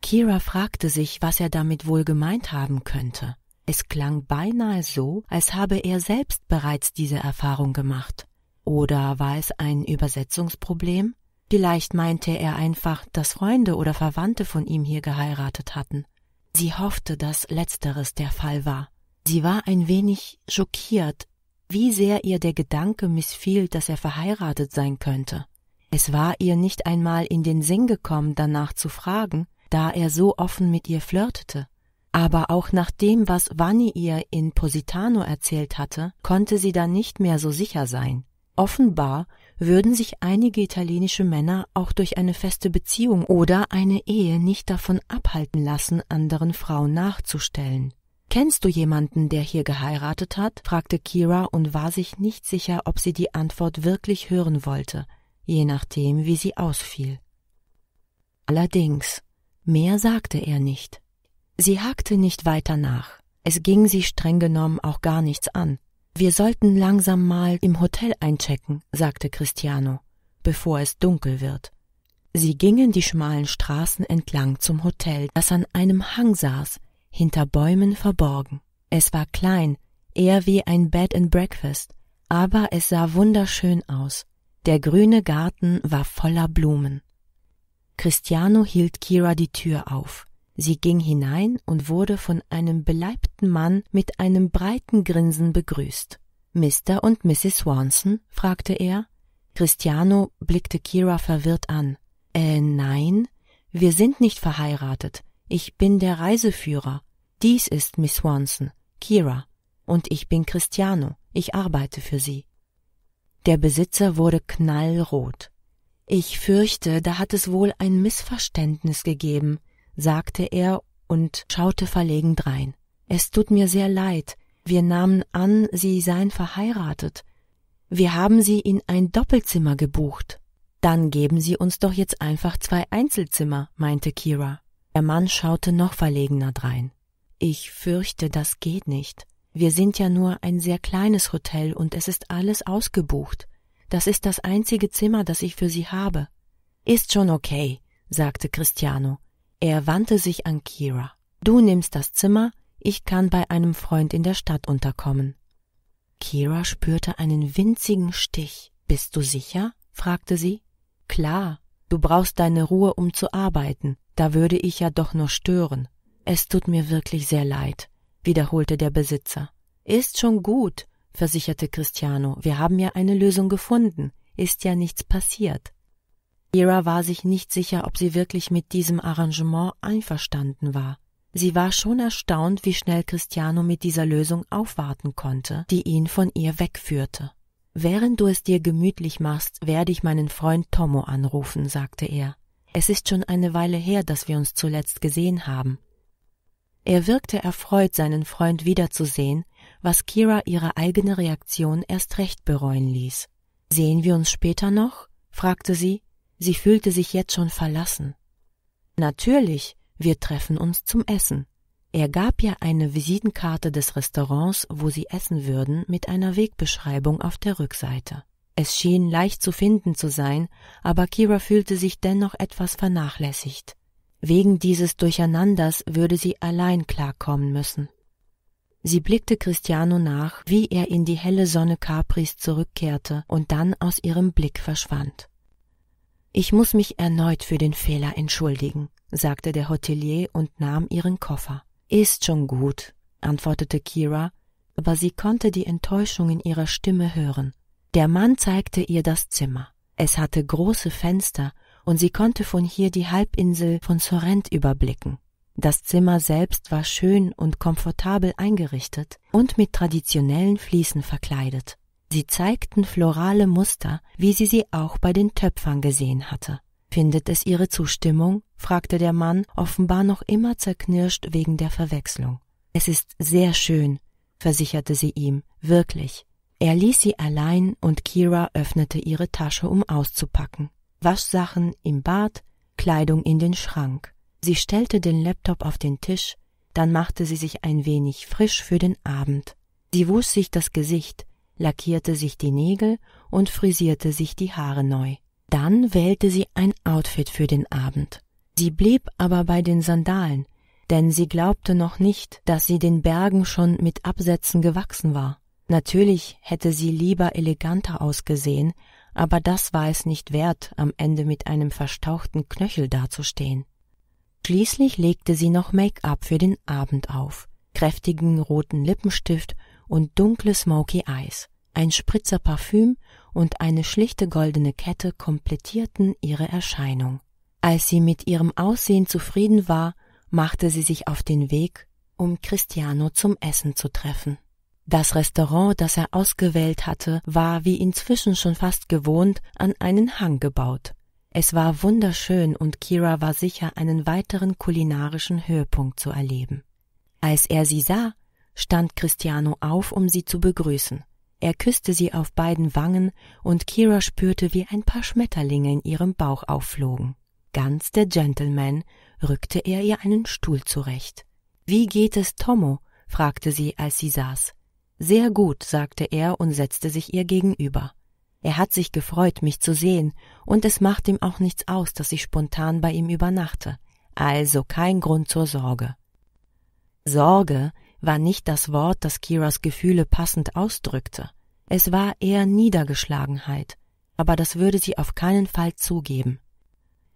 Kira fragte sich, was er damit wohl gemeint haben könnte. Es klang beinahe so, als habe er selbst bereits diese Erfahrung gemacht. Oder war es ein Übersetzungsproblem? Vielleicht meinte er einfach, dass Freunde oder Verwandte von ihm hier geheiratet hatten. Sie hoffte, dass letzteres der Fall war. Sie war ein wenig schockiert, wie sehr ihr der Gedanke missfiel, dass er verheiratet sein könnte. Es war ihr nicht einmal in den Sinn gekommen, danach zu fragen, da er so offen mit ihr flirtete. Aber auch nach dem, was Vanni ihr in Positano erzählt hatte, konnte sie da nicht mehr so sicher sein. Offenbar würden sich einige italienische Männer auch durch eine feste Beziehung oder eine Ehe nicht davon abhalten lassen, anderen Frauen nachzustellen. Kennst du jemanden, der hier geheiratet hat? fragte Kira und war sich nicht sicher, ob sie die Antwort wirklich hören wollte, je nachdem, wie sie ausfiel. Allerdings, mehr sagte er nicht. Sie hakte nicht weiter nach. Es ging sie streng genommen auch gar nichts an. Wir sollten langsam mal im Hotel einchecken, sagte Cristiano, bevor es dunkel wird. Sie gingen die schmalen Straßen entlang zum Hotel, das an einem Hang saß, hinter Bäumen verborgen. Es war klein, eher wie ein Bed and Breakfast, aber es sah wunderschön aus. Der grüne Garten war voller Blumen. Cristiano hielt Kira die Tür auf. Sie ging hinein und wurde von einem beleibten Mann mit einem breiten Grinsen begrüßt. Mr. und Mrs. Swanson? fragte er. Christiano blickte Kira verwirrt an. Äh, nein, wir sind nicht verheiratet. Ich bin der Reiseführer. Dies ist Miss Swanson, Kira. Und ich bin Christiano. Ich arbeite für Sie. Der Besitzer wurde knallrot. Ich fürchte, da hat es wohl ein Missverständnis gegeben sagte er und schaute verlegen drein. Es tut mir sehr leid. Wir nahmen an, Sie seien verheiratet. Wir haben Sie in ein Doppelzimmer gebucht. Dann geben Sie uns doch jetzt einfach zwei Einzelzimmer, meinte Kira. Der Mann schaute noch verlegener drein. Ich fürchte, das geht nicht. Wir sind ja nur ein sehr kleines Hotel und es ist alles ausgebucht. Das ist das einzige Zimmer, das ich für Sie habe. Ist schon okay, sagte Cristiano. Er wandte sich an Kira. Du nimmst das Zimmer, ich kann bei einem Freund in der Stadt unterkommen. Kira spürte einen winzigen Stich. Bist du sicher? fragte sie. Klar, du brauchst deine Ruhe, um zu arbeiten, da würde ich ja doch nur stören. Es tut mir wirklich sehr leid, wiederholte der Besitzer. Ist schon gut, versicherte Cristiano, wir haben ja eine Lösung gefunden, ist ja nichts passiert. Ira war sich nicht sicher, ob sie wirklich mit diesem Arrangement einverstanden war. Sie war schon erstaunt, wie schnell Christiano mit dieser Lösung aufwarten konnte, die ihn von ihr wegführte. Während du es dir gemütlich machst, werde ich meinen Freund Tomo anrufen, sagte er. Es ist schon eine Weile her, dass wir uns zuletzt gesehen haben. Er wirkte erfreut, seinen Freund wiederzusehen, was Kira ihre eigene Reaktion erst recht bereuen ließ. Sehen wir uns später noch? fragte sie, Sie fühlte sich jetzt schon verlassen. Natürlich, wir treffen uns zum Essen. Er gab ihr eine Visitenkarte des Restaurants, wo sie essen würden, mit einer Wegbeschreibung auf der Rückseite. Es schien leicht zu finden zu sein, aber Kira fühlte sich dennoch etwas vernachlässigt. Wegen dieses Durcheinanders würde sie allein klarkommen müssen. Sie blickte Cristiano nach, wie er in die helle Sonne Capris zurückkehrte und dann aus ihrem Blick verschwand. Ich muss mich erneut für den Fehler entschuldigen, sagte der Hotelier und nahm ihren Koffer. Ist schon gut, antwortete Kira, aber sie konnte die Enttäuschung in ihrer Stimme hören. Der Mann zeigte ihr das Zimmer. Es hatte große Fenster und sie konnte von hier die Halbinsel von Sorrent überblicken. Das Zimmer selbst war schön und komfortabel eingerichtet und mit traditionellen Fliesen verkleidet. Sie zeigten florale Muster, wie sie sie auch bei den Töpfern gesehen hatte. Findet es ihre Zustimmung? fragte der Mann, offenbar noch immer zerknirscht wegen der Verwechslung. Es ist sehr schön, versicherte sie ihm, wirklich. Er ließ sie allein und Kira öffnete ihre Tasche, um auszupacken. Waschsachen im Bad, Kleidung in den Schrank. Sie stellte den Laptop auf den Tisch, dann machte sie sich ein wenig frisch für den Abend. Sie wusch sich das Gesicht, lackierte sich die Nägel und frisierte sich die Haare neu. Dann wählte sie ein Outfit für den Abend. Sie blieb aber bei den Sandalen, denn sie glaubte noch nicht, dass sie den Bergen schon mit Absätzen gewachsen war. Natürlich hätte sie lieber eleganter ausgesehen, aber das war es nicht wert, am Ende mit einem verstauchten Knöchel dazustehen. Schließlich legte sie noch Make-up für den Abend auf, kräftigen roten Lippenstift und dunkle Smoky Eyes, ein Spritzer Parfüm und eine schlichte goldene Kette komplettierten ihre Erscheinung. Als sie mit ihrem Aussehen zufrieden war, machte sie sich auf den Weg, um Cristiano zum Essen zu treffen. Das Restaurant, das er ausgewählt hatte, war, wie inzwischen schon fast gewohnt, an einen Hang gebaut. Es war wunderschön und Kira war sicher, einen weiteren kulinarischen Höhepunkt zu erleben. Als er sie sah, stand Cristiano auf, um sie zu begrüßen. Er küsste sie auf beiden Wangen und Kira spürte, wie ein paar Schmetterlinge in ihrem Bauch aufflogen. Ganz der Gentleman rückte er ihr einen Stuhl zurecht. Wie geht es Tomo? fragte sie, als sie saß. Sehr gut, sagte er und setzte sich ihr gegenüber. Er hat sich gefreut, mich zu sehen, und es macht ihm auch nichts aus, dass ich spontan bei ihm übernachte. Also kein Grund zur Sorge. Sorge war nicht das Wort, das Kiras Gefühle passend ausdrückte. Es war eher Niedergeschlagenheit, aber das würde sie auf keinen Fall zugeben.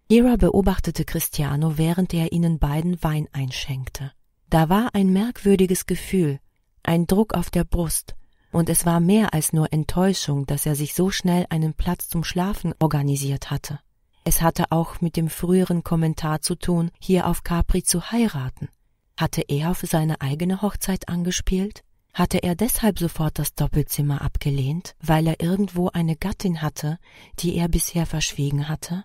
Kira beobachtete Cristiano, während er ihnen beiden Wein einschenkte. Da war ein merkwürdiges Gefühl, ein Druck auf der Brust, und es war mehr als nur Enttäuschung, dass er sich so schnell einen Platz zum Schlafen organisiert hatte. Es hatte auch mit dem früheren Kommentar zu tun, hier auf Capri zu heiraten. Hatte er auf seine eigene Hochzeit angespielt? Hatte er deshalb sofort das Doppelzimmer abgelehnt, weil er irgendwo eine Gattin hatte, die er bisher verschwiegen hatte?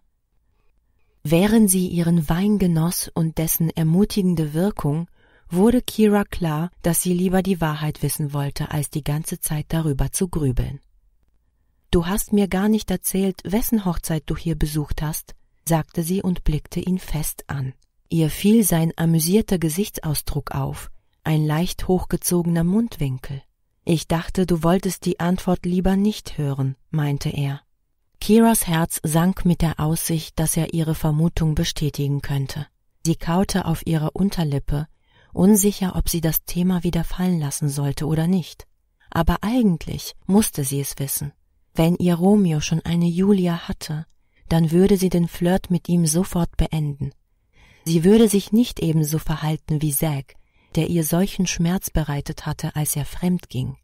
Während sie ihren Wein genoss und dessen ermutigende Wirkung, wurde Kira klar, dass sie lieber die Wahrheit wissen wollte, als die ganze Zeit darüber zu grübeln. Du hast mir gar nicht erzählt, wessen Hochzeit du hier besucht hast, sagte sie und blickte ihn fest an. Ihr fiel sein amüsierter Gesichtsausdruck auf, ein leicht hochgezogener Mundwinkel. Ich dachte, du wolltest die Antwort lieber nicht hören, meinte er. Kiras Herz sank mit der Aussicht, dass er ihre Vermutung bestätigen könnte. Sie kaute auf ihrer Unterlippe, unsicher, ob sie das Thema wieder fallen lassen sollte oder nicht. Aber eigentlich musste sie es wissen. Wenn ihr Romeo schon eine Julia hatte, dann würde sie den Flirt mit ihm sofort beenden. Sie würde sich nicht ebenso verhalten wie Zack, der ihr solchen Schmerz bereitet hatte, als er fremd ging.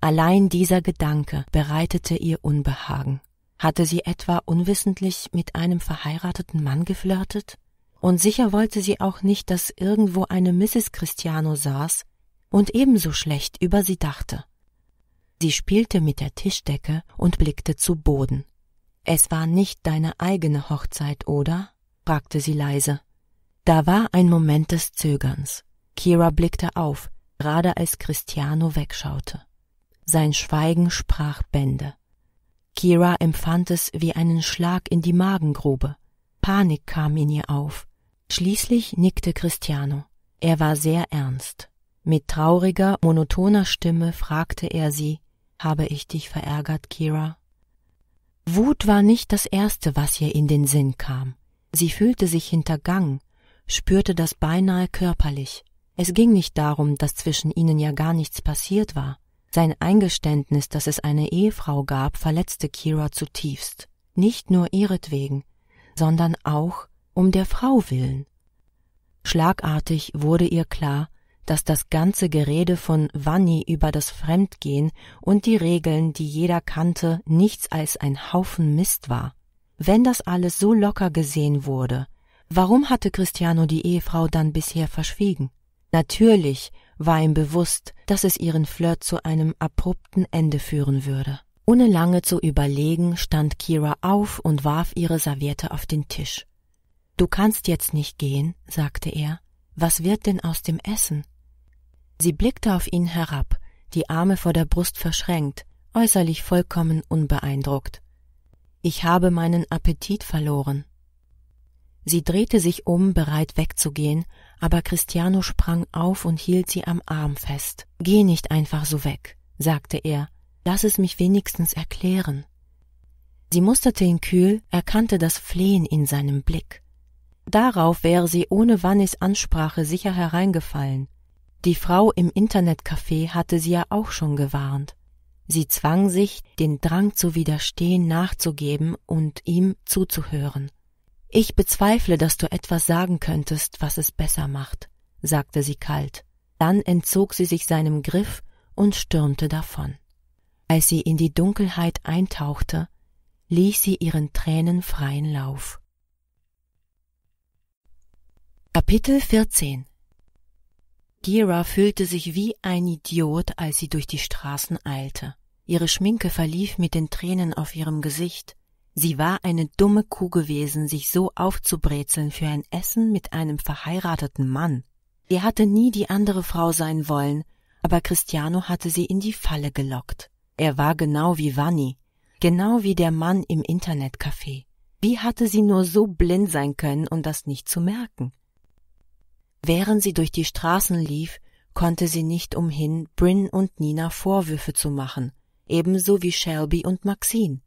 Allein dieser Gedanke bereitete ihr Unbehagen. Hatte sie etwa unwissentlich mit einem verheirateten Mann geflirtet? Und sicher wollte sie auch nicht, dass irgendwo eine Mrs. Christiano saß und ebenso schlecht über sie dachte. Sie spielte mit der Tischdecke und blickte zu Boden. Es war nicht deine eigene Hochzeit, oder? fragte sie leise. Da war ein Moment des Zögerns. Kira blickte auf, gerade als Cristiano wegschaute. Sein Schweigen sprach Bände. Kira empfand es wie einen Schlag in die Magengrube. Panik kam in ihr auf. Schließlich nickte Cristiano. Er war sehr ernst. Mit trauriger, monotoner Stimme fragte er sie Habe ich dich verärgert, Kira? Wut war nicht das Erste, was ihr in den Sinn kam. Sie fühlte sich hintergangen, spürte das beinahe körperlich. Es ging nicht darum, dass zwischen ihnen ja gar nichts passiert war. Sein Eingeständnis, dass es eine Ehefrau gab, verletzte Kira zutiefst. Nicht nur ihretwegen, sondern auch um der Frau willen. Schlagartig wurde ihr klar, dass das ganze Gerede von Vanni über das Fremdgehen und die Regeln, die jeder kannte, nichts als ein Haufen Mist war. Wenn das alles so locker gesehen wurde, Warum hatte Cristiano die Ehefrau dann bisher verschwiegen? Natürlich war ihm bewusst, dass es ihren Flirt zu einem abrupten Ende führen würde. Ohne lange zu überlegen, stand Kira auf und warf ihre Serviette auf den Tisch. Du kannst jetzt nicht gehen, sagte er. Was wird denn aus dem Essen? Sie blickte auf ihn herab, die Arme vor der Brust verschränkt, äußerlich vollkommen unbeeindruckt. Ich habe meinen Appetit verloren. Sie drehte sich um, bereit wegzugehen, aber Cristiano sprang auf und hielt sie am Arm fest. Geh nicht einfach so weg, sagte er. Lass es mich wenigstens erklären. Sie musterte ihn kühl, erkannte das Flehen in seinem Blick. Darauf wäre sie ohne Wannis Ansprache sicher hereingefallen. Die Frau im Internetcafé hatte sie ja auch schon gewarnt. Sie zwang sich, den Drang zu widerstehen nachzugeben und ihm zuzuhören. Ich bezweifle, dass du etwas sagen könntest, was es besser macht, sagte sie kalt. Dann entzog sie sich seinem Griff und stürmte davon. Als sie in die Dunkelheit eintauchte, ließ sie ihren Tränen freien Lauf. Kapitel 14 Gira fühlte sich wie ein Idiot, als sie durch die Straßen eilte. Ihre Schminke verlief mit den Tränen auf ihrem Gesicht, Sie war eine dumme Kuh gewesen, sich so aufzubrezeln für ein Essen mit einem verheirateten Mann. Sie hatte nie die andere Frau sein wollen, aber Cristiano hatte sie in die Falle gelockt. Er war genau wie Vanni, genau wie der Mann im Internetcafé. Wie hatte sie nur so blind sein können, um das nicht zu merken? Während sie durch die Straßen lief, konnte sie nicht umhin, Bryn und Nina Vorwürfe zu machen, ebenso wie Shelby und Maxine.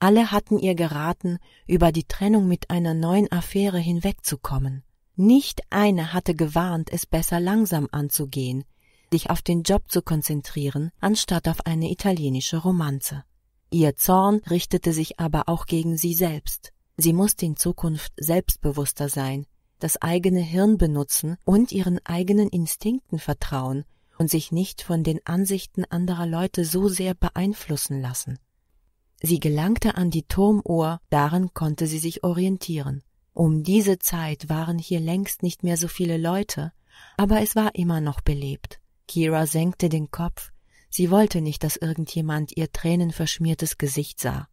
Alle hatten ihr geraten, über die Trennung mit einer neuen Affäre hinwegzukommen. Nicht eine hatte gewarnt, es besser langsam anzugehen, sich auf den Job zu konzentrieren, anstatt auf eine italienische Romanze. Ihr Zorn richtete sich aber auch gegen sie selbst. Sie musste in Zukunft selbstbewusster sein, das eigene Hirn benutzen und ihren eigenen Instinkten vertrauen und sich nicht von den Ansichten anderer Leute so sehr beeinflussen lassen. Sie gelangte an die Turmuhr, darin konnte sie sich orientieren. Um diese Zeit waren hier längst nicht mehr so viele Leute, aber es war immer noch belebt. Kira senkte den Kopf, sie wollte nicht, dass irgendjemand ihr tränenverschmiertes Gesicht sah.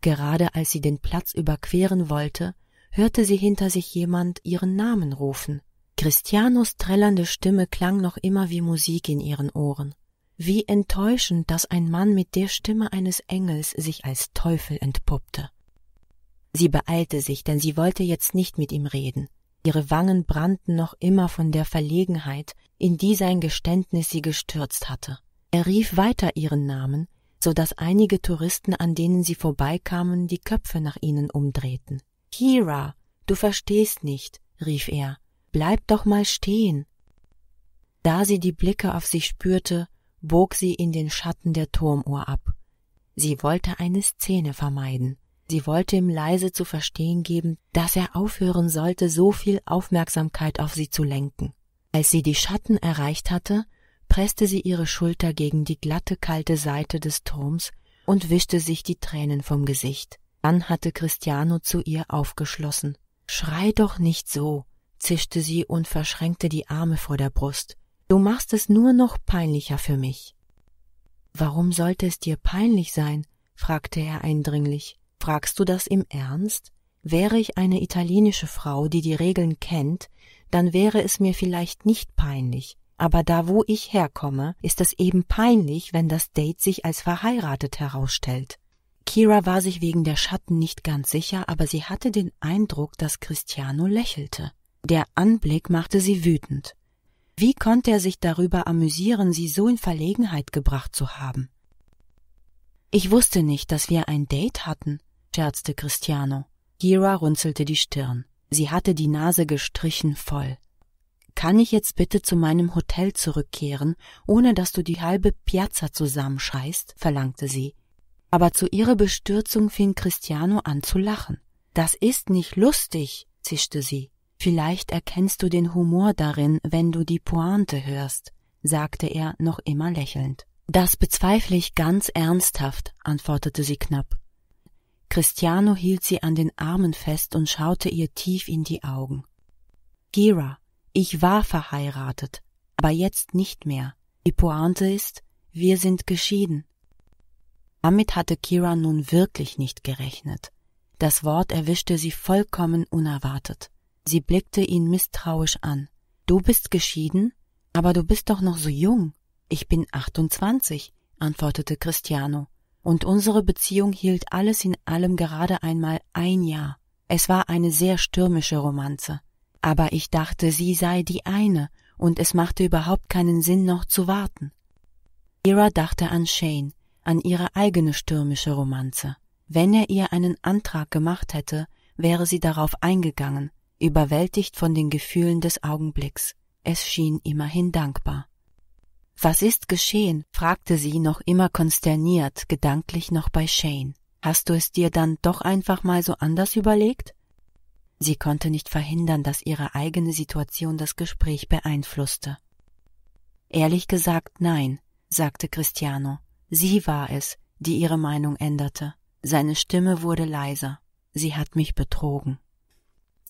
Gerade als sie den Platz überqueren wollte, hörte sie hinter sich jemand ihren Namen rufen. Christianos trällernde Stimme klang noch immer wie Musik in ihren Ohren. Wie enttäuschend, dass ein Mann mit der Stimme eines Engels sich als Teufel entpuppte. Sie beeilte sich, denn sie wollte jetzt nicht mit ihm reden. Ihre Wangen brannten noch immer von der Verlegenheit, in die sein Geständnis sie gestürzt hatte. Er rief weiter ihren Namen, so daß einige Touristen, an denen sie vorbeikamen, die Köpfe nach ihnen umdrehten. Kira, du verstehst nicht, rief er, bleib doch mal stehen. Da sie die Blicke auf sich spürte, bog sie in den Schatten der Turmuhr ab. Sie wollte eine Szene vermeiden. Sie wollte ihm leise zu verstehen geben, dass er aufhören sollte, so viel Aufmerksamkeit auf sie zu lenken. Als sie die Schatten erreicht hatte, presste sie ihre Schulter gegen die glatte kalte Seite des Turms und wischte sich die Tränen vom Gesicht. Dann hatte Christiano zu ihr aufgeschlossen. Schrei doch nicht so, zischte sie und verschränkte die Arme vor der Brust. Du machst es nur noch peinlicher für mich. Warum sollte es dir peinlich sein? fragte er eindringlich. Fragst du das im Ernst? Wäre ich eine italienische Frau, die die Regeln kennt, dann wäre es mir vielleicht nicht peinlich. Aber da wo ich herkomme, ist es eben peinlich, wenn das Date sich als verheiratet herausstellt. Kira war sich wegen der Schatten nicht ganz sicher, aber sie hatte den Eindruck, dass Cristiano lächelte. Der Anblick machte sie wütend. Wie konnte er sich darüber amüsieren, sie so in Verlegenheit gebracht zu haben? Ich wusste nicht, dass wir ein Date hatten, scherzte Cristiano. Gira runzelte die Stirn. Sie hatte die Nase gestrichen voll. Kann ich jetzt bitte zu meinem Hotel zurückkehren, ohne dass du die halbe Piazza zusammenscheißt? verlangte sie. Aber zu ihrer Bestürzung fing Cristiano an zu lachen. Das ist nicht lustig, zischte sie. Vielleicht erkennst du den Humor darin, wenn du die Pointe hörst, sagte er noch immer lächelnd. Das bezweifle ich ganz ernsthaft, antwortete sie knapp. Cristiano hielt sie an den Armen fest und schaute ihr tief in die Augen. Gira, ich war verheiratet, aber jetzt nicht mehr. Die Pointe ist, wir sind geschieden. Damit hatte Kira nun wirklich nicht gerechnet. Das Wort erwischte sie vollkommen unerwartet. Sie blickte ihn misstrauisch an. Du bist geschieden? Aber du bist doch noch so jung. Ich bin 28, antwortete Cristiano. Und unsere Beziehung hielt alles in allem gerade einmal ein Jahr. Es war eine sehr stürmische Romanze. Aber ich dachte, sie sei die eine, und es machte überhaupt keinen Sinn, noch zu warten. Ira dachte an Shane, an ihre eigene stürmische Romanze. Wenn er ihr einen Antrag gemacht hätte, wäre sie darauf eingegangen, überwältigt von den Gefühlen des Augenblicks. Es schien immerhin dankbar. Was ist geschehen? fragte sie noch immer konsterniert, gedanklich noch bei Shane. Hast du es dir dann doch einfach mal so anders überlegt? Sie konnte nicht verhindern, dass ihre eigene Situation das Gespräch beeinflusste. Ehrlich gesagt nein, sagte Cristiano. Sie war es, die ihre Meinung änderte. Seine Stimme wurde leiser. Sie hat mich betrogen.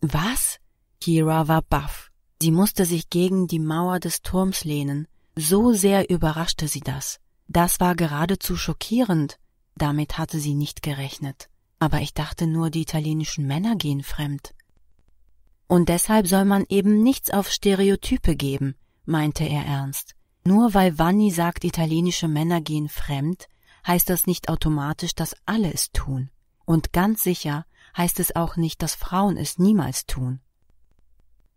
Was? Kira war baff. Sie musste sich gegen die Mauer des Turms lehnen. So sehr überraschte sie das. Das war geradezu schockierend. Damit hatte sie nicht gerechnet. Aber ich dachte nur, die italienischen Männer gehen fremd. Und deshalb soll man eben nichts auf Stereotype geben, meinte er ernst. Nur weil Vanni sagt, italienische Männer gehen fremd, heißt das nicht automatisch, dass alle es tun. Und ganz sicher heißt es auch nicht, dass Frauen es niemals tun.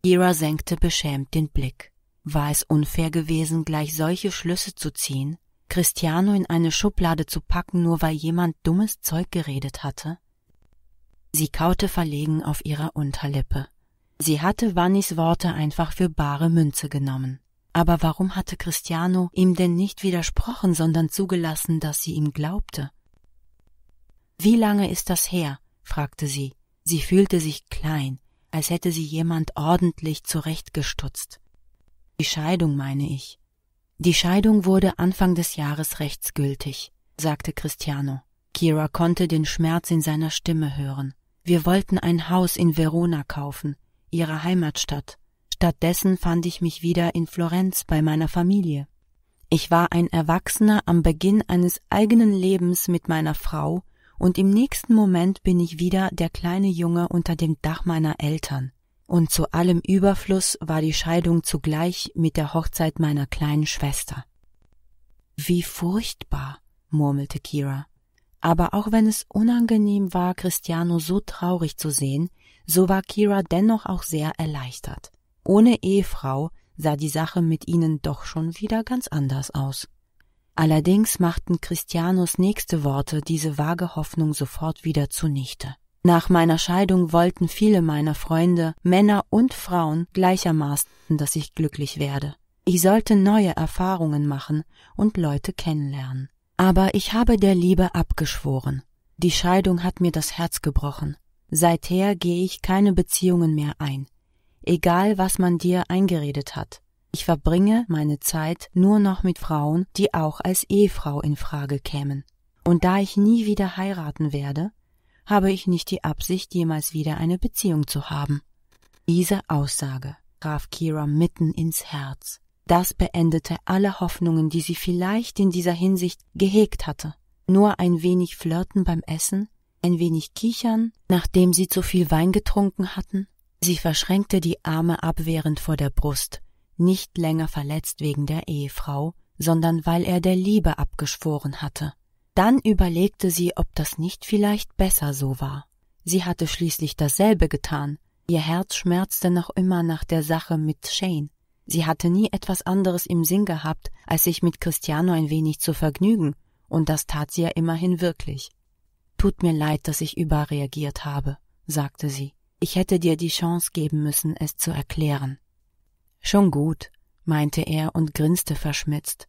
Ira senkte beschämt den Blick. War es unfair gewesen, gleich solche Schlüsse zu ziehen, Cristiano in eine Schublade zu packen, nur weil jemand dummes Zeug geredet hatte? Sie kaute verlegen auf ihrer Unterlippe. Sie hatte Vannis Worte einfach für bare Münze genommen. Aber warum hatte Cristiano ihm denn nicht widersprochen, sondern zugelassen, dass sie ihm glaubte? Wie lange ist das her, fragte sie. Sie fühlte sich klein, als hätte sie jemand ordentlich zurechtgestutzt. Die Scheidung, meine ich. Die Scheidung wurde Anfang des Jahres rechtsgültig, sagte Cristiano. Kira konnte den Schmerz in seiner Stimme hören. Wir wollten ein Haus in Verona kaufen, ihrer Heimatstadt. Stattdessen fand ich mich wieder in Florenz bei meiner Familie. Ich war ein Erwachsener am Beginn eines eigenen Lebens mit meiner Frau, und im nächsten Moment bin ich wieder der kleine Junge unter dem Dach meiner Eltern. Und zu allem Überfluss war die Scheidung zugleich mit der Hochzeit meiner kleinen Schwester. Wie furchtbar, murmelte Kira. Aber auch wenn es unangenehm war, Christiano so traurig zu sehen, so war Kira dennoch auch sehr erleichtert. Ohne Ehefrau sah die Sache mit ihnen doch schon wieder ganz anders aus. Allerdings machten Christianos nächste Worte diese vage Hoffnung sofort wieder zunichte. Nach meiner Scheidung wollten viele meiner Freunde, Männer und Frauen, gleichermaßen, dass ich glücklich werde. Ich sollte neue Erfahrungen machen und Leute kennenlernen. Aber ich habe der Liebe abgeschworen. Die Scheidung hat mir das Herz gebrochen. Seither gehe ich keine Beziehungen mehr ein. Egal, was man dir eingeredet hat. Ich verbringe meine Zeit nur noch mit Frauen, die auch als Ehefrau in Frage kämen. Und da ich nie wieder heiraten werde, habe ich nicht die Absicht, jemals wieder eine Beziehung zu haben. Diese Aussage traf Kira mitten ins Herz. Das beendete alle Hoffnungen, die sie vielleicht in dieser Hinsicht gehegt hatte. Nur ein wenig Flirten beim Essen, ein wenig Kichern, nachdem sie zu viel Wein getrunken hatten. Sie verschränkte die Arme abwehrend vor der Brust, nicht länger verletzt wegen der Ehefrau, sondern weil er der Liebe abgeschworen hatte. Dann überlegte sie, ob das nicht vielleicht besser so war. Sie hatte schließlich dasselbe getan. Ihr Herz schmerzte noch immer nach der Sache mit Shane. Sie hatte nie etwas anderes im Sinn gehabt, als sich mit Christiano ein wenig zu vergnügen, und das tat sie ja immerhin wirklich. Tut mir leid, dass ich überreagiert habe, sagte sie. Ich hätte dir die Chance geben müssen, es zu erklären. Schon gut, meinte er und grinste verschmitzt.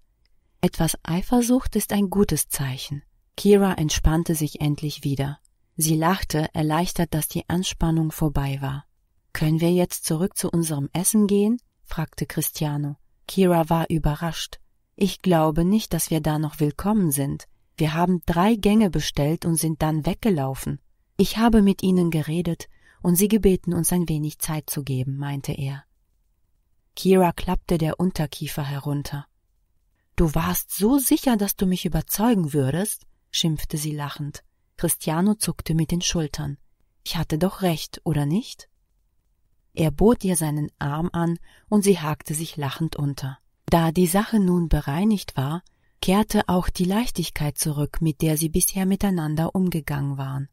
Etwas Eifersucht ist ein gutes Zeichen. Kira entspannte sich endlich wieder. Sie lachte, erleichtert, dass die Anspannung vorbei war. Können wir jetzt zurück zu unserem Essen gehen? fragte Cristiano. Kira war überrascht. Ich glaube nicht, dass wir da noch willkommen sind. Wir haben drei Gänge bestellt und sind dann weggelaufen. Ich habe mit ihnen geredet und sie gebeten, uns ein wenig Zeit zu geben, meinte er. Kira klappte der Unterkiefer herunter. Du warst so sicher, dass du mich überzeugen würdest, schimpfte sie lachend. Christiano zuckte mit den Schultern. Ich hatte doch recht, oder nicht? Er bot ihr seinen Arm an und sie hakte sich lachend unter. Da die Sache nun bereinigt war, kehrte auch die Leichtigkeit zurück, mit der sie bisher miteinander umgegangen waren.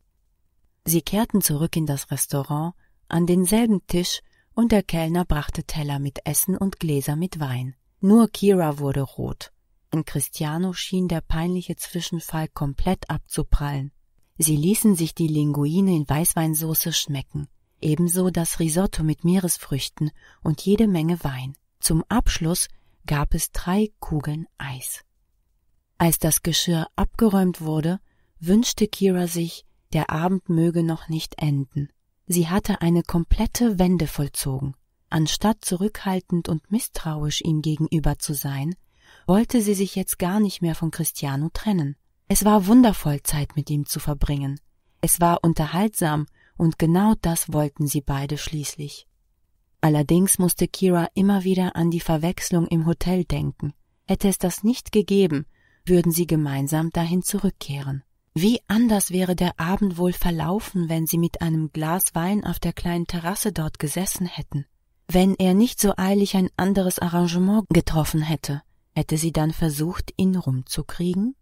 Sie kehrten zurück in das Restaurant, an denselben Tisch, und der Kellner brachte Teller mit Essen und Gläser mit Wein. Nur Kira wurde rot. An Cristiano schien der peinliche Zwischenfall komplett abzuprallen. Sie ließen sich die Linguine in Weißweinsauce schmecken, ebenso das Risotto mit Meeresfrüchten und jede Menge Wein. Zum Abschluss gab es drei Kugeln Eis. Als das Geschirr abgeräumt wurde, wünschte Kira sich, der Abend möge noch nicht enden. Sie hatte eine komplette Wende vollzogen. Anstatt zurückhaltend und misstrauisch ihm gegenüber zu sein, wollte sie sich jetzt gar nicht mehr von Christiano trennen. Es war wundervoll, Zeit mit ihm zu verbringen. Es war unterhaltsam, und genau das wollten sie beide schließlich. Allerdings musste Kira immer wieder an die Verwechslung im Hotel denken. Hätte es das nicht gegeben, würden sie gemeinsam dahin zurückkehren. Wie anders wäre der Abend wohl verlaufen, wenn sie mit einem Glas Wein auf der kleinen Terrasse dort gesessen hätten, wenn er nicht so eilig ein anderes Arrangement getroffen hätte. Hätte sie dann versucht, ihn rumzukriegen?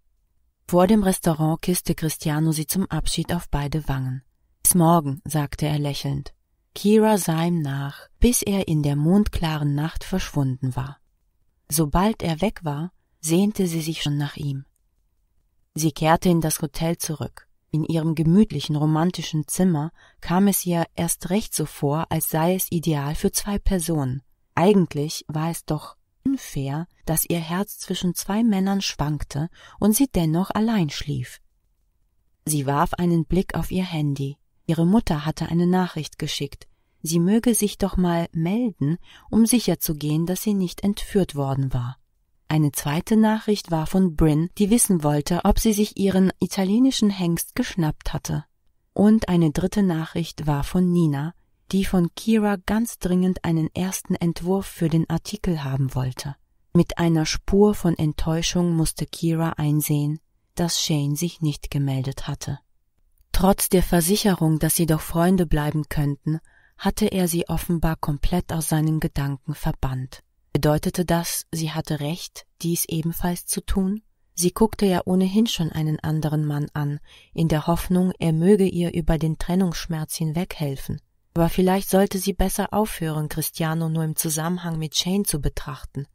Vor dem Restaurant küsste Cristiano sie zum Abschied auf beide Wangen. Bis morgen, sagte er lächelnd. Kira sah ihm nach, bis er in der mondklaren Nacht verschwunden war. Sobald er weg war, sehnte sie sich schon nach ihm. Sie kehrte in das Hotel zurück. In ihrem gemütlichen, romantischen Zimmer kam es ihr erst recht so vor, als sei es ideal für zwei Personen. Eigentlich war es doch unfair, dass ihr Herz zwischen zwei Männern schwankte und sie dennoch allein schlief. Sie warf einen Blick auf ihr Handy. Ihre Mutter hatte eine Nachricht geschickt. Sie möge sich doch mal melden, um sicherzugehen, dass sie nicht entführt worden war. Eine zweite Nachricht war von Bryn, die wissen wollte, ob sie sich ihren italienischen Hengst geschnappt hatte. Und eine dritte Nachricht war von Nina, die von Kira ganz dringend einen ersten Entwurf für den Artikel haben wollte. Mit einer Spur von Enttäuschung musste Kira einsehen, dass Shane sich nicht gemeldet hatte. Trotz der Versicherung, dass sie doch Freunde bleiben könnten, hatte er sie offenbar komplett aus seinen Gedanken verbannt. Bedeutete das, sie hatte recht, dies ebenfalls zu tun? Sie guckte ja ohnehin schon einen anderen Mann an, in der Hoffnung, er möge ihr über den Trennungsschmerz hinweghelfen. Aber vielleicht sollte sie besser aufhören, Christiano nur im Zusammenhang mit Shane zu betrachten.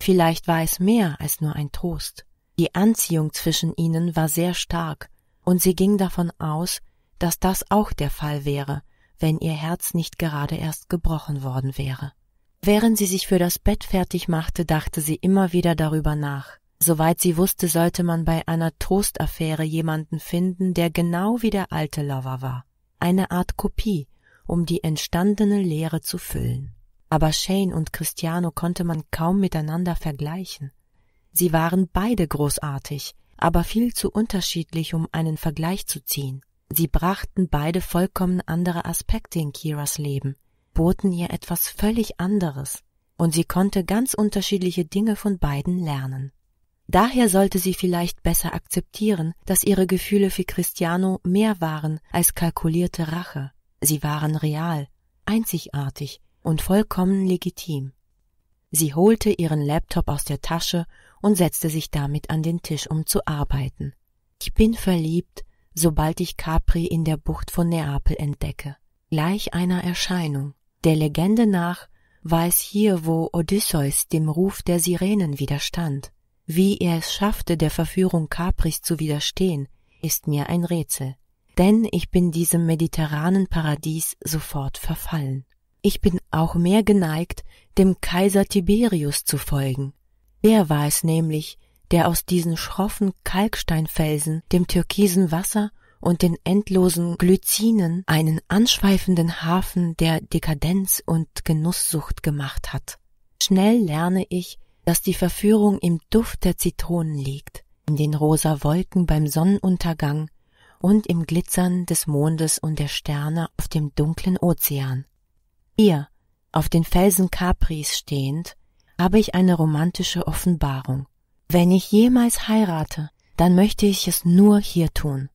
Vielleicht war es mehr als nur ein Trost. Die Anziehung zwischen ihnen war sehr stark, und sie ging davon aus, dass das auch der Fall wäre, wenn ihr Herz nicht gerade erst gebrochen worden wäre. Während sie sich für das Bett fertig machte, dachte sie immer wieder darüber nach. Soweit sie wusste, sollte man bei einer Trostaffäre jemanden finden, der genau wie der alte Lover war. Eine Art Kopie, um die entstandene Leere zu füllen. Aber Shane und Cristiano konnte man kaum miteinander vergleichen. Sie waren beide großartig, aber viel zu unterschiedlich, um einen Vergleich zu ziehen. Sie brachten beide vollkommen andere Aspekte in Kiras Leben, boten ihr etwas völlig anderes, und sie konnte ganz unterschiedliche Dinge von beiden lernen. Daher sollte sie vielleicht besser akzeptieren, dass ihre Gefühle für Cristiano mehr waren als kalkulierte Rache. Sie waren real, einzigartig und vollkommen legitim. Sie holte ihren Laptop aus der Tasche und setzte sich damit an den Tisch, um zu arbeiten. Ich bin verliebt, sobald ich Capri in der Bucht von Neapel entdecke. Gleich einer Erscheinung. Der Legende nach war es hier, wo Odysseus dem Ruf der Sirenen widerstand. Wie er es schaffte, der Verführung Capris zu widerstehen, ist mir ein Rätsel. Denn ich bin diesem mediterranen Paradies sofort verfallen. Ich bin auch mehr geneigt, dem Kaiser Tiberius zu folgen. Der war es nämlich, der aus diesen schroffen Kalksteinfelsen, dem türkisen Wasser und den endlosen Glycinen einen anschweifenden Hafen der Dekadenz und Genusssucht gemacht hat. Schnell lerne ich, dass die Verführung im Duft der Zitronen liegt, in den rosa Wolken beim Sonnenuntergang und im Glitzern des Mondes und der Sterne auf dem dunklen Ozean. Hier, auf den Felsen Capris stehend, habe ich eine romantische Offenbarung. Wenn ich jemals heirate, dann möchte ich es nur hier tun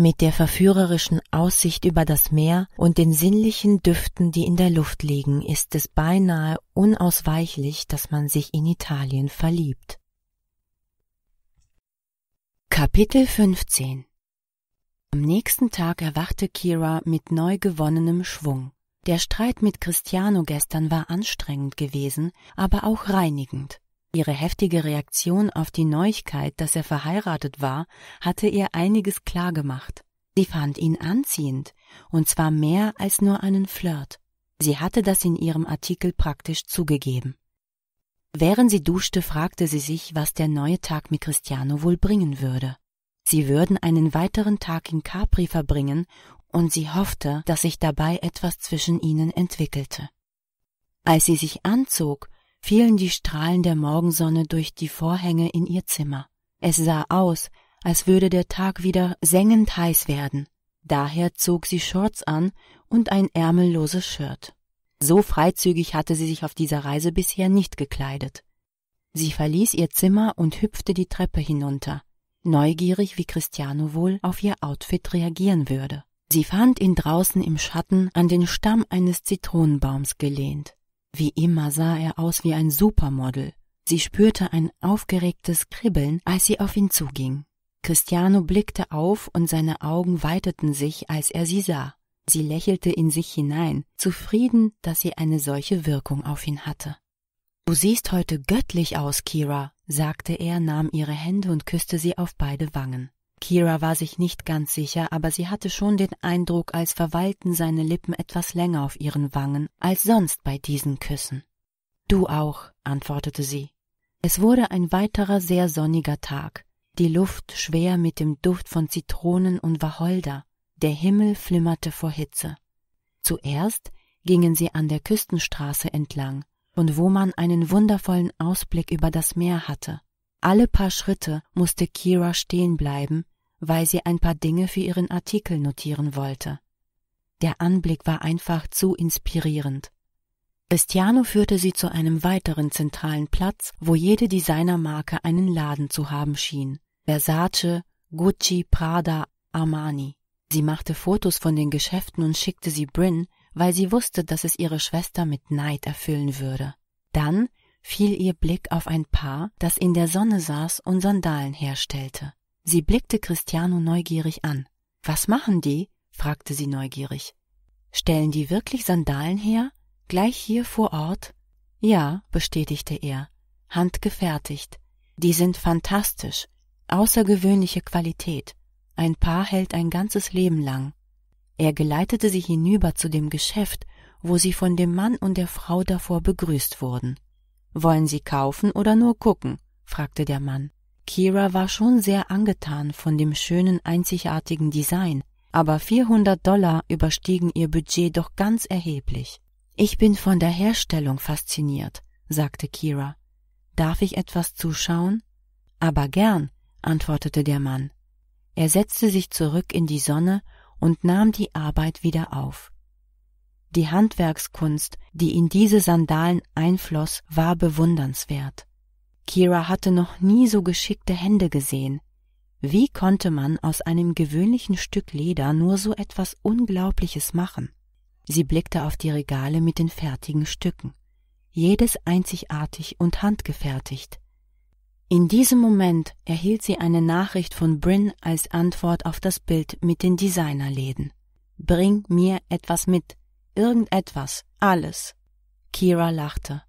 mit der verführerischen Aussicht über das Meer und den sinnlichen Düften, die in der Luft liegen, ist es beinahe unausweichlich, dass man sich in Italien verliebt. Kapitel 15 Am nächsten Tag erwachte Kira mit neu gewonnenem Schwung. Der Streit mit Cristiano gestern war anstrengend gewesen, aber auch reinigend. Ihre heftige Reaktion auf die Neuigkeit, dass er verheiratet war, hatte ihr einiges klar gemacht. Sie fand ihn anziehend, und zwar mehr als nur einen Flirt. Sie hatte das in ihrem Artikel praktisch zugegeben. Während sie duschte, fragte sie sich, was der neue Tag mit Cristiano wohl bringen würde. Sie würden einen weiteren Tag in Capri verbringen, und sie hoffte, dass sich dabei etwas zwischen ihnen entwickelte. Als sie sich anzog, fielen die Strahlen der Morgensonne durch die Vorhänge in ihr Zimmer. Es sah aus, als würde der Tag wieder sengend heiß werden. Daher zog sie Shorts an und ein ärmelloses Shirt. So freizügig hatte sie sich auf dieser Reise bisher nicht gekleidet. Sie verließ ihr Zimmer und hüpfte die Treppe hinunter, neugierig, wie Christiano wohl auf ihr Outfit reagieren würde. Sie fand ihn draußen im Schatten an den Stamm eines Zitronenbaums gelehnt. Wie immer sah er aus wie ein Supermodel. Sie spürte ein aufgeregtes Kribbeln, als sie auf ihn zuging. Cristiano blickte auf und seine Augen weiteten sich, als er sie sah. Sie lächelte in sich hinein, zufrieden, dass sie eine solche Wirkung auf ihn hatte. Du siehst heute göttlich aus, Kira, sagte er, nahm ihre Hände und küsste sie auf beide Wangen. Kira war sich nicht ganz sicher, aber sie hatte schon den Eindruck, als verweilten seine Lippen etwas länger auf ihren Wangen als sonst bei diesen Küssen. Du auch, antwortete sie. Es wurde ein weiterer sehr sonniger Tag, die Luft schwer mit dem Duft von Zitronen und Wacholder, der Himmel flimmerte vor Hitze. Zuerst gingen sie an der Küstenstraße entlang, von wo man einen wundervollen Ausblick über das Meer hatte. Alle paar Schritte musste Kira stehen bleiben, weil sie ein paar Dinge für ihren Artikel notieren wollte. Der Anblick war einfach zu inspirierend. Cristiano führte sie zu einem weiteren zentralen Platz, wo jede Designermarke einen Laden zu haben schien. Versace, Gucci, Prada, Armani. Sie machte Fotos von den Geschäften und schickte sie Bryn, weil sie wusste, dass es ihre Schwester mit Neid erfüllen würde. Dann fiel ihr Blick auf ein Paar, das in der Sonne saß und Sandalen herstellte. Sie blickte Christiano neugierig an. Was machen die? fragte sie neugierig. Stellen die wirklich Sandalen her? Gleich hier vor Ort? Ja, bestätigte er, handgefertigt. Die sind fantastisch, außergewöhnliche Qualität. Ein Paar hält ein ganzes Leben lang. Er geleitete sie hinüber zu dem Geschäft, wo sie von dem Mann und der Frau davor begrüßt wurden. Wollen Sie kaufen oder nur gucken? fragte der Mann. Kira war schon sehr angetan von dem schönen, einzigartigen Design, aber 400 Dollar überstiegen ihr Budget doch ganz erheblich. Ich bin von der Herstellung fasziniert, sagte Kira. Darf ich etwas zuschauen? Aber gern, antwortete der Mann. Er setzte sich zurück in die Sonne und nahm die Arbeit wieder auf. Die Handwerkskunst, die in diese Sandalen einfloss, war bewundernswert. Kira hatte noch nie so geschickte Hände gesehen. Wie konnte man aus einem gewöhnlichen Stück Leder nur so etwas Unglaubliches machen? Sie blickte auf die Regale mit den fertigen Stücken, jedes einzigartig und handgefertigt. In diesem Moment erhielt sie eine Nachricht von Bryn als Antwort auf das Bild mit den Designerläden. Bring mir etwas mit, irgendetwas, alles. Kira lachte.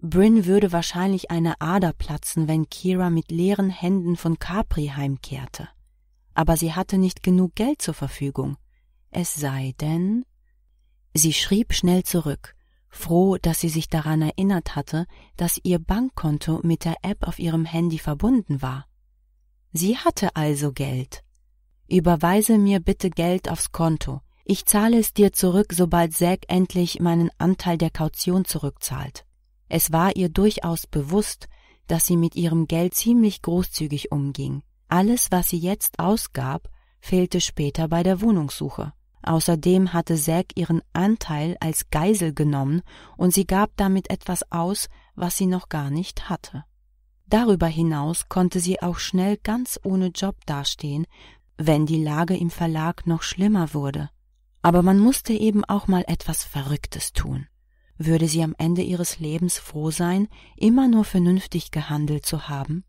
Bryn würde wahrscheinlich eine Ader platzen, wenn Kira mit leeren Händen von Capri heimkehrte. Aber sie hatte nicht genug Geld zur Verfügung. Es sei denn. Sie schrieb schnell zurück, froh, dass sie sich daran erinnert hatte, dass ihr Bankkonto mit der App auf ihrem Handy verbunden war. Sie hatte also Geld. Überweise mir bitte Geld aufs Konto. Ich zahle es dir zurück, sobald Zack endlich meinen Anteil der Kaution zurückzahlt. Es war ihr durchaus bewusst, dass sie mit ihrem Geld ziemlich großzügig umging. Alles, was sie jetzt ausgab, fehlte später bei der Wohnungssuche. Außerdem hatte Zack ihren Anteil als Geisel genommen und sie gab damit etwas aus, was sie noch gar nicht hatte. Darüber hinaus konnte sie auch schnell ganz ohne Job dastehen, wenn die Lage im Verlag noch schlimmer wurde. Aber man musste eben auch mal etwas Verrücktes tun würde sie am Ende ihres Lebens froh sein, immer nur vernünftig gehandelt zu haben?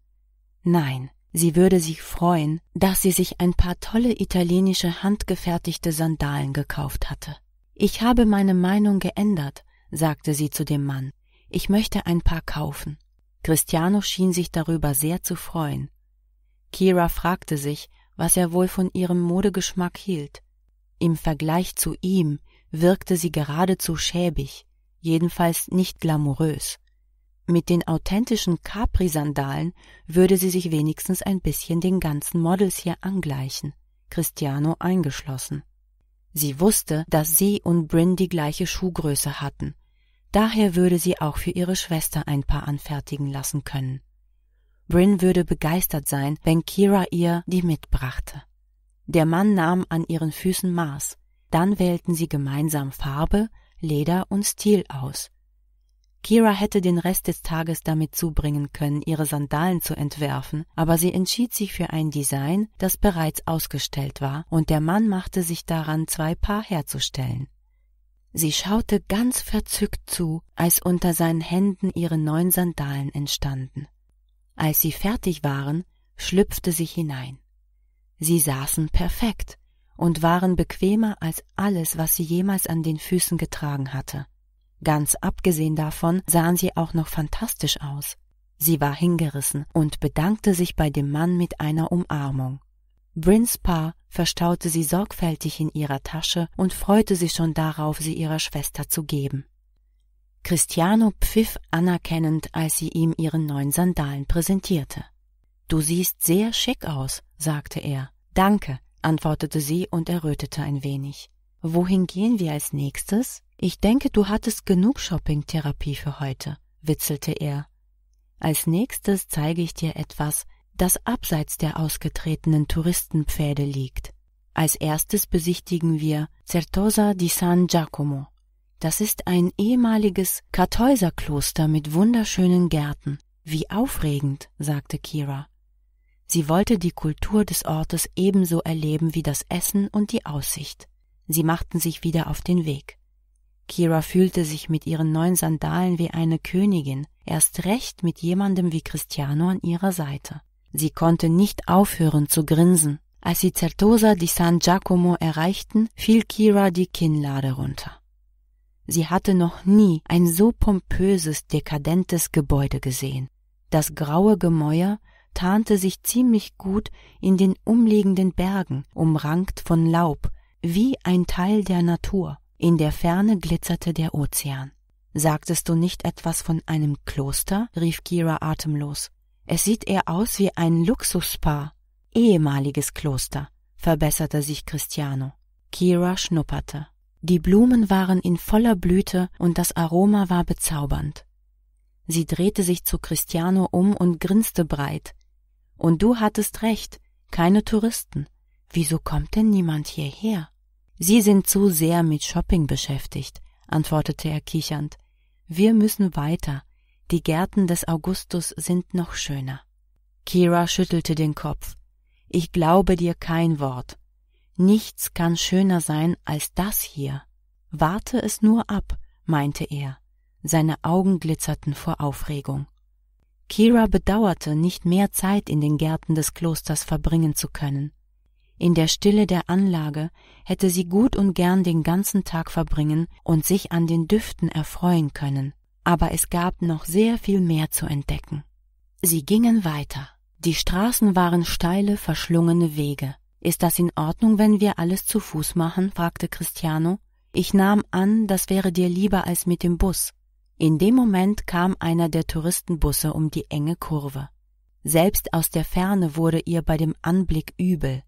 Nein, sie würde sich freuen, dass sie sich ein paar tolle italienische handgefertigte Sandalen gekauft hatte. Ich habe meine Meinung geändert, sagte sie zu dem Mann. Ich möchte ein paar kaufen. Cristiano schien sich darüber sehr zu freuen. Kira fragte sich, was er wohl von ihrem Modegeschmack hielt. Im Vergleich zu ihm wirkte sie geradezu schäbig jedenfalls nicht glamourös. Mit den authentischen Capri-Sandalen würde sie sich wenigstens ein bisschen den ganzen Models hier angleichen, Cristiano eingeschlossen. Sie wusste, dass sie und Bryn die gleiche Schuhgröße hatten. Daher würde sie auch für ihre Schwester ein paar anfertigen lassen können. Bryn würde begeistert sein, wenn Kira ihr die mitbrachte. Der Mann nahm an ihren Füßen Maß. Dann wählten sie gemeinsam Farbe, Leder und Stil aus. Kira hätte den Rest des Tages damit zubringen können, ihre Sandalen zu entwerfen, aber sie entschied sich für ein Design, das bereits ausgestellt war, und der Mann machte sich daran, zwei Paar herzustellen. Sie schaute ganz verzückt zu, als unter seinen Händen ihre neuen Sandalen entstanden. Als sie fertig waren, schlüpfte sie hinein. Sie saßen perfekt, und waren bequemer als alles, was sie jemals an den Füßen getragen hatte. Ganz abgesehen davon sahen sie auch noch fantastisch aus. Sie war hingerissen und bedankte sich bei dem Mann mit einer Umarmung. Brins Paar verstaute sie sorgfältig in ihrer Tasche und freute sich schon darauf, sie ihrer Schwester zu geben. Christiano pfiff anerkennend, als sie ihm ihren neuen Sandalen präsentierte. Du siehst sehr schick aus, sagte er. Danke, antwortete sie und errötete ein wenig. Wohin gehen wir als nächstes? Ich denke, du hattest genug Shoppingtherapie für heute, witzelte er. Als nächstes zeige ich dir etwas, das abseits der ausgetretenen Touristenpfade liegt. Als erstes besichtigen wir Certosa di San Giacomo. Das ist ein ehemaliges Kartäuserkloster mit wunderschönen Gärten. Wie aufregend, sagte Kira. Sie wollte die Kultur des Ortes ebenso erleben wie das Essen und die Aussicht. Sie machten sich wieder auf den Weg. Kira fühlte sich mit ihren neuen Sandalen wie eine Königin, erst recht mit jemandem wie Cristiano an ihrer Seite. Sie konnte nicht aufhören zu grinsen. Als sie Certosa di San Giacomo erreichten, fiel Kira die Kinnlade runter. Sie hatte noch nie ein so pompöses, dekadentes Gebäude gesehen. Das graue Gemäuer tarnte sich ziemlich gut in den umliegenden Bergen, umrankt von Laub, wie ein Teil der Natur. In der Ferne glitzerte der Ozean. Sagtest du nicht etwas von einem Kloster? rief Kira atemlos. Es sieht eher aus wie ein Luxuspaar. Ehemaliges Kloster, verbesserte sich Christiano. Kira schnupperte. Die Blumen waren in voller Blüte und das Aroma war bezaubernd. Sie drehte sich zu Christiano um und grinste breit. Und du hattest recht, keine Touristen. Wieso kommt denn niemand hierher? Sie sind zu sehr mit Shopping beschäftigt, antwortete er kichernd. Wir müssen weiter. Die Gärten des Augustus sind noch schöner. Kira schüttelte den Kopf. Ich glaube dir kein Wort. Nichts kann schöner sein als das hier. Warte es nur ab, meinte er. Seine Augen glitzerten vor Aufregung. Kira bedauerte, nicht mehr Zeit in den Gärten des Klosters verbringen zu können. In der Stille der Anlage hätte sie gut und gern den ganzen Tag verbringen und sich an den Düften erfreuen können, aber es gab noch sehr viel mehr zu entdecken. Sie gingen weiter. Die Straßen waren steile, verschlungene Wege. Ist das in Ordnung, wenn wir alles zu Fuß machen? fragte Cristiano. Ich nahm an, das wäre dir lieber als mit dem Bus. In dem Moment kam einer der Touristenbusse um die enge Kurve. Selbst aus der Ferne wurde ihr bei dem Anblick übel.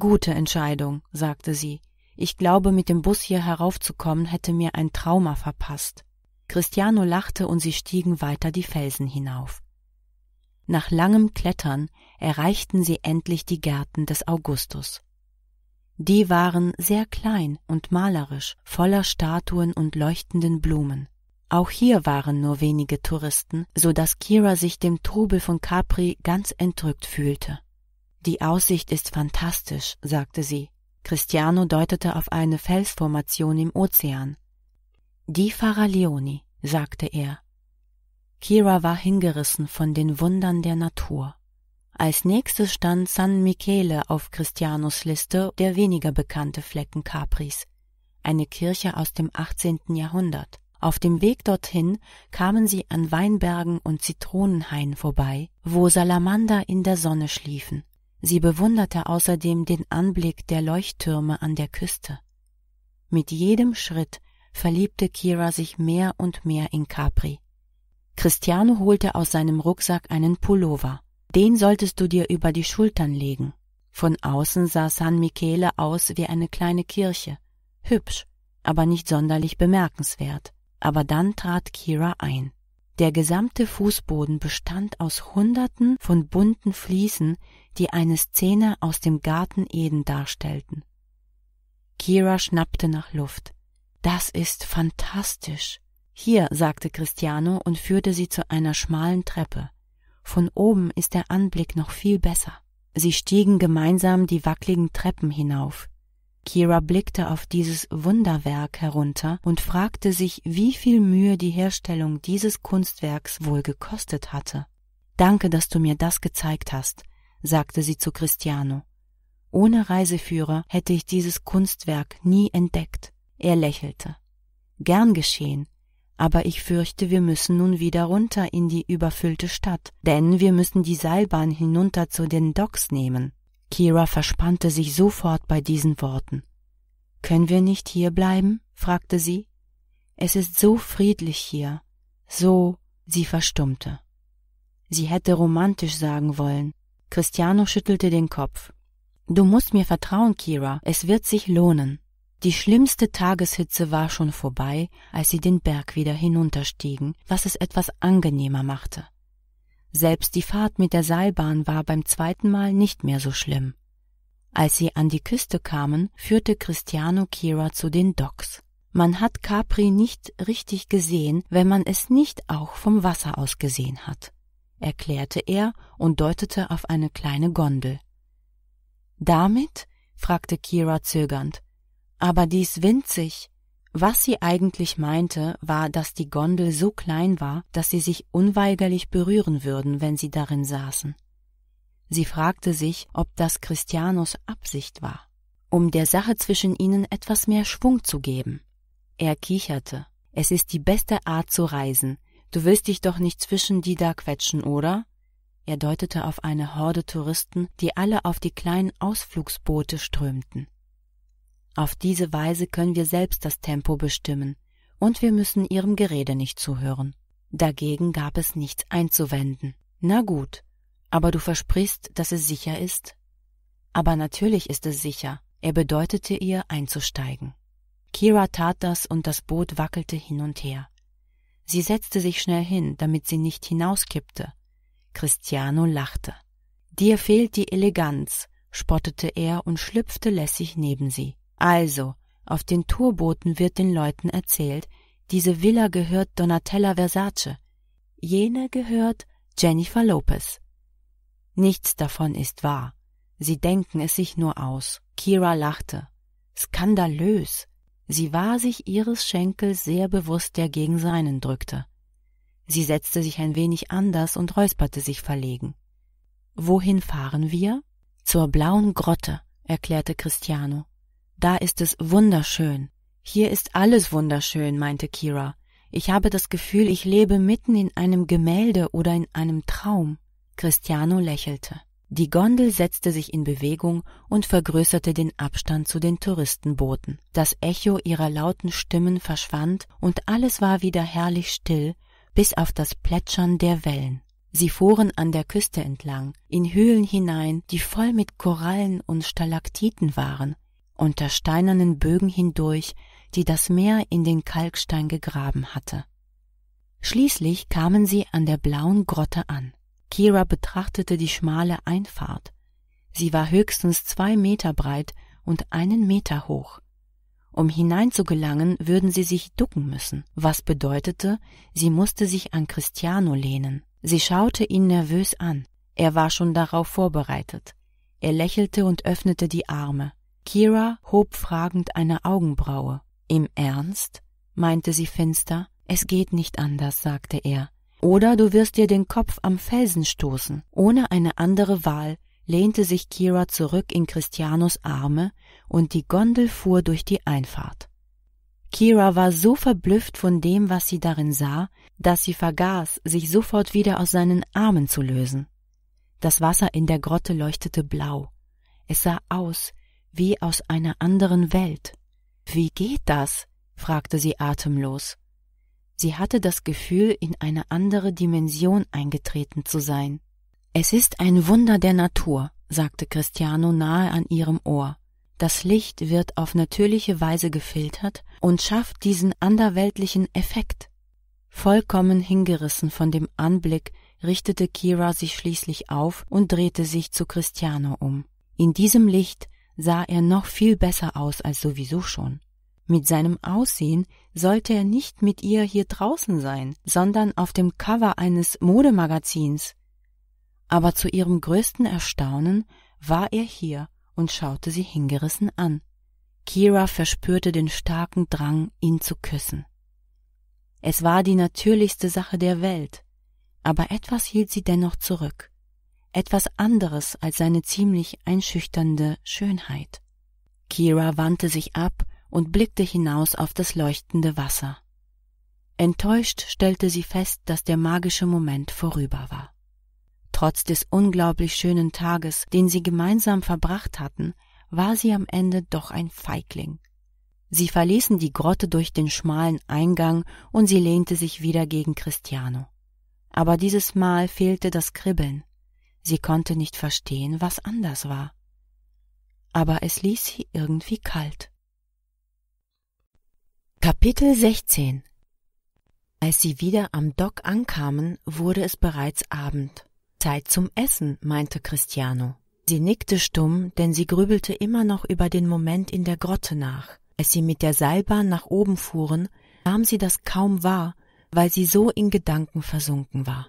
Gute Entscheidung, sagte sie. Ich glaube, mit dem Bus hier heraufzukommen hätte mir ein Trauma verpasst. Cristiano lachte und sie stiegen weiter die Felsen hinauf. Nach langem Klettern erreichten sie endlich die Gärten des Augustus. Die waren sehr klein und malerisch, voller Statuen und leuchtenden Blumen. Auch hier waren nur wenige Touristen, so dass Kira sich dem Trubel von Capri ganz entrückt fühlte. Die Aussicht ist fantastisch, sagte sie. Cristiano deutete auf eine Felsformation im Ozean. Die Farallioni, sagte er. Kira war hingerissen von den Wundern der Natur. Als nächstes stand San Michele auf Christianos Liste der weniger bekannte Flecken Capris, eine Kirche aus dem 18. Jahrhundert. Auf dem Weg dorthin kamen sie an Weinbergen und Zitronenhain vorbei, wo Salamander in der Sonne schliefen. Sie bewunderte außerdem den Anblick der Leuchttürme an der Küste. Mit jedem Schritt verliebte Kira sich mehr und mehr in Capri. Christiane holte aus seinem Rucksack einen Pullover. Den solltest du dir über die Schultern legen. Von außen sah San Michele aus wie eine kleine Kirche. Hübsch, aber nicht sonderlich bemerkenswert aber dann trat Kira ein. Der gesamte Fußboden bestand aus Hunderten von bunten Fliesen, die eine Szene aus dem Garten Eden darstellten. Kira schnappte nach Luft. Das ist fantastisch. Hier, sagte Christiano und führte sie zu einer schmalen Treppe. Von oben ist der Anblick noch viel besser. Sie stiegen gemeinsam die wackligen Treppen hinauf. Kira blickte auf dieses Wunderwerk herunter und fragte sich, wie viel Mühe die Herstellung dieses Kunstwerks wohl gekostet hatte. Danke, dass du mir das gezeigt hast, sagte sie zu Cristiano. Ohne Reiseführer hätte ich dieses Kunstwerk nie entdeckt. Er lächelte. Gern geschehen, aber ich fürchte, wir müssen nun wieder runter in die überfüllte Stadt, denn wir müssen die Seilbahn hinunter zu den Docks nehmen. Kira verspannte sich sofort bei diesen Worten. Können wir nicht hier bleiben? fragte sie. Es ist so friedlich hier. So, sie verstummte. Sie hätte romantisch sagen wollen. Christiano schüttelte den Kopf. Du musst mir vertrauen, Kira, es wird sich lohnen. Die schlimmste Tageshitze war schon vorbei, als sie den Berg wieder hinunterstiegen, was es etwas angenehmer machte. Selbst die Fahrt mit der Seilbahn war beim zweiten Mal nicht mehr so schlimm. Als sie an die Küste kamen, führte Cristiano Kira zu den Docks. Man hat Capri nicht richtig gesehen, wenn man es nicht auch vom Wasser aus gesehen hat, erklärte er und deutete auf eine kleine Gondel. Damit? fragte Kira zögernd. Aber dies winzig. Was sie eigentlich meinte, war, dass die Gondel so klein war, dass sie sich unweigerlich berühren würden, wenn sie darin saßen. Sie fragte sich, ob das Christianos Absicht war, um der Sache zwischen ihnen etwas mehr Schwung zu geben. Er kicherte. Es ist die beste Art zu reisen. Du willst dich doch nicht zwischen die da quetschen, oder? Er deutete auf eine Horde Touristen, die alle auf die kleinen Ausflugsboote strömten. Auf diese Weise können wir selbst das Tempo bestimmen, und wir müssen ihrem Gerede nicht zuhören. Dagegen gab es nichts einzuwenden. Na gut, aber du versprichst, dass es sicher ist? Aber natürlich ist es sicher. Er bedeutete ihr, einzusteigen. Kira tat das und das Boot wackelte hin und her. Sie setzte sich schnell hin, damit sie nicht hinauskippte. Christiano lachte. Dir fehlt die Eleganz, spottete er und schlüpfte lässig neben sie. Also, auf den Tourbooten wird den Leuten erzählt, diese Villa gehört Donatella Versace, jene gehört Jennifer Lopez. Nichts davon ist wahr. Sie denken es sich nur aus. Kira lachte. Skandalös. Sie war sich ihres Schenkels sehr bewusst, der gegen seinen drückte. Sie setzte sich ein wenig anders und räusperte sich verlegen. Wohin fahren wir? Zur blauen Grotte, erklärte Cristiano. Da ist es wunderschön. Hier ist alles wunderschön, meinte Kira. Ich habe das Gefühl, ich lebe mitten in einem Gemälde oder in einem Traum. Cristiano lächelte. Die Gondel setzte sich in Bewegung und vergrößerte den Abstand zu den Touristenbooten. Das Echo ihrer lauten Stimmen verschwand und alles war wieder herrlich still, bis auf das Plätschern der Wellen. Sie fuhren an der Küste entlang, in Höhlen hinein, die voll mit Korallen und Stalaktiten waren, unter steinernen Bögen hindurch, die das Meer in den Kalkstein gegraben hatte. Schließlich kamen sie an der blauen Grotte an. Kira betrachtete die schmale Einfahrt. Sie war höchstens zwei Meter breit und einen Meter hoch. Um hineinzugelangen, würden sie sich ducken müssen, was bedeutete, sie musste sich an Cristiano lehnen. Sie schaute ihn nervös an. Er war schon darauf vorbereitet. Er lächelte und öffnete die Arme. Kira hob fragend eine Augenbraue. Im Ernst? meinte sie finster. Es geht nicht anders, sagte er. Oder du wirst dir den Kopf am Felsen stoßen. Ohne eine andere Wahl lehnte sich Kira zurück in Christianos Arme und die Gondel fuhr durch die Einfahrt. Kira war so verblüfft von dem, was sie darin sah, dass sie vergaß, sich sofort wieder aus seinen Armen zu lösen. Das Wasser in der Grotte leuchtete blau. Es sah aus wie aus einer anderen Welt. Wie geht das? fragte sie atemlos. Sie hatte das Gefühl, in eine andere Dimension eingetreten zu sein. Es ist ein Wunder der Natur, sagte Christiano nahe an ihrem Ohr. Das Licht wird auf natürliche Weise gefiltert und schafft diesen anderweltlichen Effekt. Vollkommen hingerissen von dem Anblick richtete Kira sich schließlich auf und drehte sich zu Christiano um. In diesem Licht sah er noch viel besser aus als sowieso schon. Mit seinem Aussehen sollte er nicht mit ihr hier draußen sein, sondern auf dem Cover eines Modemagazins. Aber zu ihrem größten Erstaunen war er hier und schaute sie hingerissen an. Kira verspürte den starken Drang, ihn zu küssen. Es war die natürlichste Sache der Welt, aber etwas hielt sie dennoch zurück etwas anderes als seine ziemlich einschüchternde Schönheit. Kira wandte sich ab und blickte hinaus auf das leuchtende Wasser. Enttäuscht stellte sie fest, dass der magische Moment vorüber war. Trotz des unglaublich schönen Tages, den sie gemeinsam verbracht hatten, war sie am Ende doch ein Feigling. Sie verließen die Grotte durch den schmalen Eingang und sie lehnte sich wieder gegen Christiano. Aber dieses Mal fehlte das Kribbeln, Sie konnte nicht verstehen, was anders war. Aber es ließ sie irgendwie kalt. Kapitel 16 Als sie wieder am Dock ankamen, wurde es bereits Abend. Zeit zum Essen, meinte Christiano. Sie nickte stumm, denn sie grübelte immer noch über den Moment in der Grotte nach. Als sie mit der Seilbahn nach oben fuhren, nahm sie das kaum wahr, weil sie so in Gedanken versunken war.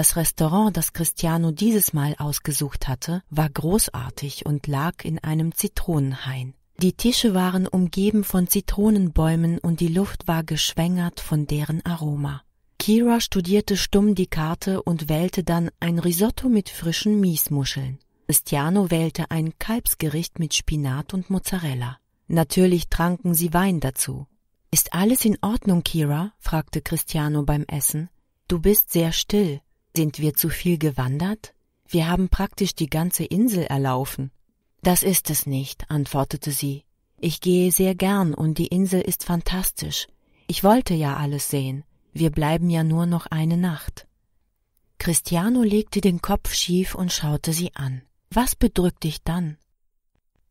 Das Restaurant, das Cristiano dieses Mal ausgesucht hatte, war großartig und lag in einem Zitronenhain. Die Tische waren umgeben von Zitronenbäumen und die Luft war geschwängert von deren Aroma. Kira studierte stumm die Karte und wählte dann ein Risotto mit frischen Miesmuscheln. Cristiano wählte ein Kalbsgericht mit Spinat und Mozzarella. Natürlich tranken sie Wein dazu. Ist alles in Ordnung, Kira? fragte Cristiano beim Essen. Du bist sehr still. Sind wir zu viel gewandert? Wir haben praktisch die ganze Insel erlaufen. Das ist es nicht, antwortete sie. Ich gehe sehr gern und die Insel ist fantastisch. Ich wollte ja alles sehen. Wir bleiben ja nur noch eine Nacht. Cristiano legte den Kopf schief und schaute sie an. Was bedrückt dich dann?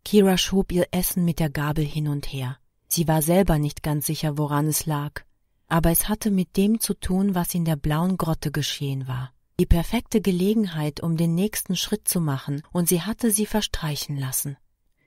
Kira schob ihr Essen mit der Gabel hin und her. Sie war selber nicht ganz sicher, woran es lag aber es hatte mit dem zu tun, was in der blauen Grotte geschehen war. Die perfekte Gelegenheit, um den nächsten Schritt zu machen, und sie hatte sie verstreichen lassen.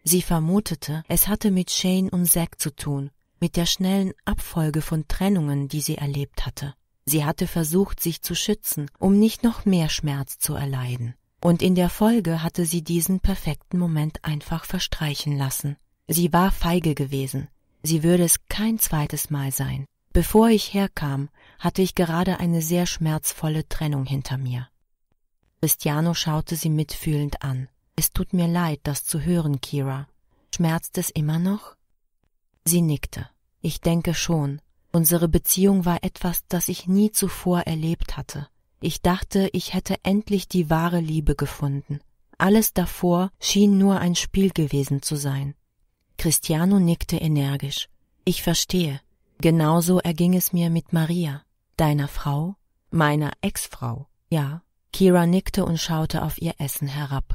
Sie vermutete, es hatte mit Shane und Zack zu tun, mit der schnellen Abfolge von Trennungen, die sie erlebt hatte. Sie hatte versucht, sich zu schützen, um nicht noch mehr Schmerz zu erleiden. Und in der Folge hatte sie diesen perfekten Moment einfach verstreichen lassen. Sie war feige gewesen. Sie würde es kein zweites Mal sein. Bevor ich herkam, hatte ich gerade eine sehr schmerzvolle Trennung hinter mir. Cristiano schaute sie mitfühlend an. Es tut mir leid, das zu hören, Kira. Schmerzt es immer noch? Sie nickte. Ich denke schon. Unsere Beziehung war etwas, das ich nie zuvor erlebt hatte. Ich dachte, ich hätte endlich die wahre Liebe gefunden. Alles davor schien nur ein Spiel gewesen zu sein. Cristiano nickte energisch. Ich verstehe. Genauso erging es mir mit Maria, deiner Frau, meiner Ex-Frau, ja. Kira nickte und schaute auf ihr Essen herab.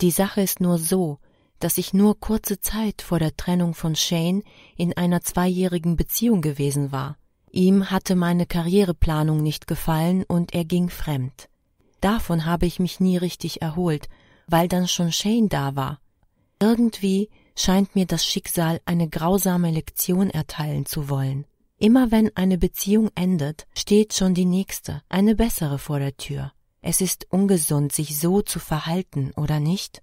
Die Sache ist nur so, dass ich nur kurze Zeit vor der Trennung von Shane in einer zweijährigen Beziehung gewesen war. Ihm hatte meine Karriereplanung nicht gefallen und er ging fremd. Davon habe ich mich nie richtig erholt, weil dann schon Shane da war. Irgendwie scheint mir das Schicksal eine grausame Lektion erteilen zu wollen. Immer wenn eine Beziehung endet, steht schon die nächste, eine bessere vor der Tür. Es ist ungesund, sich so zu verhalten, oder nicht?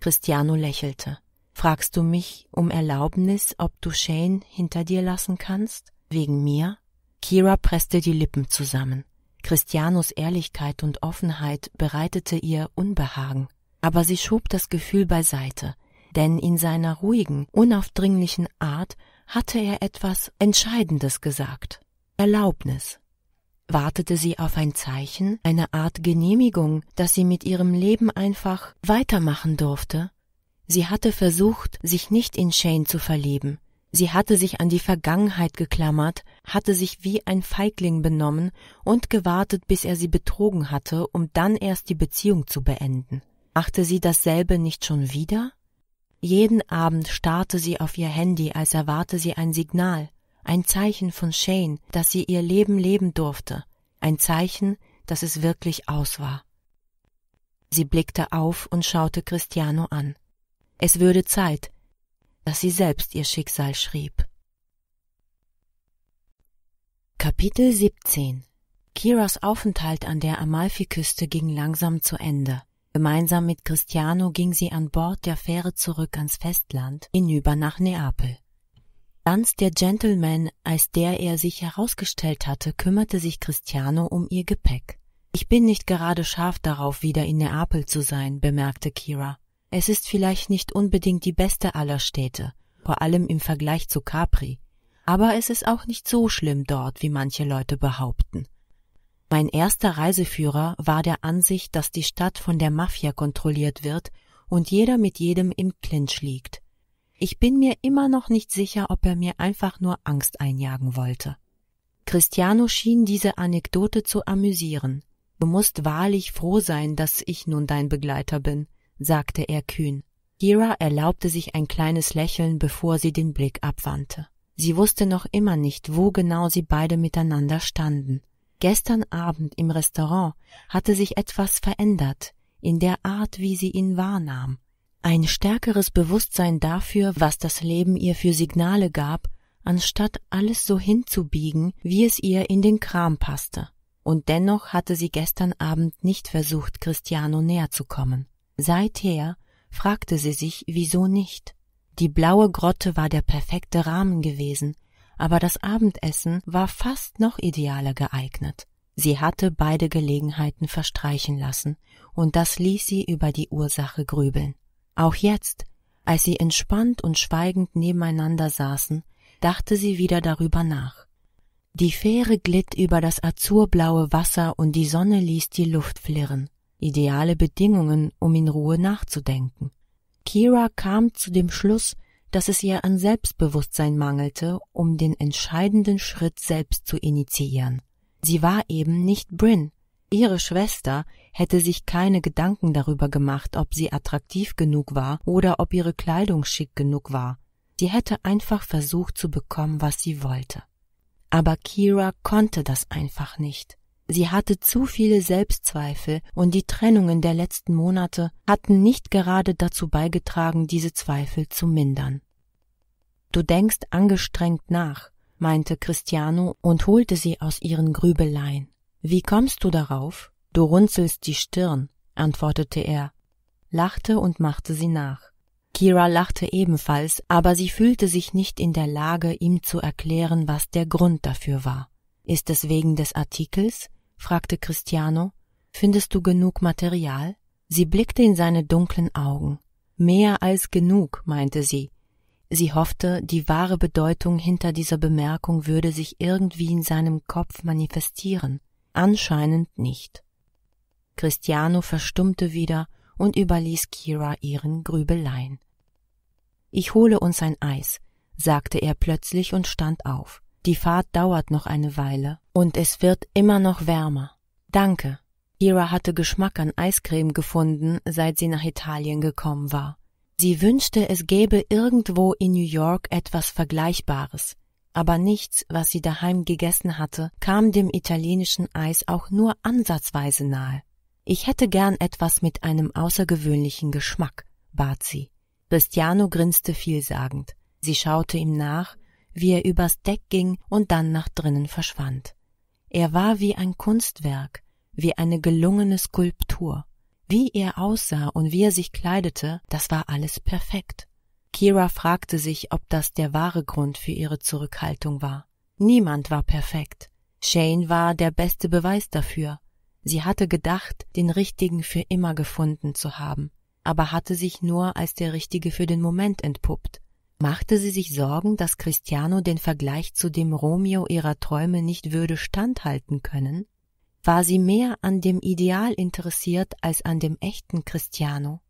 Cristiano lächelte. Fragst du mich um Erlaubnis, ob du Shane hinter dir lassen kannst? Wegen mir? Kira presste die Lippen zusammen. Christianos Ehrlichkeit und Offenheit bereitete ihr Unbehagen, aber sie schob das Gefühl beiseite, denn in seiner ruhigen, unaufdringlichen Art hatte er etwas Entscheidendes gesagt. Erlaubnis. Wartete sie auf ein Zeichen, eine Art Genehmigung, dass sie mit ihrem Leben einfach weitermachen durfte? Sie hatte versucht, sich nicht in Shane zu verlieben. Sie hatte sich an die Vergangenheit geklammert, hatte sich wie ein Feigling benommen und gewartet, bis er sie betrogen hatte, um dann erst die Beziehung zu beenden. Machte sie dasselbe nicht schon wieder? Jeden Abend starrte sie auf ihr Handy, als erwarte sie ein Signal, ein Zeichen von Shane, dass sie ihr Leben leben durfte, ein Zeichen, dass es wirklich aus war. Sie blickte auf und schaute Christiano an. Es würde Zeit, dass sie selbst ihr Schicksal schrieb. Kapitel 17 Kiras Aufenthalt an der Amalfiküste ging langsam zu Ende. Gemeinsam mit Cristiano ging sie an Bord der Fähre zurück ans Festland, hinüber nach Neapel. Ganz der Gentleman, als der er sich herausgestellt hatte, kümmerte sich Cristiano um ihr Gepäck. Ich bin nicht gerade scharf darauf, wieder in Neapel zu sein, bemerkte Kira. Es ist vielleicht nicht unbedingt die beste aller Städte, vor allem im Vergleich zu Capri. Aber es ist auch nicht so schlimm dort, wie manche Leute behaupten. Mein erster Reiseführer war der Ansicht, dass die Stadt von der Mafia kontrolliert wird und jeder mit jedem im Clinch liegt. Ich bin mir immer noch nicht sicher, ob er mir einfach nur Angst einjagen wollte. Cristiano schien diese Anekdote zu amüsieren. Du musst wahrlich froh sein, dass ich nun dein Begleiter bin, sagte er kühn. Gira erlaubte sich ein kleines Lächeln, bevor sie den Blick abwandte. Sie wusste noch immer nicht, wo genau sie beide miteinander standen. Gestern Abend im Restaurant hatte sich etwas verändert in der Art, wie sie ihn wahrnahm. Ein stärkeres Bewusstsein dafür, was das Leben ihr für Signale gab, anstatt alles so hinzubiegen, wie es ihr in den Kram passte. Und dennoch hatte sie gestern Abend nicht versucht, Christiano näher zu kommen. Seither fragte sie sich, wieso nicht. Die blaue Grotte war der perfekte Rahmen gewesen, aber das Abendessen war fast noch idealer geeignet. Sie hatte beide Gelegenheiten verstreichen lassen, und das ließ sie über die Ursache grübeln. Auch jetzt, als sie entspannt und schweigend nebeneinander saßen, dachte sie wieder darüber nach. Die Fähre glitt über das azurblaue Wasser und die Sonne ließ die Luft flirren, ideale Bedingungen, um in Ruhe nachzudenken. Kira kam zu dem Schluss, dass es ihr an Selbstbewusstsein mangelte, um den entscheidenden Schritt selbst zu initiieren. Sie war eben nicht Bryn. Ihre Schwester hätte sich keine Gedanken darüber gemacht, ob sie attraktiv genug war oder ob ihre Kleidung schick genug war. Sie hätte einfach versucht zu bekommen, was sie wollte. Aber Kira konnte das einfach nicht. Sie hatte zu viele Selbstzweifel, und die Trennungen der letzten Monate hatten nicht gerade dazu beigetragen, diese Zweifel zu mindern. Du denkst angestrengt nach, meinte Cristiano und holte sie aus ihren Grübeleien. Wie kommst du darauf? Du runzelst die Stirn, antwortete er, lachte und machte sie nach. Kira lachte ebenfalls, aber sie fühlte sich nicht in der Lage, ihm zu erklären, was der Grund dafür war. Ist es wegen des Artikels? fragte Cristiano. Findest du genug Material? Sie blickte in seine dunklen Augen. Mehr als genug, meinte sie. Sie hoffte, die wahre Bedeutung hinter dieser Bemerkung würde sich irgendwie in seinem Kopf manifestieren. Anscheinend nicht. Cristiano verstummte wieder und überließ Kira ihren Grübeleien. Ich hole uns ein Eis, sagte er plötzlich und stand auf. Die Fahrt dauert noch eine Weile und es wird immer noch wärmer. Danke. Kira hatte Geschmack an Eiscreme gefunden, seit sie nach Italien gekommen war. Sie wünschte, es gäbe irgendwo in New York etwas Vergleichbares, aber nichts, was sie daheim gegessen hatte, kam dem italienischen Eis auch nur ansatzweise nahe. Ich hätte gern etwas mit einem außergewöhnlichen Geschmack, bat sie. Cristiano grinste vielsagend. Sie schaute ihm nach, wie er übers Deck ging und dann nach drinnen verschwand. Er war wie ein Kunstwerk, wie eine gelungene Skulptur. Wie er aussah und wie er sich kleidete, das war alles perfekt. Kira fragte sich, ob das der wahre Grund für ihre Zurückhaltung war. Niemand war perfekt. Shane war der beste Beweis dafür. Sie hatte gedacht, den richtigen für immer gefunden zu haben, aber hatte sich nur als der richtige für den Moment entpuppt. Machte sie sich Sorgen, dass Cristiano den Vergleich zu dem Romeo ihrer Träume nicht würde standhalten können? War sie mehr an dem Ideal interessiert als an dem echten Cristiano?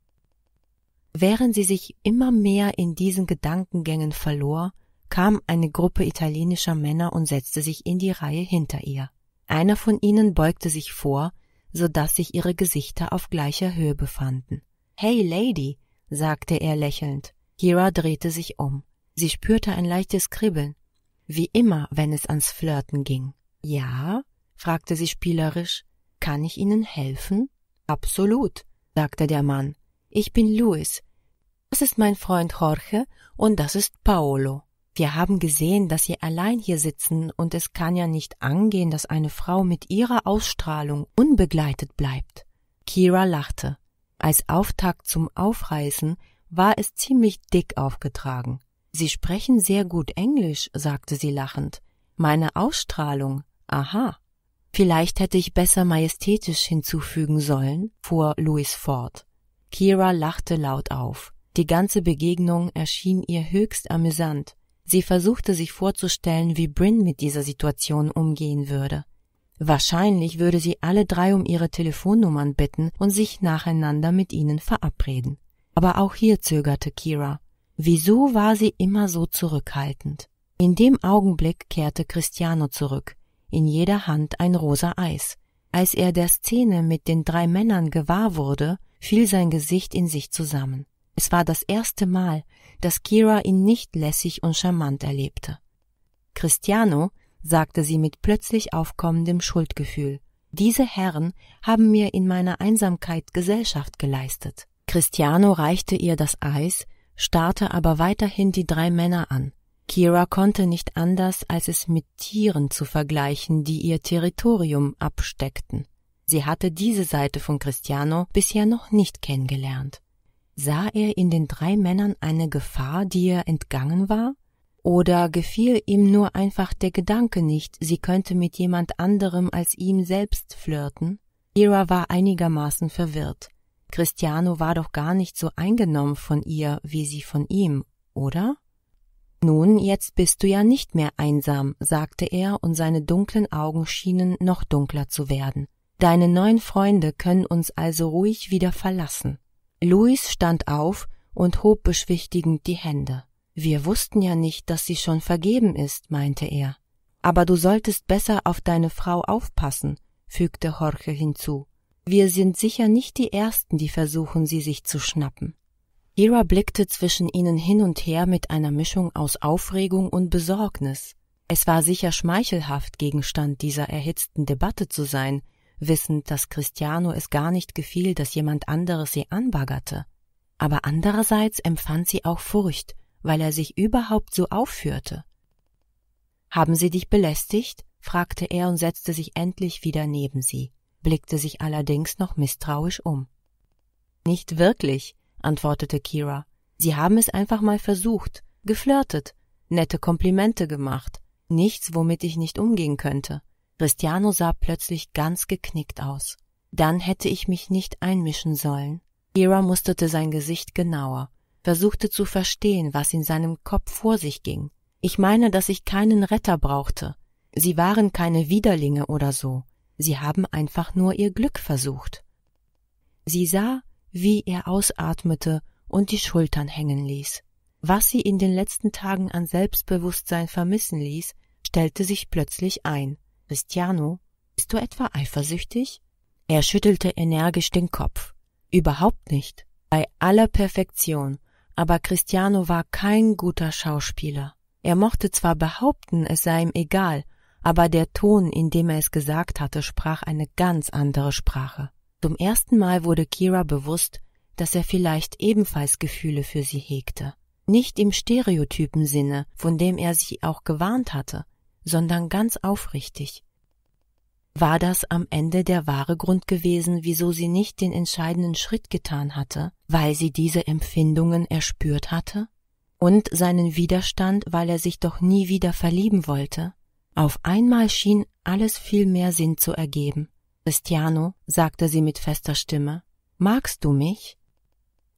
Während sie sich immer mehr in diesen Gedankengängen verlor, kam eine Gruppe italienischer Männer und setzte sich in die Reihe hinter ihr. Einer von ihnen beugte sich vor, so dass sich ihre Gesichter auf gleicher Höhe befanden. Hey Lady, sagte er lächelnd, Kira drehte sich um. Sie spürte ein leichtes Kribbeln. Wie immer, wenn es ans Flirten ging. Ja? fragte sie spielerisch. Kann ich Ihnen helfen? Absolut, sagte der Mann. Ich bin Louis. Das ist mein Freund Jorge und das ist Paolo. Wir haben gesehen, dass Sie allein hier sitzen und es kann ja nicht angehen, dass eine Frau mit ihrer Ausstrahlung unbegleitet bleibt. Kira lachte. Als Auftakt zum Aufreißen war es ziemlich dick aufgetragen. Sie sprechen sehr gut Englisch, sagte sie lachend. Meine Ausstrahlung, aha. Vielleicht hätte ich besser majestätisch hinzufügen sollen, fuhr Louis fort. Kira lachte laut auf. Die ganze Begegnung erschien ihr höchst amüsant. Sie versuchte sich vorzustellen, wie Bryn mit dieser Situation umgehen würde. Wahrscheinlich würde sie alle drei um ihre Telefonnummern bitten und sich nacheinander mit ihnen verabreden. Aber auch hier zögerte Kira. Wieso war sie immer so zurückhaltend? In dem Augenblick kehrte Cristiano zurück, in jeder Hand ein rosa Eis. Als er der Szene mit den drei Männern gewahr wurde, fiel sein Gesicht in sich zusammen. Es war das erste Mal, dass Kira ihn nicht lässig und charmant erlebte. Cristiano, sagte sie mit plötzlich aufkommendem Schuldgefühl, diese Herren haben mir in meiner Einsamkeit Gesellschaft geleistet. Cristiano reichte ihr das Eis, starrte aber weiterhin die drei Männer an. Kira konnte nicht anders, als es mit Tieren zu vergleichen, die ihr Territorium absteckten. Sie hatte diese Seite von Cristiano bisher noch nicht kennengelernt. Sah er in den drei Männern eine Gefahr, die ihr entgangen war? Oder gefiel ihm nur einfach der Gedanke nicht, sie könnte mit jemand anderem als ihm selbst flirten? Kira war einigermaßen verwirrt. Christiano war doch gar nicht so eingenommen von ihr, wie sie von ihm, oder? Nun, jetzt bist du ja nicht mehr einsam, sagte er, und seine dunklen Augen schienen noch dunkler zu werden. Deine neuen Freunde können uns also ruhig wieder verlassen. Luis stand auf und hob beschwichtigend die Hände. Wir wussten ja nicht, dass sie schon vergeben ist, meinte er. Aber du solltest besser auf deine Frau aufpassen, fügte Jorge hinzu. Wir sind sicher nicht die Ersten, die versuchen, sie sich zu schnappen. Ira blickte zwischen ihnen hin und her mit einer Mischung aus Aufregung und Besorgnis. Es war sicher schmeichelhaft, Gegenstand dieser erhitzten Debatte zu sein, wissend, dass Cristiano es gar nicht gefiel, dass jemand anderes sie anbaggerte. Aber andererseits empfand sie auch Furcht, weil er sich überhaupt so aufführte. Haben sie dich belästigt? fragte er und setzte sich endlich wieder neben sie blickte sich allerdings noch misstrauisch um. Nicht wirklich, antwortete Kira. Sie haben es einfach mal versucht, geflirtet, nette Komplimente gemacht, nichts, womit ich nicht umgehen könnte. Cristiano sah plötzlich ganz geknickt aus. Dann hätte ich mich nicht einmischen sollen. Kira musterte sein Gesicht genauer, versuchte zu verstehen, was in seinem Kopf vor sich ging. Ich meine, dass ich keinen Retter brauchte. Sie waren keine Widerlinge oder so sie haben einfach nur ihr Glück versucht. Sie sah, wie er ausatmete und die Schultern hängen ließ. Was sie in den letzten Tagen an Selbstbewusstsein vermissen ließ, stellte sich plötzlich ein. Cristiano, bist du etwa eifersüchtig? Er schüttelte energisch den Kopf. Überhaupt nicht. Bei aller Perfektion. Aber Cristiano war kein guter Schauspieler. Er mochte zwar behaupten, es sei ihm egal, aber der Ton, in dem er es gesagt hatte, sprach eine ganz andere Sprache. Zum ersten Mal wurde Kira bewusst, dass er vielleicht ebenfalls Gefühle für sie hegte. Nicht im stereotypen Sinne, von dem er sie auch gewarnt hatte, sondern ganz aufrichtig. War das am Ende der wahre Grund gewesen, wieso sie nicht den entscheidenden Schritt getan hatte, weil sie diese Empfindungen erspürt hatte? Und seinen Widerstand, weil er sich doch nie wieder verlieben wollte? Auf einmal schien alles viel mehr Sinn zu ergeben. Cristiano, sagte sie mit fester Stimme, magst du mich?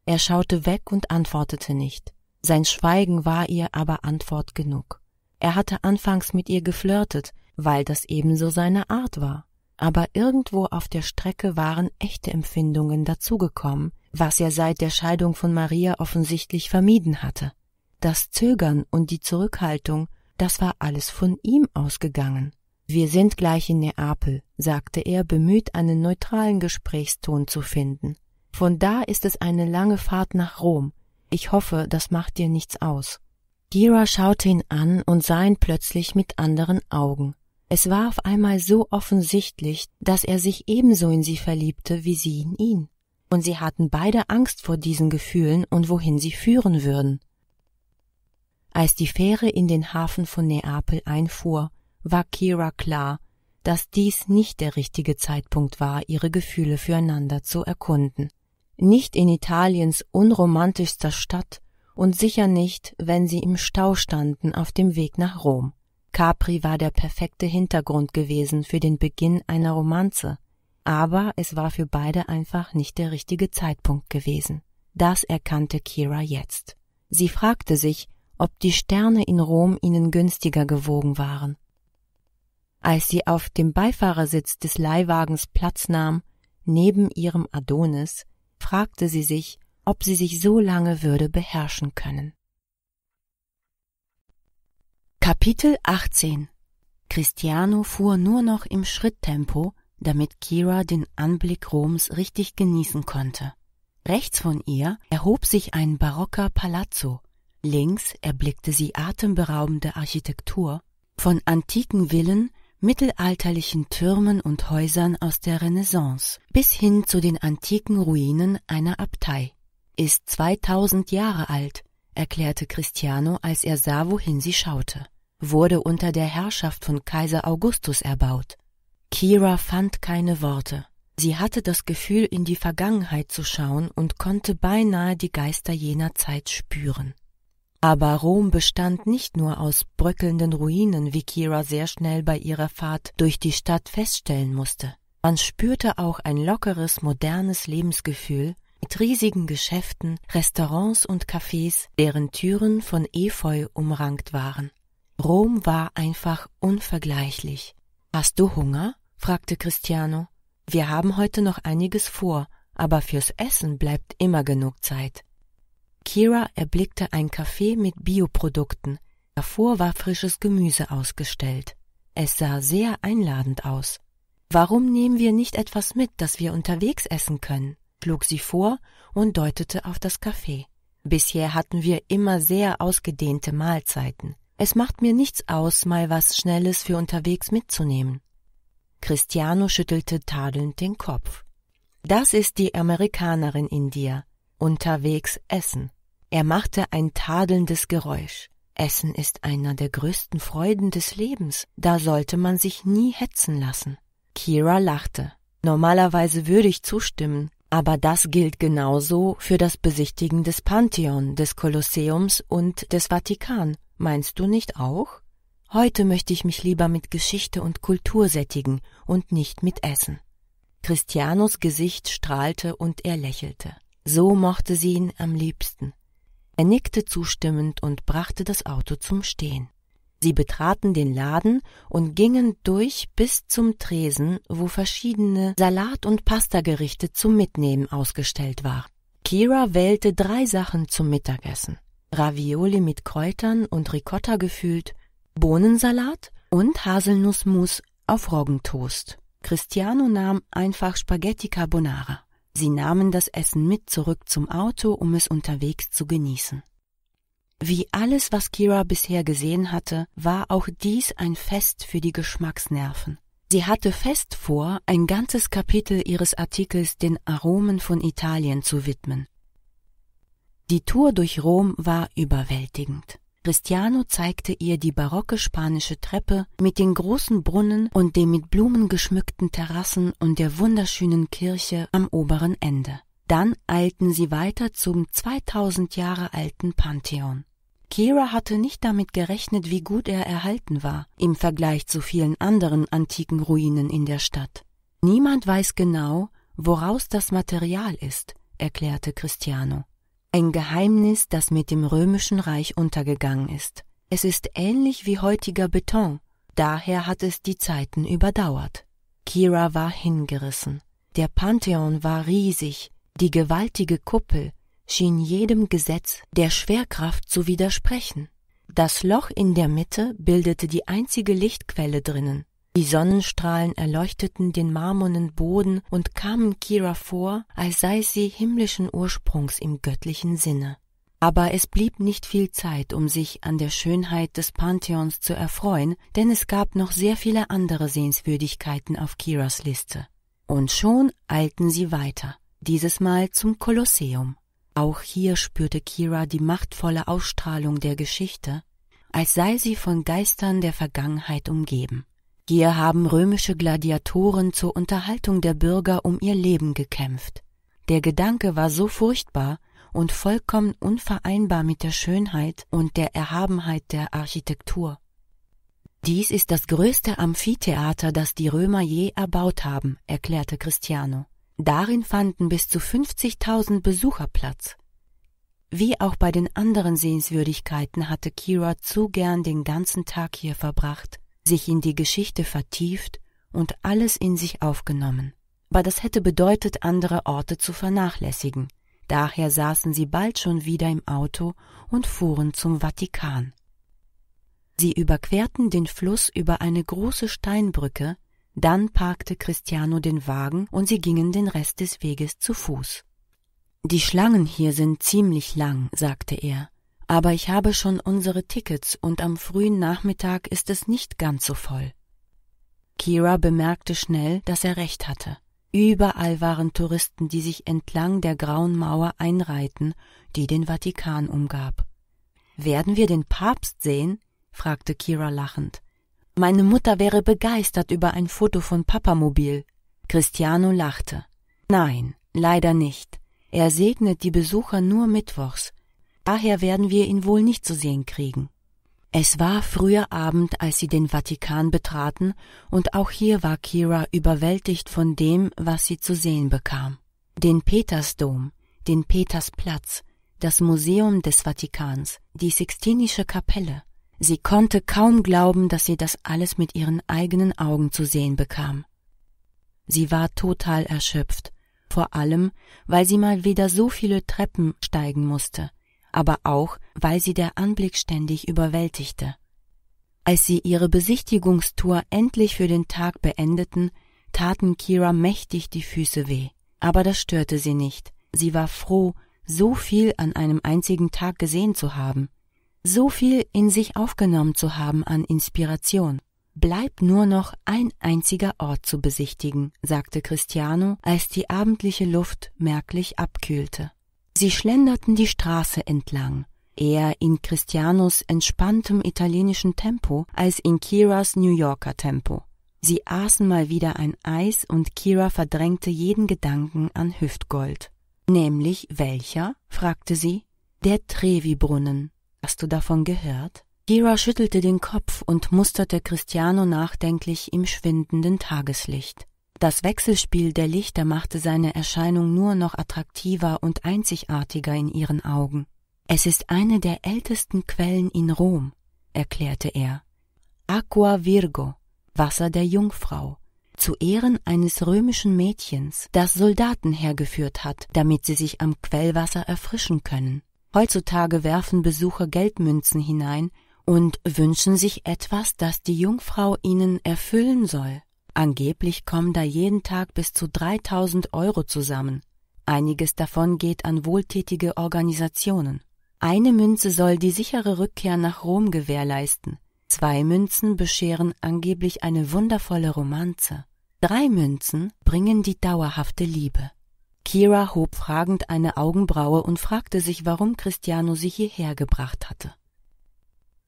Er schaute weg und antwortete nicht. Sein Schweigen war ihr aber Antwort genug. Er hatte anfangs mit ihr geflirtet, weil das ebenso seine Art war. Aber irgendwo auf der Strecke waren echte Empfindungen dazugekommen, was er seit der Scheidung von Maria offensichtlich vermieden hatte. Das Zögern und die Zurückhaltung das war alles von ihm ausgegangen. Wir sind gleich in Neapel, sagte er, bemüht, einen neutralen Gesprächston zu finden. Von da ist es eine lange Fahrt nach Rom. Ich hoffe, das macht dir nichts aus. Gira schaute ihn an und sah ihn plötzlich mit anderen Augen. Es war auf einmal so offensichtlich, dass er sich ebenso in sie verliebte wie sie in ihn. Und sie hatten beide Angst vor diesen Gefühlen und wohin sie führen würden. Als die Fähre in den Hafen von Neapel einfuhr, war Kira klar, dass dies nicht der richtige Zeitpunkt war, ihre Gefühle füreinander zu erkunden. Nicht in Italiens unromantischster Stadt und sicher nicht, wenn sie im Stau standen auf dem Weg nach Rom. Capri war der perfekte Hintergrund gewesen für den Beginn einer Romanze, aber es war für beide einfach nicht der richtige Zeitpunkt gewesen. Das erkannte Kira jetzt. Sie fragte sich, ob die Sterne in Rom ihnen günstiger gewogen waren. Als sie auf dem Beifahrersitz des Leihwagens Platz nahm, neben ihrem Adonis, fragte sie sich, ob sie sich so lange würde beherrschen können. Kapitel 18 Cristiano fuhr nur noch im Schritttempo, damit Kira den Anblick Roms richtig genießen konnte. Rechts von ihr erhob sich ein barocker Palazzo, Links erblickte sie atemberaubende Architektur von antiken Villen, mittelalterlichen Türmen und Häusern aus der Renaissance bis hin zu den antiken Ruinen einer Abtei. Ist zweitausend Jahre alt, erklärte Cristiano, als er sah, wohin sie schaute. Wurde unter der Herrschaft von Kaiser Augustus erbaut. Kira fand keine Worte. Sie hatte das Gefühl, in die Vergangenheit zu schauen und konnte beinahe die Geister jener Zeit spüren. Aber Rom bestand nicht nur aus bröckelnden Ruinen, wie Kira sehr schnell bei ihrer Fahrt durch die Stadt feststellen musste. Man spürte auch ein lockeres, modernes Lebensgefühl mit riesigen Geschäften, Restaurants und Cafés, deren Türen von Efeu umrankt waren. Rom war einfach unvergleichlich. Hast du Hunger? fragte Cristiano. Wir haben heute noch einiges vor, aber fürs Essen bleibt immer genug Zeit. Kira erblickte ein Café mit Bioprodukten. Davor war frisches Gemüse ausgestellt. Es sah sehr einladend aus. Warum nehmen wir nicht etwas mit, das wir unterwegs essen können? schlug sie vor und deutete auf das Café. Bisher hatten wir immer sehr ausgedehnte Mahlzeiten. Es macht mir nichts aus, mal was Schnelles für unterwegs mitzunehmen. Christiano schüttelte tadelnd den Kopf. Das ist die Amerikanerin in dir unterwegs essen. Er machte ein tadelndes Geräusch. Essen ist einer der größten Freuden des Lebens, da sollte man sich nie hetzen lassen. Kira lachte. Normalerweise würde ich zustimmen, aber das gilt genauso für das Besichtigen des Pantheon, des Kolosseums und des Vatikan. Meinst du nicht auch? Heute möchte ich mich lieber mit Geschichte und Kultur sättigen und nicht mit Essen. Christianos Gesicht strahlte und er lächelte. So mochte sie ihn am liebsten. Er nickte zustimmend und brachte das Auto zum Stehen. Sie betraten den Laden und gingen durch bis zum Tresen, wo verschiedene Salat- und Pastagerichte zum Mitnehmen ausgestellt waren. Kira wählte drei Sachen zum Mittagessen. Ravioli mit Kräutern und Ricotta gefühlt, Bohnensalat und Haselnussmus auf Roggentoast. Cristiano nahm einfach Spaghetti Carbonara. Sie nahmen das Essen mit zurück zum Auto, um es unterwegs zu genießen. Wie alles, was Kira bisher gesehen hatte, war auch dies ein Fest für die Geschmacksnerven. Sie hatte fest vor, ein ganzes Kapitel ihres Artikels den Aromen von Italien zu widmen. Die Tour durch Rom war überwältigend. Cristiano zeigte ihr die barocke spanische Treppe mit den großen Brunnen und den mit Blumen geschmückten Terrassen und der wunderschönen Kirche am oberen Ende. Dann eilten sie weiter zum 2000 Jahre alten Pantheon. Kira hatte nicht damit gerechnet, wie gut er erhalten war, im Vergleich zu vielen anderen antiken Ruinen in der Stadt. Niemand weiß genau, woraus das Material ist, erklärte Cristiano. Ein Geheimnis, das mit dem römischen Reich untergegangen ist. Es ist ähnlich wie heutiger Beton, daher hat es die Zeiten überdauert. Kira war hingerissen. Der Pantheon war riesig, die gewaltige Kuppel schien jedem Gesetz der Schwerkraft zu widersprechen. Das Loch in der Mitte bildete die einzige Lichtquelle drinnen, die Sonnenstrahlen erleuchteten den marmornen Boden und kamen Kira vor, als sei sie himmlischen Ursprungs im göttlichen Sinne. Aber es blieb nicht viel Zeit, um sich an der Schönheit des Pantheons zu erfreuen, denn es gab noch sehr viele andere Sehenswürdigkeiten auf Kiras Liste. Und schon eilten sie weiter, dieses Mal zum Kolosseum. Auch hier spürte Kira die machtvolle Ausstrahlung der Geschichte, als sei sie von Geistern der Vergangenheit umgeben. Hier haben römische Gladiatoren zur Unterhaltung der Bürger um ihr Leben gekämpft. Der Gedanke war so furchtbar und vollkommen unvereinbar mit der Schönheit und der Erhabenheit der Architektur. Dies ist das größte Amphitheater, das die Römer je erbaut haben, erklärte Cristiano. Darin fanden bis zu 50.000 Besucher Platz. Wie auch bei den anderen Sehenswürdigkeiten hatte Kira zu gern den ganzen Tag hier verbracht sich in die Geschichte vertieft und alles in sich aufgenommen. Aber das hätte bedeutet, andere Orte zu vernachlässigen. Daher saßen sie bald schon wieder im Auto und fuhren zum Vatikan. Sie überquerten den Fluss über eine große Steinbrücke, dann parkte Cristiano den Wagen und sie gingen den Rest des Weges zu Fuß. Die Schlangen hier sind ziemlich lang, sagte er aber ich habe schon unsere Tickets und am frühen Nachmittag ist es nicht ganz so voll. Kira bemerkte schnell, dass er recht hatte. Überall waren Touristen, die sich entlang der grauen Mauer einreihten, die den Vatikan umgab. Werden wir den Papst sehen? fragte Kira lachend. Meine Mutter wäre begeistert über ein Foto von Papamobil. Cristiano lachte. Nein, leider nicht. Er segnet die Besucher nur mittwochs, Daher werden wir ihn wohl nicht zu sehen kriegen. Es war früher Abend, als sie den Vatikan betraten, und auch hier war Kira überwältigt von dem, was sie zu sehen bekam. Den Petersdom, den Petersplatz, das Museum des Vatikans, die Sixtinische Kapelle. Sie konnte kaum glauben, dass sie das alles mit ihren eigenen Augen zu sehen bekam. Sie war total erschöpft, vor allem, weil sie mal wieder so viele Treppen steigen musste aber auch, weil sie der Anblick ständig überwältigte. Als sie ihre Besichtigungstour endlich für den Tag beendeten, taten Kira mächtig die Füße weh, aber das störte sie nicht. Sie war froh, so viel an einem einzigen Tag gesehen zu haben, so viel in sich aufgenommen zu haben an Inspiration. Bleibt nur noch ein einziger Ort zu besichtigen, sagte Cristiano, als die abendliche Luft merklich abkühlte. Sie schlenderten die Straße entlang, eher in Christianos entspanntem italienischen Tempo als in Kiras New Yorker Tempo. Sie aßen mal wieder ein Eis und Kira verdrängte jeden Gedanken an Hüftgold. Nämlich welcher? fragte sie. Der Trevi-Brunnen. Hast du davon gehört? Kira schüttelte den Kopf und musterte Christiano nachdenklich im schwindenden Tageslicht. Das Wechselspiel der Lichter machte seine Erscheinung nur noch attraktiver und einzigartiger in ihren Augen. Es ist eine der ältesten Quellen in Rom, erklärte er. Aqua Virgo, Wasser der Jungfrau, zu Ehren eines römischen Mädchens, das Soldaten hergeführt hat, damit sie sich am Quellwasser erfrischen können. Heutzutage werfen Besucher Geldmünzen hinein und wünschen sich etwas, das die Jungfrau ihnen erfüllen soll. Angeblich kommen da jeden Tag bis zu 3000 Euro zusammen. Einiges davon geht an wohltätige Organisationen. Eine Münze soll die sichere Rückkehr nach Rom gewährleisten. Zwei Münzen bescheren angeblich eine wundervolle Romanze. Drei Münzen bringen die dauerhafte Liebe. Kira hob fragend eine Augenbraue und fragte sich, warum Cristiano sie hierher gebracht hatte.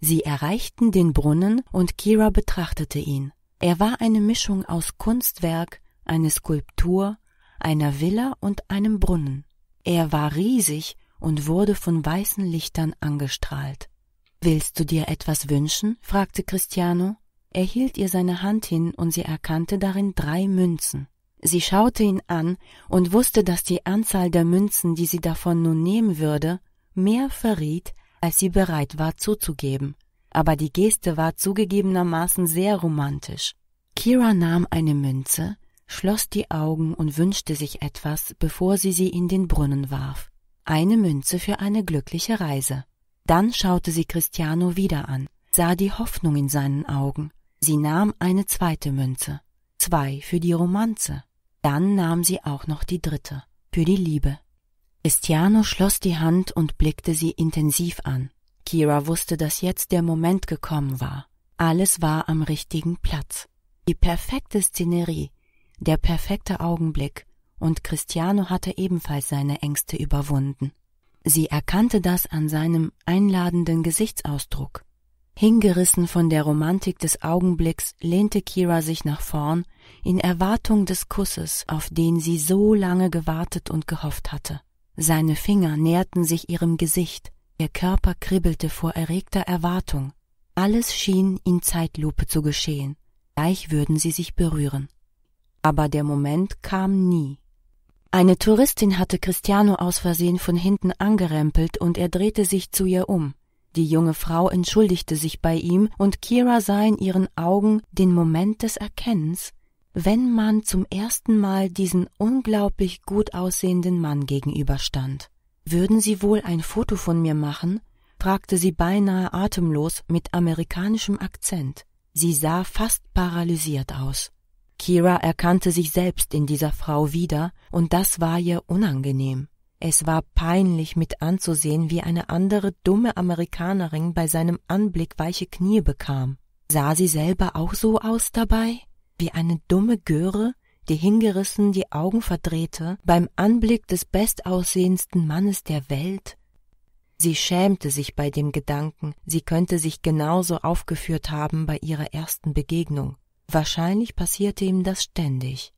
Sie erreichten den Brunnen und Kira betrachtete ihn. Er war eine Mischung aus Kunstwerk, einer Skulptur, einer Villa und einem Brunnen. Er war riesig und wurde von weißen Lichtern angestrahlt. Willst du dir etwas wünschen? fragte Christiano. Er hielt ihr seine Hand hin und sie erkannte darin drei Münzen. Sie schaute ihn an und wusste, dass die Anzahl der Münzen, die sie davon nun nehmen würde, mehr verriet, als sie bereit war zuzugeben aber die Geste war zugegebenermaßen sehr romantisch. Kira nahm eine Münze, schloss die Augen und wünschte sich etwas, bevor sie sie in den Brunnen warf. Eine Münze für eine glückliche Reise. Dann schaute sie Christiano wieder an, sah die Hoffnung in seinen Augen. Sie nahm eine zweite Münze, zwei für die Romanze. Dann nahm sie auch noch die dritte, für die Liebe. Christiano schloss die Hand und blickte sie intensiv an. Kira wusste, dass jetzt der Moment gekommen war. Alles war am richtigen Platz. Die perfekte Szenerie, der perfekte Augenblick, und Cristiano hatte ebenfalls seine Ängste überwunden. Sie erkannte das an seinem einladenden Gesichtsausdruck. Hingerissen von der Romantik des Augenblicks lehnte Kira sich nach vorn, in Erwartung des Kusses, auf den sie so lange gewartet und gehofft hatte. Seine Finger näherten sich ihrem Gesicht, Ihr Körper kribbelte vor erregter Erwartung. Alles schien in Zeitlupe zu geschehen. Gleich würden sie sich berühren. Aber der Moment kam nie. Eine Touristin hatte Cristiano aus Versehen von hinten angerempelt und er drehte sich zu ihr um. Die junge Frau entschuldigte sich bei ihm und Kira sah in ihren Augen den Moment des Erkennens, wenn man zum ersten Mal diesen unglaublich gut aussehenden Mann gegenüberstand. Würden Sie wohl ein Foto von mir machen? fragte sie beinahe atemlos mit amerikanischem Akzent. Sie sah fast paralysiert aus. Kira erkannte sich selbst in dieser Frau wieder, und das war ihr unangenehm. Es war peinlich mit anzusehen, wie eine andere dumme Amerikanerin bei seinem Anblick weiche Knie bekam. Sah sie selber auch so aus dabei? Wie eine dumme Göre? die hingerissen die Augen verdrehte beim Anblick des bestaussehendsten Mannes der Welt? Sie schämte sich bei dem Gedanken, sie könnte sich genauso aufgeführt haben bei ihrer ersten Begegnung. Wahrscheinlich passierte ihm das ständig.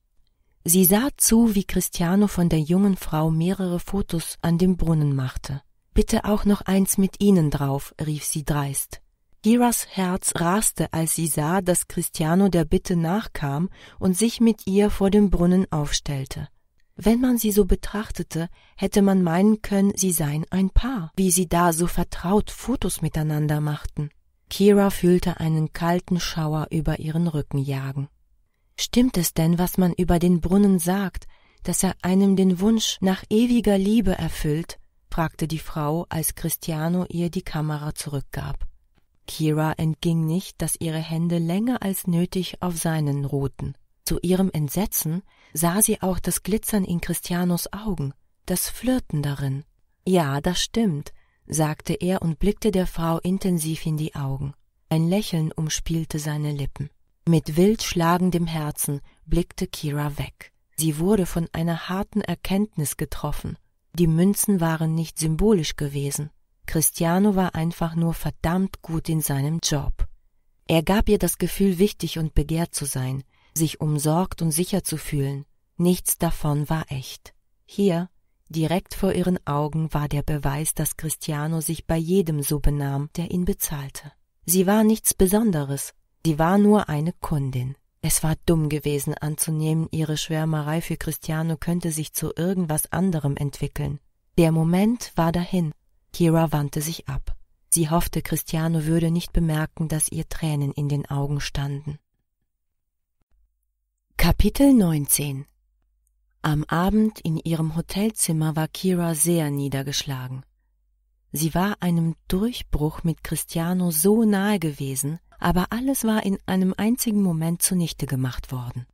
Sie sah zu, wie Christiano von der jungen Frau mehrere Fotos an dem Brunnen machte. Bitte auch noch eins mit Ihnen drauf, rief sie dreist. Giras Herz raste, als sie sah, dass Cristiano der Bitte nachkam und sich mit ihr vor dem Brunnen aufstellte. Wenn man sie so betrachtete, hätte man meinen können, sie seien ein Paar, wie sie da so vertraut Fotos miteinander machten. Kira fühlte einen kalten Schauer über ihren Rücken jagen. Stimmt es denn, was man über den Brunnen sagt, dass er einem den Wunsch nach ewiger Liebe erfüllt? fragte die Frau, als Cristiano ihr die Kamera zurückgab. Kira entging nicht, dass ihre Hände länger als nötig auf seinen ruhten. Zu ihrem Entsetzen sah sie auch das Glitzern in Christianos Augen, das Flirten darin. Ja, das stimmt, sagte er und blickte der Frau intensiv in die Augen. Ein Lächeln umspielte seine Lippen. Mit wild schlagendem Herzen blickte Kira weg. Sie wurde von einer harten Erkenntnis getroffen. Die Münzen waren nicht symbolisch gewesen, Cristiano war einfach nur verdammt gut in seinem Job. Er gab ihr das Gefühl, wichtig und begehrt zu sein, sich umsorgt und sicher zu fühlen. Nichts davon war echt. Hier, direkt vor ihren Augen, war der Beweis, dass Cristiano sich bei jedem so benahm, der ihn bezahlte. Sie war nichts Besonderes, sie war nur eine Kundin. Es war dumm gewesen anzunehmen, ihre Schwärmerei für Cristiano könnte sich zu irgendwas anderem entwickeln. Der Moment war dahin, Kira wandte sich ab. Sie hoffte, Cristiano würde nicht bemerken, dass ihr Tränen in den Augen standen. Kapitel 19 Am Abend in ihrem Hotelzimmer war Kira sehr niedergeschlagen. Sie war einem Durchbruch mit Cristiano so nahe gewesen, aber alles war in einem einzigen Moment zunichte gemacht worden.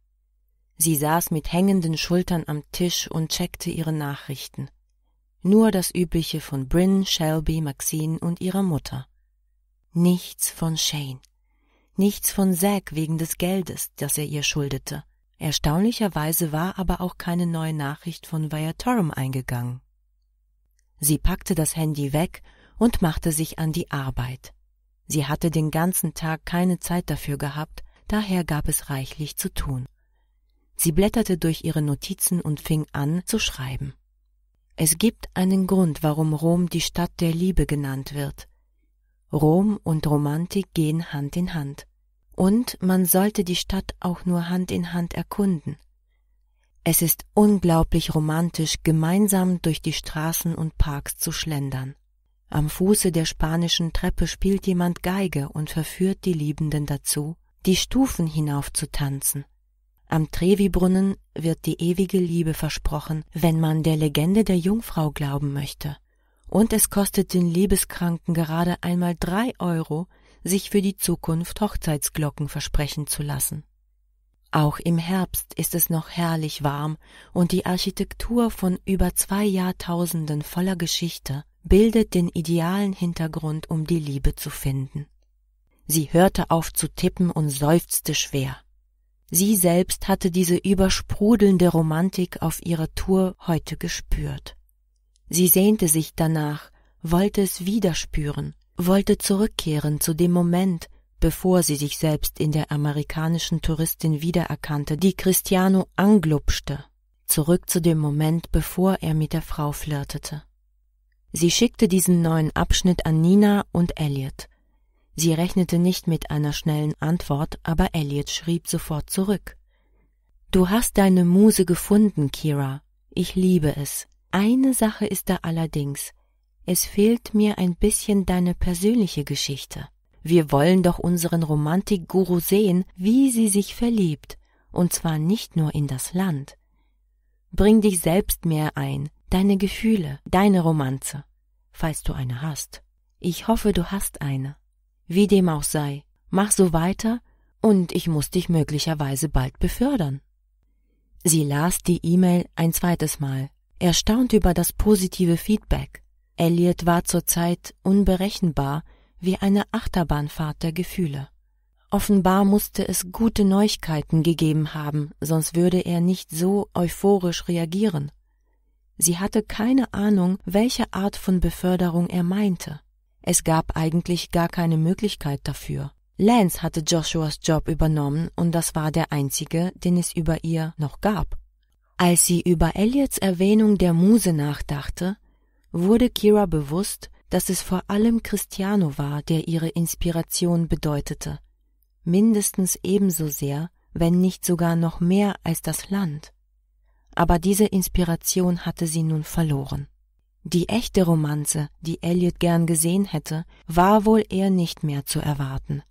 Sie saß mit hängenden Schultern am Tisch und checkte ihre Nachrichten nur das Übliche von Bryn, Shelby, Maxine und ihrer Mutter. Nichts von Shane. Nichts von Zack wegen des Geldes, das er ihr schuldete. Erstaunlicherweise war aber auch keine neue Nachricht von Viatorum eingegangen. Sie packte das Handy weg und machte sich an die Arbeit. Sie hatte den ganzen Tag keine Zeit dafür gehabt, daher gab es reichlich zu tun. Sie blätterte durch ihre Notizen und fing an zu schreiben. Es gibt einen Grund, warum Rom die Stadt der Liebe genannt wird. Rom und Romantik gehen Hand in Hand. Und man sollte die Stadt auch nur Hand in Hand erkunden. Es ist unglaublich romantisch, gemeinsam durch die Straßen und Parks zu schlendern. Am Fuße der spanischen Treppe spielt jemand Geige und verführt die Liebenden dazu, die Stufen hinauf zu tanzen. Am Trevi-Brunnen wird die ewige Liebe versprochen, wenn man der Legende der Jungfrau glauben möchte. Und es kostet den Liebeskranken gerade einmal drei Euro, sich für die Zukunft Hochzeitsglocken versprechen zu lassen. Auch im Herbst ist es noch herrlich warm und die Architektur von über zwei Jahrtausenden voller Geschichte bildet den idealen Hintergrund, um die Liebe zu finden. Sie hörte auf zu tippen und seufzte schwer. Sie selbst hatte diese übersprudelnde Romantik auf ihrer Tour heute gespürt. Sie sehnte sich danach, wollte es wieder spüren, wollte zurückkehren zu dem Moment, bevor sie sich selbst in der amerikanischen Touristin wiedererkannte, die Cristiano anglupschte, zurück zu dem Moment, bevor er mit der Frau flirtete. Sie schickte diesen neuen Abschnitt an Nina und Elliot, Sie rechnete nicht mit einer schnellen Antwort, aber Elliot schrieb sofort zurück. Du hast deine Muse gefunden, Kira. Ich liebe es. Eine Sache ist da allerdings. Es fehlt mir ein bisschen deine persönliche Geschichte. Wir wollen doch unseren Romantikguru sehen, wie sie sich verliebt, und zwar nicht nur in das Land. Bring dich selbst mehr ein, deine Gefühle, deine Romanze, falls du eine hast. Ich hoffe, du hast eine. Wie dem auch sei, mach so weiter, und ich muß dich möglicherweise bald befördern. Sie las die E-Mail ein zweites Mal, erstaunt über das positive Feedback. Elliot war zurzeit unberechenbar wie eine Achterbahnfahrt der Gefühle. Offenbar musste es gute Neuigkeiten gegeben haben, sonst würde er nicht so euphorisch reagieren. Sie hatte keine Ahnung, welche Art von Beförderung er meinte. Es gab eigentlich gar keine Möglichkeit dafür. Lance hatte Joshuas Job übernommen und das war der einzige, den es über ihr noch gab. Als sie über Elliots Erwähnung der Muse nachdachte, wurde Kira bewusst, dass es vor allem Cristiano war, der ihre Inspiration bedeutete. Mindestens ebenso sehr, wenn nicht sogar noch mehr als das Land. Aber diese Inspiration hatte sie nun verloren. Die echte Romanze, die Elliot gern gesehen hätte, war wohl eher nicht mehr zu erwarten.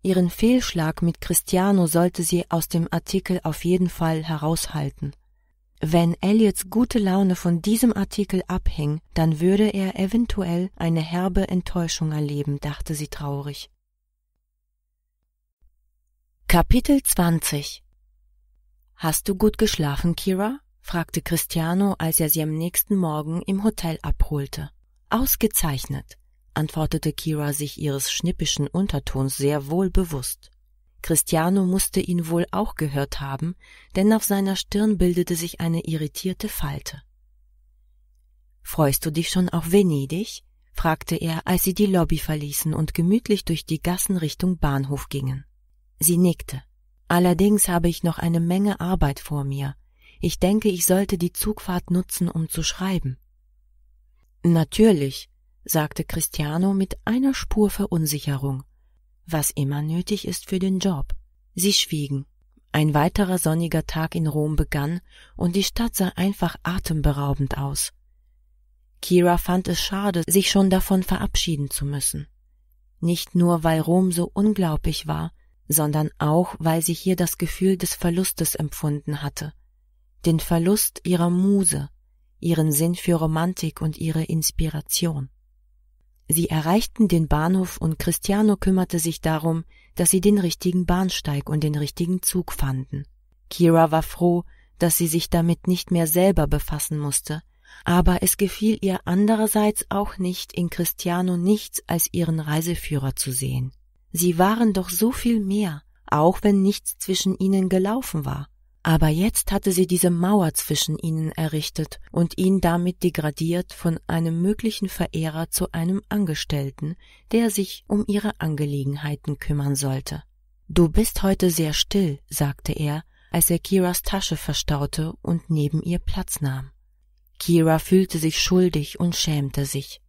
Ihren Fehlschlag mit Cristiano sollte sie aus dem Artikel auf jeden Fall heraushalten. Wenn Elliots gute Laune von diesem Artikel abhing, dann würde er eventuell eine herbe Enttäuschung erleben, dachte sie traurig. Kapitel 20 Hast du gut geschlafen, Kira? fragte Cristiano, als er sie am nächsten Morgen im Hotel abholte. Ausgezeichnet, antwortete Kira sich ihres schnippischen Untertons sehr wohl bewusst. Cristiano musste ihn wohl auch gehört haben, denn auf seiner Stirn bildete sich eine irritierte Falte. Freust du dich schon auf Venedig? fragte er, als sie die Lobby verließen und gemütlich durch die Gassen Richtung Bahnhof gingen. Sie nickte. Allerdings habe ich noch eine Menge Arbeit vor mir, ich denke, ich sollte die Zugfahrt nutzen, um zu schreiben. Natürlich, sagte Cristiano mit einer Spur Verunsicherung, was immer nötig ist für den Job. Sie schwiegen. Ein weiterer sonniger Tag in Rom begann, und die Stadt sah einfach atemberaubend aus. Kira fand es schade, sich schon davon verabschieden zu müssen. Nicht nur, weil Rom so unglaublich war, sondern auch, weil sie hier das Gefühl des Verlustes empfunden hatte den Verlust ihrer Muse, ihren Sinn für Romantik und ihre Inspiration. Sie erreichten den Bahnhof und Cristiano kümmerte sich darum, dass sie den richtigen Bahnsteig und den richtigen Zug fanden. Kira war froh, dass sie sich damit nicht mehr selber befassen musste, aber es gefiel ihr andererseits auch nicht, in Cristiano nichts als ihren Reiseführer zu sehen. Sie waren doch so viel mehr, auch wenn nichts zwischen ihnen gelaufen war aber jetzt hatte sie diese Mauer zwischen ihnen errichtet und ihn damit degradiert von einem möglichen Verehrer zu einem Angestellten, der sich um ihre Angelegenheiten kümmern sollte. Du bist heute sehr still, sagte er, als er Kiras Tasche verstaute und neben ihr Platz nahm. Kira fühlte sich schuldig und schämte sich.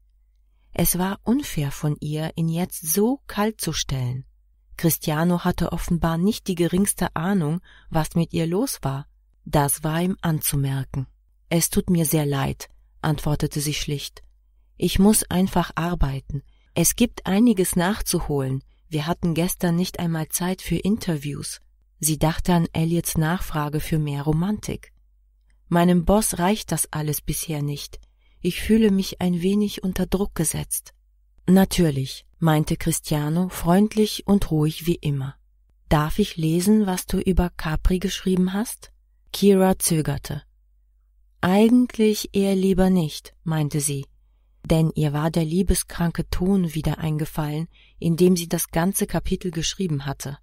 Es war unfair von ihr, ihn jetzt so kalt zu stellen. Christiano hatte offenbar nicht die geringste Ahnung, was mit ihr los war. Das war ihm anzumerken. Es tut mir sehr leid, antwortete sie schlicht. Ich muss einfach arbeiten. Es gibt einiges nachzuholen. Wir hatten gestern nicht einmal Zeit für Interviews. Sie dachte an Elliots Nachfrage für mehr Romantik. Meinem Boss reicht das alles bisher nicht. Ich fühle mich ein wenig unter Druck gesetzt. Natürlich, meinte Cristiano freundlich und ruhig wie immer. Darf ich lesen, was du über Capri geschrieben hast? Kira zögerte. Eigentlich eher lieber nicht, meinte sie, denn ihr war der liebeskranke Ton wieder eingefallen, in dem sie das ganze Kapitel geschrieben hatte.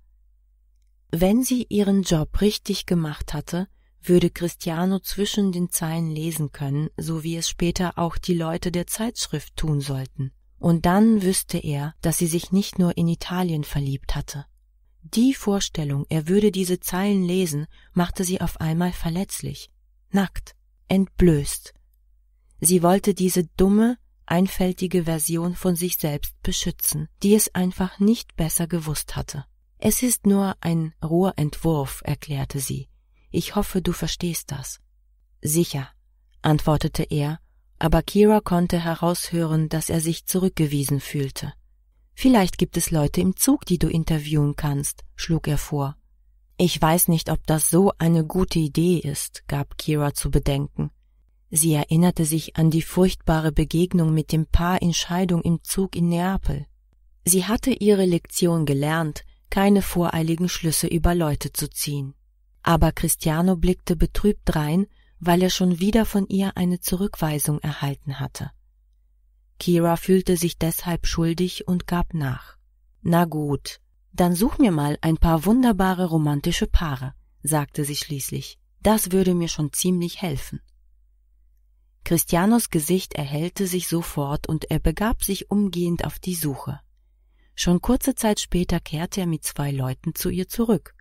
Wenn sie ihren Job richtig gemacht hatte, würde Cristiano zwischen den Zeilen lesen können, so wie es später auch die Leute der Zeitschrift tun sollten und dann wüsste er, dass sie sich nicht nur in Italien verliebt hatte. Die Vorstellung, er würde diese Zeilen lesen, machte sie auf einmal verletzlich, nackt, entblößt. Sie wollte diese dumme, einfältige Version von sich selbst beschützen, die es einfach nicht besser gewusst hatte. Es ist nur ein roher Entwurf, erklärte sie. Ich hoffe, du verstehst das. Sicher, antwortete er aber Kira konnte heraushören, dass er sich zurückgewiesen fühlte. Vielleicht gibt es Leute im Zug, die du interviewen kannst, schlug er vor. Ich weiß nicht, ob das so eine gute Idee ist, gab Kira zu bedenken. Sie erinnerte sich an die furchtbare Begegnung mit dem Paar in Scheidung im Zug in Neapel. Sie hatte ihre Lektion gelernt, keine voreiligen Schlüsse über Leute zu ziehen. Aber Cristiano blickte betrübt drein weil er schon wieder von ihr eine Zurückweisung erhalten hatte. Kira fühlte sich deshalb schuldig und gab nach. Na gut, dann such mir mal ein paar wunderbare romantische Paare, sagte sie schließlich. Das würde mir schon ziemlich helfen. Christianos Gesicht erhellte sich sofort und er begab sich umgehend auf die Suche. Schon kurze Zeit später kehrte er mit zwei Leuten zu ihr zurück.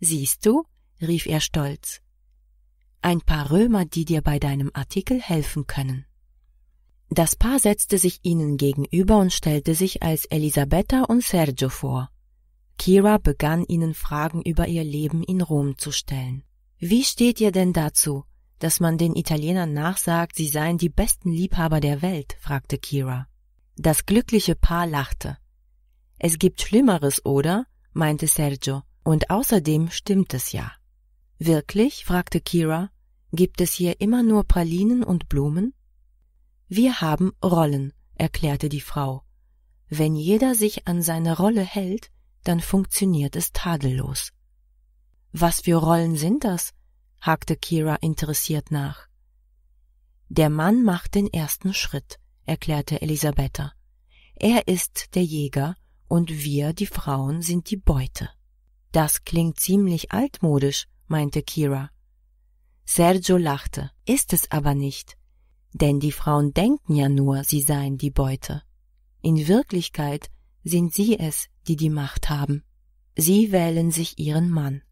Siehst du, rief er stolz, ein paar Römer, die dir bei deinem Artikel helfen können. Das Paar setzte sich ihnen gegenüber und stellte sich als Elisabetta und Sergio vor. Kira begann ihnen Fragen über ihr Leben in Rom zu stellen. Wie steht ihr denn dazu, dass man den Italienern nachsagt, sie seien die besten Liebhaber der Welt? fragte Kira. Das glückliche Paar lachte. Es gibt Schlimmeres, oder? meinte Sergio, und außerdem stimmt es ja. Wirklich? fragte Kira. Gibt es hier immer nur Pralinen und Blumen? Wir haben Rollen, erklärte die Frau. Wenn jeder sich an seine Rolle hält, dann funktioniert es tadellos. Was für Rollen sind das? hakte Kira interessiert nach. Der Mann macht den ersten Schritt, erklärte Elisabetta. Er ist der Jäger und wir, die Frauen, sind die Beute. Das klingt ziemlich altmodisch, meinte Kira. Sergio lachte, ist es aber nicht. Denn die Frauen denken ja nur, sie seien die Beute. In Wirklichkeit sind sie es, die die Macht haben. Sie wählen sich ihren Mann.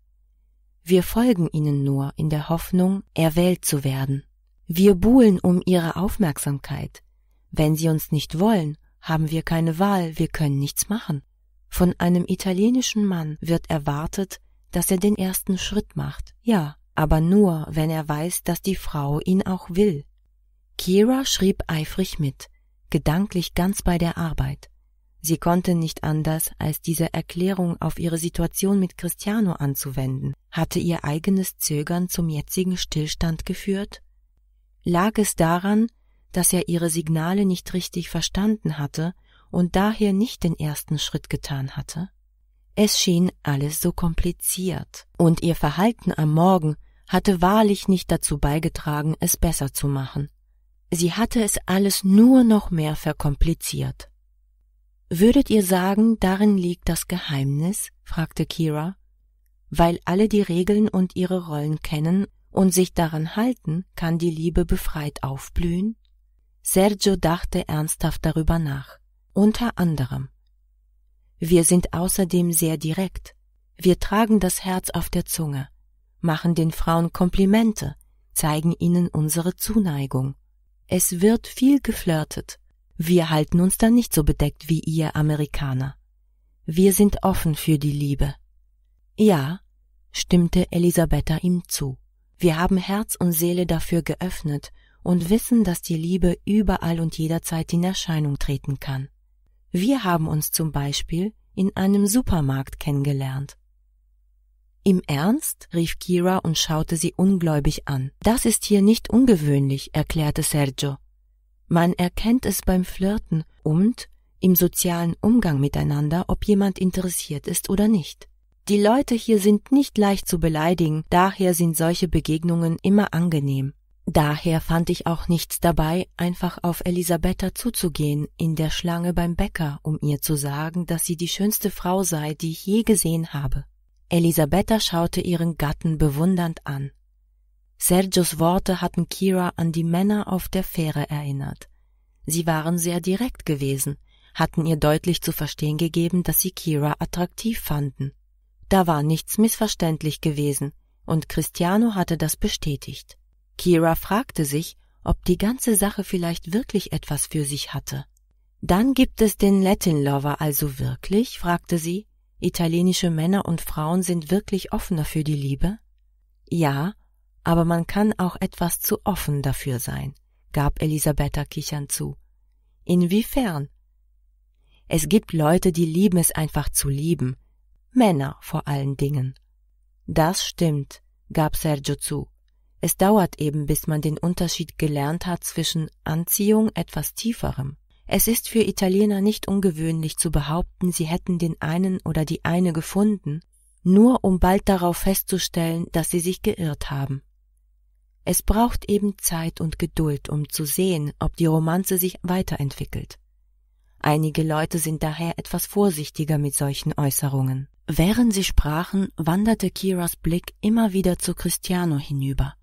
Wir folgen ihnen nur in der Hoffnung, erwählt zu werden. Wir buhlen um ihre Aufmerksamkeit. Wenn sie uns nicht wollen, haben wir keine Wahl, wir können nichts machen. Von einem italienischen Mann wird erwartet, dass er den ersten Schritt macht. Ja, aber nur, wenn er weiß, dass die Frau ihn auch will. Kira schrieb eifrig mit, gedanklich ganz bei der Arbeit. Sie konnte nicht anders, als diese Erklärung auf ihre Situation mit Cristiano anzuwenden. Hatte ihr eigenes Zögern zum jetzigen Stillstand geführt? Lag es daran, dass er ihre Signale nicht richtig verstanden hatte und daher nicht den ersten Schritt getan hatte? Es schien alles so kompliziert, und ihr Verhalten am Morgen hatte wahrlich nicht dazu beigetragen, es besser zu machen. Sie hatte es alles nur noch mehr verkompliziert. Würdet ihr sagen, darin liegt das Geheimnis? fragte Kira. Weil alle die Regeln und ihre Rollen kennen und sich daran halten, kann die Liebe befreit aufblühen? Sergio dachte ernsthaft darüber nach. Unter anderem. Wir sind außerdem sehr direkt. Wir tragen das Herz auf der Zunge, machen den Frauen Komplimente, zeigen ihnen unsere Zuneigung. Es wird viel geflirtet. Wir halten uns dann nicht so bedeckt wie ihr Amerikaner. Wir sind offen für die Liebe. Ja, stimmte Elisabetta ihm zu. Wir haben Herz und Seele dafür geöffnet und wissen, dass die Liebe überall und jederzeit in Erscheinung treten kann. Wir haben uns zum Beispiel in einem Supermarkt kennengelernt. Im Ernst? rief Kira und schaute sie ungläubig an. Das ist hier nicht ungewöhnlich, erklärte Sergio. Man erkennt es beim Flirten und im sozialen Umgang miteinander, ob jemand interessiert ist oder nicht. Die Leute hier sind nicht leicht zu beleidigen, daher sind solche Begegnungen immer angenehm. Daher fand ich auch nichts dabei, einfach auf Elisabetta zuzugehen, in der Schlange beim Bäcker, um ihr zu sagen, dass sie die schönste Frau sei, die ich je gesehen habe. Elisabetta schaute ihren Gatten bewundernd an. Sergios Worte hatten Kira an die Männer auf der Fähre erinnert. Sie waren sehr direkt gewesen, hatten ihr deutlich zu verstehen gegeben, dass sie Kira attraktiv fanden. Da war nichts missverständlich gewesen, und Cristiano hatte das bestätigt. Kira fragte sich, ob die ganze Sache vielleicht wirklich etwas für sich hatte. Dann gibt es den Latin Lover also wirklich? fragte sie. Italienische Männer und Frauen sind wirklich offener für die Liebe? Ja, aber man kann auch etwas zu offen dafür sein, gab Elisabetta kichernd zu. Inwiefern? Es gibt Leute, die lieben es einfach zu lieben. Männer vor allen Dingen. Das stimmt, gab Sergio zu. Es dauert eben, bis man den Unterschied gelernt hat zwischen Anziehung etwas Tieferem. Es ist für Italiener nicht ungewöhnlich zu behaupten, sie hätten den einen oder die eine gefunden, nur um bald darauf festzustellen, dass sie sich geirrt haben. Es braucht eben Zeit und Geduld, um zu sehen, ob die Romanze sich weiterentwickelt. Einige Leute sind daher etwas vorsichtiger mit solchen Äußerungen. Während sie sprachen, wanderte Kiras Blick immer wieder zu Cristiano hinüber.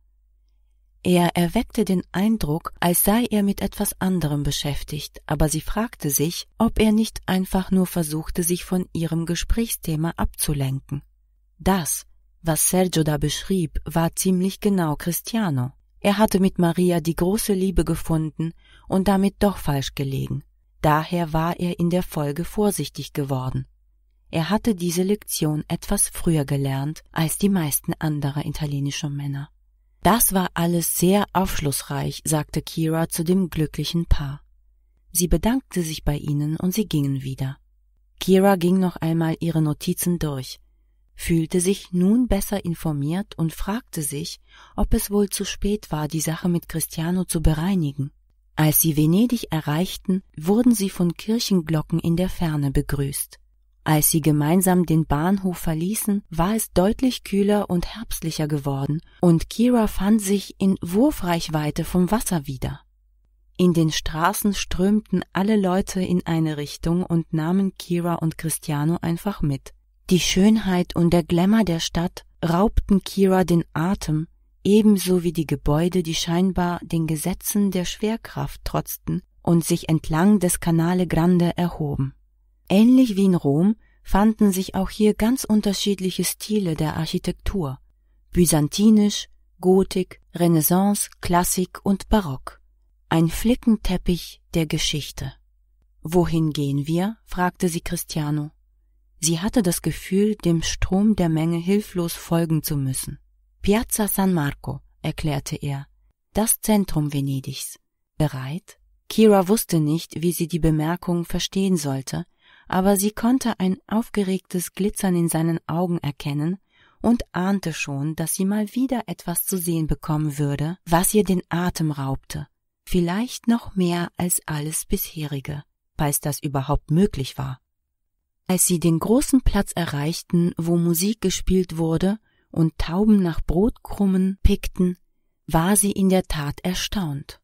Er erweckte den Eindruck, als sei er mit etwas anderem beschäftigt, aber sie fragte sich, ob er nicht einfach nur versuchte, sich von ihrem Gesprächsthema abzulenken. Das, was Sergio da beschrieb, war ziemlich genau Cristiano. Er hatte mit Maria die große Liebe gefunden und damit doch falsch gelegen. Daher war er in der Folge vorsichtig geworden. Er hatte diese Lektion etwas früher gelernt als die meisten anderer italienischer Männer. Das war alles sehr aufschlussreich, sagte Kira zu dem glücklichen Paar. Sie bedankte sich bei ihnen und sie gingen wieder. Kira ging noch einmal ihre Notizen durch, fühlte sich nun besser informiert und fragte sich, ob es wohl zu spät war, die Sache mit Cristiano zu bereinigen. Als sie Venedig erreichten, wurden sie von Kirchenglocken in der Ferne begrüßt. Als sie gemeinsam den Bahnhof verließen, war es deutlich kühler und herbstlicher geworden, und Kira fand sich in Wurfreichweite vom Wasser wieder. In den Straßen strömten alle Leute in eine Richtung und nahmen Kira und Cristiano einfach mit. Die Schönheit und der Glamour der Stadt raubten Kira den Atem, ebenso wie die Gebäude, die scheinbar den Gesetzen der Schwerkraft trotzten und sich entlang des Canale Grande erhoben. Ähnlich wie in Rom fanden sich auch hier ganz unterschiedliche Stile der Architektur byzantinisch, Gotik, Renaissance, Klassik und Barock. Ein Flickenteppich der Geschichte. Wohin gehen wir? fragte sie Cristiano. Sie hatte das Gefühl, dem Strom der Menge hilflos folgen zu müssen. Piazza San Marco, erklärte er, das Zentrum Venedigs. Bereit? Kira wusste nicht, wie sie die Bemerkung verstehen sollte, aber sie konnte ein aufgeregtes Glitzern in seinen Augen erkennen und ahnte schon, dass sie mal wieder etwas zu sehen bekommen würde, was ihr den Atem raubte, vielleicht noch mehr als alles bisherige, falls das überhaupt möglich war. Als sie den großen Platz erreichten, wo Musik gespielt wurde und Tauben nach Brotkrummen pickten, war sie in der Tat erstaunt.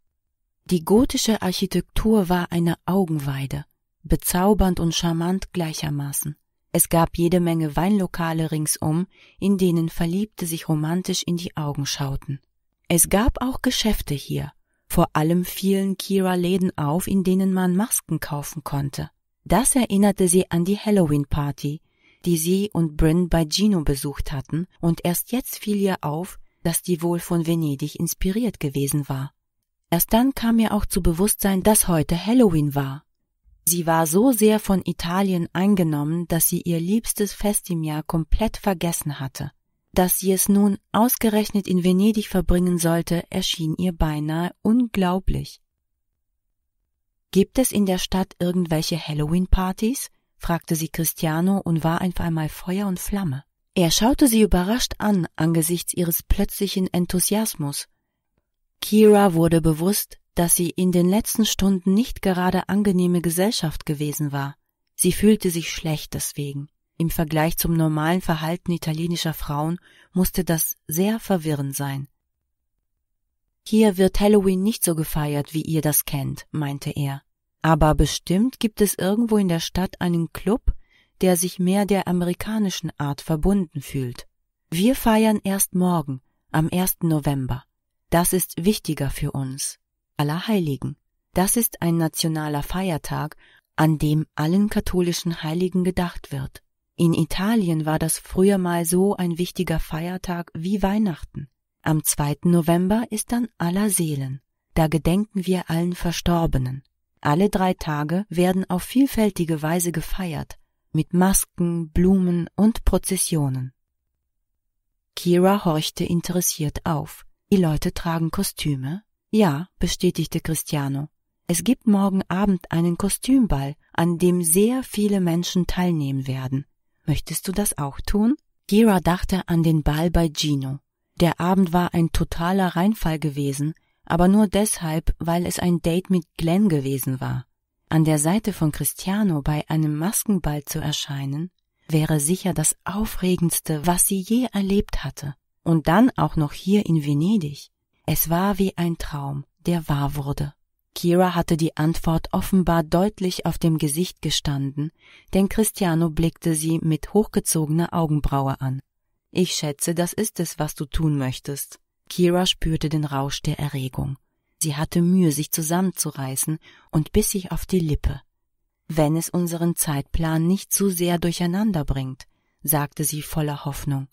Die gotische Architektur war eine Augenweide, bezaubernd und charmant gleichermaßen. Es gab jede Menge Weinlokale ringsum, in denen Verliebte sich romantisch in die Augen schauten. Es gab auch Geschäfte hier. Vor allem fielen Kira Läden auf, in denen man Masken kaufen konnte. Das erinnerte sie an die Halloween-Party, die sie und Bryn bei Gino besucht hatten, und erst jetzt fiel ihr auf, dass die wohl von Venedig inspiriert gewesen war. Erst dann kam ihr auch zu Bewusstsein, dass heute Halloween war. Sie war so sehr von Italien eingenommen, dass sie ihr liebstes Fest im Jahr komplett vergessen hatte. Dass sie es nun ausgerechnet in Venedig verbringen sollte, erschien ihr beinahe unglaublich. Gibt es in der Stadt irgendwelche Halloween-Partys? fragte sie Cristiano und war einfach einmal Feuer und Flamme. Er schaute sie überrascht an angesichts ihres plötzlichen Enthusiasmus. Kira wurde bewusst, dass sie in den letzten Stunden nicht gerade angenehme Gesellschaft gewesen war. Sie fühlte sich schlecht deswegen. Im Vergleich zum normalen Verhalten italienischer Frauen musste das sehr verwirrend sein. Hier wird Halloween nicht so gefeiert, wie ihr das kennt, meinte er. Aber bestimmt gibt es irgendwo in der Stadt einen Club, der sich mehr der amerikanischen Art verbunden fühlt. Wir feiern erst morgen, am 1. November. Das ist wichtiger für uns. Allerheiligen. Das ist ein nationaler Feiertag, an dem allen katholischen Heiligen gedacht wird. In Italien war das früher mal so ein wichtiger Feiertag wie Weihnachten. Am 2. November ist dann aller Seelen. Da gedenken wir allen Verstorbenen. Alle drei Tage werden auf vielfältige Weise gefeiert, mit Masken, Blumen und Prozessionen. Kira horchte interessiert auf. Die Leute tragen Kostüme, ja, bestätigte Cristiano. Es gibt morgen Abend einen Kostümball, an dem sehr viele Menschen teilnehmen werden. Möchtest du das auch tun? Gira dachte an den Ball bei Gino. Der Abend war ein totaler Reinfall gewesen, aber nur deshalb, weil es ein Date mit Glenn gewesen war. An der Seite von Cristiano bei einem Maskenball zu erscheinen, wäre sicher das Aufregendste, was sie je erlebt hatte. Und dann auch noch hier in Venedig. Es war wie ein Traum, der wahr wurde. Kira hatte die Antwort offenbar deutlich auf dem Gesicht gestanden, denn Cristiano blickte sie mit hochgezogener Augenbraue an. Ich schätze, das ist es, was du tun möchtest. Kira spürte den Rausch der Erregung. Sie hatte Mühe, sich zusammenzureißen und biss sich auf die Lippe. Wenn es unseren Zeitplan nicht zu sehr durcheinander bringt, sagte sie voller Hoffnung.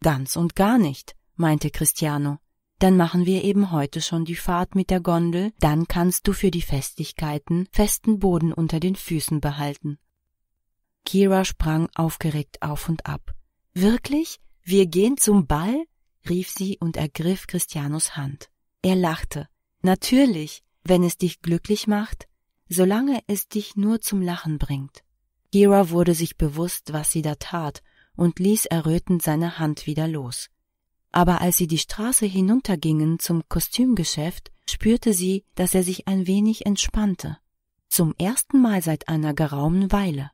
Ganz und gar nicht, meinte Cristiano. Dann machen wir eben heute schon die Fahrt mit der Gondel, dann kannst du für die Festigkeiten festen Boden unter den Füßen behalten. Kira sprang aufgeregt auf und ab. Wirklich? Wir gehen zum Ball? rief sie und ergriff Christianos Hand. Er lachte. Natürlich, wenn es dich glücklich macht, solange es dich nur zum Lachen bringt. Kira wurde sich bewusst, was sie da tat, und ließ errötend seine Hand wieder los aber als sie die Straße hinuntergingen zum Kostümgeschäft, spürte sie, dass er sich ein wenig entspannte. Zum ersten Mal seit einer geraumen Weile.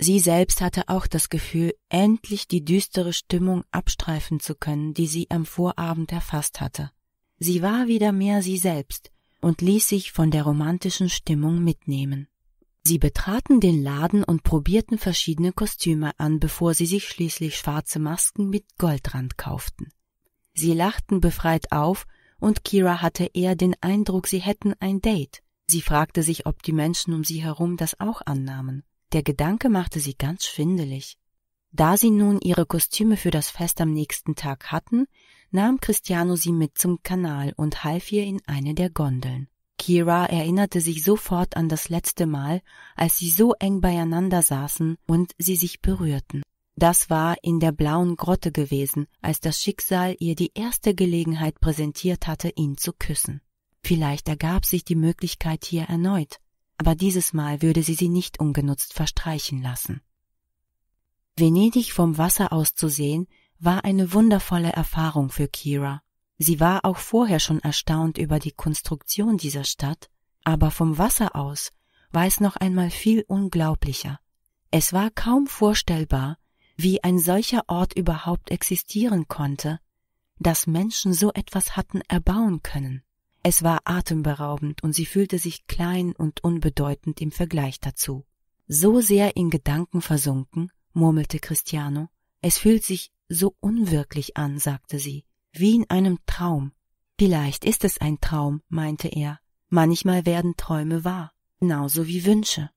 Sie selbst hatte auch das Gefühl, endlich die düstere Stimmung abstreifen zu können, die sie am Vorabend erfasst hatte. Sie war wieder mehr sie selbst und ließ sich von der romantischen Stimmung mitnehmen. Sie betraten den Laden und probierten verschiedene Kostüme an, bevor sie sich schließlich schwarze Masken mit Goldrand kauften. Sie lachten befreit auf, und Kira hatte eher den Eindruck, sie hätten ein Date. Sie fragte sich, ob die Menschen um sie herum das auch annahmen. Der Gedanke machte sie ganz schwindelig. Da sie nun ihre Kostüme für das Fest am nächsten Tag hatten, nahm Cristiano sie mit zum Kanal und half ihr in eine der Gondeln. Kira erinnerte sich sofort an das letzte Mal, als sie so eng beieinander saßen und sie sich berührten. Das war in der blauen Grotte gewesen, als das Schicksal ihr die erste Gelegenheit präsentiert hatte, ihn zu küssen. Vielleicht ergab sich die Möglichkeit hier erneut, aber dieses Mal würde sie sie nicht ungenutzt verstreichen lassen. Venedig vom Wasser aus zu sehen, war eine wundervolle Erfahrung für Kira. Sie war auch vorher schon erstaunt über die Konstruktion dieser Stadt, aber vom Wasser aus war es noch einmal viel unglaublicher. Es war kaum vorstellbar, wie ein solcher Ort überhaupt existieren konnte, dass Menschen so etwas hatten erbauen können. Es war atemberaubend und sie fühlte sich klein und unbedeutend im Vergleich dazu. So sehr in Gedanken versunken, murmelte Cristiano. Es fühlt sich so unwirklich an, sagte sie wie in einem Traum. Vielleicht ist es ein Traum, meinte er. Manchmal werden Träume wahr, genauso wie Wünsche.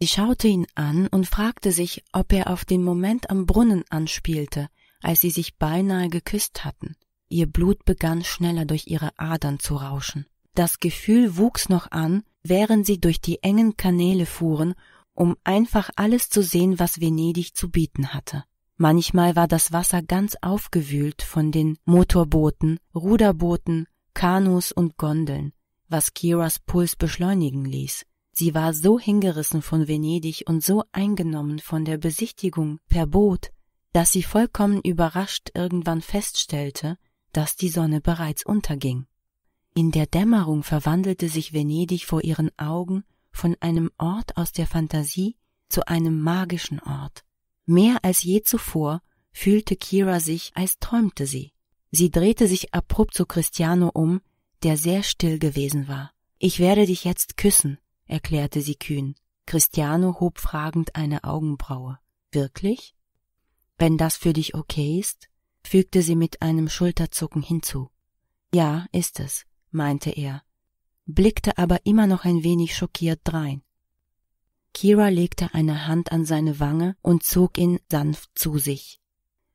Sie schaute ihn an und fragte sich, ob er auf den Moment am Brunnen anspielte, als sie sich beinahe geküsst hatten. Ihr Blut begann schneller durch ihre Adern zu rauschen. Das Gefühl wuchs noch an, während sie durch die engen Kanäle fuhren, um einfach alles zu sehen, was Venedig zu bieten hatte. Manchmal war das Wasser ganz aufgewühlt von den Motorbooten, Ruderbooten, Kanus und Gondeln, was Kiras Puls beschleunigen ließ. Sie war so hingerissen von Venedig und so eingenommen von der Besichtigung per Boot, dass sie vollkommen überrascht irgendwann feststellte, dass die Sonne bereits unterging. In der Dämmerung verwandelte sich Venedig vor ihren Augen von einem Ort aus der Fantasie zu einem magischen Ort, Mehr als je zuvor fühlte Kira sich, als träumte sie. Sie drehte sich abrupt zu Cristiano um, der sehr still gewesen war. Ich werde dich jetzt küssen, erklärte sie kühn. Cristiano hob fragend eine Augenbraue. Wirklich? Wenn das für dich okay ist, fügte sie mit einem Schulterzucken hinzu. Ja, ist es, meinte er, blickte aber immer noch ein wenig schockiert drein. Kira legte eine Hand an seine Wange und zog ihn sanft zu sich.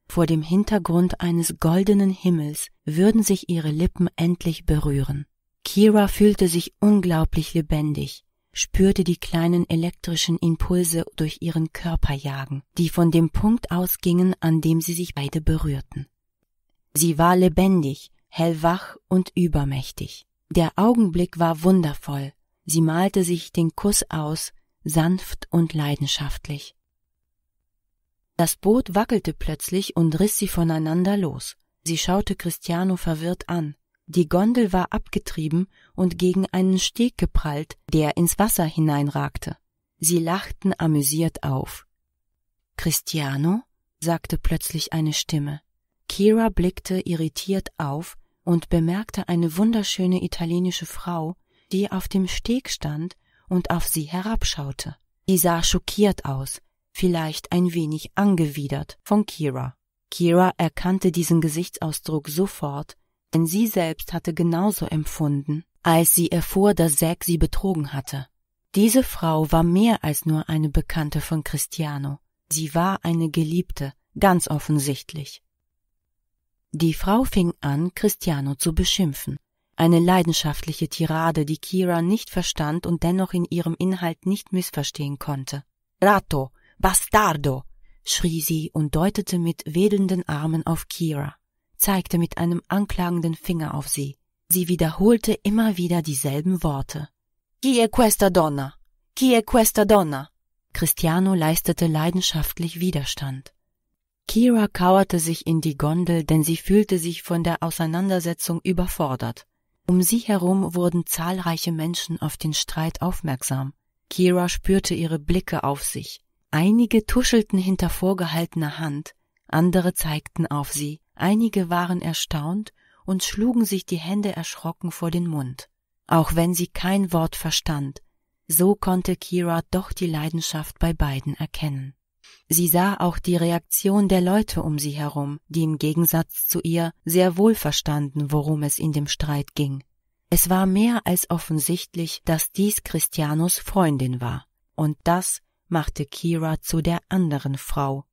Vor dem Hintergrund eines goldenen Himmels würden sich ihre Lippen endlich berühren. Kira fühlte sich unglaublich lebendig, spürte die kleinen elektrischen Impulse durch ihren Körper jagen, die von dem Punkt ausgingen, an dem sie sich beide berührten. Sie war lebendig, hellwach und übermächtig. Der Augenblick war wundervoll. Sie malte sich den Kuss aus, sanft und leidenschaftlich. Das Boot wackelte plötzlich und riss sie voneinander los. Sie schaute Cristiano verwirrt an. Die Gondel war abgetrieben und gegen einen Steg geprallt, der ins Wasser hineinragte. Sie lachten amüsiert auf. Cristiano? sagte plötzlich eine Stimme. Kira blickte irritiert auf und bemerkte eine wunderschöne italienische Frau, die auf dem Steg stand und auf sie herabschaute. Sie sah schockiert aus, vielleicht ein wenig angewidert von Kira. Kira erkannte diesen Gesichtsausdruck sofort, denn sie selbst hatte genauso empfunden, als sie erfuhr, dass Zack sie betrogen hatte. Diese Frau war mehr als nur eine Bekannte von Cristiano. Sie war eine Geliebte, ganz offensichtlich. Die Frau fing an, Cristiano zu beschimpfen. Eine leidenschaftliche Tirade, die Kira nicht verstand und dennoch in ihrem Inhalt nicht missverstehen konnte. Rato, Bastardo, schrie sie und deutete mit wedelnden Armen auf Kira, zeigte mit einem anklagenden Finger auf sie. Sie wiederholte immer wieder dieselben Worte. Chi è questa donna? Chi è questa donna? Cristiano leistete leidenschaftlich Widerstand. Kira kauerte sich in die Gondel, denn sie fühlte sich von der Auseinandersetzung überfordert. Um sie herum wurden zahlreiche Menschen auf den Streit aufmerksam. Kira spürte ihre Blicke auf sich. Einige tuschelten hinter vorgehaltener Hand, andere zeigten auf sie, einige waren erstaunt und schlugen sich die Hände erschrocken vor den Mund. Auch wenn sie kein Wort verstand, so konnte Kira doch die Leidenschaft bei beiden erkennen. Sie sah auch die Reaktion der Leute um sie herum, die im Gegensatz zu ihr sehr wohl verstanden, worum es in dem Streit ging. Es war mehr als offensichtlich, dass dies Christianos Freundin war, und das machte Kira zu der anderen Frau.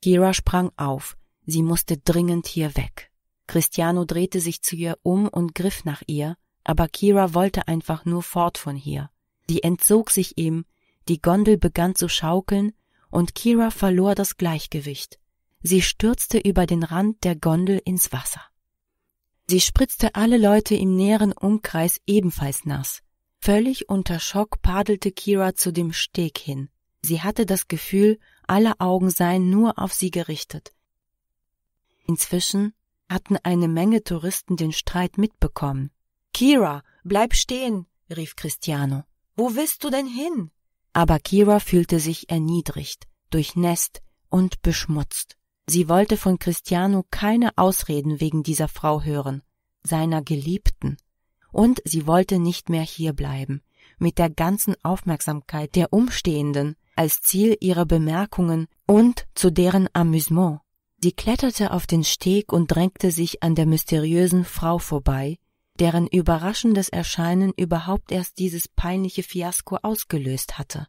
Kira sprang auf, sie musste dringend hier weg. Christiano drehte sich zu ihr um und griff nach ihr, aber Kira wollte einfach nur fort von hier. Sie entzog sich ihm, die Gondel begann zu schaukeln, und Kira verlor das Gleichgewicht. Sie stürzte über den Rand der Gondel ins Wasser. Sie spritzte alle Leute im näheren Umkreis ebenfalls nass. Völlig unter Schock padelte Kira zu dem Steg hin. Sie hatte das Gefühl, alle Augen seien nur auf sie gerichtet. Inzwischen hatten eine Menge Touristen den Streit mitbekommen. Kira, bleib stehen, rief Cristiano. Wo willst du denn hin? Aber Kira fühlte sich erniedrigt, durchnässt und beschmutzt. Sie wollte von Cristiano keine Ausreden wegen dieser Frau hören, seiner Geliebten. Und sie wollte nicht mehr hierbleiben, mit der ganzen Aufmerksamkeit der Umstehenden als Ziel ihrer Bemerkungen und zu deren Amüsement. Sie kletterte auf den Steg und drängte sich an der mysteriösen Frau vorbei, deren überraschendes Erscheinen überhaupt erst dieses peinliche Fiasko ausgelöst hatte.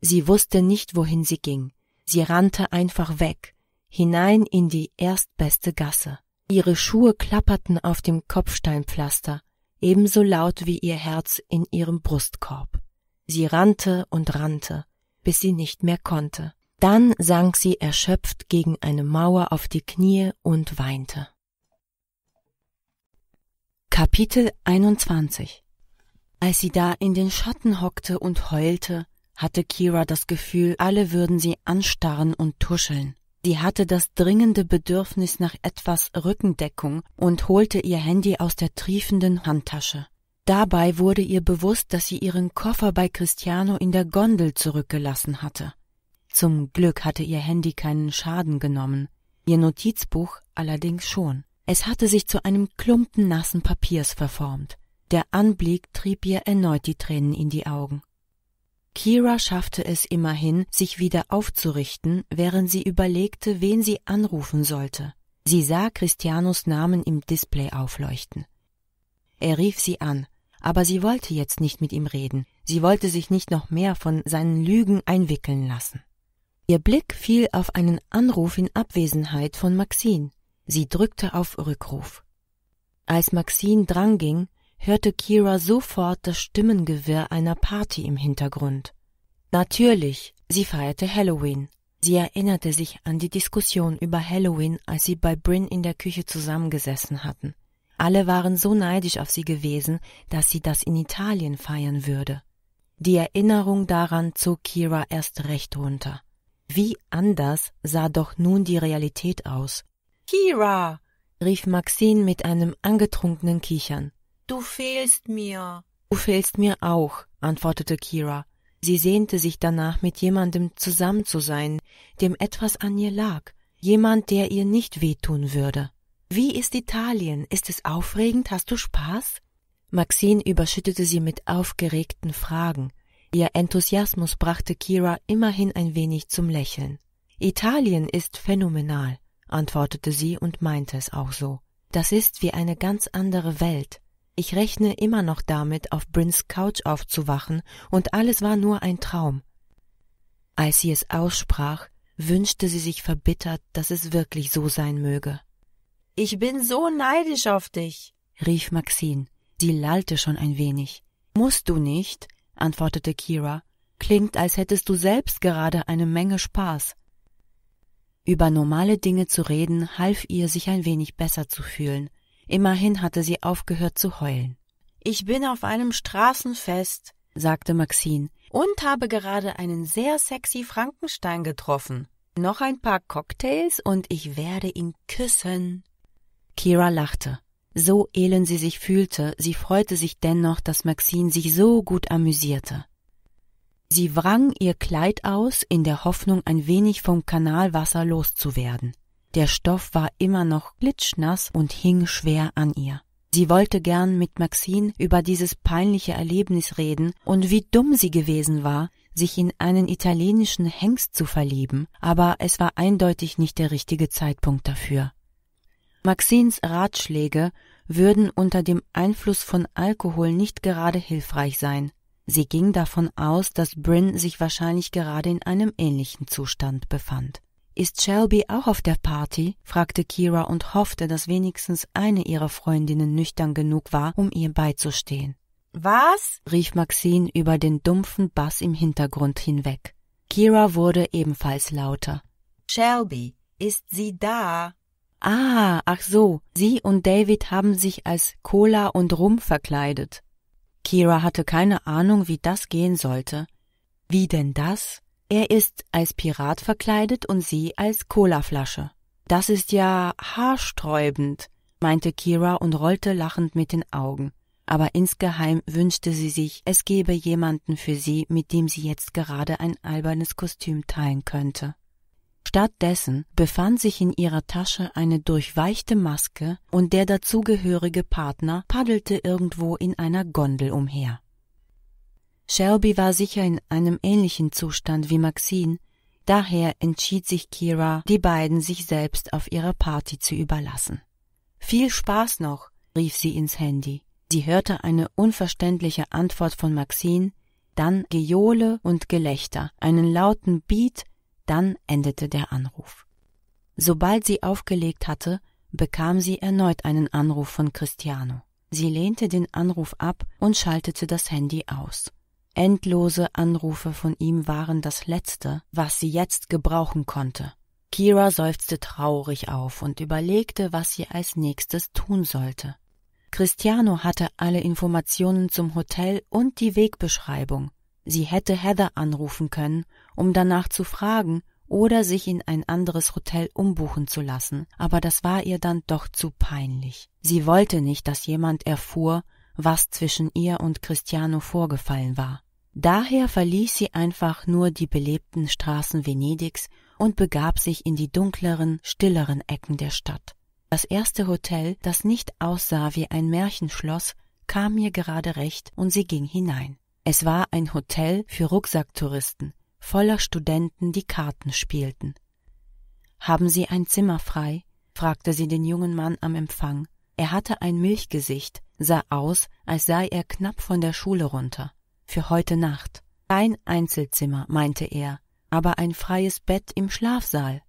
Sie wusste nicht, wohin sie ging. Sie rannte einfach weg, hinein in die erstbeste Gasse. Ihre Schuhe klapperten auf dem Kopfsteinpflaster, ebenso laut wie ihr Herz in ihrem Brustkorb. Sie rannte und rannte, bis sie nicht mehr konnte. Dann sank sie erschöpft gegen eine Mauer auf die Knie und weinte. Kapitel 21 Als sie da in den Schatten hockte und heulte, hatte Kira das Gefühl, alle würden sie anstarren und tuscheln. Sie hatte das dringende Bedürfnis nach etwas Rückendeckung und holte ihr Handy aus der triefenden Handtasche. Dabei wurde ihr bewusst, dass sie ihren Koffer bei Cristiano in der Gondel zurückgelassen hatte. Zum Glück hatte ihr Handy keinen Schaden genommen, ihr Notizbuch allerdings schon. Es hatte sich zu einem Klumpen nassen Papiers verformt. Der Anblick trieb ihr erneut die Tränen in die Augen. Kira schaffte es immerhin, sich wieder aufzurichten, während sie überlegte, wen sie anrufen sollte. Sie sah Christianos Namen im Display aufleuchten. Er rief sie an, aber sie wollte jetzt nicht mit ihm reden, sie wollte sich nicht noch mehr von seinen Lügen einwickeln lassen. Ihr Blick fiel auf einen Anruf in Abwesenheit von Maxine. Sie drückte auf Rückruf. Als Maxine dranging, hörte Kira sofort das Stimmengewirr einer Party im Hintergrund. Natürlich, sie feierte Halloween. Sie erinnerte sich an die Diskussion über Halloween, als sie bei Bryn in der Küche zusammengesessen hatten. Alle waren so neidisch auf sie gewesen, dass sie das in Italien feiern würde. Die Erinnerung daran zog Kira erst recht runter. Wie anders sah doch nun die Realität aus, Kira, rief Maxine mit einem angetrunkenen Kichern. Du fehlst mir. Du fehlst mir auch, antwortete Kira. Sie sehnte sich danach, mit jemandem zusammen zu sein, dem etwas an ihr lag, jemand, der ihr nicht wehtun würde. Wie ist Italien? Ist es aufregend? Hast du Spaß? Maxine überschüttete sie mit aufgeregten Fragen. Ihr Enthusiasmus brachte Kira immerhin ein wenig zum Lächeln. Italien ist phänomenal antwortete sie und meinte es auch so. Das ist wie eine ganz andere Welt. Ich rechne immer noch damit, auf Brins Couch aufzuwachen, und alles war nur ein Traum. Als sie es aussprach, wünschte sie sich verbittert, dass es wirklich so sein möge. Ich bin so neidisch auf dich, rief Maxine. Sie lallte schon ein wenig. Musst du nicht, antwortete Kira. Klingt, als hättest du selbst gerade eine Menge Spaß. Über normale Dinge zu reden half ihr, sich ein wenig besser zu fühlen. Immerhin hatte sie aufgehört zu heulen. Ich bin auf einem Straßenfest, sagte Maxine, und habe gerade einen sehr sexy Frankenstein getroffen. Noch ein paar Cocktails und ich werde ihn küssen. Kira lachte. So elend sie sich fühlte, sie freute sich dennoch, dass Maxine sich so gut amüsierte. Sie wrang ihr Kleid aus, in der Hoffnung, ein wenig vom Kanalwasser loszuwerden. Der Stoff war immer noch glitschnass und hing schwer an ihr. Sie wollte gern mit Maxine über dieses peinliche Erlebnis reden und wie dumm sie gewesen war, sich in einen italienischen Hengst zu verlieben, aber es war eindeutig nicht der richtige Zeitpunkt dafür. Maxines Ratschläge würden unter dem Einfluss von Alkohol nicht gerade hilfreich sein, Sie ging davon aus, dass Bryn sich wahrscheinlich gerade in einem ähnlichen Zustand befand. Ist Shelby auch auf der Party? fragte Kira und hoffte, dass wenigstens eine ihrer Freundinnen nüchtern genug war, um ihr beizustehen. Was? rief Maxine über den dumpfen Bass im Hintergrund hinweg. Kira wurde ebenfalls lauter. Shelby, ist sie da? Ah, ach so, sie und David haben sich als Cola und Rum verkleidet. Kira hatte keine Ahnung, wie das gehen sollte. Wie denn das? Er ist als Pirat verkleidet und sie als Colaflasche. Das ist ja haarsträubend, meinte Kira und rollte lachend mit den Augen. Aber insgeheim wünschte sie sich, es gäbe jemanden für sie, mit dem sie jetzt gerade ein albernes Kostüm teilen könnte. Stattdessen befand sich in ihrer Tasche eine durchweichte Maske und der dazugehörige Partner paddelte irgendwo in einer Gondel umher. Shelby war sicher in einem ähnlichen Zustand wie Maxine, daher entschied sich Kira, die beiden sich selbst auf ihrer Party zu überlassen. Viel Spaß noch, rief sie ins Handy. Sie hörte eine unverständliche Antwort von Maxine, dann Gejohle und Gelächter, einen lauten Beat, dann endete der Anruf. Sobald sie aufgelegt hatte, bekam sie erneut einen Anruf von Cristiano. Sie lehnte den Anruf ab und schaltete das Handy aus. Endlose Anrufe von ihm waren das Letzte, was sie jetzt gebrauchen konnte. Kira seufzte traurig auf und überlegte, was sie als nächstes tun sollte. Cristiano hatte alle Informationen zum Hotel und die Wegbeschreibung. Sie hätte Heather anrufen können um danach zu fragen oder sich in ein anderes Hotel umbuchen zu lassen, aber das war ihr dann doch zu peinlich. Sie wollte nicht, dass jemand erfuhr, was zwischen ihr und Cristiano vorgefallen war. Daher verließ sie einfach nur die belebten Straßen Venedigs und begab sich in die dunkleren, stilleren Ecken der Stadt. Das erste Hotel, das nicht aussah wie ein Märchenschloss, kam mir gerade recht und sie ging hinein. Es war ein Hotel für Rucksacktouristen, voller Studenten die Karten spielten. Haben Sie ein Zimmer frei? fragte sie den jungen Mann am Empfang. Er hatte ein Milchgesicht, sah aus, als sei er knapp von der Schule runter. Für heute Nacht. Kein Einzelzimmer, meinte er, aber ein freies Bett im Schlafsaal.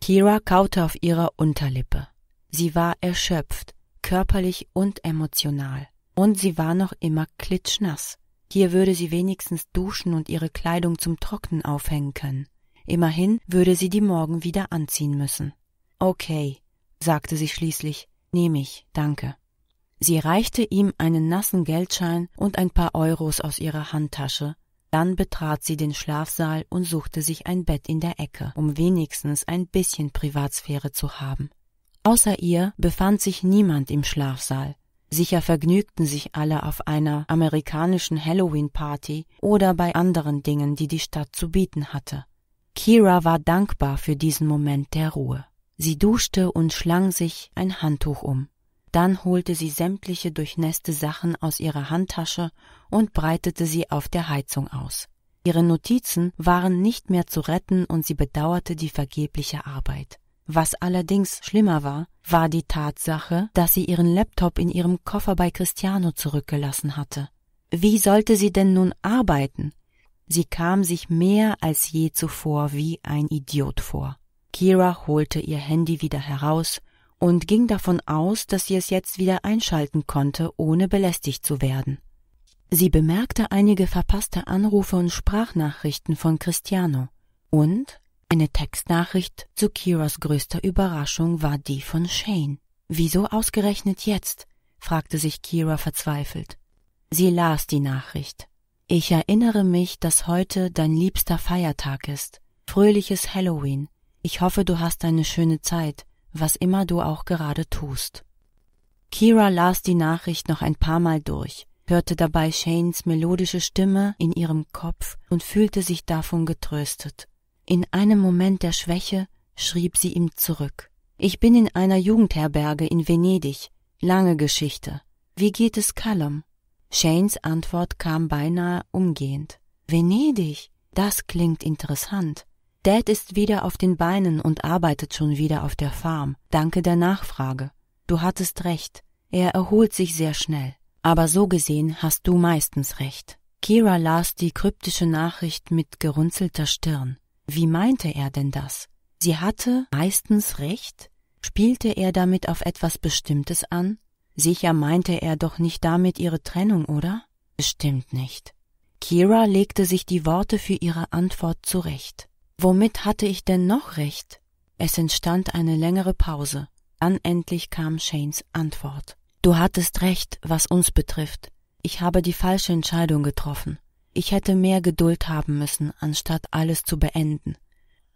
Kira kaute auf ihrer Unterlippe. Sie war erschöpft, körperlich und emotional. Und sie war noch immer klitschnass. Hier würde sie wenigstens duschen und ihre Kleidung zum Trocknen aufhängen können. Immerhin würde sie die morgen wieder anziehen müssen. Okay, sagte sie schließlich, nehme ich, danke. Sie reichte ihm einen nassen Geldschein und ein paar Euros aus ihrer Handtasche, dann betrat sie den Schlafsaal und suchte sich ein Bett in der Ecke, um wenigstens ein bisschen Privatsphäre zu haben. Außer ihr befand sich niemand im Schlafsaal, Sicher vergnügten sich alle auf einer amerikanischen Halloween-Party oder bei anderen Dingen, die die Stadt zu bieten hatte. Kira war dankbar für diesen Moment der Ruhe. Sie duschte und schlang sich ein Handtuch um. Dann holte sie sämtliche durchnässte Sachen aus ihrer Handtasche und breitete sie auf der Heizung aus. Ihre Notizen waren nicht mehr zu retten und sie bedauerte die vergebliche Arbeit. Was allerdings schlimmer war, war die Tatsache, dass sie ihren Laptop in ihrem Koffer bei Cristiano zurückgelassen hatte. Wie sollte sie denn nun arbeiten? Sie kam sich mehr als je zuvor wie ein Idiot vor. Kira holte ihr Handy wieder heraus und ging davon aus, dass sie es jetzt wieder einschalten konnte, ohne belästigt zu werden. Sie bemerkte einige verpasste Anrufe und Sprachnachrichten von Cristiano. Und eine Textnachricht zu Kiras größter Überraschung war die von Shane. Wieso ausgerechnet jetzt? fragte sich Kira verzweifelt. Sie las die Nachricht. Ich erinnere mich, dass heute dein liebster Feiertag ist. Fröhliches Halloween. Ich hoffe, du hast eine schöne Zeit, was immer du auch gerade tust. Kira las die Nachricht noch ein paar Mal durch, hörte dabei Shanes melodische Stimme in ihrem Kopf und fühlte sich davon getröstet. In einem Moment der Schwäche schrieb sie ihm zurück. Ich bin in einer Jugendherberge in Venedig. Lange Geschichte. Wie geht es Callum? Shanes Antwort kam beinahe umgehend. Venedig? Das klingt interessant. Dad ist wieder auf den Beinen und arbeitet schon wieder auf der Farm. Danke der Nachfrage. Du hattest recht. Er erholt sich sehr schnell. Aber so gesehen hast du meistens recht. Kira las die kryptische Nachricht mit gerunzelter Stirn. Wie meinte er denn das? Sie hatte meistens recht? Spielte er damit auf etwas Bestimmtes an? Sicher meinte er doch nicht damit ihre Trennung, oder? Bestimmt nicht. Kira legte sich die Worte für ihre Antwort zurecht. Womit hatte ich denn noch recht? Es entstand eine längere Pause. Dann endlich kam Shanes Antwort. Du hattest recht, was uns betrifft. Ich habe die falsche Entscheidung getroffen. Ich hätte mehr Geduld haben müssen, anstatt alles zu beenden.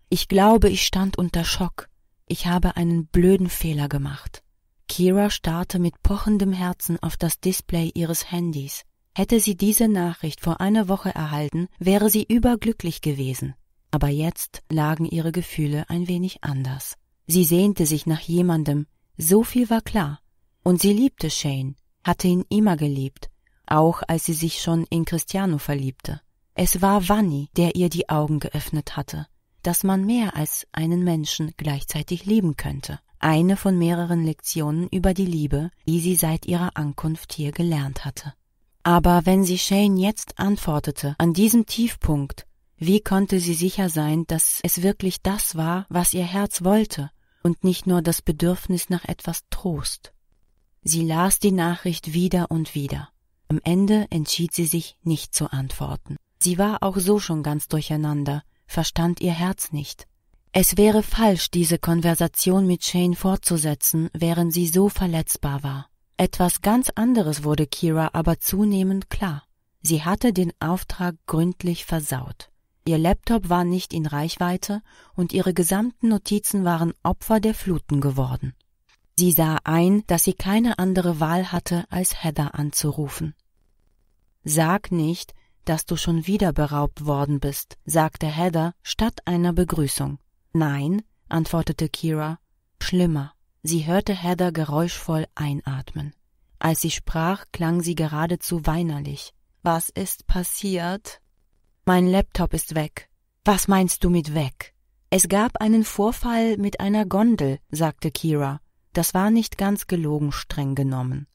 Ich glaube, ich stand unter Schock. Ich habe einen blöden Fehler gemacht. Kira starrte mit pochendem Herzen auf das Display ihres Handys. Hätte sie diese Nachricht vor einer Woche erhalten, wäre sie überglücklich gewesen. Aber jetzt lagen ihre Gefühle ein wenig anders. Sie sehnte sich nach jemandem, so viel war klar. Und sie liebte Shane, hatte ihn immer geliebt, auch als sie sich schon in Cristiano verliebte. Es war Vanni, der ihr die Augen geöffnet hatte, dass man mehr als einen Menschen gleichzeitig lieben könnte. Eine von mehreren Lektionen über die Liebe, die sie seit ihrer Ankunft hier gelernt hatte. Aber wenn sie Shane jetzt antwortete, an diesem Tiefpunkt, wie konnte sie sicher sein, dass es wirklich das war, was ihr Herz wollte, und nicht nur das Bedürfnis nach etwas Trost? Sie las die Nachricht wieder und wieder. Am Ende entschied sie sich, nicht zu antworten. Sie war auch so schon ganz durcheinander, verstand ihr Herz nicht. Es wäre falsch, diese Konversation mit Shane fortzusetzen, während sie so verletzbar war. Etwas ganz anderes wurde Kira aber zunehmend klar. Sie hatte den Auftrag gründlich versaut. Ihr Laptop war nicht in Reichweite und ihre gesamten Notizen waren Opfer der Fluten geworden. Sie sah ein, dass sie keine andere Wahl hatte, als Heather anzurufen. Sag nicht, dass du schon wieder beraubt worden bist, sagte Heather statt einer Begrüßung. Nein, antwortete Kira. Schlimmer. Sie hörte Heather geräuschvoll einatmen. Als sie sprach, klang sie geradezu weinerlich. Was ist passiert? Mein Laptop ist weg. Was meinst du mit weg? Es gab einen Vorfall mit einer Gondel, sagte Kira. Das war nicht ganz gelogen streng genommen.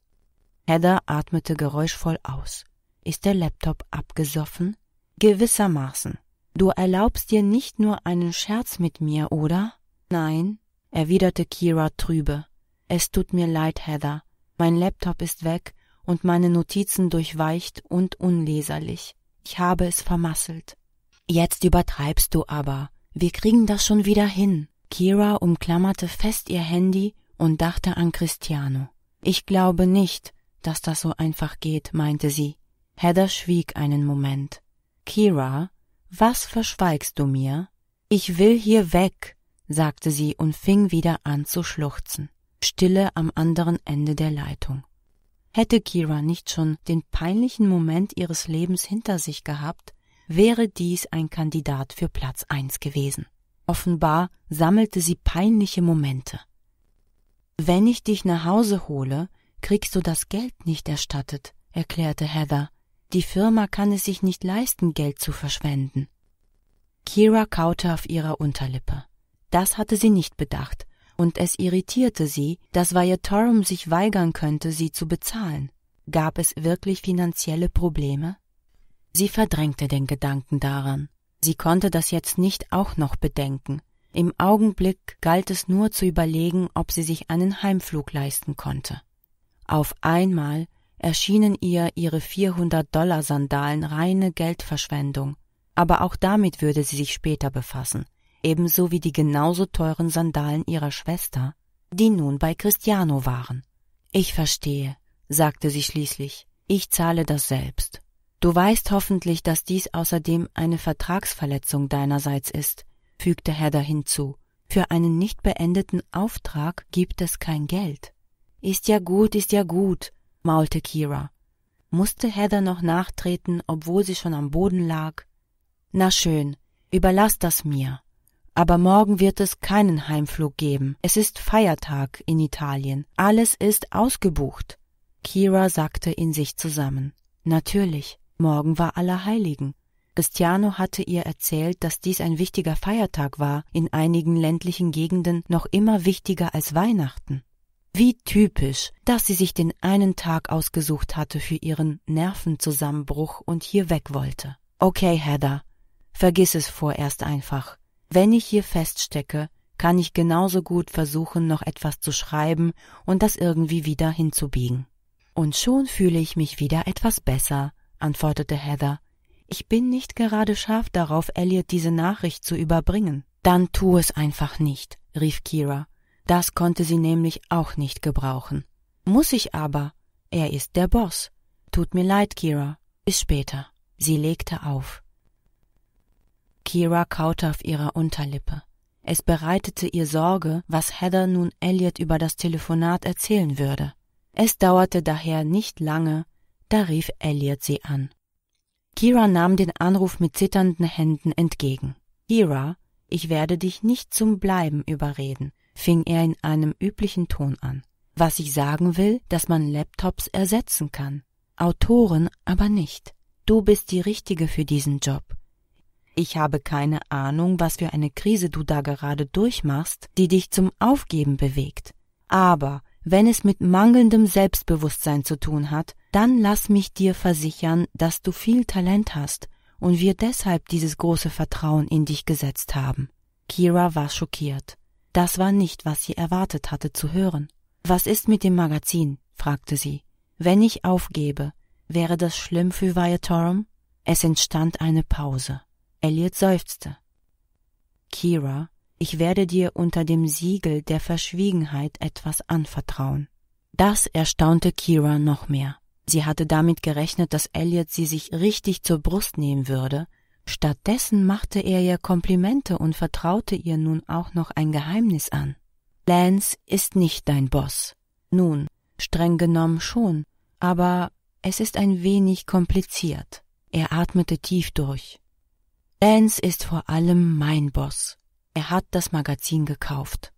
Heather atmete geräuschvoll aus. Ist der Laptop abgesoffen? Gewissermaßen. Du erlaubst dir nicht nur einen Scherz mit mir, oder? Nein, erwiderte Kira trübe. Es tut mir leid, Heather. Mein Laptop ist weg und meine Notizen durchweicht und unleserlich. Ich habe es vermasselt. Jetzt übertreibst du aber. Wir kriegen das schon wieder hin. Kira umklammerte fest ihr Handy und dachte an Cristiano. Ich glaube nicht, dass das so einfach geht, meinte sie. Heather schwieg einen Moment. Kira, was verschweigst du mir? Ich will hier weg, sagte sie und fing wieder an zu schluchzen. Stille am anderen Ende der Leitung. Hätte Kira nicht schon den peinlichen Moment ihres Lebens hinter sich gehabt, wäre dies ein Kandidat für Platz eins gewesen. Offenbar sammelte sie peinliche Momente. Wenn ich dich nach Hause hole, kriegst du das Geld nicht erstattet, erklärte Heather die Firma kann es sich nicht leisten, Geld zu verschwenden. Kira kaute auf ihrer Unterlippe. Das hatte sie nicht bedacht, und es irritierte sie, dass Viatorum sich weigern könnte, sie zu bezahlen. Gab es wirklich finanzielle Probleme? Sie verdrängte den Gedanken daran. Sie konnte das jetzt nicht auch noch bedenken. Im Augenblick galt es nur zu überlegen, ob sie sich einen Heimflug leisten konnte. Auf einmal erschienen ihr ihre 400-Dollar-Sandalen reine Geldverschwendung. Aber auch damit würde sie sich später befassen, ebenso wie die genauso teuren Sandalen ihrer Schwester, die nun bei Cristiano waren. Ich verstehe, sagte sie schließlich, ich zahle das selbst. Du weißt hoffentlich, dass dies außerdem eine Vertragsverletzung deinerseits ist, fügte Heather hinzu. Für einen nicht beendeten Auftrag gibt es kein Geld. Ist ja gut, ist ja gut, maulte Kira. Musste Heather noch nachtreten, obwohl sie schon am Boden lag? Na schön, überlass das mir. Aber morgen wird es keinen Heimflug geben. Es ist Feiertag in Italien. Alles ist ausgebucht. Kira sackte in sich zusammen. Natürlich, morgen war Allerheiligen. Cristiano hatte ihr erzählt, dass dies ein wichtiger Feiertag war, in einigen ländlichen Gegenden noch immer wichtiger als Weihnachten. Wie typisch, dass sie sich den einen Tag ausgesucht hatte für ihren Nervenzusammenbruch und hier weg wollte. Okay, Heather, vergiss es vorerst einfach. Wenn ich hier feststecke, kann ich genauso gut versuchen, noch etwas zu schreiben und das irgendwie wieder hinzubiegen. Und schon fühle ich mich wieder etwas besser, antwortete Heather. Ich bin nicht gerade scharf darauf, Elliot diese Nachricht zu überbringen. Dann tu es einfach nicht, rief Kira. Das konnte sie nämlich auch nicht gebrauchen. Muss ich aber. Er ist der Boss. Tut mir leid, Kira. Bis später. Sie legte auf. Kira kaute auf ihrer Unterlippe. Es bereitete ihr Sorge, was Heather nun Elliot über das Telefonat erzählen würde. Es dauerte daher nicht lange, da rief Elliot sie an. Kira nahm den Anruf mit zitternden Händen entgegen. Kira, ich werde dich nicht zum Bleiben überreden, fing er in einem üblichen Ton an. Was ich sagen will, dass man Laptops ersetzen kann, Autoren aber nicht. Du bist die Richtige für diesen Job. Ich habe keine Ahnung, was für eine Krise du da gerade durchmachst, die dich zum Aufgeben bewegt. Aber wenn es mit mangelndem Selbstbewusstsein zu tun hat, dann lass mich dir versichern, dass du viel Talent hast und wir deshalb dieses große Vertrauen in dich gesetzt haben. Kira war schockiert. Das war nicht, was sie erwartet hatte zu hören. Was ist mit dem Magazin? fragte sie. Wenn ich aufgebe, wäre das schlimm für Viatorum? Es entstand eine Pause. Elliot seufzte. Kira, ich werde dir unter dem Siegel der Verschwiegenheit etwas anvertrauen. Das erstaunte Kira noch mehr. Sie hatte damit gerechnet, dass Elliot sie sich richtig zur Brust nehmen würde. Stattdessen machte er ihr Komplimente und vertraute ihr nun auch noch ein Geheimnis an. Lance ist nicht dein Boss. Nun, streng genommen schon, aber es ist ein wenig kompliziert. Er atmete tief durch. Lance ist vor allem mein Boss. Er hat das Magazin gekauft.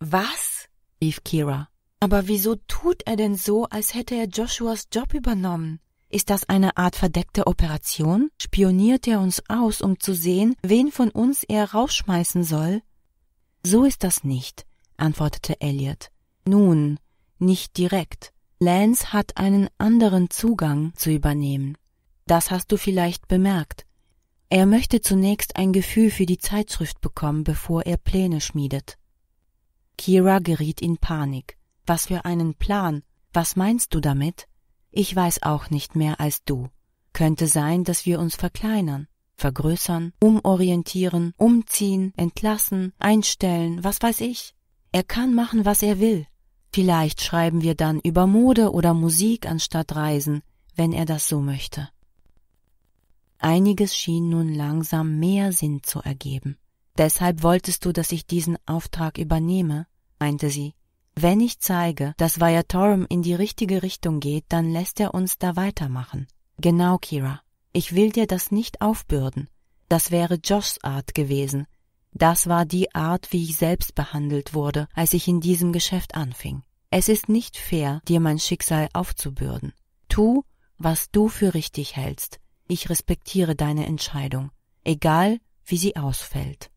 Was? rief Kira. Aber wieso tut er denn so, als hätte er Joshuas Job übernommen? Ist das eine Art verdeckte Operation? Spioniert er uns aus, um zu sehen, wen von uns er rausschmeißen soll? So ist das nicht, antwortete Elliot. Nun, nicht direkt. Lance hat einen anderen Zugang zu übernehmen. Das hast du vielleicht bemerkt. Er möchte zunächst ein Gefühl für die Zeitschrift bekommen, bevor er Pläne schmiedet. Kira geriet in Panik. Was für einen Plan? Was meinst du damit? Ich weiß auch nicht mehr als du. Könnte sein, dass wir uns verkleinern, vergrößern, umorientieren, umziehen, entlassen, einstellen, was weiß ich. Er kann machen, was er will. Vielleicht schreiben wir dann über Mode oder Musik anstatt Reisen, wenn er das so möchte. Einiges schien nun langsam mehr Sinn zu ergeben. Deshalb wolltest du, dass ich diesen Auftrag übernehme, meinte sie. Wenn ich zeige, dass Viatorum in die richtige Richtung geht, dann lässt er uns da weitermachen. Genau, Kira. Ich will dir das nicht aufbürden. Das wäre Joshs Art gewesen. Das war die Art, wie ich selbst behandelt wurde, als ich in diesem Geschäft anfing. Es ist nicht fair, dir mein Schicksal aufzubürden. Tu, was du für richtig hältst. Ich respektiere deine Entscheidung, egal wie sie ausfällt.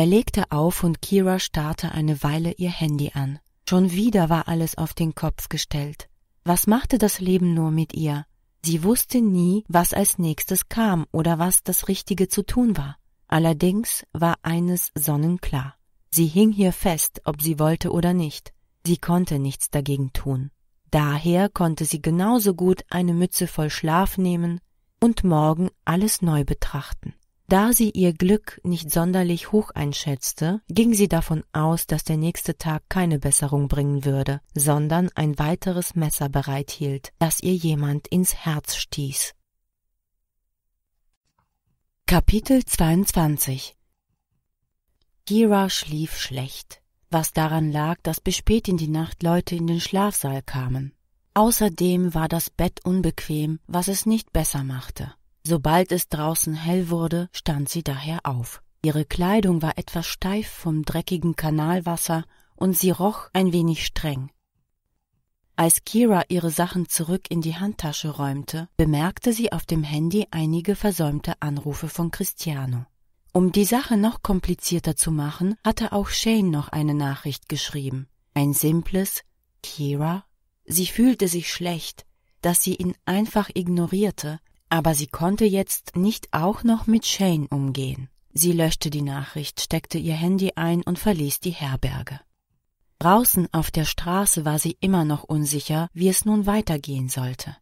Er legte auf und Kira starrte eine Weile ihr Handy an. Schon wieder war alles auf den Kopf gestellt. Was machte das Leben nur mit ihr? Sie wusste nie, was als nächstes kam oder was das Richtige zu tun war. Allerdings war eines sonnenklar. Sie hing hier fest, ob sie wollte oder nicht. Sie konnte nichts dagegen tun. Daher konnte sie genauso gut eine Mütze voll Schlaf nehmen und morgen alles neu betrachten. Da sie ihr Glück nicht sonderlich hoch einschätzte, ging sie davon aus, dass der nächste Tag keine Besserung bringen würde, sondern ein weiteres Messer bereithielt, das ihr jemand ins Herz stieß. Kapitel 22 Kira schlief schlecht, was daran lag, dass bis spät in die Nacht Leute in den Schlafsaal kamen. Außerdem war das Bett unbequem, was es nicht besser machte. Sobald es draußen hell wurde, stand sie daher auf. Ihre Kleidung war etwas steif vom dreckigen Kanalwasser und sie roch ein wenig streng. Als Kira ihre Sachen zurück in die Handtasche räumte, bemerkte sie auf dem Handy einige versäumte Anrufe von Cristiano. Um die Sache noch komplizierter zu machen, hatte auch Shane noch eine Nachricht geschrieben. Ein simples Kira. Sie fühlte sich schlecht, dass sie ihn einfach ignorierte, aber sie konnte jetzt nicht auch noch mit Shane umgehen. Sie löschte die Nachricht, steckte ihr Handy ein und verließ die Herberge. Draußen auf der Straße war sie immer noch unsicher, wie es nun weitergehen sollte.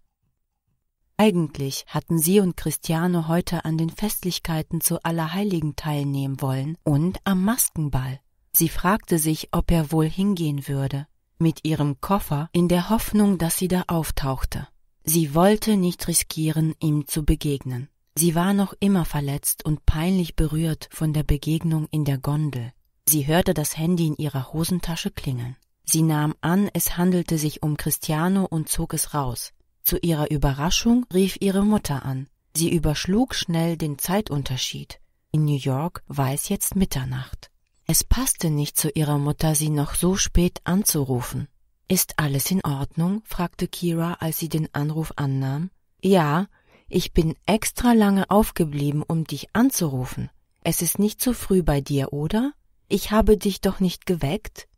Eigentlich hatten sie und Christiane heute an den Festlichkeiten zu Allerheiligen teilnehmen wollen und am Maskenball. Sie fragte sich, ob er wohl hingehen würde, mit ihrem Koffer in der Hoffnung, dass sie da auftauchte. Sie wollte nicht riskieren, ihm zu begegnen. Sie war noch immer verletzt und peinlich berührt von der Begegnung in der Gondel. Sie hörte das Handy in ihrer Hosentasche klingeln. Sie nahm an, es handelte sich um Cristiano und zog es raus. Zu ihrer Überraschung rief ihre Mutter an. Sie überschlug schnell den Zeitunterschied. In New York war es jetzt Mitternacht. Es passte nicht zu ihrer Mutter, sie noch so spät anzurufen. Ist alles in Ordnung? fragte Kira, als sie den Anruf annahm. Ja, ich bin extra lange aufgeblieben, um dich anzurufen. Es ist nicht zu früh bei dir, oder? Ich habe dich doch nicht geweckt?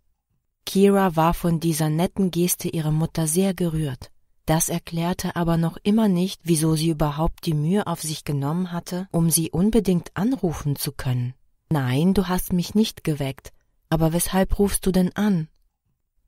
Kira war von dieser netten Geste ihrer Mutter sehr gerührt. Das erklärte aber noch immer nicht, wieso sie überhaupt die Mühe auf sich genommen hatte, um sie unbedingt anrufen zu können. Nein, du hast mich nicht geweckt. Aber weshalb rufst du denn an?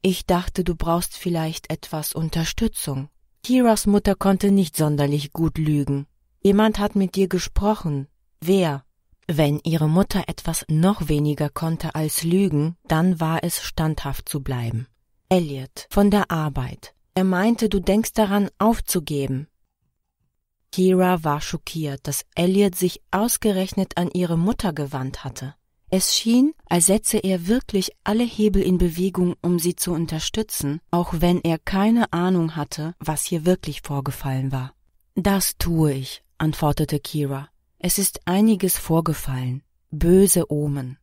Ich dachte, du brauchst vielleicht etwas Unterstützung. Kiras Mutter konnte nicht sonderlich gut lügen. Jemand hat mit dir gesprochen. Wer? Wenn ihre Mutter etwas noch weniger konnte als lügen, dann war es standhaft zu bleiben. Elliot, von der Arbeit. Er meinte, du denkst daran, aufzugeben. Kira war schockiert, dass Elliot sich ausgerechnet an ihre Mutter gewandt hatte. Es schien, als setze er wirklich alle Hebel in Bewegung, um sie zu unterstützen, auch wenn er keine Ahnung hatte, was hier wirklich vorgefallen war. Das tue ich, antwortete Kira. Es ist einiges vorgefallen. Böse Omen.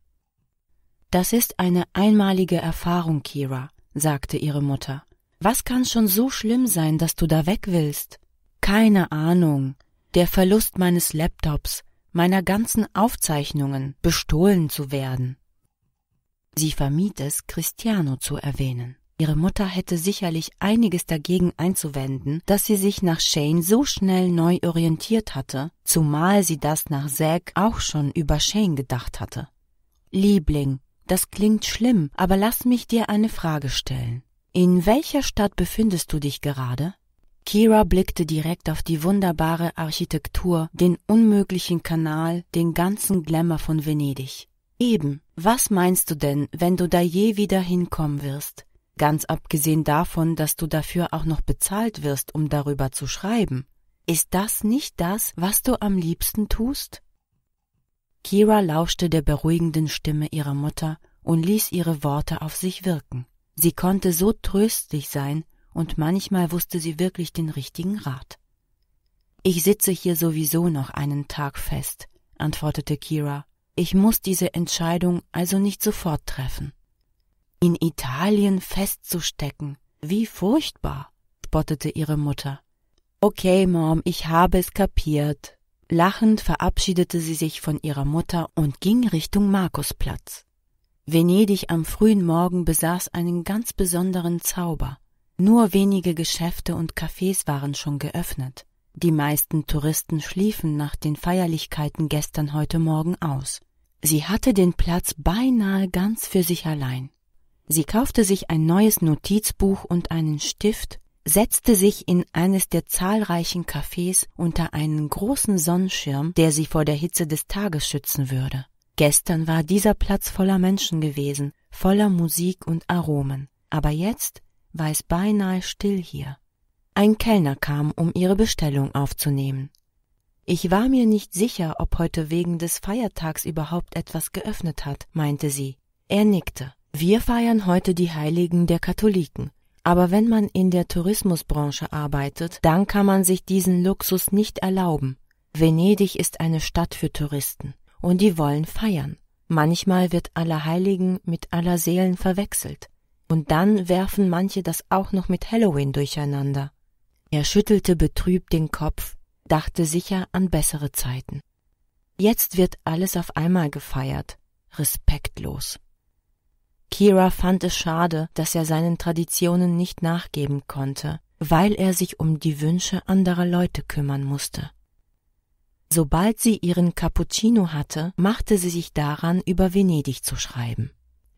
Das ist eine einmalige Erfahrung, Kira, sagte ihre Mutter. Was kann schon so schlimm sein, dass du da weg willst? Keine Ahnung. Der Verlust meines Laptops, meiner ganzen Aufzeichnungen bestohlen zu werden. Sie vermied es, Christiano zu erwähnen. Ihre Mutter hätte sicherlich einiges dagegen einzuwenden, dass sie sich nach Shane so schnell neu orientiert hatte, zumal sie das nach Zack auch schon über Shane gedacht hatte. Liebling, das klingt schlimm, aber lass mich dir eine Frage stellen. In welcher Stadt befindest du dich gerade? Kira blickte direkt auf die wunderbare Architektur, den unmöglichen Kanal, den ganzen Glamour von Venedig. Eben, was meinst du denn, wenn du da je wieder hinkommen wirst? Ganz abgesehen davon, dass du dafür auch noch bezahlt wirst, um darüber zu schreiben. Ist das nicht das, was du am liebsten tust? Kira lauschte der beruhigenden Stimme ihrer Mutter und ließ ihre Worte auf sich wirken. Sie konnte so tröstlich sein und manchmal wusste sie wirklich den richtigen Rat. Ich sitze hier sowieso noch einen Tag fest, antwortete Kira. Ich muss diese Entscheidung also nicht sofort treffen. In Italien festzustecken, wie furchtbar, spottete ihre Mutter. Okay, Mom, ich habe es kapiert. Lachend verabschiedete sie sich von ihrer Mutter und ging Richtung Markusplatz. Venedig am frühen Morgen besaß einen ganz besonderen Zauber. Nur wenige Geschäfte und Cafés waren schon geöffnet. Die meisten Touristen schliefen nach den Feierlichkeiten gestern heute Morgen aus. Sie hatte den Platz beinahe ganz für sich allein. Sie kaufte sich ein neues Notizbuch und einen Stift, setzte sich in eines der zahlreichen Cafés unter einen großen Sonnenschirm, der sie vor der Hitze des Tages schützen würde. Gestern war dieser Platz voller Menschen gewesen, voller Musik und Aromen. Aber jetzt war es beinahe still hier. Ein Kellner kam, um ihre Bestellung aufzunehmen. Ich war mir nicht sicher, ob heute wegen des Feiertags überhaupt etwas geöffnet hat, meinte sie. Er nickte. Wir feiern heute die Heiligen der Katholiken. Aber wenn man in der Tourismusbranche arbeitet, dann kann man sich diesen Luxus nicht erlauben. Venedig ist eine Stadt für Touristen, und die wollen feiern. Manchmal wird aller Heiligen mit aller Seelen verwechselt. Und dann werfen manche das auch noch mit Halloween durcheinander. Er schüttelte betrübt den Kopf, dachte sicher an bessere Zeiten. Jetzt wird alles auf einmal gefeiert, respektlos. Kira fand es schade, dass er seinen Traditionen nicht nachgeben konnte, weil er sich um die Wünsche anderer Leute kümmern musste. Sobald sie ihren Cappuccino hatte, machte sie sich daran, über Venedig zu schreiben.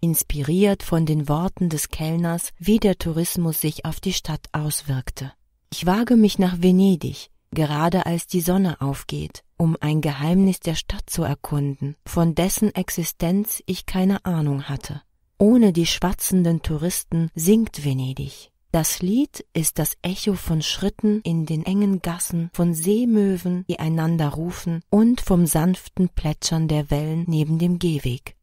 Inspiriert von den Worten des Kellners, wie der Tourismus sich auf die Stadt auswirkte. Ich wage mich nach Venedig, gerade als die Sonne aufgeht, um ein Geheimnis der Stadt zu erkunden, von dessen Existenz ich keine Ahnung hatte. Ohne die schwatzenden Touristen singt Venedig. Das Lied ist das Echo von Schritten in den engen Gassen, von Seemöwen, die einander rufen, und vom sanften Plätschern der Wellen neben dem Gehweg.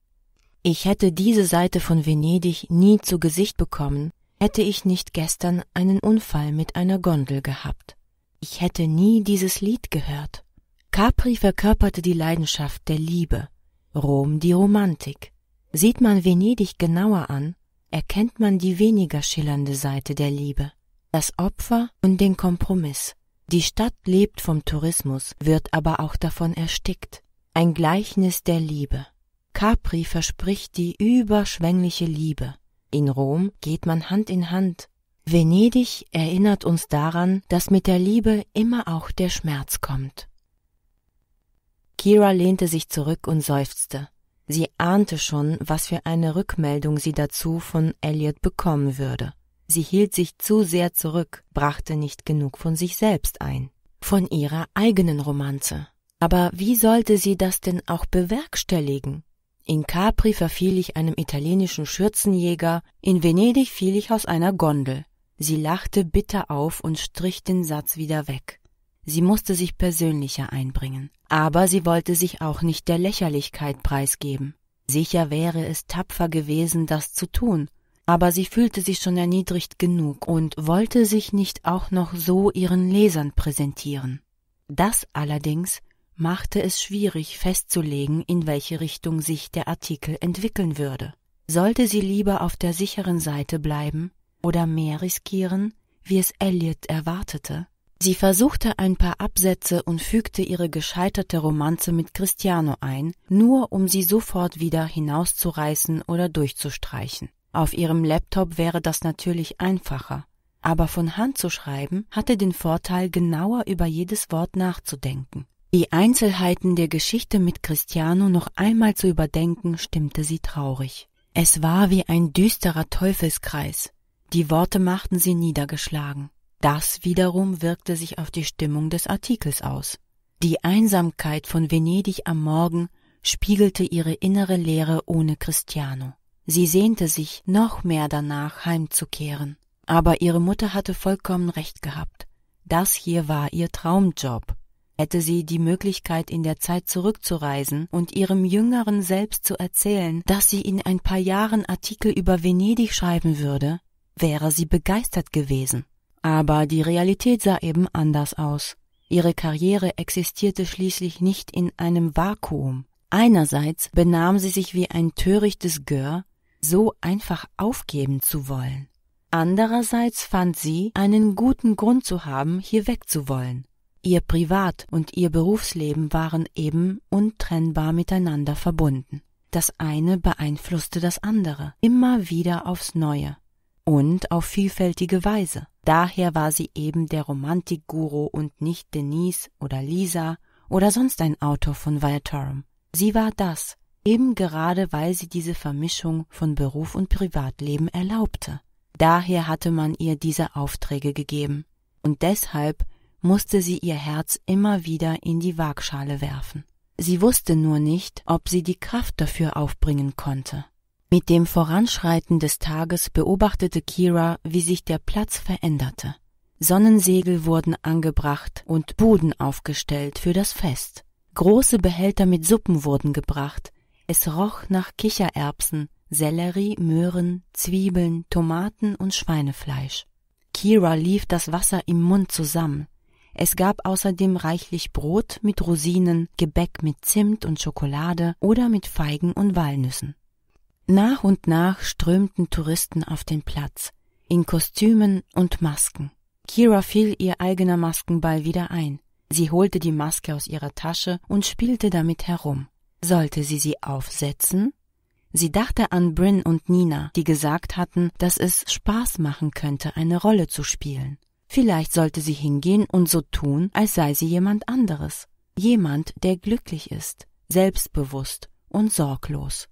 Ich hätte diese Seite von Venedig nie zu Gesicht bekommen, hätte ich nicht gestern einen Unfall mit einer Gondel gehabt. Ich hätte nie dieses Lied gehört. Capri verkörperte die Leidenschaft der Liebe, Rom die Romantik. Sieht man Venedig genauer an, erkennt man die weniger schillernde Seite der Liebe, das Opfer und den Kompromiss. Die Stadt lebt vom Tourismus, wird aber auch davon erstickt. Ein Gleichnis der Liebe. Capri verspricht die überschwängliche Liebe. In Rom geht man Hand in Hand. Venedig erinnert uns daran, dass mit der Liebe immer auch der Schmerz kommt. Kira lehnte sich zurück und seufzte. Sie ahnte schon, was für eine Rückmeldung sie dazu von Elliot bekommen würde. Sie hielt sich zu sehr zurück, brachte nicht genug von sich selbst ein, von ihrer eigenen Romanze. Aber wie sollte sie das denn auch bewerkstelligen? in Capri verfiel ich einem italienischen Schürzenjäger, in Venedig fiel ich aus einer Gondel. Sie lachte bitter auf und strich den Satz wieder weg. Sie musste sich persönlicher einbringen, aber sie wollte sich auch nicht der Lächerlichkeit preisgeben. Sicher wäre es tapfer gewesen, das zu tun, aber sie fühlte sich schon erniedrigt genug und wollte sich nicht auch noch so ihren Lesern präsentieren. Das allerdings machte es schwierig festzulegen, in welche Richtung sich der Artikel entwickeln würde. Sollte sie lieber auf der sicheren Seite bleiben oder mehr riskieren, wie es Elliot erwartete? Sie versuchte ein paar Absätze und fügte ihre gescheiterte Romanze mit Cristiano ein, nur um sie sofort wieder hinauszureißen oder durchzustreichen. Auf ihrem Laptop wäre das natürlich einfacher, aber von Hand zu schreiben hatte den Vorteil, genauer über jedes Wort nachzudenken. Die Einzelheiten der Geschichte mit Cristiano noch einmal zu überdenken, stimmte sie traurig. Es war wie ein düsterer Teufelskreis. Die Worte machten sie niedergeschlagen. Das wiederum wirkte sich auf die Stimmung des Artikels aus. Die Einsamkeit von Venedig am Morgen spiegelte ihre innere Leere ohne Cristiano. Sie sehnte sich noch mehr danach, heimzukehren. Aber ihre Mutter hatte vollkommen recht gehabt. Das hier war ihr Traumjob hätte sie die Möglichkeit in der Zeit zurückzureisen und ihrem jüngeren Selbst zu erzählen, dass sie in ein paar Jahren Artikel über Venedig schreiben würde, wäre sie begeistert gewesen. Aber die Realität sah eben anders aus. Ihre Karriere existierte schließlich nicht in einem Vakuum. Einerseits benahm sie sich wie ein törichtes Gör, so einfach aufgeben zu wollen. Andererseits fand sie einen guten Grund zu haben, hier wegzuwollen. Ihr Privat- und ihr Berufsleben waren eben untrennbar miteinander verbunden. Das eine beeinflusste das andere, immer wieder aufs Neue und auf vielfältige Weise. Daher war sie eben der Romantikguru und nicht Denise oder Lisa oder sonst ein Autor von Viatorum. Sie war das, eben gerade weil sie diese Vermischung von Beruf und Privatleben erlaubte. Daher hatte man ihr diese Aufträge gegeben. Und deshalb musste sie ihr Herz immer wieder in die Waagschale werfen. Sie wusste nur nicht, ob sie die Kraft dafür aufbringen konnte. Mit dem Voranschreiten des Tages beobachtete Kira, wie sich der Platz veränderte. Sonnensegel wurden angebracht und Buden aufgestellt für das Fest. Große Behälter mit Suppen wurden gebracht. Es roch nach Kichererbsen, Sellerie, Möhren, Zwiebeln, Tomaten und Schweinefleisch. Kira lief das Wasser im Mund zusammen. Es gab außerdem reichlich Brot mit Rosinen, Gebäck mit Zimt und Schokolade oder mit Feigen und Walnüssen. Nach und nach strömten Touristen auf den Platz, in Kostümen und Masken. Kira fiel ihr eigener Maskenball wieder ein. Sie holte die Maske aus ihrer Tasche und spielte damit herum. Sollte sie sie aufsetzen? Sie dachte an Bryn und Nina, die gesagt hatten, dass es Spaß machen könnte, eine Rolle zu spielen. Vielleicht sollte sie hingehen und so tun, als sei sie jemand anderes, jemand, der glücklich ist, selbstbewusst und sorglos.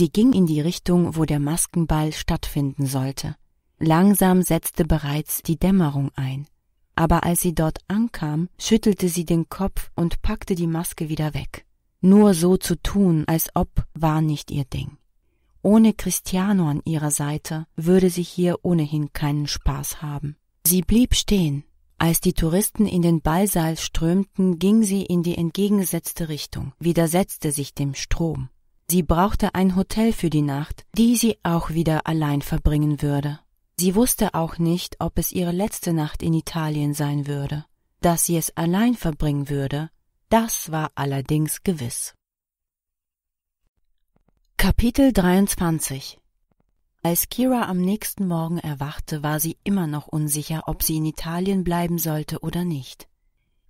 Sie ging in die Richtung, wo der Maskenball stattfinden sollte. Langsam setzte bereits die Dämmerung ein. Aber als sie dort ankam, schüttelte sie den Kopf und packte die Maske wieder weg. Nur so zu tun, als ob, war nicht ihr Ding. Ohne Christiano an ihrer Seite würde sie hier ohnehin keinen Spaß haben. Sie blieb stehen. Als die Touristen in den Ballsaal strömten, ging sie in die entgegengesetzte Richtung, widersetzte sich dem Strom. Sie brauchte ein Hotel für die Nacht, die sie auch wieder allein verbringen würde. Sie wusste auch nicht, ob es ihre letzte Nacht in Italien sein würde. Dass sie es allein verbringen würde, das war allerdings gewiss. Kapitel 23 als Kira am nächsten Morgen erwachte, war sie immer noch unsicher, ob sie in Italien bleiben sollte oder nicht.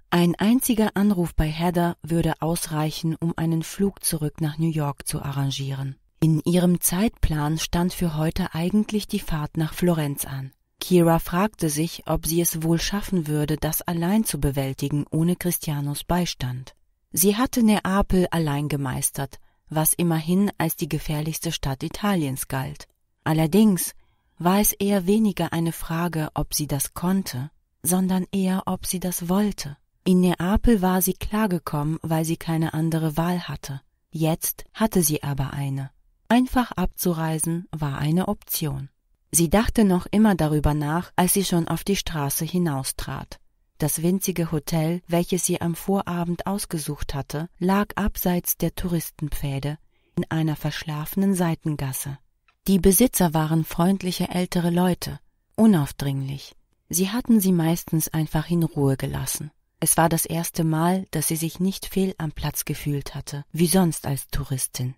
Ein einziger Anruf bei Heather würde ausreichen, um einen Flug zurück nach New York zu arrangieren. In ihrem Zeitplan stand für heute eigentlich die Fahrt nach Florenz an. Kira fragte sich, ob sie es wohl schaffen würde, das allein zu bewältigen, ohne Christianos Beistand. Sie hatte Neapel allein gemeistert, was immerhin als die gefährlichste Stadt Italiens galt. Allerdings war es eher weniger eine Frage, ob sie das konnte, sondern eher, ob sie das wollte. In Neapel war sie klargekommen, weil sie keine andere Wahl hatte. Jetzt hatte sie aber eine. Einfach abzureisen war eine Option. Sie dachte noch immer darüber nach, als sie schon auf die Straße hinaustrat. Das winzige Hotel, welches sie am Vorabend ausgesucht hatte, lag abseits der Touristenpfade in einer verschlafenen Seitengasse. Die Besitzer waren freundliche ältere Leute, unaufdringlich. Sie hatten sie meistens einfach in Ruhe gelassen. Es war das erste Mal, dass sie sich nicht fehl am Platz gefühlt hatte, wie sonst als Touristin.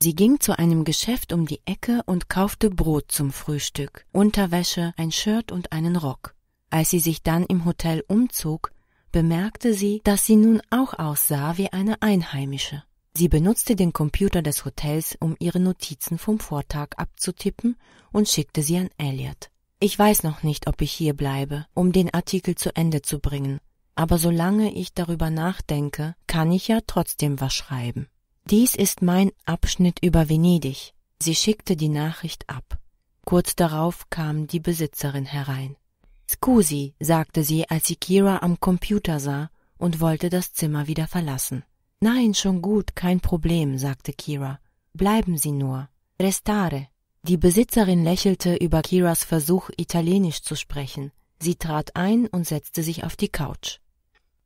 Sie ging zu einem Geschäft um die Ecke und kaufte Brot zum Frühstück, Unterwäsche, ein Shirt und einen Rock. Als sie sich dann im Hotel umzog, bemerkte sie, dass sie nun auch aussah wie eine Einheimische. Sie benutzte den Computer des Hotels, um ihre Notizen vom Vortag abzutippen und schickte sie an Elliot. Ich weiß noch nicht, ob ich hier bleibe, um den Artikel zu Ende zu bringen, aber solange ich darüber nachdenke, kann ich ja trotzdem was schreiben. Dies ist mein Abschnitt über Venedig. Sie schickte die Nachricht ab. Kurz darauf kam die Besitzerin herein. Scusi, sagte sie, als sie Kira am Computer sah und wollte das Zimmer wieder verlassen. Nein, schon gut, kein Problem, sagte Kira. Bleiben Sie nur. Restare. Die Besitzerin lächelte über Kiras Versuch, Italienisch zu sprechen. Sie trat ein und setzte sich auf die Couch.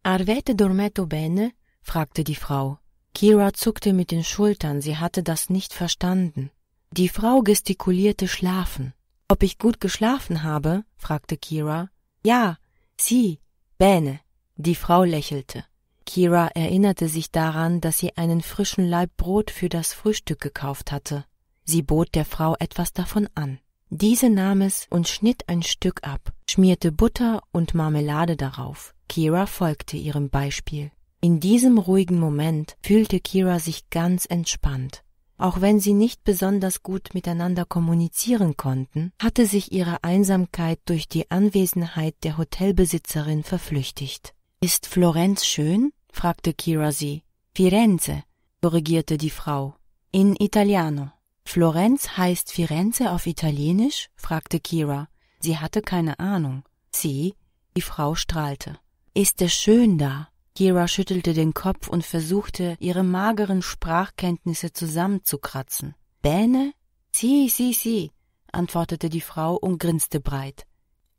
Arvete dormetto bene? fragte die Frau. Kira zuckte mit den Schultern, sie hatte das nicht verstanden. Die Frau gestikulierte schlafen. Ob ich gut geschlafen habe? fragte Kira. Ja, sie, bene. Die Frau lächelte. Kira erinnerte sich daran, dass sie einen frischen Laib Brot für das Frühstück gekauft hatte. Sie bot der Frau etwas davon an. Diese nahm es und schnitt ein Stück ab, schmierte Butter und Marmelade darauf. Kira folgte ihrem Beispiel. In diesem ruhigen Moment fühlte Kira sich ganz entspannt. Auch wenn sie nicht besonders gut miteinander kommunizieren konnten, hatte sich ihre Einsamkeit durch die Anwesenheit der Hotelbesitzerin verflüchtigt. Ist Florenz schön? fragte Kira sie. Firenze, korrigierte die Frau. In Italiano. Florenz heißt Firenze auf Italienisch? fragte Kira. Sie hatte keine Ahnung. Sie, die Frau strahlte. Ist es schön da? Kira schüttelte den Kopf und versuchte, ihre mageren Sprachkenntnisse zusammenzukratzen. Bene? Si, si, si, antwortete die Frau und grinste breit.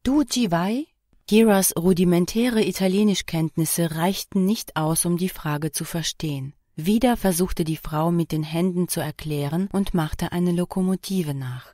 Du, Givai? Kiras rudimentäre Italienischkenntnisse reichten nicht aus, um die Frage zu verstehen. Wieder versuchte die Frau mit den Händen zu erklären und machte eine Lokomotive nach.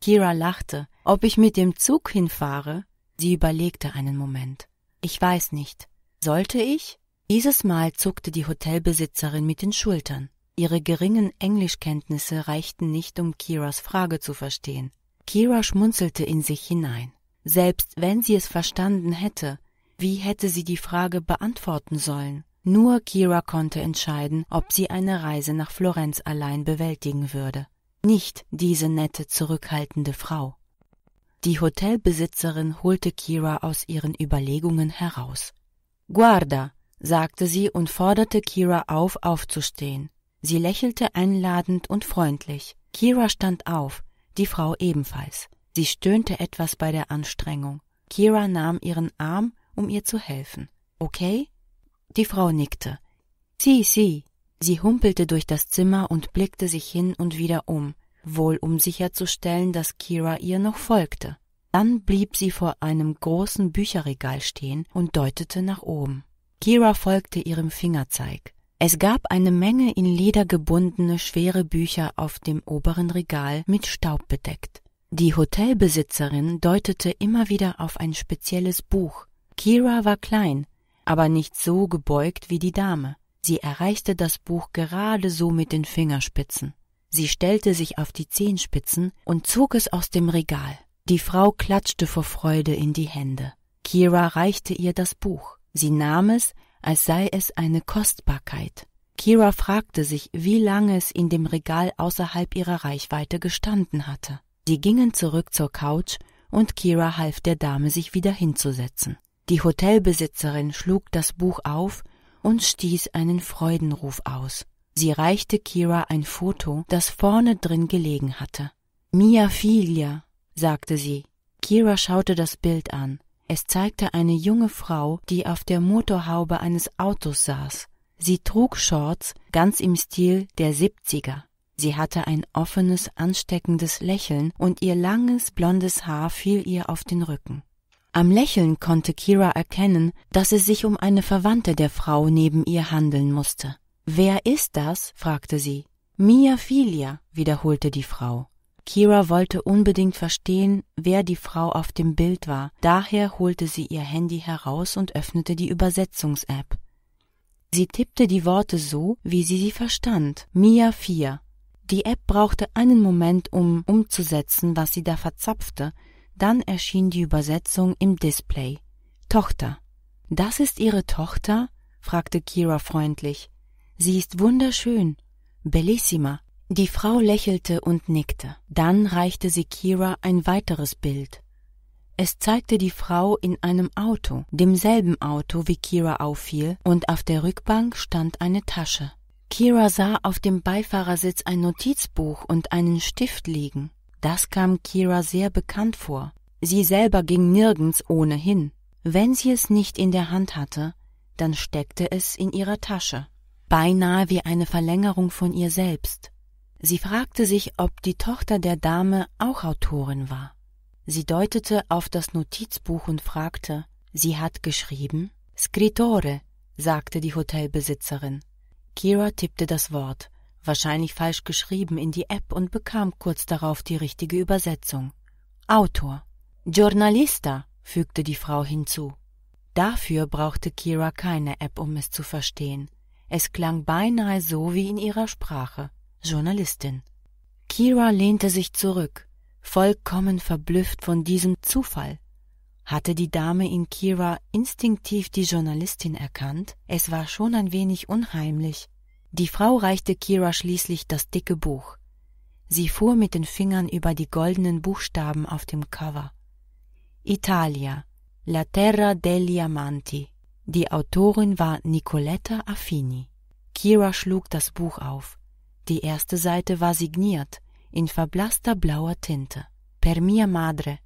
Kira lachte. Ob ich mit dem Zug hinfahre? Sie überlegte einen Moment. Ich weiß nicht. Sollte ich? Dieses Mal zuckte die Hotelbesitzerin mit den Schultern. Ihre geringen Englischkenntnisse reichten nicht, um Kiras Frage zu verstehen. Kira schmunzelte in sich hinein. Selbst wenn sie es verstanden hätte, wie hätte sie die Frage beantworten sollen? Nur Kira konnte entscheiden, ob sie eine Reise nach Florenz allein bewältigen würde. Nicht diese nette, zurückhaltende Frau. Die Hotelbesitzerin holte Kira aus ihren Überlegungen heraus. Guarda, sagte sie und forderte Kira auf, aufzustehen. Sie lächelte einladend und freundlich. Kira stand auf, die Frau ebenfalls. Sie stöhnte etwas bei der Anstrengung. Kira nahm ihren Arm, um ihr zu helfen. Okay? Die Frau nickte. Sie, sie. Sie humpelte durch das Zimmer und blickte sich hin und wieder um, wohl um sicherzustellen, dass Kira ihr noch folgte. Dann blieb sie vor einem großen Bücherregal stehen und deutete nach oben. Kira folgte ihrem Fingerzeig. Es gab eine Menge in Leder gebundene schwere Bücher auf dem oberen Regal mit Staub bedeckt. Die Hotelbesitzerin deutete immer wieder auf ein spezielles Buch. Kira war klein, aber nicht so gebeugt wie die Dame. Sie erreichte das Buch gerade so mit den Fingerspitzen. Sie stellte sich auf die Zehenspitzen und zog es aus dem Regal. Die Frau klatschte vor Freude in die Hände. Kira reichte ihr das Buch. Sie nahm es, als sei es eine Kostbarkeit. Kira fragte sich, wie lange es in dem Regal außerhalb ihrer Reichweite gestanden hatte. Sie gingen zurück zur Couch, und Kira half der Dame, sich wieder hinzusetzen. Die Hotelbesitzerin schlug das Buch auf und stieß einen Freudenruf aus. Sie reichte Kira ein Foto, das vorne drin gelegen hatte. Mia Filia, sagte sie. Kira schaute das Bild an. Es zeigte eine junge Frau, die auf der Motorhaube eines Autos saß. Sie trug Shorts, ganz im Stil der Siebziger. Sie hatte ein offenes, ansteckendes Lächeln und ihr langes, blondes Haar fiel ihr auf den Rücken. Am Lächeln konnte Kira erkennen, dass es sich um eine Verwandte der Frau neben ihr handeln musste. Wer ist das? fragte sie. Mia Filia, wiederholte die Frau. Kira wollte unbedingt verstehen, wer die Frau auf dem Bild war, daher holte sie ihr Handy heraus und öffnete die Übersetzungs-App. Sie tippte die Worte so, wie sie sie verstand. Mia Fia, die App brauchte einen Moment, um umzusetzen, was sie da verzapfte, dann erschien die Übersetzung im Display. Tochter. Das ist Ihre Tochter? fragte Kira freundlich. Sie ist wunderschön. Bellissima. Die Frau lächelte und nickte. Dann reichte sie Kira ein weiteres Bild. Es zeigte die Frau in einem Auto, demselben Auto, wie Kira auffiel, und auf der Rückbank stand eine Tasche. Kira sah auf dem Beifahrersitz ein Notizbuch und einen Stift liegen. Das kam Kira sehr bekannt vor. Sie selber ging nirgends ohnehin. Wenn sie es nicht in der Hand hatte, dann steckte es in ihrer Tasche. Beinahe wie eine Verlängerung von ihr selbst. Sie fragte sich, ob die Tochter der Dame auch Autorin war. Sie deutete auf das Notizbuch und fragte, sie hat geschrieben? Scrittore, sagte die Hotelbesitzerin. Kira tippte das Wort, wahrscheinlich falsch geschrieben, in die App und bekam kurz darauf die richtige Übersetzung. Autor. Journalista, fügte die Frau hinzu. Dafür brauchte Kira keine App, um es zu verstehen. Es klang beinahe so wie in ihrer Sprache. Journalistin. Kira lehnte sich zurück, vollkommen verblüfft von diesem Zufall. Hatte die Dame in Kira instinktiv die Journalistin erkannt? Es war schon ein wenig unheimlich, die Frau reichte Kira schließlich das dicke Buch. Sie fuhr mit den Fingern über die goldenen Buchstaben auf dem Cover. Italia, La Terra degli Amanti. Die Autorin war Nicoletta Affini. Kira schlug das Buch auf. Die erste Seite war signiert, in verblasster blauer Tinte. Per mia madre,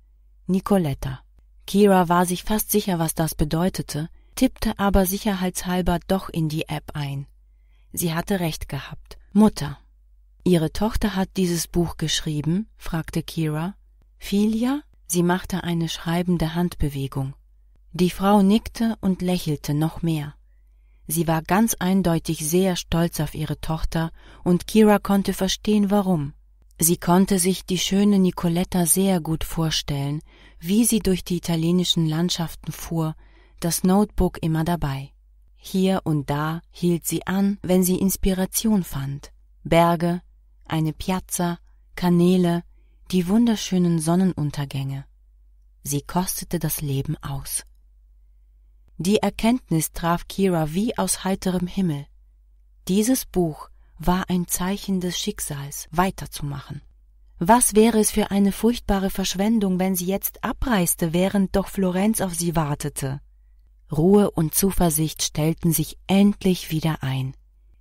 Nicoletta. Kira war sich fast sicher, was das bedeutete, tippte aber sicherheitshalber doch in die App ein. Sie hatte recht gehabt. Mutter. Ihre Tochter hat dieses Buch geschrieben? fragte Kira. Filia? Sie machte eine schreibende Handbewegung. Die Frau nickte und lächelte noch mehr. Sie war ganz eindeutig sehr stolz auf ihre Tochter, und Kira konnte verstehen, warum. Sie konnte sich die schöne Nicoletta sehr gut vorstellen, wie sie durch die italienischen Landschaften fuhr, das Notebook immer dabei. Hier und da hielt sie an, wenn sie Inspiration fand. Berge, eine Piazza, Kanäle, die wunderschönen Sonnenuntergänge. Sie kostete das Leben aus. Die Erkenntnis traf Kira wie aus heiterem Himmel. Dieses Buch war ein Zeichen des Schicksals, weiterzumachen. Was wäre es für eine furchtbare Verschwendung, wenn sie jetzt abreiste, während doch Florenz auf sie wartete? Ruhe und Zuversicht stellten sich endlich wieder ein.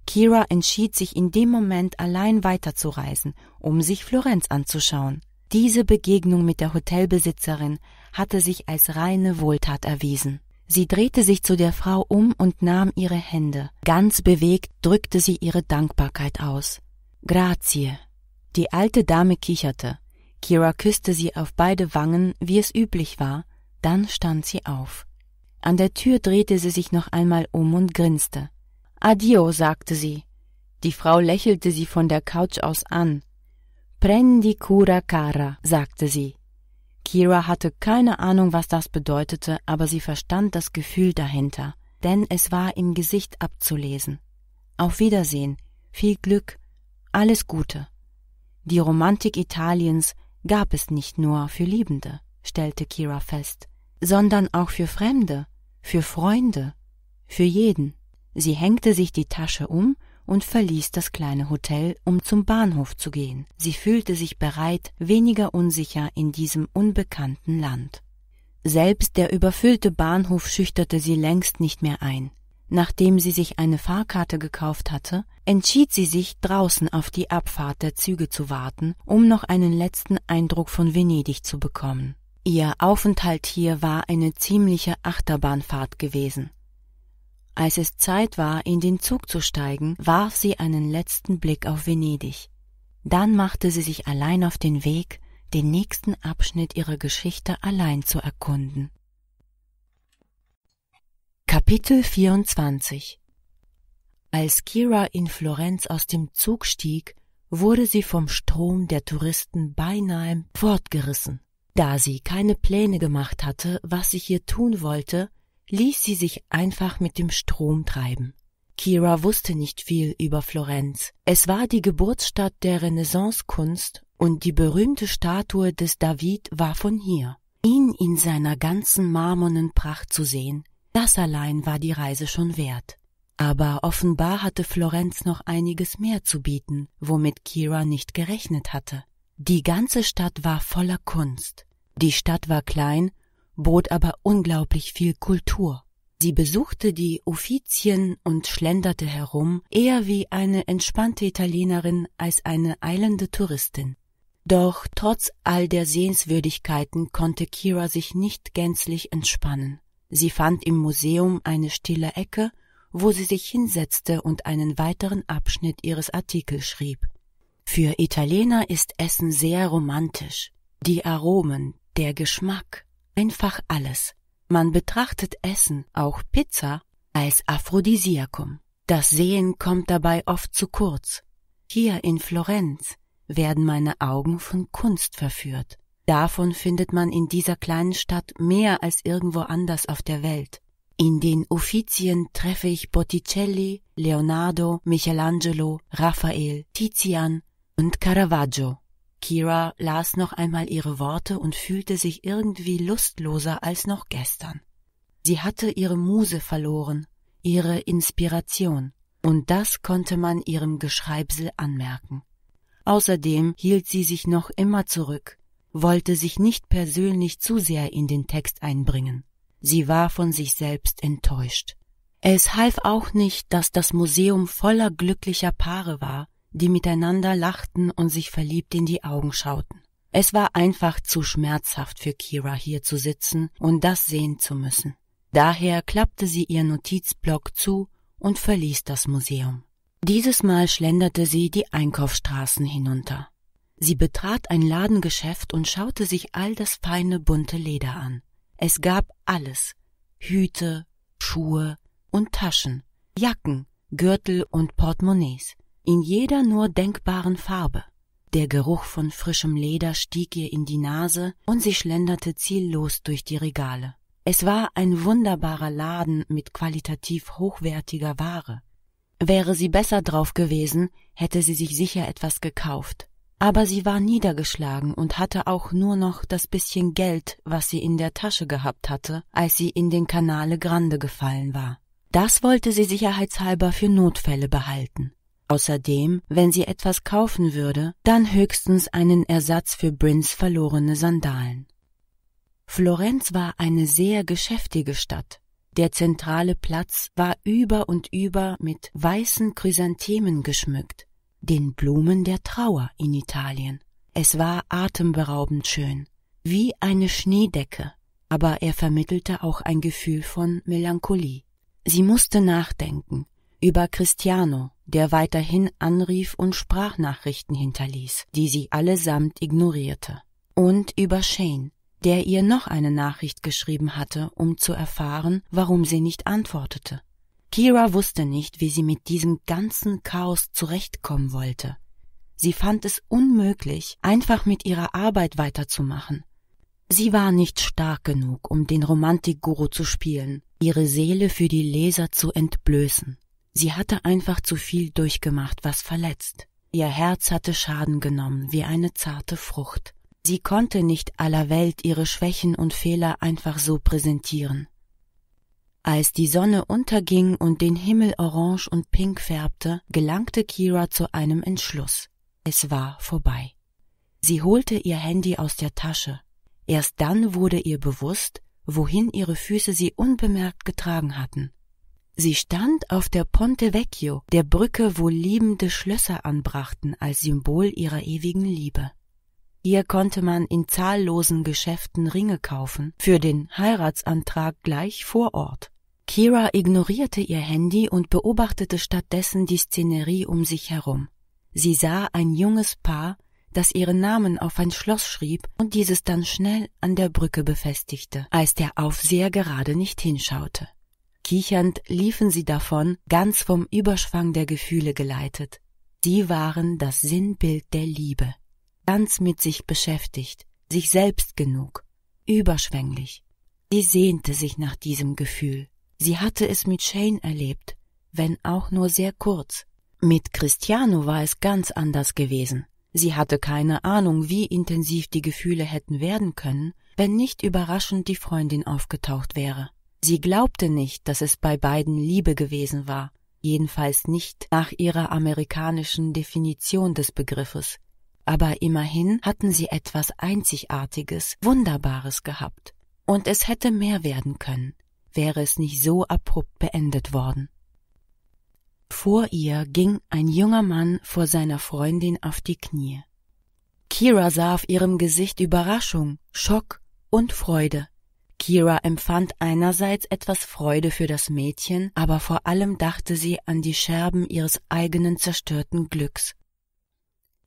Kira entschied sich in dem Moment allein weiterzureisen, um sich Florenz anzuschauen. Diese Begegnung mit der Hotelbesitzerin hatte sich als reine Wohltat erwiesen. Sie drehte sich zu der Frau um und nahm ihre Hände. Ganz bewegt drückte sie ihre Dankbarkeit aus. Grazie. Die alte Dame kicherte. Kira küsste sie auf beide Wangen, wie es üblich war, dann stand sie auf. An der Tür drehte sie sich noch einmal um und grinste. Adio, sagte sie. Die Frau lächelte sie von der Couch aus an. Prendi cura cara, sagte sie. Kira hatte keine Ahnung, was das bedeutete, aber sie verstand das Gefühl dahinter, denn es war im Gesicht abzulesen. Auf Wiedersehen, viel Glück, alles Gute. Die Romantik Italiens gab es nicht nur für Liebende, stellte Kira fest, sondern auch für Fremde, für Freunde, für jeden. Sie hängte sich die Tasche um und verließ das kleine Hotel, um zum Bahnhof zu gehen. Sie fühlte sich bereit, weniger unsicher in diesem unbekannten Land. Selbst der überfüllte Bahnhof schüchterte sie längst nicht mehr ein. Nachdem sie sich eine Fahrkarte gekauft hatte, entschied sie sich, draußen auf die Abfahrt der Züge zu warten, um noch einen letzten Eindruck von Venedig zu bekommen. Ihr Aufenthalt hier war eine ziemliche Achterbahnfahrt gewesen. Als es Zeit war, in den Zug zu steigen, warf sie einen letzten Blick auf Venedig. Dann machte sie sich allein auf den Weg, den nächsten Abschnitt ihrer Geschichte allein zu erkunden. Kapitel 24 Als Kira in Florenz aus dem Zug stieg, wurde sie vom Strom der Touristen beinahe fortgerissen. Da sie keine Pläne gemacht hatte, was sie hier tun wollte, ließ sie sich einfach mit dem Strom treiben. Kira wusste nicht viel über Florenz. Es war die Geburtsstadt der Renaissancekunst und die berühmte Statue des David war von hier. Ihn in seiner ganzen marmornen Pracht zu sehen, das allein war die Reise schon wert. Aber offenbar hatte Florenz noch einiges mehr zu bieten, womit Kira nicht gerechnet hatte. Die ganze Stadt war voller Kunst. Die Stadt war klein, bot aber unglaublich viel Kultur. Sie besuchte die Uffizien und schlenderte herum, eher wie eine entspannte Italienerin als eine eilende Touristin. Doch trotz all der Sehenswürdigkeiten konnte Kira sich nicht gänzlich entspannen. Sie fand im Museum eine stille Ecke, wo sie sich hinsetzte und einen weiteren Abschnitt ihres Artikels schrieb. Für Italiener ist Essen sehr romantisch. Die Aromen, der Geschmack, einfach alles. Man betrachtet Essen, auch Pizza, als Aphrodisiakum. Das Sehen kommt dabei oft zu kurz. Hier in Florenz werden meine Augen von Kunst verführt. Davon findet man in dieser kleinen Stadt mehr als irgendwo anders auf der Welt. In den Offizien treffe ich Botticelli, Leonardo, Michelangelo, Raphael, Tizian, und Caravaggio. Kira las noch einmal ihre Worte und fühlte sich irgendwie lustloser als noch gestern. Sie hatte ihre Muse verloren, ihre Inspiration, und das konnte man ihrem Geschreibsel anmerken. Außerdem hielt sie sich noch immer zurück, wollte sich nicht persönlich zu sehr in den Text einbringen. Sie war von sich selbst enttäuscht. Es half auch nicht, dass das Museum voller glücklicher Paare war, die miteinander lachten und sich verliebt in die Augen schauten. Es war einfach zu schmerzhaft für Kira hier zu sitzen und das sehen zu müssen. Daher klappte sie ihr Notizblock zu und verließ das Museum. Dieses Mal schlenderte sie die Einkaufsstraßen hinunter. Sie betrat ein Ladengeschäft und schaute sich all das feine bunte Leder an. Es gab alles Hüte, Schuhe und Taschen, Jacken, Gürtel und Portemonnaies in jeder nur denkbaren Farbe. Der Geruch von frischem Leder stieg ihr in die Nase und sie schlenderte ziellos durch die Regale. Es war ein wunderbarer Laden mit qualitativ hochwertiger Ware. Wäre sie besser drauf gewesen, hätte sie sich sicher etwas gekauft. Aber sie war niedergeschlagen und hatte auch nur noch das bisschen Geld, was sie in der Tasche gehabt hatte, als sie in den Canale Grande gefallen war. Das wollte sie sicherheitshalber für Notfälle behalten. Außerdem, wenn sie etwas kaufen würde, dann höchstens einen Ersatz für Brins verlorene Sandalen. Florenz war eine sehr geschäftige Stadt. Der zentrale Platz war über und über mit weißen Chrysanthemen geschmückt, den Blumen der Trauer in Italien. Es war atemberaubend schön, wie eine Schneedecke, aber er vermittelte auch ein Gefühl von Melancholie. Sie musste nachdenken über Cristiano, der weiterhin anrief und Sprachnachrichten hinterließ, die sie allesamt ignorierte. Und über Shane, der ihr noch eine Nachricht geschrieben hatte, um zu erfahren, warum sie nicht antwortete. Kira wusste nicht, wie sie mit diesem ganzen Chaos zurechtkommen wollte. Sie fand es unmöglich, einfach mit ihrer Arbeit weiterzumachen. Sie war nicht stark genug, um den Romantikguru zu spielen, ihre Seele für die Leser zu entblößen. Sie hatte einfach zu viel durchgemacht, was verletzt. Ihr Herz hatte Schaden genommen, wie eine zarte Frucht. Sie konnte nicht aller Welt ihre Schwächen und Fehler einfach so präsentieren. Als die Sonne unterging und den Himmel orange und pink färbte, gelangte Kira zu einem Entschluss. Es war vorbei. Sie holte ihr Handy aus der Tasche. Erst dann wurde ihr bewusst, wohin ihre Füße sie unbemerkt getragen hatten. Sie stand auf der Ponte Vecchio, der Brücke, wo Liebende Schlösser anbrachten, als Symbol ihrer ewigen Liebe. Hier konnte man in zahllosen Geschäften Ringe kaufen, für den Heiratsantrag gleich vor Ort. Kira ignorierte ihr Handy und beobachtete stattdessen die Szenerie um sich herum. Sie sah ein junges Paar, das ihren Namen auf ein Schloss schrieb und dieses dann schnell an der Brücke befestigte, als der Aufseher gerade nicht hinschaute. Kichernd liefen sie davon, ganz vom Überschwang der Gefühle geleitet. Die waren das Sinnbild der Liebe. Ganz mit sich beschäftigt, sich selbst genug, überschwänglich. Sie sehnte sich nach diesem Gefühl. Sie hatte es mit Shane erlebt, wenn auch nur sehr kurz. Mit Cristiano war es ganz anders gewesen. Sie hatte keine Ahnung, wie intensiv die Gefühle hätten werden können, wenn nicht überraschend die Freundin aufgetaucht wäre. Sie glaubte nicht, dass es bei beiden Liebe gewesen war, jedenfalls nicht nach ihrer amerikanischen Definition des Begriffes, aber immerhin hatten sie etwas Einzigartiges, Wunderbares gehabt, und es hätte mehr werden können, wäre es nicht so abrupt beendet worden. Vor ihr ging ein junger Mann vor seiner Freundin auf die Knie. Kira sah auf ihrem Gesicht Überraschung, Schock und Freude. Kira empfand einerseits etwas Freude für das Mädchen, aber vor allem dachte sie an die Scherben ihres eigenen zerstörten Glücks.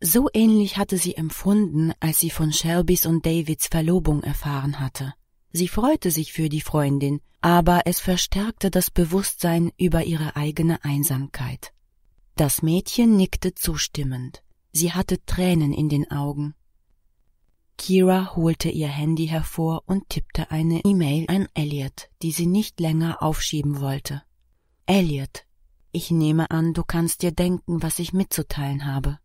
So ähnlich hatte sie empfunden, als sie von Shelbys und Davids Verlobung erfahren hatte. Sie freute sich für die Freundin, aber es verstärkte das Bewusstsein über ihre eigene Einsamkeit. Das Mädchen nickte zustimmend. Sie hatte Tränen in den Augen. Kira holte ihr Handy hervor und tippte eine E-Mail an Elliot, die sie nicht länger aufschieben wollte. Elliot, ich nehme an, du kannst dir denken, was ich mitzuteilen habe.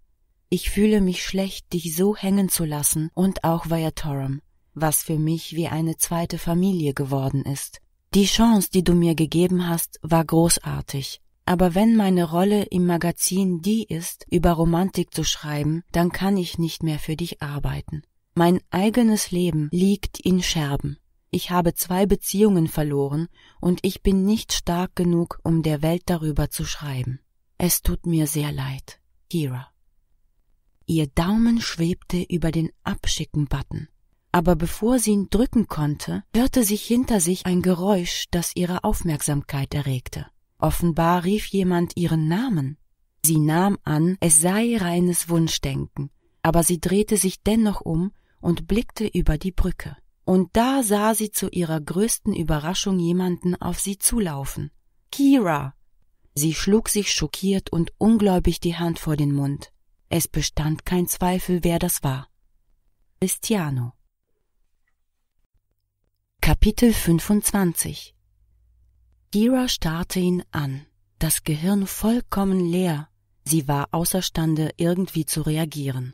Ich fühle mich schlecht, dich so hängen zu lassen und auch Viatorum, was für mich wie eine zweite Familie geworden ist. Die Chance, die du mir gegeben hast, war großartig. Aber wenn meine Rolle im Magazin die ist, über Romantik zu schreiben, dann kann ich nicht mehr für dich arbeiten. Mein eigenes Leben liegt in Scherben. Ich habe zwei Beziehungen verloren und ich bin nicht stark genug, um der Welt darüber zu schreiben. Es tut mir sehr leid. Kira. Ihr Daumen schwebte über den Abschicken-Button. Aber bevor sie ihn drücken konnte, hörte sich hinter sich ein Geräusch, das ihre Aufmerksamkeit erregte. Offenbar rief jemand ihren Namen. Sie nahm an, es sei reines Wunschdenken, aber sie drehte sich dennoch um und blickte über die Brücke. Und da sah sie zu ihrer größten Überraschung jemanden auf sie zulaufen. Kira! Sie schlug sich schockiert und ungläubig die Hand vor den Mund. Es bestand kein Zweifel, wer das war. Cristiano. Kapitel 25 Kira starrte ihn an, das Gehirn vollkommen leer. Sie war außerstande, irgendwie zu reagieren.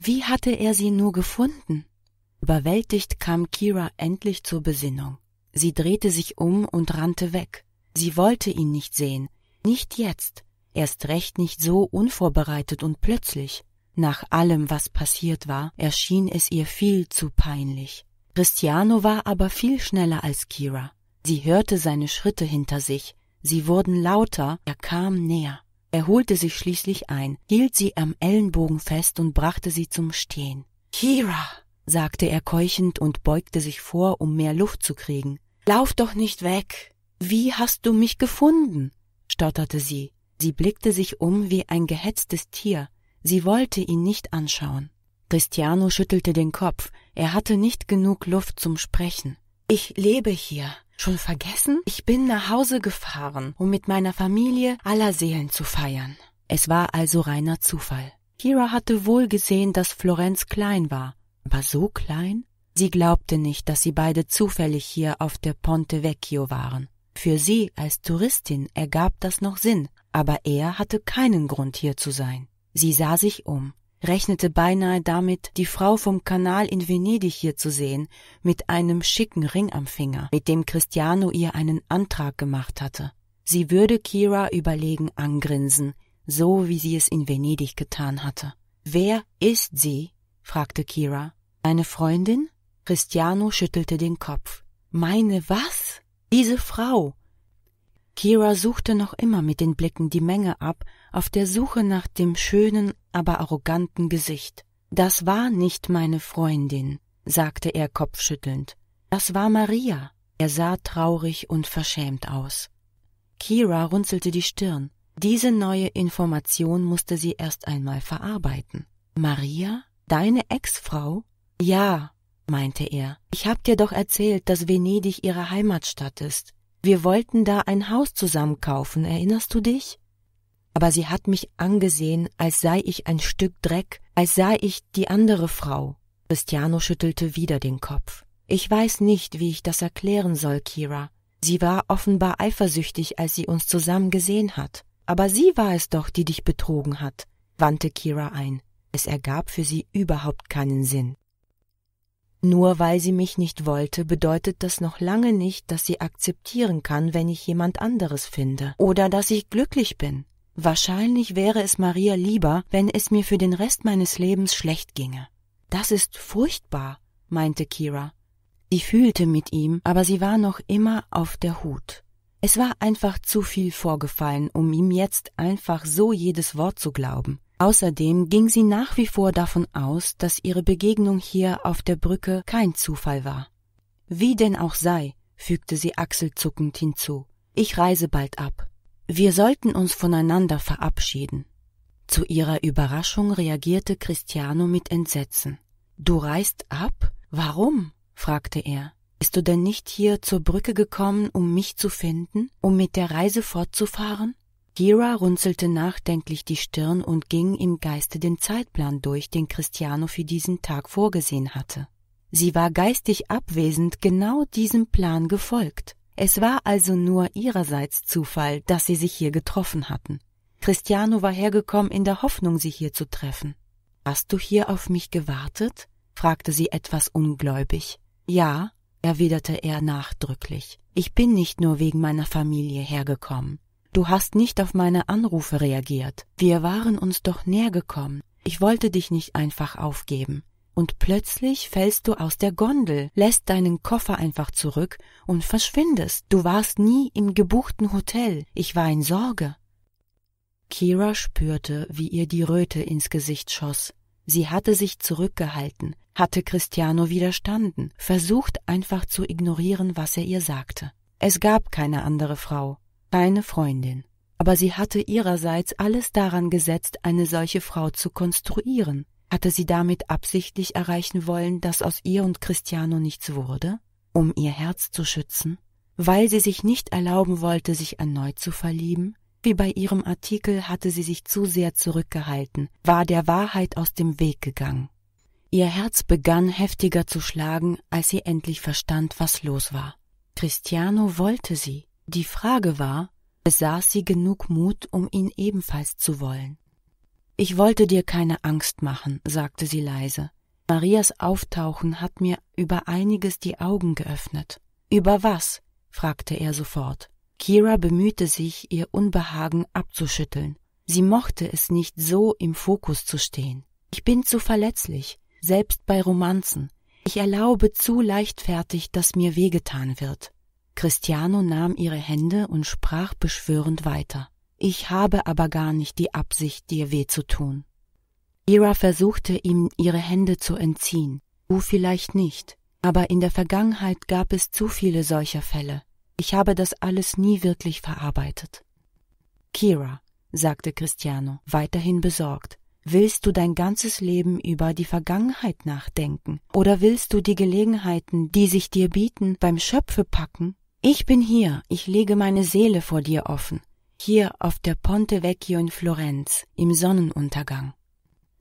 Wie hatte er sie nur gefunden? Überwältigt kam Kira endlich zur Besinnung. Sie drehte sich um und rannte weg. Sie wollte ihn nicht sehen, nicht jetzt, erst recht nicht so unvorbereitet und plötzlich. Nach allem, was passiert war, erschien es ihr viel zu peinlich. Cristiano war aber viel schneller als Kira. Sie hörte seine Schritte hinter sich, sie wurden lauter, er kam näher. Er holte sich schließlich ein, hielt sie am Ellenbogen fest und brachte sie zum Stehen. Kira, sagte er keuchend und beugte sich vor, um mehr Luft zu kriegen. Lauf doch nicht weg. Wie hast du mich gefunden? stotterte sie. Sie blickte sich um wie ein gehetztes Tier. Sie wollte ihn nicht anschauen. Cristiano schüttelte den Kopf. Er hatte nicht genug Luft zum Sprechen. Ich lebe hier, Schon vergessen? Ich bin nach Hause gefahren, um mit meiner Familie aller Seelen zu feiern. Es war also reiner Zufall. Kira hatte wohl gesehen, dass Florenz klein war, aber so klein? Sie glaubte nicht, dass sie beide zufällig hier auf der Ponte Vecchio waren. Für sie als Touristin ergab das noch Sinn, aber er hatte keinen Grund hier zu sein. Sie sah sich um rechnete beinahe damit, die Frau vom Kanal in Venedig hier zu sehen, mit einem schicken Ring am Finger, mit dem Cristiano ihr einen Antrag gemacht hatte. Sie würde Kira überlegen angrinsen, so wie sie es in Venedig getan hatte. Wer ist sie? fragte Kira. Eine Freundin? Cristiano schüttelte den Kopf. Meine was? Diese Frau. Kira suchte noch immer mit den Blicken die Menge ab, auf der Suche nach dem schönen, aber arroganten Gesicht. Das war nicht meine Freundin, sagte er kopfschüttelnd. Das war Maria. Er sah traurig und verschämt aus. Kira runzelte die Stirn. Diese neue Information musste sie erst einmal verarbeiten. Maria? Deine Ex-Frau? Ja, meinte er. Ich hab dir doch erzählt, dass Venedig ihre Heimatstadt ist. Wir wollten da ein Haus zusammen kaufen, erinnerst du dich? aber sie hat mich angesehen, als sei ich ein Stück Dreck, als sei ich die andere Frau. Christiano schüttelte wieder den Kopf. Ich weiß nicht, wie ich das erklären soll, Kira. Sie war offenbar eifersüchtig, als sie uns zusammen gesehen hat. Aber sie war es doch, die dich betrogen hat, wandte Kira ein. Es ergab für sie überhaupt keinen Sinn. Nur weil sie mich nicht wollte, bedeutet das noch lange nicht, dass sie akzeptieren kann, wenn ich jemand anderes finde oder dass ich glücklich bin. Wahrscheinlich wäre es Maria lieber, wenn es mir für den Rest meines Lebens schlecht ginge. Das ist furchtbar, meinte Kira. Sie fühlte mit ihm, aber sie war noch immer auf der Hut. Es war einfach zu viel vorgefallen, um ihm jetzt einfach so jedes Wort zu glauben. Außerdem ging sie nach wie vor davon aus, dass ihre Begegnung hier auf der Brücke kein Zufall war. Wie denn auch sei, fügte sie achselzuckend hinzu, ich reise bald ab. Wir sollten uns voneinander verabschieden. Zu ihrer Überraschung reagierte Cristiano mit Entsetzen. Du reist ab? Warum? fragte er. Bist du denn nicht hier zur Brücke gekommen, um mich zu finden, um mit der Reise fortzufahren? Gira runzelte nachdenklich die Stirn und ging im Geiste den Zeitplan durch, den Cristiano für diesen Tag vorgesehen hatte. Sie war geistig abwesend genau diesem Plan gefolgt. Es war also nur ihrerseits Zufall, dass sie sich hier getroffen hatten. Christiano war hergekommen in der Hoffnung, sie hier zu treffen. Hast du hier auf mich gewartet? fragte sie etwas ungläubig. Ja, erwiderte er nachdrücklich. Ich bin nicht nur wegen meiner Familie hergekommen. Du hast nicht auf meine Anrufe reagiert. Wir waren uns doch näher gekommen. Ich wollte dich nicht einfach aufgeben und plötzlich fällst du aus der Gondel, lässt deinen Koffer einfach zurück und verschwindest. Du warst nie im gebuchten Hotel. Ich war in Sorge. Kira spürte, wie ihr die Röte ins Gesicht schoss. Sie hatte sich zurückgehalten, hatte Cristiano widerstanden, versucht einfach zu ignorieren, was er ihr sagte. Es gab keine andere Frau, keine Freundin, aber sie hatte ihrerseits alles daran gesetzt, eine solche Frau zu konstruieren. Hatte sie damit absichtlich erreichen wollen, dass aus ihr und Christiano nichts wurde, um ihr Herz zu schützen? Weil sie sich nicht erlauben wollte, sich erneut zu verlieben? Wie bei ihrem Artikel hatte sie sich zu sehr zurückgehalten, war der Wahrheit aus dem Weg gegangen. Ihr Herz begann heftiger zu schlagen, als sie endlich verstand, was los war. Christiano wollte sie. Die Frage war, besaß sie genug Mut, um ihn ebenfalls zu wollen? Ich wollte dir keine Angst machen, sagte sie leise. Marias Auftauchen hat mir über einiges die Augen geöffnet. Über was? fragte er sofort. Kira bemühte sich, ihr Unbehagen abzuschütteln. Sie mochte es nicht so im Fokus zu stehen. Ich bin zu verletzlich, selbst bei Romanzen. Ich erlaube zu leichtfertig, dass mir wehgetan wird. Cristiano nahm ihre Hände und sprach beschwörend weiter. Ich habe aber gar nicht die Absicht, dir weh zu tun. Ira versuchte ihm ihre Hände zu entziehen, du vielleicht nicht, aber in der Vergangenheit gab es zu viele solcher Fälle. Ich habe das alles nie wirklich verarbeitet. Kira, sagte Cristiano, weiterhin besorgt, willst du dein ganzes Leben über die Vergangenheit nachdenken, oder willst du die Gelegenheiten, die sich dir bieten, beim Schöpfe packen? Ich bin hier, ich lege meine Seele vor dir offen, hier auf der Ponte Vecchio in Florenz im Sonnenuntergang.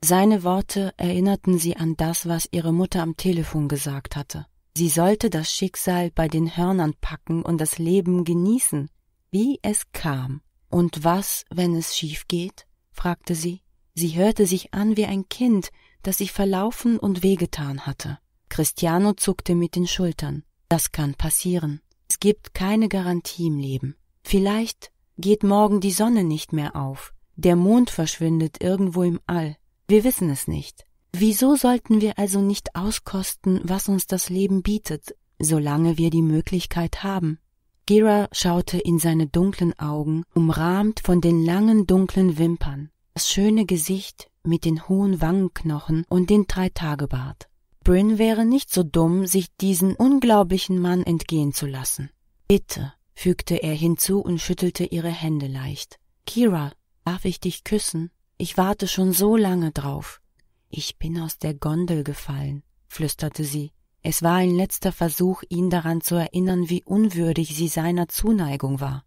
Seine Worte erinnerten sie an das, was ihre Mutter am Telefon gesagt hatte. Sie sollte das Schicksal bei den Hörnern packen und das Leben genießen, wie es kam. Und was, wenn es schief geht? fragte sie. Sie hörte sich an wie ein Kind, das sich verlaufen und wehgetan hatte. Cristiano zuckte mit den Schultern. Das kann passieren. Es gibt keine Garantie im Leben. Vielleicht geht morgen die Sonne nicht mehr auf, der Mond verschwindet irgendwo im All. Wir wissen es nicht. Wieso sollten wir also nicht auskosten, was uns das Leben bietet, solange wir die Möglichkeit haben? Gira schaute in seine dunklen Augen, umrahmt von den langen dunklen Wimpern, das schöne Gesicht mit den hohen Wangenknochen und den Dreitagebart. Bryn wäre nicht so dumm, sich diesen unglaublichen Mann entgehen zu lassen. Bitte, fügte er hinzu und schüttelte ihre Hände leicht. Kira, darf ich dich küssen? Ich warte schon so lange drauf. Ich bin aus der Gondel gefallen, flüsterte sie. Es war ein letzter Versuch, ihn daran zu erinnern, wie unwürdig sie seiner Zuneigung war.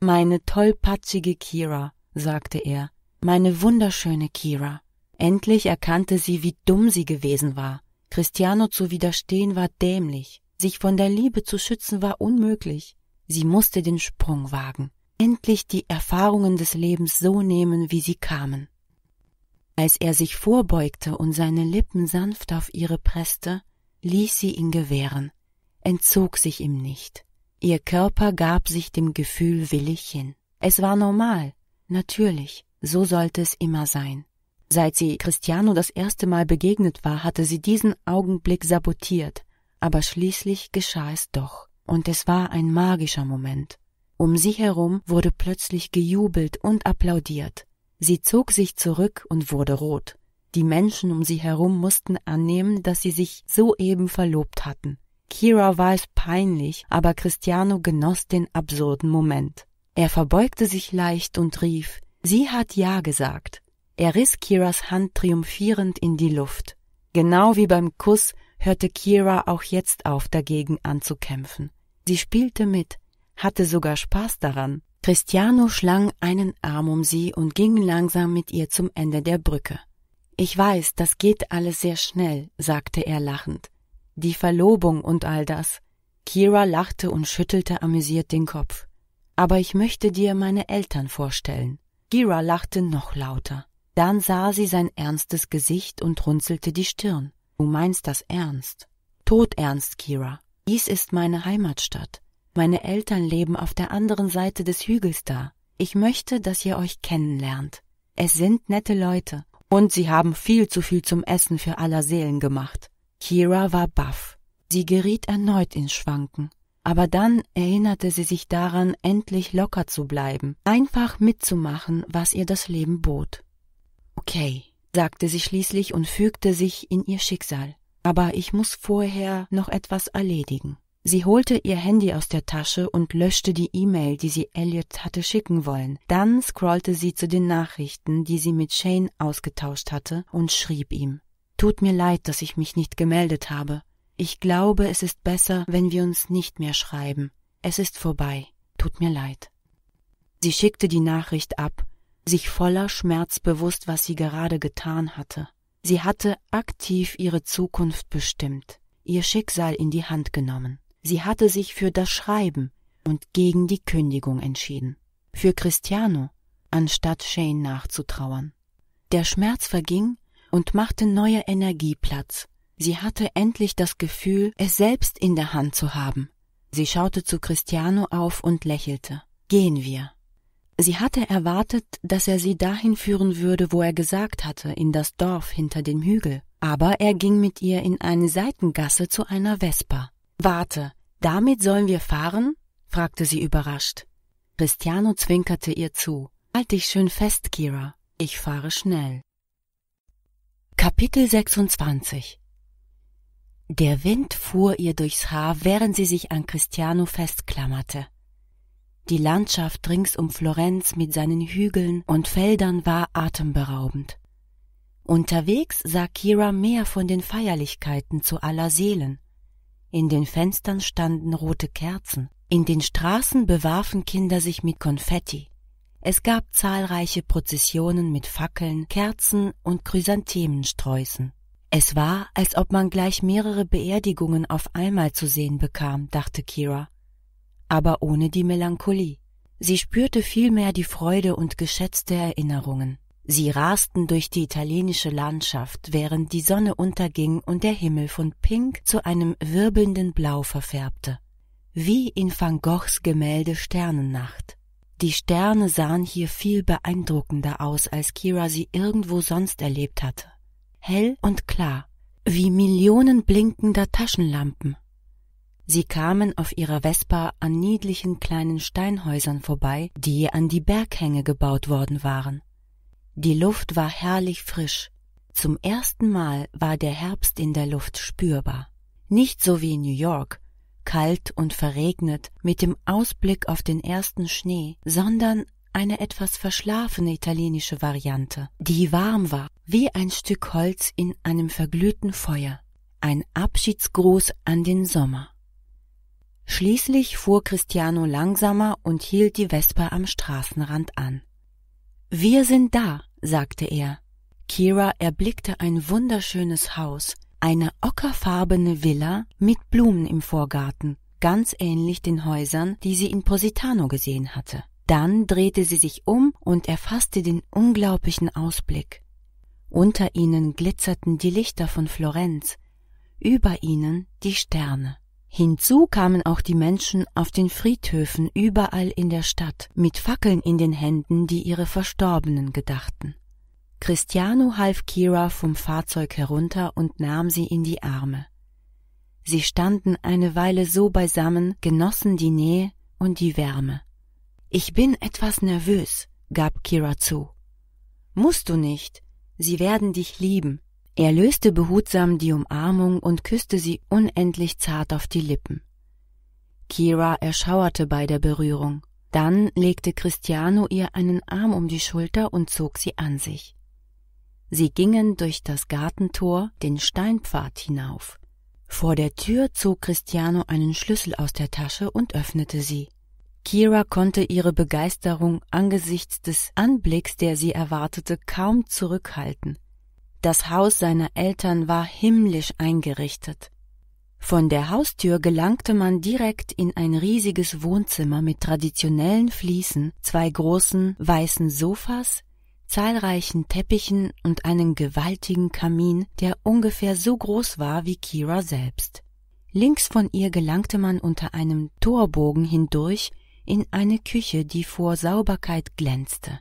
Meine tollpatschige Kira, sagte er, meine wunderschöne Kira. Endlich erkannte sie, wie dumm sie gewesen war. Cristiano zu widerstehen war dämlich, sich von der Liebe zu schützen war unmöglich. Sie musste den Sprung wagen, endlich die Erfahrungen des Lebens so nehmen, wie sie kamen. Als er sich vorbeugte und seine Lippen sanft auf ihre presste, ließ sie ihn gewähren, entzog sich ihm nicht. Ihr Körper gab sich dem Gefühl willig hin. Es war normal, natürlich, so sollte es immer sein. Seit sie Christiano das erste Mal begegnet war, hatte sie diesen Augenblick sabotiert, aber schließlich geschah es doch und es war ein magischer Moment. Um sie herum wurde plötzlich gejubelt und applaudiert. Sie zog sich zurück und wurde rot. Die Menschen um sie herum mussten annehmen, dass sie sich soeben verlobt hatten. Kira war es peinlich, aber Cristiano genoss den absurden Moment. Er verbeugte sich leicht und rief, sie hat Ja gesagt. Er riss Kiras Hand triumphierend in die Luft. Genau wie beim Kuss hörte Kira auch jetzt auf, dagegen anzukämpfen. Sie spielte mit, hatte sogar Spaß daran. Cristiano schlang einen Arm um sie und ging langsam mit ihr zum Ende der Brücke. Ich weiß, das geht alles sehr schnell, sagte er lachend. Die Verlobung und all das. Kira lachte und schüttelte amüsiert den Kopf. Aber ich möchte dir meine Eltern vorstellen. Kira lachte noch lauter. Dann sah sie sein ernstes Gesicht und runzelte die Stirn. Du meinst das ernst? Todernst, Kira. Dies ist meine Heimatstadt. Meine Eltern leben auf der anderen Seite des Hügels da. Ich möchte, dass ihr euch kennenlernt. Es sind nette Leute. Und sie haben viel zu viel zum Essen für aller Seelen gemacht. Kira war baff. Sie geriet erneut ins Schwanken. Aber dann erinnerte sie sich daran, endlich locker zu bleiben, einfach mitzumachen, was ihr das Leben bot. Okay, sagte sie schließlich und fügte sich in ihr Schicksal aber ich muss vorher noch etwas erledigen. Sie holte ihr Handy aus der Tasche und löschte die E-Mail, die sie Elliot hatte schicken wollen. Dann scrollte sie zu den Nachrichten, die sie mit Shane ausgetauscht hatte, und schrieb ihm Tut mir leid, dass ich mich nicht gemeldet habe. Ich glaube, es ist besser, wenn wir uns nicht mehr schreiben. Es ist vorbei. Tut mir leid. Sie schickte die Nachricht ab, sich voller Schmerz bewusst, was sie gerade getan hatte. Sie hatte aktiv ihre Zukunft bestimmt, ihr Schicksal in die Hand genommen. Sie hatte sich für das Schreiben und gegen die Kündigung entschieden. Für Cristiano, anstatt Shane nachzutrauern. Der Schmerz verging und machte neue Energie Platz. Sie hatte endlich das Gefühl, es selbst in der Hand zu haben. Sie schaute zu Cristiano auf und lächelte. Gehen wir. Sie hatte erwartet, dass er sie dahin führen würde, wo er gesagt hatte, in das Dorf hinter dem Hügel. Aber er ging mit ihr in eine Seitengasse zu einer Vespa. Warte, damit sollen wir fahren? fragte sie überrascht. Cristiano zwinkerte ihr zu. Halt dich schön fest, Kira. Ich fahre schnell. Kapitel 26 Der Wind fuhr ihr durchs Haar, während sie sich an Cristiano festklammerte. Die Landschaft rings um Florenz mit seinen Hügeln und Feldern war atemberaubend. Unterwegs sah Kira mehr von den Feierlichkeiten zu aller Seelen. In den Fenstern standen rote Kerzen, in den Straßen bewarfen Kinder sich mit Konfetti. Es gab zahlreiche Prozessionen mit Fackeln, Kerzen und Chrysanthemensträußen. Es war, als ob man gleich mehrere Beerdigungen auf einmal zu sehen bekam, dachte Kira aber ohne die Melancholie. Sie spürte vielmehr die Freude und geschätzte Erinnerungen. Sie rasten durch die italienische Landschaft, während die Sonne unterging und der Himmel von Pink zu einem wirbelnden Blau verfärbte. Wie in Van Goghs Gemälde Sternennacht. Die Sterne sahen hier viel beeindruckender aus, als Kira sie irgendwo sonst erlebt hatte. Hell und klar, wie Millionen blinkender Taschenlampen. Sie kamen auf ihrer Vespa an niedlichen kleinen Steinhäusern vorbei, die an die Berghänge gebaut worden waren. Die Luft war herrlich frisch. Zum ersten Mal war der Herbst in der Luft spürbar. Nicht so wie in New York, kalt und verregnet mit dem Ausblick auf den ersten Schnee, sondern eine etwas verschlafene italienische Variante, die warm war, wie ein Stück Holz in einem verglühten Feuer. Ein Abschiedsgruß an den Sommer. Schließlich fuhr Cristiano langsamer und hielt die Vespa am Straßenrand an. Wir sind da, sagte er. Kira erblickte ein wunderschönes Haus, eine ockerfarbene Villa mit Blumen im Vorgarten, ganz ähnlich den Häusern, die sie in Positano gesehen hatte. Dann drehte sie sich um und erfasste den unglaublichen Ausblick. Unter ihnen glitzerten die Lichter von Florenz, über ihnen die Sterne. Hinzu kamen auch die Menschen auf den Friedhöfen überall in der Stadt mit Fackeln in den Händen, die ihre Verstorbenen gedachten. Christiano half Kira vom Fahrzeug herunter und nahm sie in die Arme. Sie standen eine Weile so beisammen, genossen die Nähe und die Wärme. Ich bin etwas nervös, gab Kira zu. Musst du nicht. Sie werden dich lieben, er löste behutsam die Umarmung und küsste sie unendlich zart auf die Lippen. Kira erschauerte bei der Berührung. Dann legte Cristiano ihr einen Arm um die Schulter und zog sie an sich. Sie gingen durch das Gartentor den Steinpfad hinauf. Vor der Tür zog Cristiano einen Schlüssel aus der Tasche und öffnete sie. Kira konnte ihre Begeisterung angesichts des Anblicks, der sie erwartete, kaum zurückhalten. Das Haus seiner Eltern war himmlisch eingerichtet. Von der Haustür gelangte man direkt in ein riesiges Wohnzimmer mit traditionellen Fliesen, zwei großen weißen Sofas, zahlreichen Teppichen und einem gewaltigen Kamin, der ungefähr so groß war wie Kira selbst. Links von ihr gelangte man unter einem Torbogen hindurch in eine Küche, die vor Sauberkeit glänzte.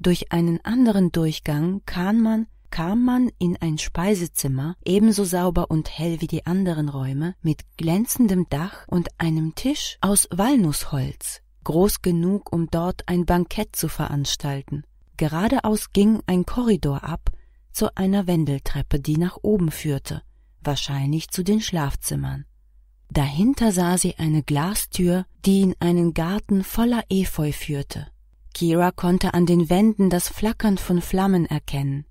Durch einen anderen Durchgang kam man kam man in ein Speisezimmer, ebenso sauber und hell wie die anderen Räume, mit glänzendem Dach und einem Tisch aus Walnussholz, groß genug, um dort ein Bankett zu veranstalten. Geradeaus ging ein Korridor ab zu einer Wendeltreppe, die nach oben führte, wahrscheinlich zu den Schlafzimmern. Dahinter sah sie eine Glastür, die in einen Garten voller Efeu führte. Kira konnte an den Wänden das Flackern von Flammen erkennen.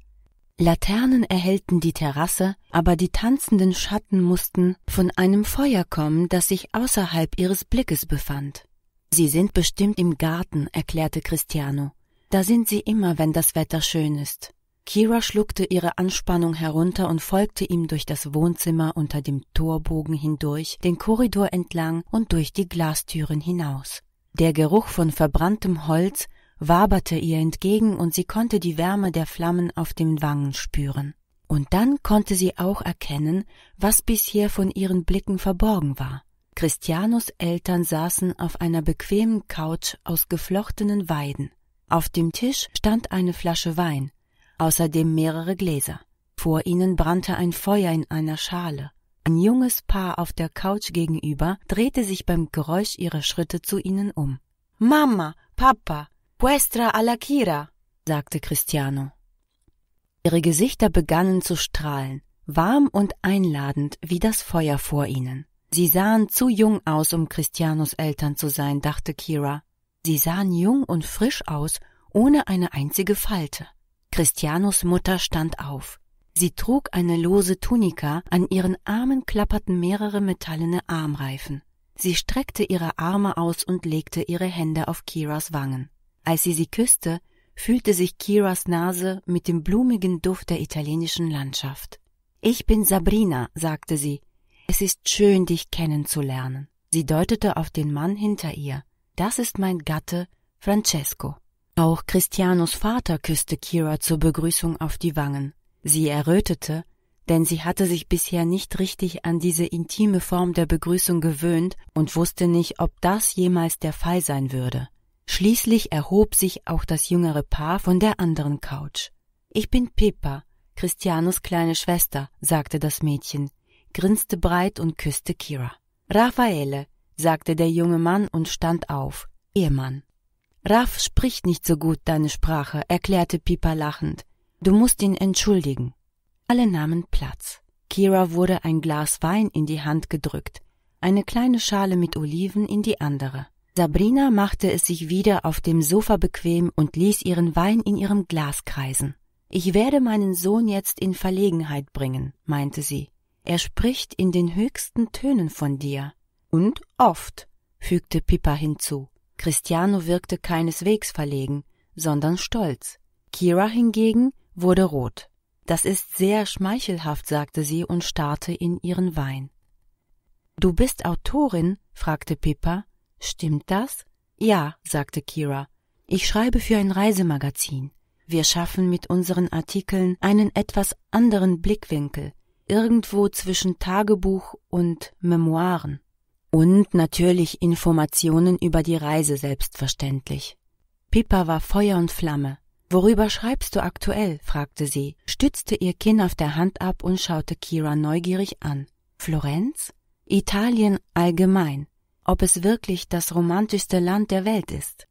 Laternen erhellten die Terrasse, aber die tanzenden Schatten mussten von einem Feuer kommen, das sich außerhalb ihres Blickes befand. Sie sind bestimmt im Garten, erklärte Cristiano. Da sind sie immer, wenn das Wetter schön ist. Kira schluckte ihre Anspannung herunter und folgte ihm durch das Wohnzimmer unter dem Torbogen hindurch, den Korridor entlang und durch die Glastüren hinaus. Der Geruch von verbranntem Holz waberte ihr entgegen und sie konnte die Wärme der Flammen auf den Wangen spüren. Und dann konnte sie auch erkennen, was bisher von ihren Blicken verborgen war. Christianos Eltern saßen auf einer bequemen Couch aus geflochtenen Weiden. Auf dem Tisch stand eine Flasche Wein, außerdem mehrere Gläser. Vor ihnen brannte ein Feuer in einer Schale. Ein junges Paar auf der Couch gegenüber drehte sich beim Geräusch ihrer Schritte zu ihnen um. Mama, Papa, Vuestra alla Kira, sagte Cristiano. Ihre Gesichter begannen zu strahlen, warm und einladend wie das Feuer vor ihnen. Sie sahen zu jung aus, um Christianos Eltern zu sein, dachte Kira. Sie sahen jung und frisch aus, ohne eine einzige Falte. Christianos Mutter stand auf. Sie trug eine lose Tunika, an ihren Armen klapperten mehrere metallene Armreifen. Sie streckte ihre Arme aus und legte ihre Hände auf Kiras Wangen. Als sie sie küsste, fühlte sich Kiras Nase mit dem blumigen Duft der italienischen Landschaft. Ich bin Sabrina, sagte sie. Es ist schön, dich kennenzulernen. Sie deutete auf den Mann hinter ihr. Das ist mein Gatte, Francesco. Auch Christianos Vater küsste Kira zur Begrüßung auf die Wangen. Sie errötete, denn sie hatte sich bisher nicht richtig an diese intime Form der Begrüßung gewöhnt und wusste nicht, ob das jemals der Fall sein würde. Schließlich erhob sich auch das jüngere Paar von der anderen Couch. Ich bin Pippa, Christianos kleine Schwester, sagte das Mädchen, grinste breit und küsste Kira. Raffaele, sagte der junge Mann und stand auf, Ehemann. Raff spricht nicht so gut deine Sprache, erklärte Pippa lachend. Du musst ihn entschuldigen. Alle nahmen Platz. Kira wurde ein Glas Wein in die Hand gedrückt, eine kleine Schale mit Oliven in die andere. Sabrina machte es sich wieder auf dem Sofa bequem und ließ ihren Wein in ihrem Glas kreisen. Ich werde meinen Sohn jetzt in Verlegenheit bringen, meinte sie. Er spricht in den höchsten Tönen von dir. Und oft, fügte Pippa hinzu. Cristiano wirkte keineswegs verlegen, sondern stolz. Kira hingegen wurde rot. Das ist sehr schmeichelhaft, sagte sie und starrte in ihren Wein. Du bist Autorin? fragte Pippa Stimmt das? Ja, sagte Kira. Ich schreibe für ein Reisemagazin. Wir schaffen mit unseren Artikeln einen etwas anderen Blickwinkel, irgendwo zwischen Tagebuch und Memoiren. Und natürlich Informationen über die Reise selbstverständlich. Pippa war Feuer und Flamme. Worüber schreibst du aktuell? fragte sie, stützte ihr Kinn auf der Hand ab und schaute Kira neugierig an. Florenz? Italien allgemein, ob es wirklich das romantischste Land der Welt ist.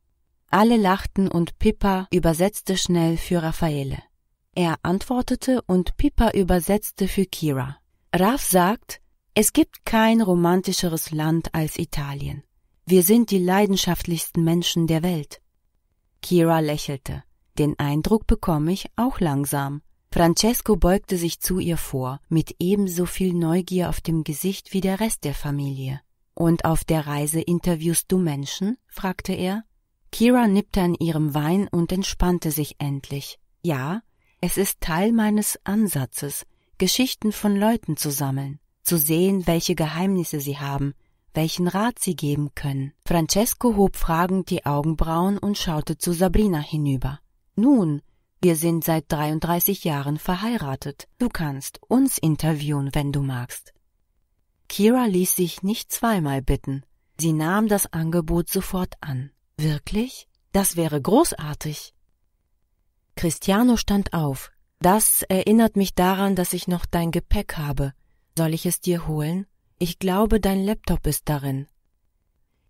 Alle lachten und Pippa übersetzte schnell für Raffaele. Er antwortete und Pippa übersetzte für Kira. Raff sagt, es gibt kein romantischeres Land als Italien. Wir sind die leidenschaftlichsten Menschen der Welt. Kira lächelte. Den Eindruck bekomme ich auch langsam. Francesco beugte sich zu ihr vor, mit ebenso viel Neugier auf dem Gesicht wie der Rest der Familie. Und auf der Reise interviewst du Menschen? fragte er. Kira nippte an ihrem Wein und entspannte sich endlich. Ja, es ist Teil meines Ansatzes, Geschichten von Leuten zu sammeln, zu sehen, welche Geheimnisse sie haben, welchen Rat sie geben können. Francesco hob fragend die Augenbrauen und schaute zu Sabrina hinüber. Nun, wir sind seit 33 Jahren verheiratet. Du kannst uns interviewen, wenn du magst. Kira ließ sich nicht zweimal bitten. Sie nahm das Angebot sofort an. Wirklich? Das wäre großartig. Christiano stand auf. Das erinnert mich daran, dass ich noch dein Gepäck habe. Soll ich es dir holen? Ich glaube, dein Laptop ist darin.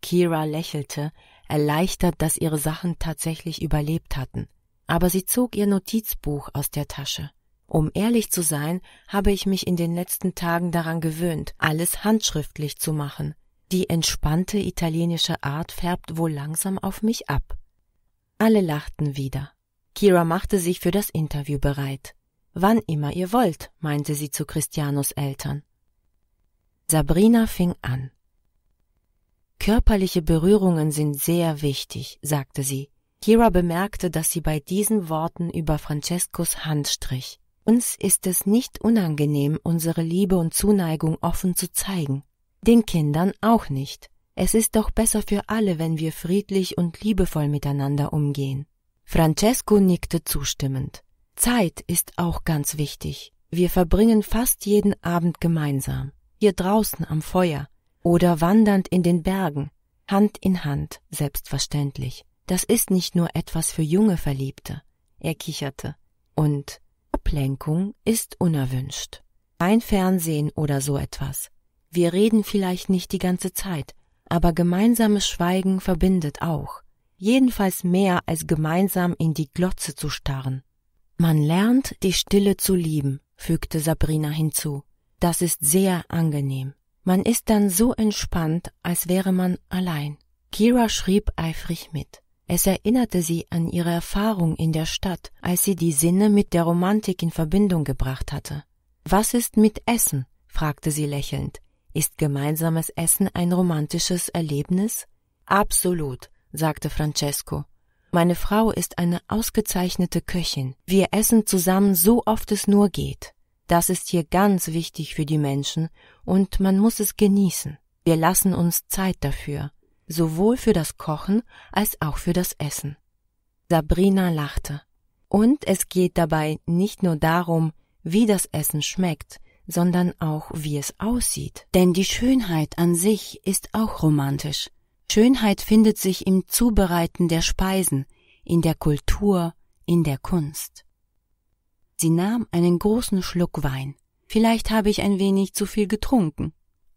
Kira lächelte, erleichtert, dass ihre Sachen tatsächlich überlebt hatten. Aber sie zog ihr Notizbuch aus der Tasche. Um ehrlich zu sein, habe ich mich in den letzten Tagen daran gewöhnt, alles handschriftlich zu machen. Die entspannte italienische Art färbt wohl langsam auf mich ab. Alle lachten wieder. Kira machte sich für das Interview bereit. Wann immer ihr wollt, meinte sie zu Christianos Eltern. Sabrina fing an. Körperliche Berührungen sind sehr wichtig, sagte sie. Kira bemerkte, dass sie bei diesen Worten über Francescos Hand strich. Uns ist es nicht unangenehm, unsere Liebe und Zuneigung offen zu zeigen. Den Kindern auch nicht. Es ist doch besser für alle, wenn wir friedlich und liebevoll miteinander umgehen. Francesco nickte zustimmend. Zeit ist auch ganz wichtig. Wir verbringen fast jeden Abend gemeinsam. Hier draußen am Feuer oder wandernd in den Bergen. Hand in Hand, selbstverständlich. Das ist nicht nur etwas für junge Verliebte. Er kicherte. Und Ablenkung ist unerwünscht. Kein Fernsehen oder so etwas. Wir reden vielleicht nicht die ganze Zeit, aber gemeinsames Schweigen verbindet auch. Jedenfalls mehr als gemeinsam in die Glotze zu starren. Man lernt, die Stille zu lieben, fügte Sabrina hinzu. Das ist sehr angenehm. Man ist dann so entspannt, als wäre man allein. Kira schrieb eifrig mit. Es erinnerte sie an ihre Erfahrung in der Stadt, als sie die Sinne mit der Romantik in Verbindung gebracht hatte. Was ist mit Essen? fragte sie lächelnd. Ist gemeinsames Essen ein romantisches Erlebnis? Absolut, sagte Francesco. Meine Frau ist eine ausgezeichnete Köchin. Wir essen zusammen so oft es nur geht. Das ist hier ganz wichtig für die Menschen und man muss es genießen. Wir lassen uns Zeit dafür sowohl für das Kochen als auch für das Essen. Sabrina lachte. Und es geht dabei nicht nur darum, wie das Essen schmeckt, sondern auch wie es aussieht. Denn die Schönheit an sich ist auch romantisch. Schönheit findet sich im Zubereiten der Speisen, in der Kultur, in der Kunst. Sie nahm einen großen Schluck Wein. Vielleicht habe ich ein wenig zu viel getrunken.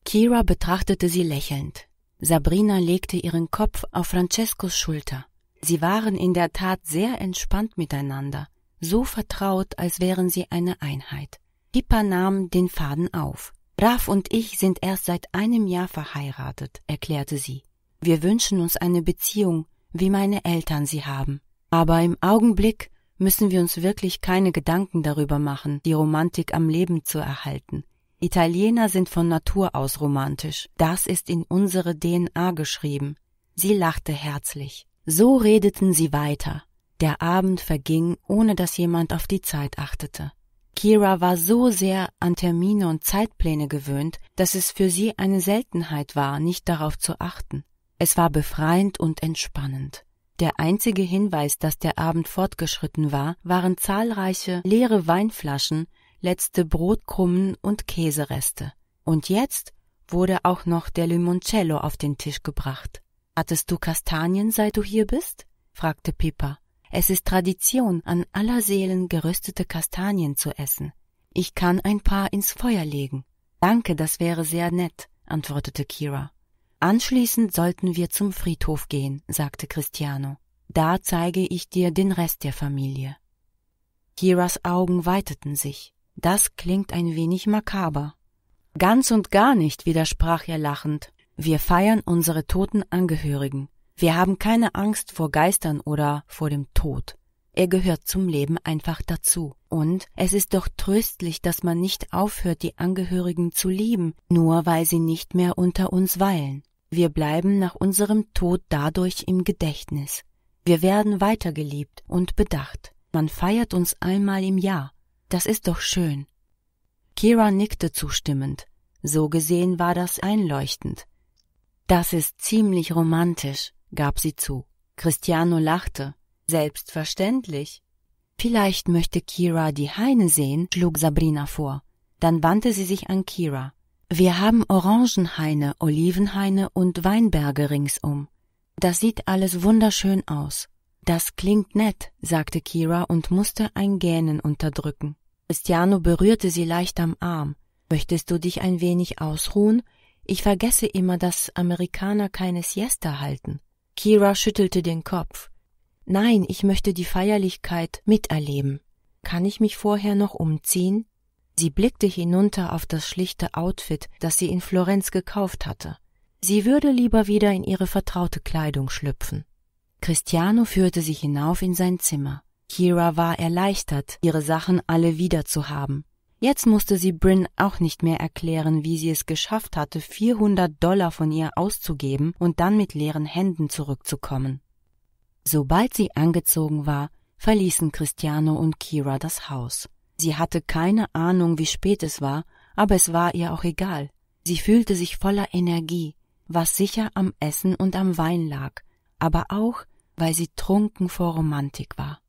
Kira betrachtete sie lächelnd. Sabrina legte ihren Kopf auf Francescos Schulter. Sie waren in der Tat sehr entspannt miteinander, so vertraut, als wären sie eine Einheit. Pippa nahm den Faden auf. Raff und ich sind erst seit einem Jahr verheiratet, erklärte sie. Wir wünschen uns eine Beziehung, wie meine Eltern sie haben. Aber im Augenblick müssen wir uns wirklich keine Gedanken darüber machen, die Romantik am Leben zu erhalten. Italiener sind von Natur aus romantisch. Das ist in unsere DNA geschrieben. Sie lachte herzlich. So redeten sie weiter. Der Abend verging, ohne dass jemand auf die Zeit achtete. Kira war so sehr an Termine und Zeitpläne gewöhnt, dass es für sie eine Seltenheit war, nicht darauf zu achten. Es war befreiend und entspannend. Der einzige Hinweis, dass der Abend fortgeschritten war, waren zahlreiche leere Weinflaschen, letzte Brotkrummen und Käsereste. Und jetzt wurde auch noch der Limoncello auf den Tisch gebracht. Hattest du Kastanien, seit du hier bist? fragte Pippa. Es ist Tradition, an aller Seelen geröstete Kastanien zu essen. Ich kann ein paar ins Feuer legen. Danke, das wäre sehr nett, antwortete Kira. Anschließend sollten wir zum Friedhof gehen, sagte Cristiano. Da zeige ich dir den Rest der Familie. Kiras Augen weiteten sich. Das klingt ein wenig makaber. Ganz und gar nicht, widersprach er lachend. Wir feiern unsere toten Angehörigen. Wir haben keine Angst vor Geistern oder vor dem Tod. Er gehört zum Leben einfach dazu. Und es ist doch tröstlich, dass man nicht aufhört, die Angehörigen zu lieben, nur weil sie nicht mehr unter uns weilen. Wir bleiben nach unserem Tod dadurch im Gedächtnis. Wir werden weitergeliebt und bedacht. Man feiert uns einmal im Jahr, das ist doch schön. Kira nickte zustimmend. So gesehen war das einleuchtend. Das ist ziemlich romantisch, gab sie zu. Cristiano lachte. Selbstverständlich. Vielleicht möchte Kira die Heine sehen, schlug Sabrina vor. Dann wandte sie sich an Kira. Wir haben Orangenhaine, Olivenhaine und Weinberge ringsum. Das sieht alles wunderschön aus. Das klingt nett, sagte Kira und musste ein Gähnen unterdrücken. Cristiano berührte sie leicht am Arm. Möchtest du dich ein wenig ausruhen? Ich vergesse immer, dass Amerikaner keine Siesta halten. Kira schüttelte den Kopf. Nein, ich möchte die Feierlichkeit miterleben. Kann ich mich vorher noch umziehen? Sie blickte hinunter auf das schlichte Outfit, das sie in Florenz gekauft hatte. Sie würde lieber wieder in ihre vertraute Kleidung schlüpfen. Christiano führte sie hinauf in sein Zimmer. Kira war erleichtert, ihre Sachen alle wiederzuhaben. Jetzt musste sie Bryn auch nicht mehr erklären, wie sie es geschafft hatte, 400 Dollar von ihr auszugeben und dann mit leeren Händen zurückzukommen. Sobald sie angezogen war, verließen Christiano und Kira das Haus. Sie hatte keine Ahnung, wie spät es war, aber es war ihr auch egal. Sie fühlte sich voller Energie, was sicher am Essen und am Wein lag, aber auch, weil sie trunken vor Romantik war.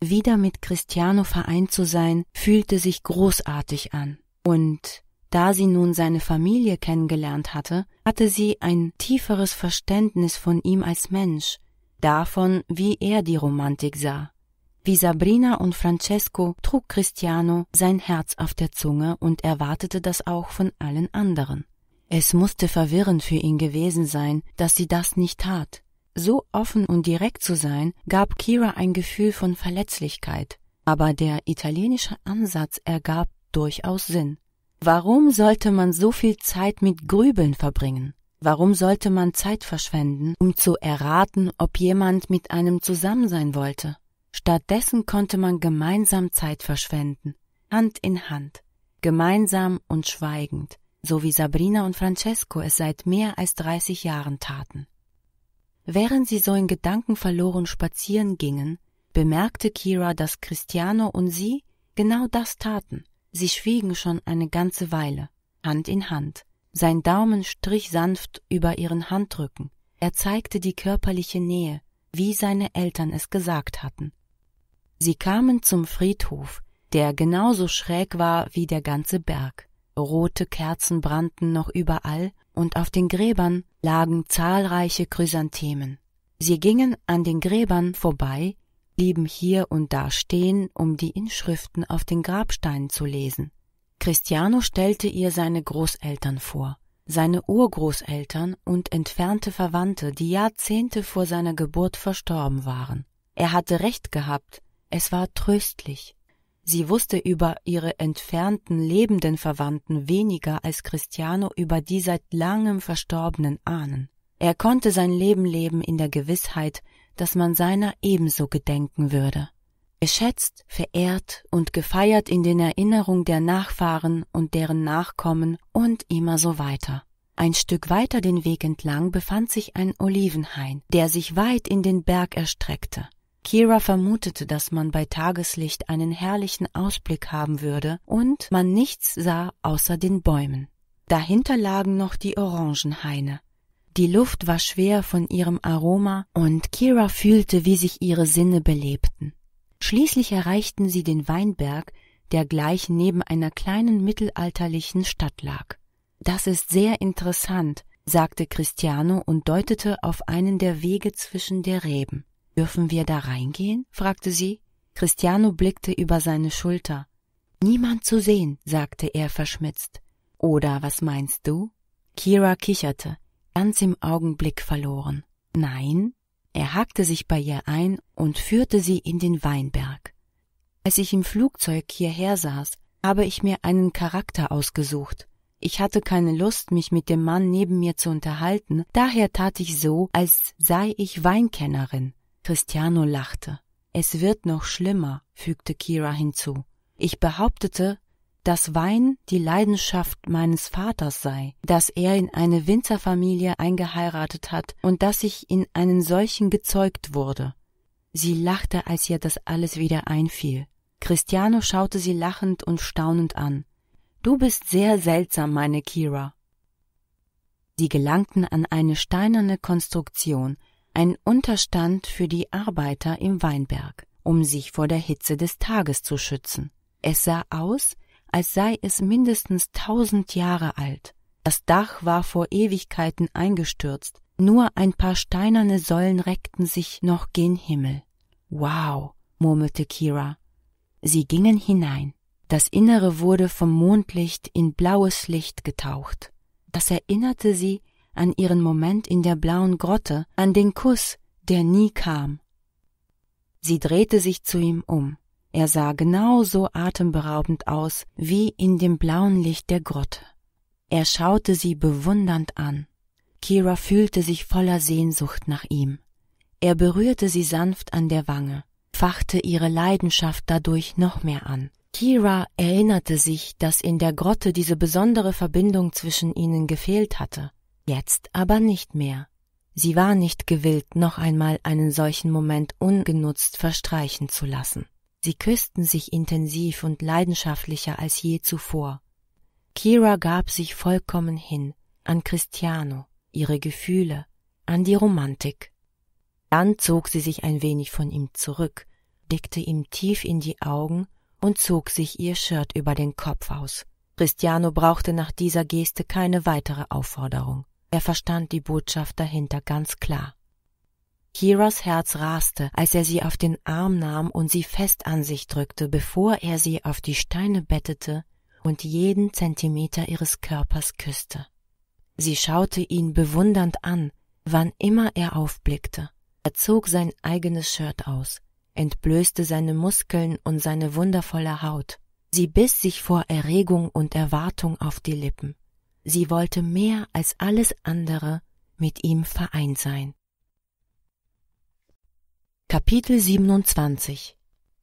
Wieder mit Cristiano vereint zu sein, fühlte sich großartig an. Und da sie nun seine Familie kennengelernt hatte, hatte sie ein tieferes Verständnis von ihm als Mensch, davon, wie er die Romantik sah. Wie Sabrina und Francesco trug Cristiano sein Herz auf der Zunge und erwartete das auch von allen anderen. Es musste verwirrend für ihn gewesen sein, dass sie das nicht tat. So offen und direkt zu sein, gab Kira ein Gefühl von Verletzlichkeit, aber der italienische Ansatz ergab durchaus Sinn. Warum sollte man so viel Zeit mit Grübeln verbringen? Warum sollte man Zeit verschwenden, um zu erraten, ob jemand mit einem zusammen sein wollte? Stattdessen konnte man gemeinsam Zeit verschwenden, Hand in Hand, gemeinsam und schweigend, so wie Sabrina und Francesco es seit mehr als 30 Jahren taten. Während sie so in Gedanken verloren spazieren gingen, bemerkte Kira, dass Cristiano und sie genau das taten. Sie schwiegen schon eine ganze Weile, Hand in Hand. Sein Daumen strich sanft über ihren Handrücken. Er zeigte die körperliche Nähe, wie seine Eltern es gesagt hatten. Sie kamen zum Friedhof, der genauso schräg war wie der ganze Berg. Rote Kerzen brannten noch überall und auf den Gräbern lagen zahlreiche Chrysanthemen. Sie gingen an den Gräbern vorbei, blieben hier und da stehen, um die Inschriften auf den Grabsteinen zu lesen. Christiano stellte ihr seine Großeltern vor, seine Urgroßeltern und entfernte Verwandte, die Jahrzehnte vor seiner Geburt verstorben waren. Er hatte recht gehabt, es war tröstlich, Sie wusste über ihre entfernten lebenden Verwandten weniger als Christiano über die seit langem verstorbenen Ahnen. Er konnte sein Leben leben in der Gewissheit, dass man seiner ebenso gedenken würde. Geschätzt, verehrt und gefeiert in den Erinnerungen der Nachfahren und deren Nachkommen und immer so weiter. Ein Stück weiter den Weg entlang befand sich ein Olivenhain, der sich weit in den Berg erstreckte. Kira vermutete, dass man bei Tageslicht einen herrlichen Ausblick haben würde und man nichts sah außer den Bäumen. Dahinter lagen noch die Orangenhaine. Die Luft war schwer von ihrem Aroma und Kira fühlte, wie sich ihre Sinne belebten. Schließlich erreichten sie den Weinberg, der gleich neben einer kleinen mittelalterlichen Stadt lag. Das ist sehr interessant, sagte Cristiano und deutete auf einen der Wege zwischen der Reben. Dürfen wir da reingehen? fragte sie. Christiano blickte über seine Schulter. Niemand zu sehen, sagte er verschmitzt. Oder was meinst du? Kira kicherte, ganz im Augenblick verloren. Nein? Er hakte sich bei ihr ein und führte sie in den Weinberg. Als ich im Flugzeug hierher saß, habe ich mir einen Charakter ausgesucht. Ich hatte keine Lust, mich mit dem Mann neben mir zu unterhalten, daher tat ich so, als sei ich Weinkennerin. Christiano lachte. Es wird noch schlimmer, fügte Kira hinzu. Ich behauptete, dass Wein die Leidenschaft meines Vaters sei, dass er in eine Winzerfamilie eingeheiratet hat und dass ich in einen solchen gezeugt wurde. Sie lachte, als ihr das alles wieder einfiel. Christiano schaute sie lachend und staunend an. Du bist sehr seltsam, meine Kira. Sie gelangten an eine steinerne Konstruktion, ein Unterstand für die Arbeiter im Weinberg, um sich vor der Hitze des Tages zu schützen. Es sah aus, als sei es mindestens tausend Jahre alt. Das Dach war vor Ewigkeiten eingestürzt, nur ein paar steinerne Säulen reckten sich noch gen Himmel. Wow, murmelte Kira. Sie gingen hinein. Das Innere wurde vom Mondlicht in blaues Licht getaucht. Das erinnerte sie an ihren Moment in der blauen Grotte, an den Kuss, der nie kam. Sie drehte sich zu ihm um. Er sah genauso atemberaubend aus wie in dem blauen Licht der Grotte. Er schaute sie bewundernd an. Kira fühlte sich voller Sehnsucht nach ihm. Er berührte sie sanft an der Wange, fachte ihre Leidenschaft dadurch noch mehr an. Kira erinnerte sich, dass in der Grotte diese besondere Verbindung zwischen ihnen gefehlt hatte. Jetzt aber nicht mehr. Sie war nicht gewillt, noch einmal einen solchen Moment ungenutzt verstreichen zu lassen. Sie küssten sich intensiv und leidenschaftlicher als je zuvor. Kira gab sich vollkommen hin an Cristiano, ihre Gefühle, an die Romantik. Dann zog sie sich ein wenig von ihm zurück, blickte ihm tief in die Augen und zog sich ihr Shirt über den Kopf aus. Cristiano brauchte nach dieser Geste keine weitere Aufforderung. Er verstand die Botschaft dahinter ganz klar. Kiras Herz raste, als er sie auf den Arm nahm und sie fest an sich drückte, bevor er sie auf die Steine bettete und jeden Zentimeter ihres Körpers küsste. Sie schaute ihn bewundernd an, wann immer er aufblickte. Er zog sein eigenes Shirt aus, entblößte seine Muskeln und seine wundervolle Haut. Sie biss sich vor Erregung und Erwartung auf die Lippen. Sie wollte mehr als alles andere mit ihm vereint sein. Kapitel 27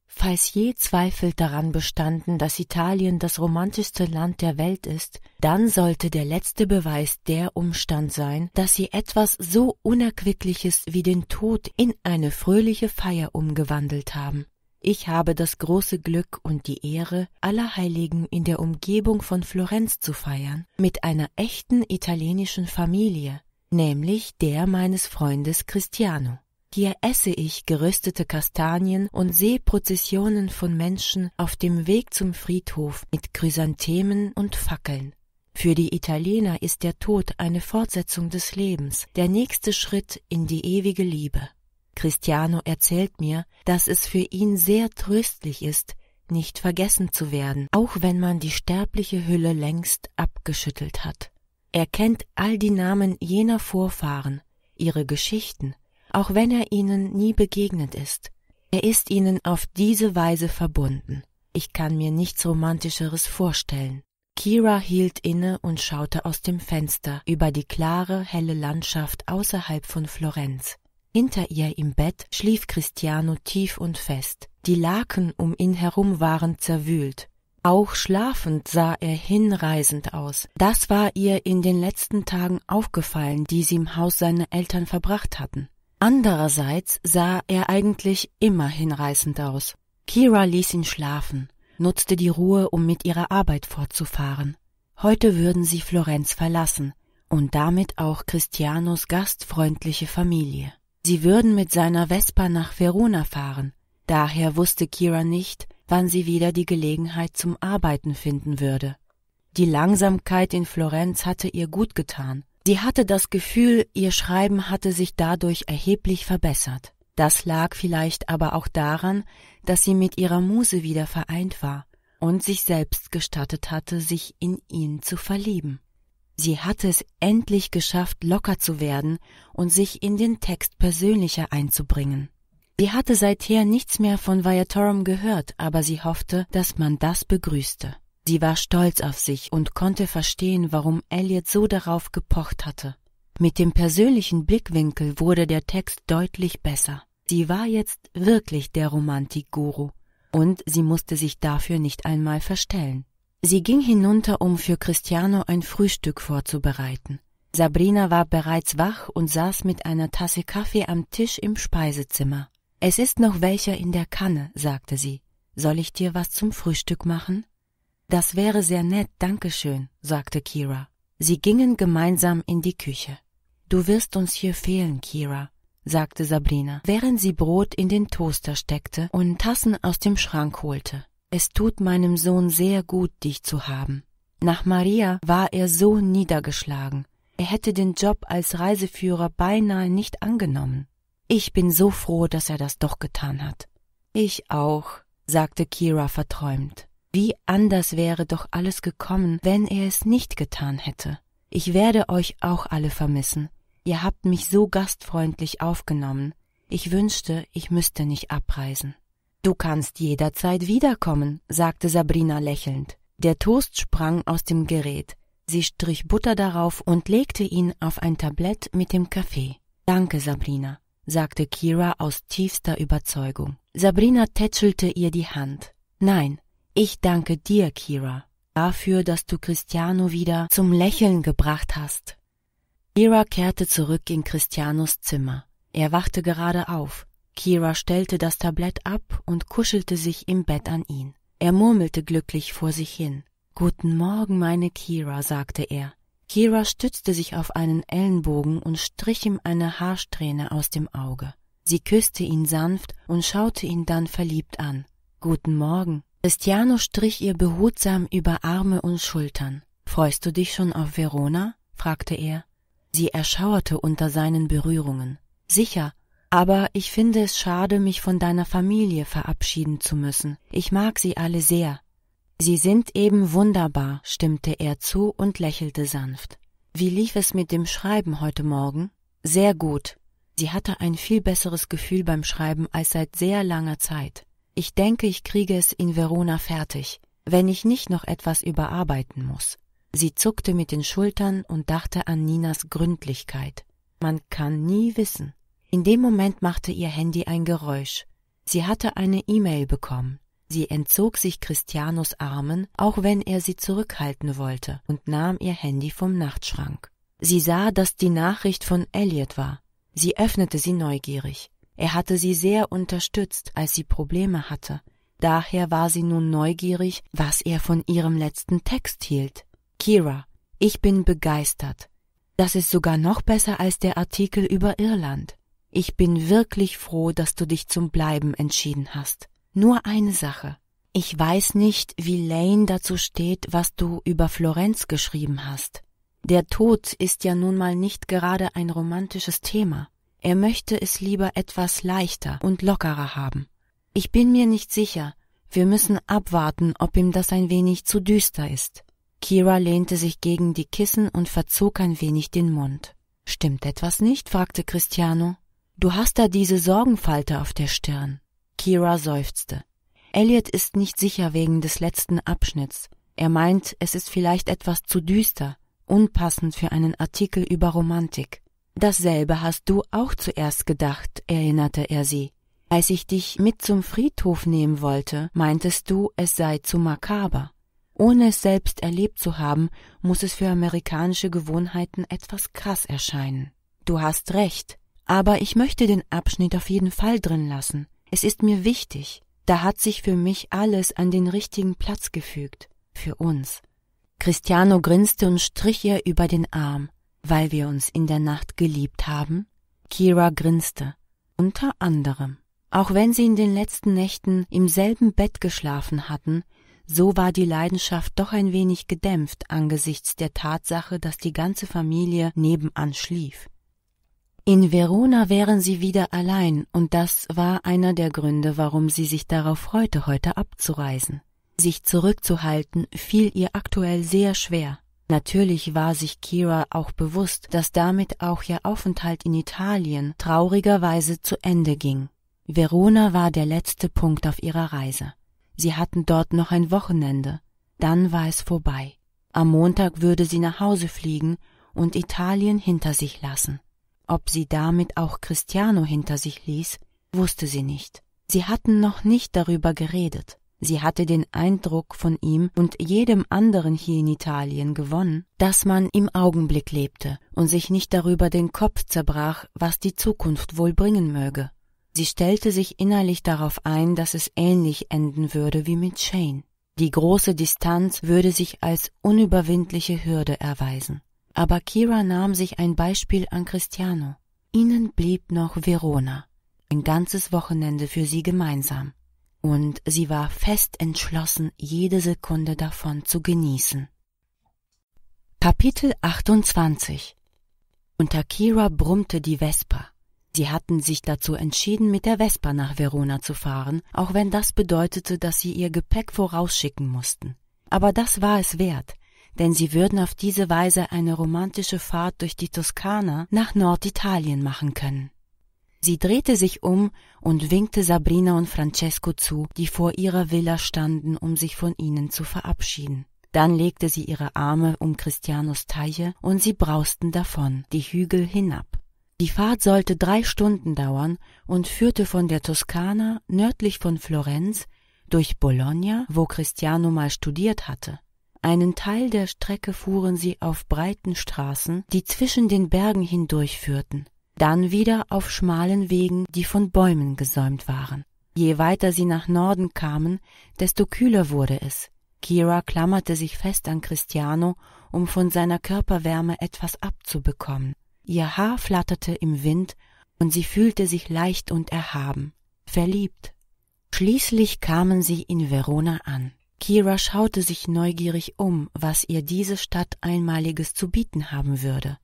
Falls je Zweifel daran bestanden, dass Italien das romantischste Land der Welt ist, dann sollte der letzte Beweis der Umstand sein, dass sie etwas so Unerquickliches wie den Tod in eine fröhliche Feier umgewandelt haben. Ich habe das große Glück und die Ehre, aller Heiligen in der Umgebung von Florenz zu feiern, mit einer echten italienischen Familie, nämlich der meines Freundes Cristiano. Hier esse ich geröstete Kastanien und sehe Prozessionen von Menschen auf dem Weg zum Friedhof mit Chrysanthemen und Fackeln. Für die Italiener ist der Tod eine Fortsetzung des Lebens, der nächste Schritt in die ewige Liebe. Cristiano erzählt mir, dass es für ihn sehr tröstlich ist, nicht vergessen zu werden, auch wenn man die sterbliche Hülle längst abgeschüttelt hat. Er kennt all die Namen jener Vorfahren, ihre Geschichten, auch wenn er ihnen nie begegnet ist. Er ist ihnen auf diese Weise verbunden. Ich kann mir nichts Romantischeres vorstellen. Kira hielt inne und schaute aus dem Fenster über die klare, helle Landschaft außerhalb von Florenz. Hinter ihr im Bett schlief Cristiano tief und fest. Die Laken um ihn herum waren zerwühlt. Auch schlafend sah er hinreißend aus. Das war ihr in den letzten Tagen aufgefallen, die sie im Haus seiner Eltern verbracht hatten. Andererseits sah er eigentlich immer hinreißend aus. Kira ließ ihn schlafen, nutzte die Ruhe, um mit ihrer Arbeit fortzufahren. Heute würden sie Florenz verlassen und damit auch Christianos gastfreundliche Familie. Sie würden mit seiner Vespa nach Verona fahren, daher wusste Kira nicht, wann sie wieder die Gelegenheit zum Arbeiten finden würde. Die Langsamkeit in Florenz hatte ihr gut getan. Sie hatte das Gefühl, ihr Schreiben hatte sich dadurch erheblich verbessert. Das lag vielleicht aber auch daran, dass sie mit ihrer Muse wieder vereint war und sich selbst gestattet hatte, sich in ihn zu verlieben. Sie hatte es endlich geschafft, locker zu werden und sich in den Text persönlicher einzubringen. Sie hatte seither nichts mehr von Viatorum gehört, aber sie hoffte, dass man das begrüßte. Sie war stolz auf sich und konnte verstehen, warum Elliot so darauf gepocht hatte. Mit dem persönlichen Blickwinkel wurde der Text deutlich besser. Sie war jetzt wirklich der Romantikguru. Und sie musste sich dafür nicht einmal verstellen. Sie ging hinunter, um für Cristiano ein Frühstück vorzubereiten. Sabrina war bereits wach und saß mit einer Tasse Kaffee am Tisch im Speisezimmer. Es ist noch welcher in der Kanne, sagte sie. Soll ich dir was zum Frühstück machen? Das wäre sehr nett, danke schön, sagte Kira. Sie gingen gemeinsam in die Küche. Du wirst uns hier fehlen, Kira, sagte Sabrina, während sie Brot in den Toaster steckte und Tassen aus dem Schrank holte. Es tut meinem Sohn sehr gut, dich zu haben. Nach Maria war er so niedergeschlagen. Er hätte den Job als Reiseführer beinahe nicht angenommen. Ich bin so froh, dass er das doch getan hat. Ich auch, sagte Kira verträumt. Wie anders wäre doch alles gekommen, wenn er es nicht getan hätte. Ich werde euch auch alle vermissen. Ihr habt mich so gastfreundlich aufgenommen. Ich wünschte, ich müsste nicht abreisen. Du kannst jederzeit wiederkommen, sagte Sabrina lächelnd. Der Toast sprang aus dem Gerät. Sie strich Butter darauf und legte ihn auf ein Tablett mit dem Kaffee. Danke, Sabrina, sagte Kira aus tiefster Überzeugung. Sabrina tätschelte ihr die Hand. Nein, ich danke dir, Kira, dafür, dass du Cristiano wieder zum Lächeln gebracht hast. Kira kehrte zurück in Christianos Zimmer. Er wachte gerade auf. Kira stellte das Tablett ab und kuschelte sich im Bett an ihn. Er murmelte glücklich vor sich hin. Guten Morgen, meine Kira, sagte er. Kira stützte sich auf einen Ellenbogen und strich ihm eine Haarsträhne aus dem Auge. Sie küsste ihn sanft und schaute ihn dann verliebt an. Guten Morgen. Cristiano strich ihr behutsam über Arme und Schultern. Freust du dich schon auf Verona? fragte er. Sie erschauerte unter seinen Berührungen. Sicher, aber ich finde es schade, mich von deiner Familie verabschieden zu müssen. Ich mag sie alle sehr. Sie sind eben wunderbar, stimmte er zu und lächelte sanft. Wie lief es mit dem Schreiben heute Morgen? Sehr gut. Sie hatte ein viel besseres Gefühl beim Schreiben als seit sehr langer Zeit. Ich denke, ich kriege es in Verona fertig, wenn ich nicht noch etwas überarbeiten muss. Sie zuckte mit den Schultern und dachte an Ninas Gründlichkeit. Man kann nie wissen. In dem Moment machte ihr Handy ein Geräusch. Sie hatte eine E-Mail bekommen. Sie entzog sich Christianos Armen, auch wenn er sie zurückhalten wollte, und nahm ihr Handy vom Nachtschrank. Sie sah, dass die Nachricht von Elliot war. Sie öffnete sie neugierig. Er hatte sie sehr unterstützt, als sie Probleme hatte. Daher war sie nun neugierig, was er von ihrem letzten Text hielt. Kira, ich bin begeistert. Das ist sogar noch besser als der Artikel über Irland. Ich bin wirklich froh, dass du dich zum Bleiben entschieden hast. Nur eine Sache. Ich weiß nicht, wie Lane dazu steht, was du über Florenz geschrieben hast. Der Tod ist ja nun mal nicht gerade ein romantisches Thema. Er möchte es lieber etwas leichter und lockerer haben. Ich bin mir nicht sicher. Wir müssen abwarten, ob ihm das ein wenig zu düster ist. Kira lehnte sich gegen die Kissen und verzog ein wenig den Mund. Stimmt etwas nicht? fragte Cristiano. Du hast da diese Sorgenfalte auf der Stirn. Kira seufzte. Elliot ist nicht sicher wegen des letzten Abschnitts. Er meint, es ist vielleicht etwas zu düster, unpassend für einen Artikel über Romantik. Dasselbe hast du auch zuerst gedacht, erinnerte er sie. Als ich dich mit zum Friedhof nehmen wollte, meintest du, es sei zu makaber. Ohne es selbst erlebt zu haben, muss es für amerikanische Gewohnheiten etwas krass erscheinen. Du hast recht, aber ich möchte den Abschnitt auf jeden Fall drin lassen. Es ist mir wichtig. Da hat sich für mich alles an den richtigen Platz gefügt. Für uns. Cristiano grinste und strich ihr über den Arm, weil wir uns in der Nacht geliebt haben. Kira grinste. Unter anderem. Auch wenn sie in den letzten Nächten im selben Bett geschlafen hatten, so war die Leidenschaft doch ein wenig gedämpft angesichts der Tatsache, dass die ganze Familie nebenan schlief. In Verona wären sie wieder allein, und das war einer der Gründe, warum sie sich darauf freute, heute abzureisen. Sich zurückzuhalten fiel ihr aktuell sehr schwer. Natürlich war sich Kira auch bewusst, dass damit auch ihr Aufenthalt in Italien traurigerweise zu Ende ging. Verona war der letzte Punkt auf ihrer Reise. Sie hatten dort noch ein Wochenende. Dann war es vorbei. Am Montag würde sie nach Hause fliegen und Italien hinter sich lassen. Ob sie damit auch Cristiano hinter sich ließ, wusste sie nicht. Sie hatten noch nicht darüber geredet. Sie hatte den Eindruck von ihm und jedem anderen hier in Italien gewonnen, dass man im Augenblick lebte und sich nicht darüber den Kopf zerbrach, was die Zukunft wohl bringen möge. Sie stellte sich innerlich darauf ein, dass es ähnlich enden würde wie mit Shane. Die große Distanz würde sich als unüberwindliche Hürde erweisen aber Kira nahm sich ein Beispiel an Cristiano. Ihnen blieb noch Verona, ein ganzes Wochenende für sie gemeinsam, und sie war fest entschlossen, jede Sekunde davon zu genießen. Kapitel 28 Unter Kira brummte die Vespa. Sie hatten sich dazu entschieden, mit der Vespa nach Verona zu fahren, auch wenn das bedeutete, dass sie ihr Gepäck vorausschicken mussten. Aber das war es wert, denn sie würden auf diese Weise eine romantische Fahrt durch die Toskana nach Norditalien machen können. Sie drehte sich um und winkte Sabrina und Francesco zu, die vor ihrer Villa standen, um sich von ihnen zu verabschieden. Dann legte sie ihre Arme um Christianos Taille und sie brausten davon, die Hügel hinab. Die Fahrt sollte drei Stunden dauern und führte von der Toskana nördlich von Florenz durch Bologna, wo Cristiano mal studiert hatte, einen Teil der Strecke fuhren sie auf breiten Straßen, die zwischen den Bergen hindurchführten, dann wieder auf schmalen Wegen, die von Bäumen gesäumt waren. Je weiter sie nach Norden kamen, desto kühler wurde es. Kira klammerte sich fest an Cristiano, um von seiner Körperwärme etwas abzubekommen. Ihr Haar flatterte im Wind und sie fühlte sich leicht und erhaben, verliebt. Schließlich kamen sie in Verona an. Kira schaute sich neugierig um, was ihr diese Stadt einmaliges zu bieten haben würde.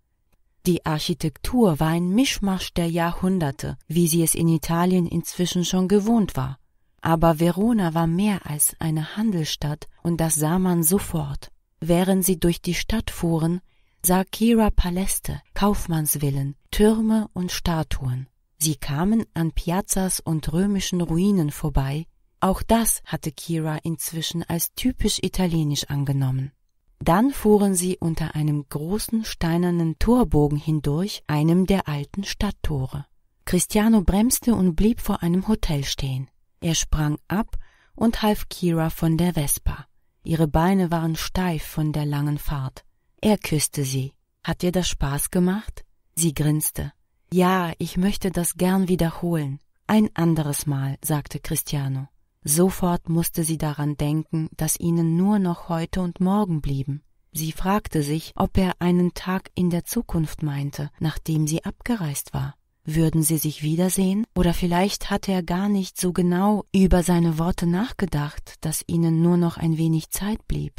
Die Architektur war ein Mischmasch der Jahrhunderte, wie sie es in Italien inzwischen schon gewohnt war. Aber Verona war mehr als eine Handelsstadt, und das sah man sofort. Während sie durch die Stadt fuhren, sah Kira Paläste, Kaufmannsvillen, Türme und Statuen. Sie kamen an Piazzas und römischen Ruinen vorbei, auch das hatte Kira inzwischen als typisch italienisch angenommen. Dann fuhren sie unter einem großen steinernen Torbogen hindurch, einem der alten Stadttore. Cristiano bremste und blieb vor einem Hotel stehen. Er sprang ab und half Kira von der Vespa. Ihre Beine waren steif von der langen Fahrt. Er küsste sie. Hat dir das Spaß gemacht? Sie grinste. Ja, ich möchte das gern wiederholen. Ein anderes Mal, sagte Cristiano. Sofort musste sie daran denken, dass ihnen nur noch heute und morgen blieben. Sie fragte sich, ob er einen Tag in der Zukunft meinte, nachdem sie abgereist war. Würden sie sich wiedersehen? Oder vielleicht hatte er gar nicht so genau über seine Worte nachgedacht, dass ihnen nur noch ein wenig Zeit blieb.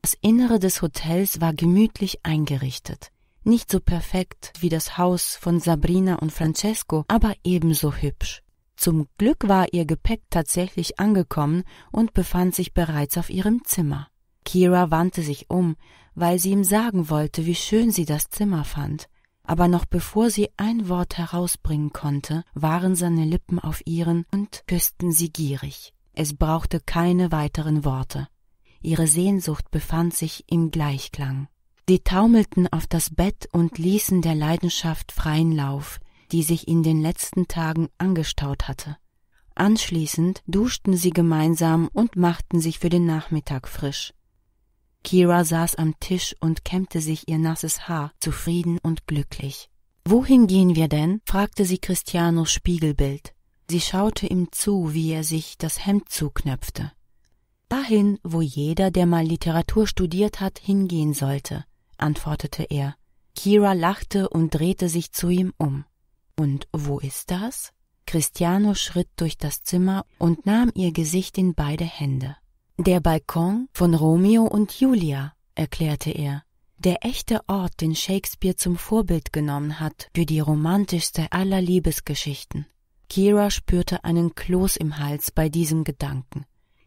Das Innere des Hotels war gemütlich eingerichtet. Nicht so perfekt wie das Haus von Sabrina und Francesco, aber ebenso hübsch. Zum Glück war ihr Gepäck tatsächlich angekommen und befand sich bereits auf ihrem Zimmer. Kira wandte sich um, weil sie ihm sagen wollte, wie schön sie das Zimmer fand. Aber noch bevor sie ein Wort herausbringen konnte, waren seine Lippen auf ihren und küssten sie gierig. Es brauchte keine weiteren Worte. Ihre Sehnsucht befand sich im Gleichklang. Sie taumelten auf das Bett und ließen der Leidenschaft freien Lauf, die sich in den letzten Tagen angestaut hatte. Anschließend duschten sie gemeinsam und machten sich für den Nachmittag frisch. Kira saß am Tisch und kämmte sich ihr nasses Haar, zufrieden und glücklich. Wohin gehen wir denn? fragte sie Christianos Spiegelbild. Sie schaute ihm zu, wie er sich das Hemd zuknöpfte. Dahin, wo jeder, der mal Literatur studiert hat, hingehen sollte, antwortete er. Kira lachte und drehte sich zu ihm um. Und wo ist das? Cristiano schritt durch das Zimmer und nahm ihr Gesicht in beide Hände. Der Balkon von Romeo und Julia, erklärte er. Der echte Ort, den Shakespeare zum Vorbild genommen hat für die romantischste aller Liebesgeschichten. Kira spürte einen Kloß im Hals bei diesem Gedanken.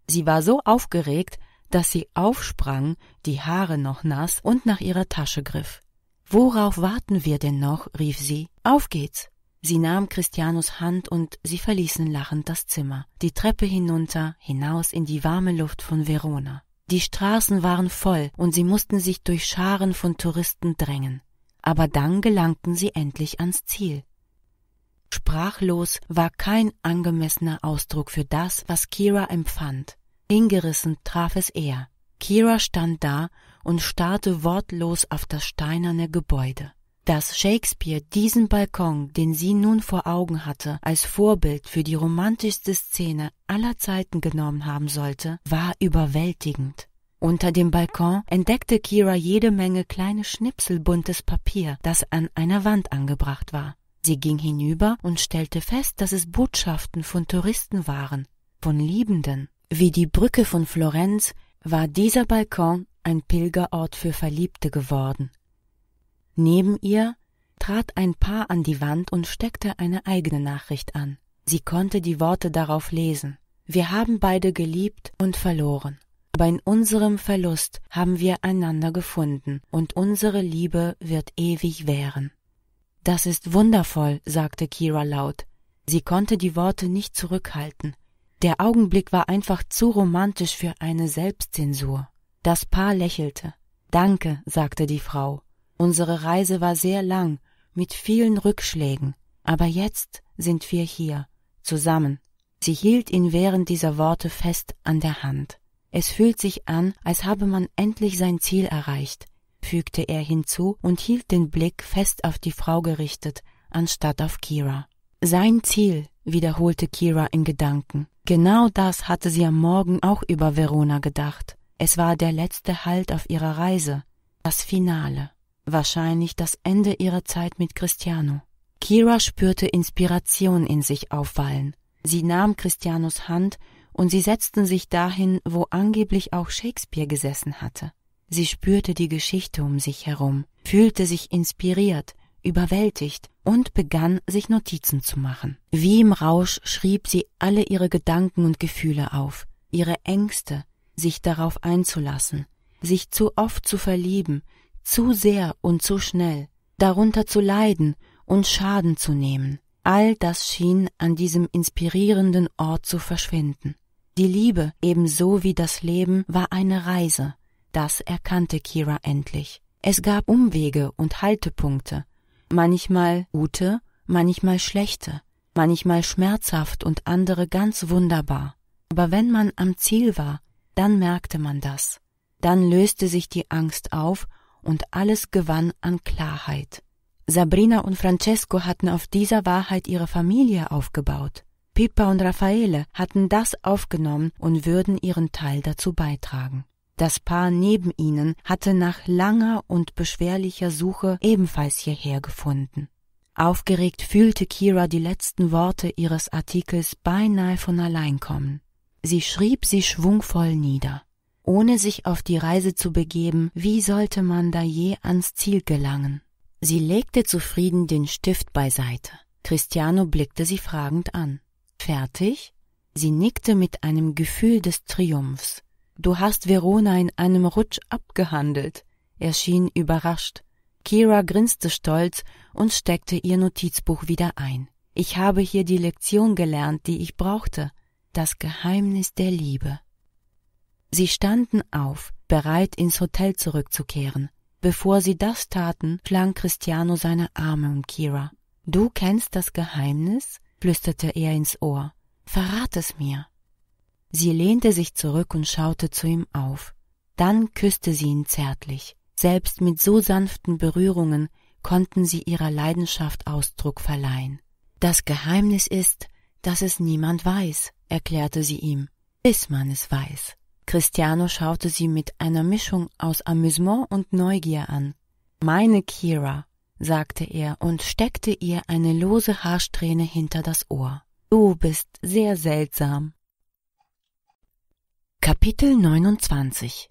Sie war so aufgeregt, dass sie aufsprang, die Haare noch nass und nach ihrer Tasche griff. Worauf warten wir denn noch? rief sie. Auf geht's. Sie nahm Christianus Hand und sie verließen lachend das Zimmer, die Treppe hinunter, hinaus in die warme Luft von Verona. Die Straßen waren voll und sie mussten sich durch Scharen von Touristen drängen. Aber dann gelangten sie endlich ans Ziel. Sprachlos war kein angemessener Ausdruck für das, was Kira empfand. Hingerissen traf es er. Kira stand da und starrte wortlos auf das steinerne Gebäude dass Shakespeare diesen Balkon, den sie nun vor Augen hatte, als Vorbild für die romantischste Szene aller Zeiten genommen haben sollte, war überwältigend. Unter dem Balkon entdeckte Kira jede Menge kleine Schnipsel buntes Papier, das an einer Wand angebracht war. Sie ging hinüber und stellte fest, dass es Botschaften von Touristen waren, von Liebenden. Wie die Brücke von Florenz war dieser Balkon ein Pilgerort für Verliebte geworden. Neben ihr trat ein Paar an die Wand und steckte eine eigene Nachricht an. Sie konnte die Worte darauf lesen. Wir haben beide geliebt und verloren. Aber in unserem Verlust haben wir einander gefunden und unsere Liebe wird ewig währen. Das ist wundervoll, sagte Kira laut. Sie konnte die Worte nicht zurückhalten. Der Augenblick war einfach zu romantisch für eine Selbstzensur. Das Paar lächelte. Danke, sagte die Frau. Unsere Reise war sehr lang, mit vielen Rückschlägen, aber jetzt sind wir hier, zusammen. Sie hielt ihn während dieser Worte fest an der Hand. Es fühlt sich an, als habe man endlich sein Ziel erreicht, fügte er hinzu und hielt den Blick fest auf die Frau gerichtet, anstatt auf Kira. Sein Ziel, wiederholte Kira in Gedanken. Genau das hatte sie am Morgen auch über Verona gedacht. Es war der letzte Halt auf ihrer Reise, das Finale wahrscheinlich das Ende ihrer Zeit mit Cristiano. Kira spürte Inspiration in sich aufwallen. Sie nahm Christianos Hand und sie setzten sich dahin, wo angeblich auch Shakespeare gesessen hatte. Sie spürte die Geschichte um sich herum, fühlte sich inspiriert, überwältigt und begann, sich Notizen zu machen. Wie im Rausch schrieb sie alle ihre Gedanken und Gefühle auf, ihre Ängste, sich darauf einzulassen, sich zu oft zu verlieben, zu sehr und zu schnell, darunter zu leiden und Schaden zu nehmen. All das schien an diesem inspirierenden Ort zu verschwinden. Die Liebe ebenso wie das Leben war eine Reise, das erkannte Kira endlich. Es gab Umwege und Haltepunkte, manchmal gute, manchmal schlechte, manchmal schmerzhaft und andere ganz wunderbar. Aber wenn man am Ziel war, dann merkte man das. Dann löste sich die Angst auf und alles gewann an Klarheit. Sabrina und Francesco hatten auf dieser Wahrheit ihre Familie aufgebaut. Pippa und Raffaele hatten das aufgenommen und würden ihren Teil dazu beitragen. Das Paar neben ihnen hatte nach langer und beschwerlicher Suche ebenfalls hierher gefunden. Aufgeregt fühlte Kira die letzten Worte ihres Artikels beinahe von allein kommen. Sie schrieb sie schwungvoll nieder. Ohne sich auf die Reise zu begeben, wie sollte man da je ans Ziel gelangen? Sie legte zufrieden den Stift beiseite. Cristiano blickte sie fragend an. Fertig? Sie nickte mit einem Gefühl des Triumphs. Du hast Verona in einem Rutsch abgehandelt. Er schien überrascht. Kira grinste stolz und steckte ihr Notizbuch wieder ein. Ich habe hier die Lektion gelernt, die ich brauchte. Das Geheimnis der Liebe. Sie standen auf, bereit ins Hotel zurückzukehren. Bevor sie das taten, schlang Cristiano seine Arme um Kira. Du kennst das Geheimnis? flüsterte er ins Ohr. Verrat es mir. Sie lehnte sich zurück und schaute zu ihm auf. Dann küsste sie ihn zärtlich. Selbst mit so sanften Berührungen konnten sie ihrer Leidenschaft Ausdruck verleihen. Das Geheimnis ist, dass es niemand weiß, erklärte sie ihm, bis man es weiß. Cristiano schaute sie mit einer Mischung aus Amüsement und Neugier an. Meine Kira, sagte er und steckte ihr eine lose Haarsträhne hinter das Ohr. Du bist sehr seltsam. Kapitel 29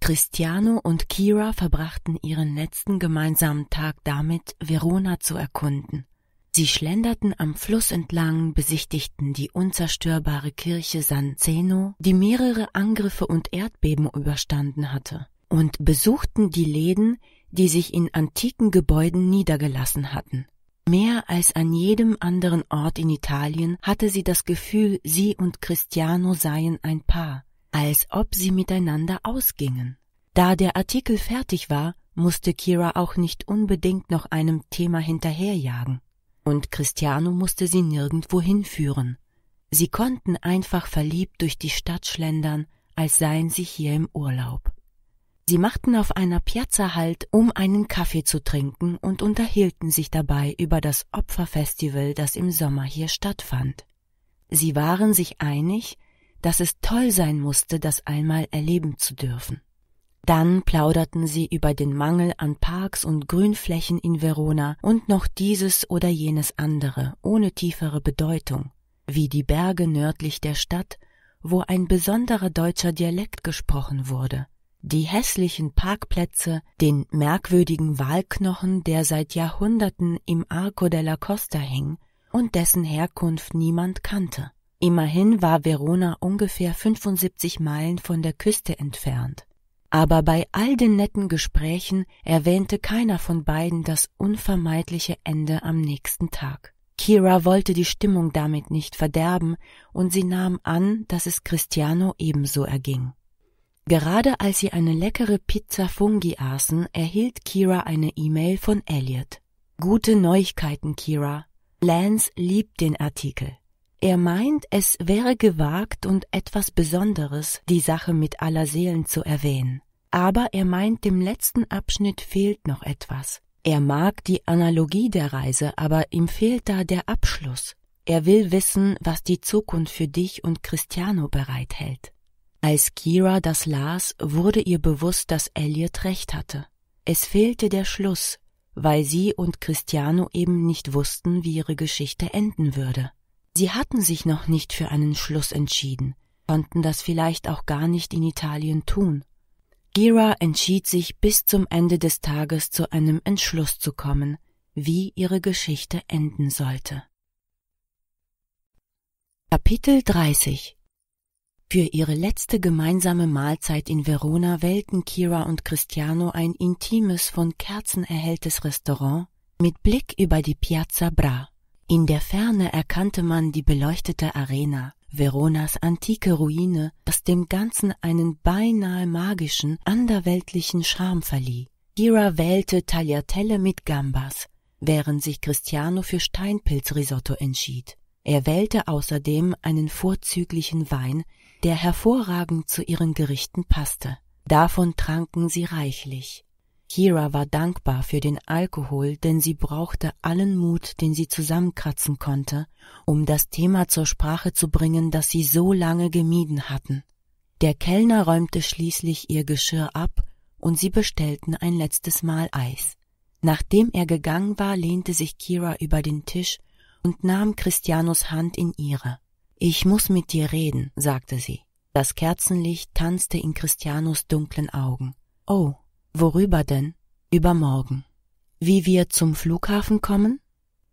Cristiano und Kira verbrachten ihren letzten gemeinsamen Tag damit, Verona zu erkunden. Sie schlenderten am Fluss entlang, besichtigten die unzerstörbare Kirche San Zeno, die mehrere Angriffe und Erdbeben überstanden hatte, und besuchten die Läden, die sich in antiken Gebäuden niedergelassen hatten. Mehr als an jedem anderen Ort in Italien hatte sie das Gefühl, sie und Cristiano seien ein Paar, als ob sie miteinander ausgingen. Da der Artikel fertig war, musste Kira auch nicht unbedingt noch einem Thema hinterherjagen und Christiano musste sie nirgendwo hinführen. Sie konnten einfach verliebt durch die Stadt schlendern, als seien sie hier im Urlaub. Sie machten auf einer Piazza Halt, um einen Kaffee zu trinken und unterhielten sich dabei über das Opferfestival, das im Sommer hier stattfand. Sie waren sich einig, dass es toll sein musste, das einmal erleben zu dürfen. Dann plauderten sie über den Mangel an Parks und Grünflächen in Verona und noch dieses oder jenes andere, ohne tiefere Bedeutung, wie die Berge nördlich der Stadt, wo ein besonderer deutscher Dialekt gesprochen wurde, die hässlichen Parkplätze, den merkwürdigen Wahlknochen, der seit Jahrhunderten im Arco della Costa hing und dessen Herkunft niemand kannte. Immerhin war Verona ungefähr 75 Meilen von der Küste entfernt aber bei all den netten Gesprächen erwähnte keiner von beiden das unvermeidliche Ende am nächsten Tag. Kira wollte die Stimmung damit nicht verderben, und sie nahm an, dass es Cristiano ebenso erging. Gerade als sie eine leckere Pizza Fungi aßen, erhielt Kira eine E-Mail von Elliot. Gute Neuigkeiten, Kira. Lance liebt den Artikel. Er meint, es wäre gewagt und etwas Besonderes, die Sache mit aller Seelen zu erwähnen aber er meint, dem letzten Abschnitt fehlt noch etwas. Er mag die Analogie der Reise, aber ihm fehlt da der Abschluss. Er will wissen, was die Zukunft für dich und Cristiano bereithält. Als Kira das las, wurde ihr bewusst, dass Elliot recht hatte. Es fehlte der Schluss, weil sie und Cristiano eben nicht wussten, wie ihre Geschichte enden würde. Sie hatten sich noch nicht für einen Schluss entschieden, konnten das vielleicht auch gar nicht in Italien tun. Gira entschied sich bis zum Ende des Tages zu einem Entschluss zu kommen, wie ihre Geschichte enden sollte. Kapitel 30 Für ihre letzte gemeinsame Mahlzeit in Verona wählten Kira und Cristiano ein intimes, von Kerzen erhelltes Restaurant mit Blick über die Piazza Bra. In der Ferne erkannte man die beleuchtete Arena, Veronas antike Ruine, das dem Ganzen einen beinahe magischen, anderweltlichen Charme verlieh. Gira wählte Tagliatelle mit Gambas, während sich Cristiano für Steinpilzrisotto entschied. Er wählte außerdem einen vorzüglichen Wein, der hervorragend zu ihren Gerichten passte. Davon tranken sie reichlich. Kira war dankbar für den Alkohol, denn sie brauchte allen Mut, den sie zusammenkratzen konnte, um das Thema zur Sprache zu bringen, das sie so lange gemieden hatten. Der Kellner räumte schließlich ihr Geschirr ab und sie bestellten ein letztes Mal Eis. Nachdem er gegangen war, lehnte sich Kira über den Tisch und nahm Christianos Hand in ihre. Ich muss mit dir reden, sagte sie. Das Kerzenlicht tanzte in Christianos dunklen Augen. Oh, Worüber denn? Übermorgen. Wie wir zum Flughafen kommen?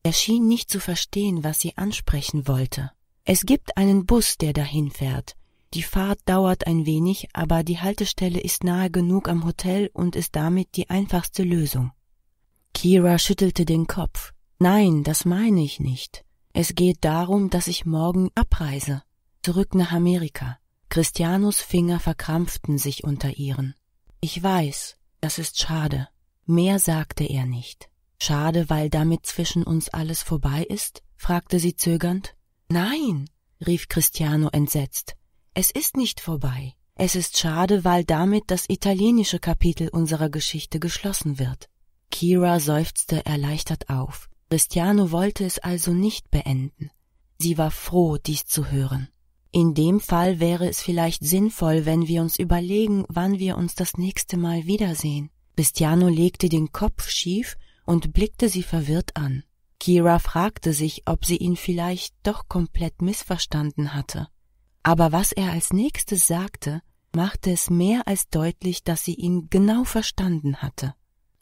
Er schien nicht zu verstehen, was sie ansprechen wollte. Es gibt einen Bus, der dahin fährt. Die Fahrt dauert ein wenig, aber die Haltestelle ist nahe genug am Hotel und ist damit die einfachste Lösung. Kira schüttelte den Kopf. Nein, das meine ich nicht. Es geht darum, dass ich morgen abreise. Zurück nach Amerika. Christianos Finger verkrampften sich unter ihren. Ich weiß, das ist schade. Mehr sagte er nicht. Schade, weil damit zwischen uns alles vorbei ist? fragte sie zögernd. Nein, rief Cristiano entsetzt. Es ist nicht vorbei. Es ist schade, weil damit das italienische Kapitel unserer Geschichte geschlossen wird. Kira seufzte erleichtert auf. Cristiano wollte es also nicht beenden. Sie war froh, dies zu hören. In dem Fall wäre es vielleicht sinnvoll, wenn wir uns überlegen, wann wir uns das nächste Mal wiedersehen. Bistiano legte den Kopf schief und blickte sie verwirrt an. Kira fragte sich, ob sie ihn vielleicht doch komplett missverstanden hatte. Aber was er als nächstes sagte, machte es mehr als deutlich, dass sie ihn genau verstanden hatte.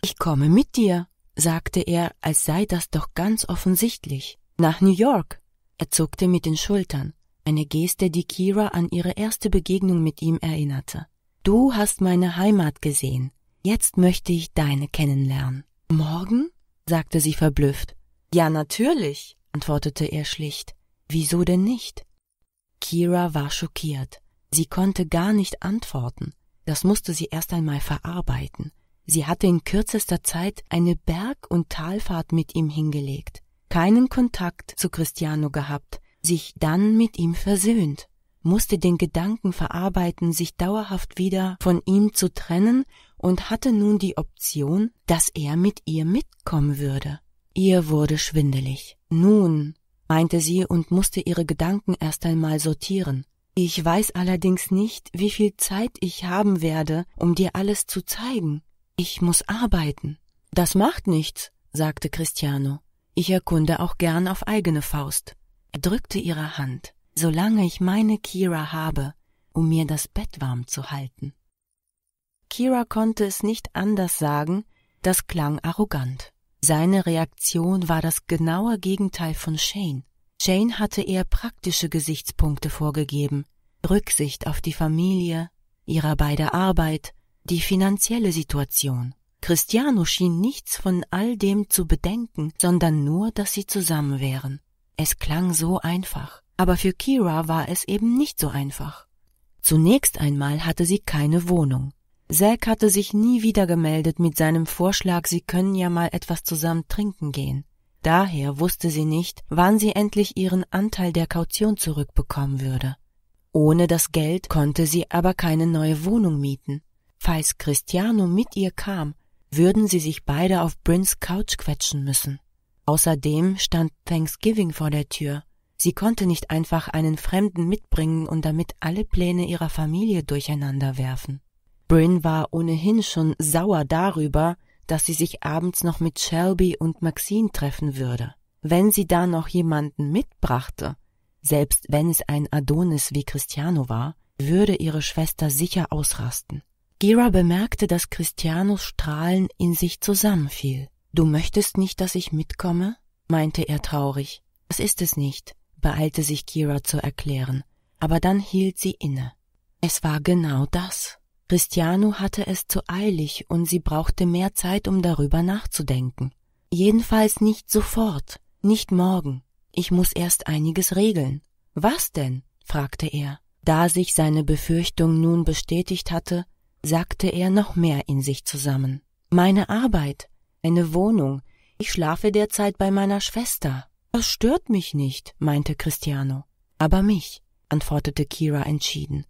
Ich komme mit dir, sagte er, als sei das doch ganz offensichtlich. Nach New York. Er zuckte mit den Schultern eine Geste, die Kira an ihre erste Begegnung mit ihm erinnerte. Du hast meine Heimat gesehen, jetzt möchte ich deine kennenlernen. Morgen? sagte sie verblüfft. Ja, natürlich, antwortete er schlicht. Wieso denn nicht? Kira war schockiert. Sie konnte gar nicht antworten. Das musste sie erst einmal verarbeiten. Sie hatte in kürzester Zeit eine Berg- und Talfahrt mit ihm hingelegt, keinen Kontakt zu Christiano gehabt, sich dann mit ihm versöhnt, musste den Gedanken verarbeiten, sich dauerhaft wieder von ihm zu trennen und hatte nun die Option, dass er mit ihr mitkommen würde. Ihr wurde schwindelig. Nun, meinte sie und musste ihre Gedanken erst einmal sortieren. Ich weiß allerdings nicht, wie viel Zeit ich haben werde, um dir alles zu zeigen. Ich muss arbeiten. Das macht nichts, sagte Cristiano. Ich erkunde auch gern auf eigene Faust. Er drückte ihre Hand, solange ich meine Kira habe, um mir das Bett warm zu halten. Kira konnte es nicht anders sagen, das klang arrogant. Seine Reaktion war das genaue Gegenteil von Shane. Shane hatte eher praktische Gesichtspunkte vorgegeben, Rücksicht auf die Familie, ihrer beide Arbeit, die finanzielle Situation. Christiano schien nichts von all dem zu bedenken, sondern nur, dass sie zusammen wären. Es klang so einfach, aber für Kira war es eben nicht so einfach. Zunächst einmal hatte sie keine Wohnung. Zack hatte sich nie wieder gemeldet mit seinem Vorschlag, sie können ja mal etwas zusammen trinken gehen. Daher wusste sie nicht, wann sie endlich ihren Anteil der Kaution zurückbekommen würde. Ohne das Geld konnte sie aber keine neue Wohnung mieten. Falls Cristiano mit ihr kam, würden sie sich beide auf Brins Couch quetschen müssen. Außerdem stand Thanksgiving vor der Tür. Sie konnte nicht einfach einen Fremden mitbringen und damit alle Pläne ihrer Familie durcheinander werfen. Bryn war ohnehin schon sauer darüber, dass sie sich abends noch mit Shelby und Maxine treffen würde. Wenn sie da noch jemanden mitbrachte, selbst wenn es ein Adonis wie Cristiano war, würde ihre Schwester sicher ausrasten. Gira bemerkte, dass Christianos Strahlen in sich zusammenfiel. Du möchtest nicht, dass ich mitkomme? meinte er traurig. Das ist es nicht, beeilte sich Kira zu erklären, aber dann hielt sie inne. Es war genau das. Christiano hatte es zu eilig und sie brauchte mehr Zeit, um darüber nachzudenken. Jedenfalls nicht sofort, nicht morgen. Ich muss erst einiges regeln. Was denn? fragte er. Da sich seine Befürchtung nun bestätigt hatte, sackte er noch mehr in sich zusammen. Meine Arbeit, eine Wohnung. Ich schlafe derzeit bei meiner Schwester. Das stört mich nicht, meinte Cristiano. Aber mich, antwortete Kira entschieden.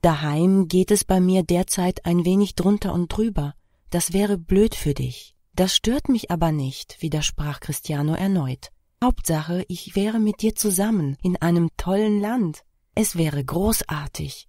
Daheim geht es bei mir derzeit ein wenig drunter und drüber. Das wäre blöd für dich. Das stört mich aber nicht, widersprach Cristiano erneut. Hauptsache, ich wäre mit dir zusammen in einem tollen Land. Es wäre großartig.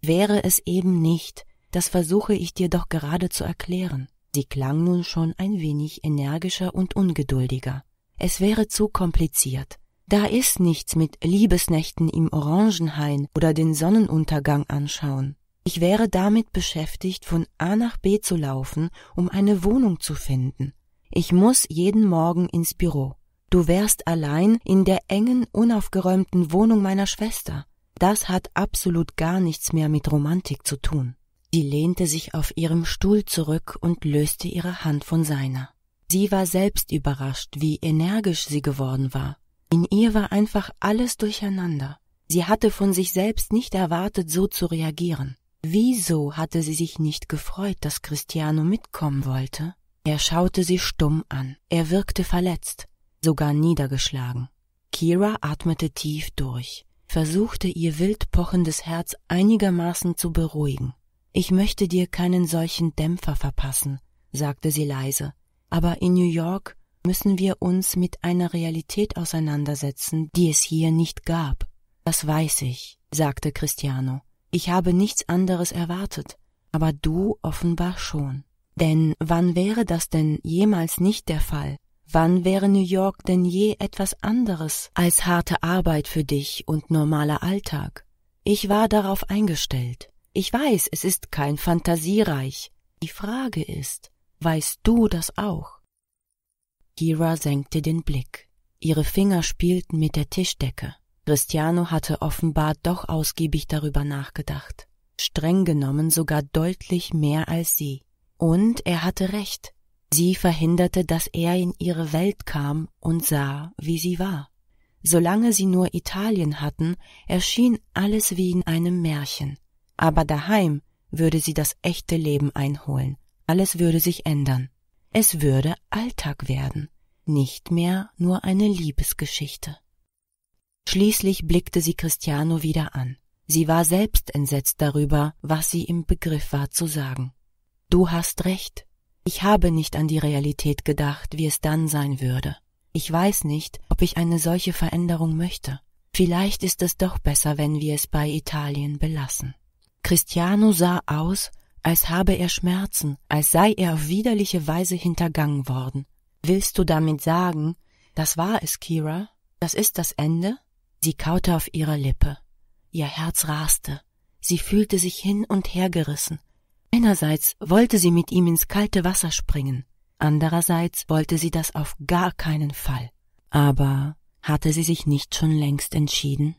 Wäre es eben nicht, das versuche ich dir doch gerade zu erklären. Sie klang nun schon ein wenig energischer und ungeduldiger. Es wäre zu kompliziert. Da ist nichts mit Liebesnächten im Orangenhain oder den Sonnenuntergang anschauen. Ich wäre damit beschäftigt, von A nach B zu laufen, um eine Wohnung zu finden. Ich muss jeden Morgen ins Büro. Du wärst allein in der engen, unaufgeräumten Wohnung meiner Schwester. Das hat absolut gar nichts mehr mit Romantik zu tun. Sie lehnte sich auf ihrem Stuhl zurück und löste ihre Hand von seiner. Sie war selbst überrascht, wie energisch sie geworden war. In ihr war einfach alles durcheinander. Sie hatte von sich selbst nicht erwartet, so zu reagieren. Wieso hatte sie sich nicht gefreut, dass Cristiano mitkommen wollte? Er schaute sie stumm an. Er wirkte verletzt, sogar niedergeschlagen. Kira atmete tief durch, versuchte ihr wild pochendes Herz einigermaßen zu beruhigen. Ich möchte dir keinen solchen Dämpfer verpassen, sagte sie leise, aber in New York müssen wir uns mit einer Realität auseinandersetzen, die es hier nicht gab. Das weiß ich, sagte Cristiano. Ich habe nichts anderes erwartet, aber du offenbar schon. Denn wann wäre das denn jemals nicht der Fall? Wann wäre New York denn je etwas anderes als harte Arbeit für dich und normaler Alltag? Ich war darauf eingestellt. Ich weiß, es ist kein Fantasiereich. Die Frage ist, weißt du das auch? Kira senkte den Blick. Ihre Finger spielten mit der Tischdecke. Cristiano hatte offenbar doch ausgiebig darüber nachgedacht. Streng genommen sogar deutlich mehr als sie. Und er hatte recht. Sie verhinderte, dass er in ihre Welt kam und sah, wie sie war. Solange sie nur Italien hatten, erschien alles wie in einem Märchen. Aber daheim würde sie das echte Leben einholen, alles würde sich ändern. Es würde Alltag werden, nicht mehr nur eine Liebesgeschichte. Schließlich blickte sie Cristiano wieder an. Sie war selbst entsetzt darüber, was sie im Begriff war zu sagen. Du hast recht. Ich habe nicht an die Realität gedacht, wie es dann sein würde. Ich weiß nicht, ob ich eine solche Veränderung möchte. Vielleicht ist es doch besser, wenn wir es bei Italien belassen. Christiano sah aus, als habe er Schmerzen, als sei er auf widerliche Weise hintergangen worden. Willst du damit sagen, das war es, Kira? Das ist das Ende? Sie kaute auf ihrer Lippe. Ihr Herz raste. Sie fühlte sich hin und her gerissen. Einerseits wollte sie mit ihm ins kalte Wasser springen, andererseits wollte sie das auf gar keinen Fall. Aber hatte sie sich nicht schon längst entschieden?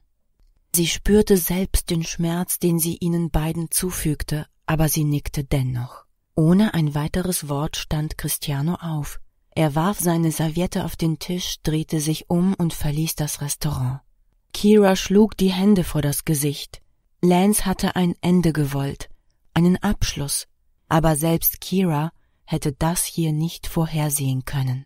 Sie spürte selbst den Schmerz, den sie ihnen beiden zufügte, aber sie nickte dennoch. Ohne ein weiteres Wort stand Cristiano auf. Er warf seine Serviette auf den Tisch, drehte sich um und verließ das Restaurant. Kira schlug die Hände vor das Gesicht. Lance hatte ein Ende gewollt, einen Abschluss, aber selbst Kira hätte das hier nicht vorhersehen können.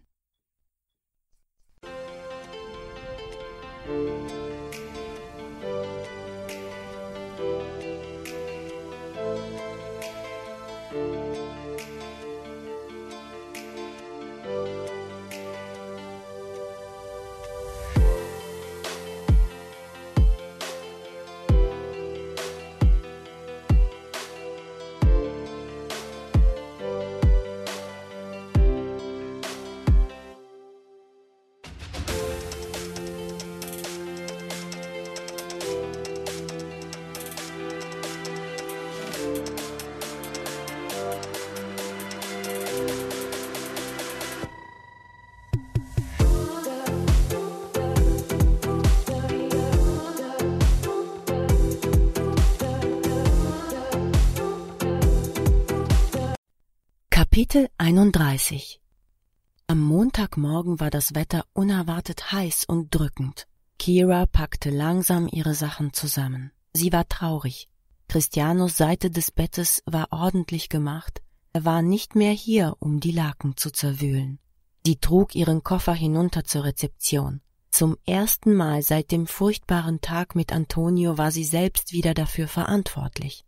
Kapitel 31 Am Montagmorgen war das Wetter unerwartet heiß und drückend. Kira packte langsam ihre Sachen zusammen. Sie war traurig. Christianos Seite des Bettes war ordentlich gemacht. Er war nicht mehr hier, um die Laken zu zerwühlen. Sie trug ihren Koffer hinunter zur Rezeption. Zum ersten Mal seit dem furchtbaren Tag mit Antonio war sie selbst wieder dafür verantwortlich.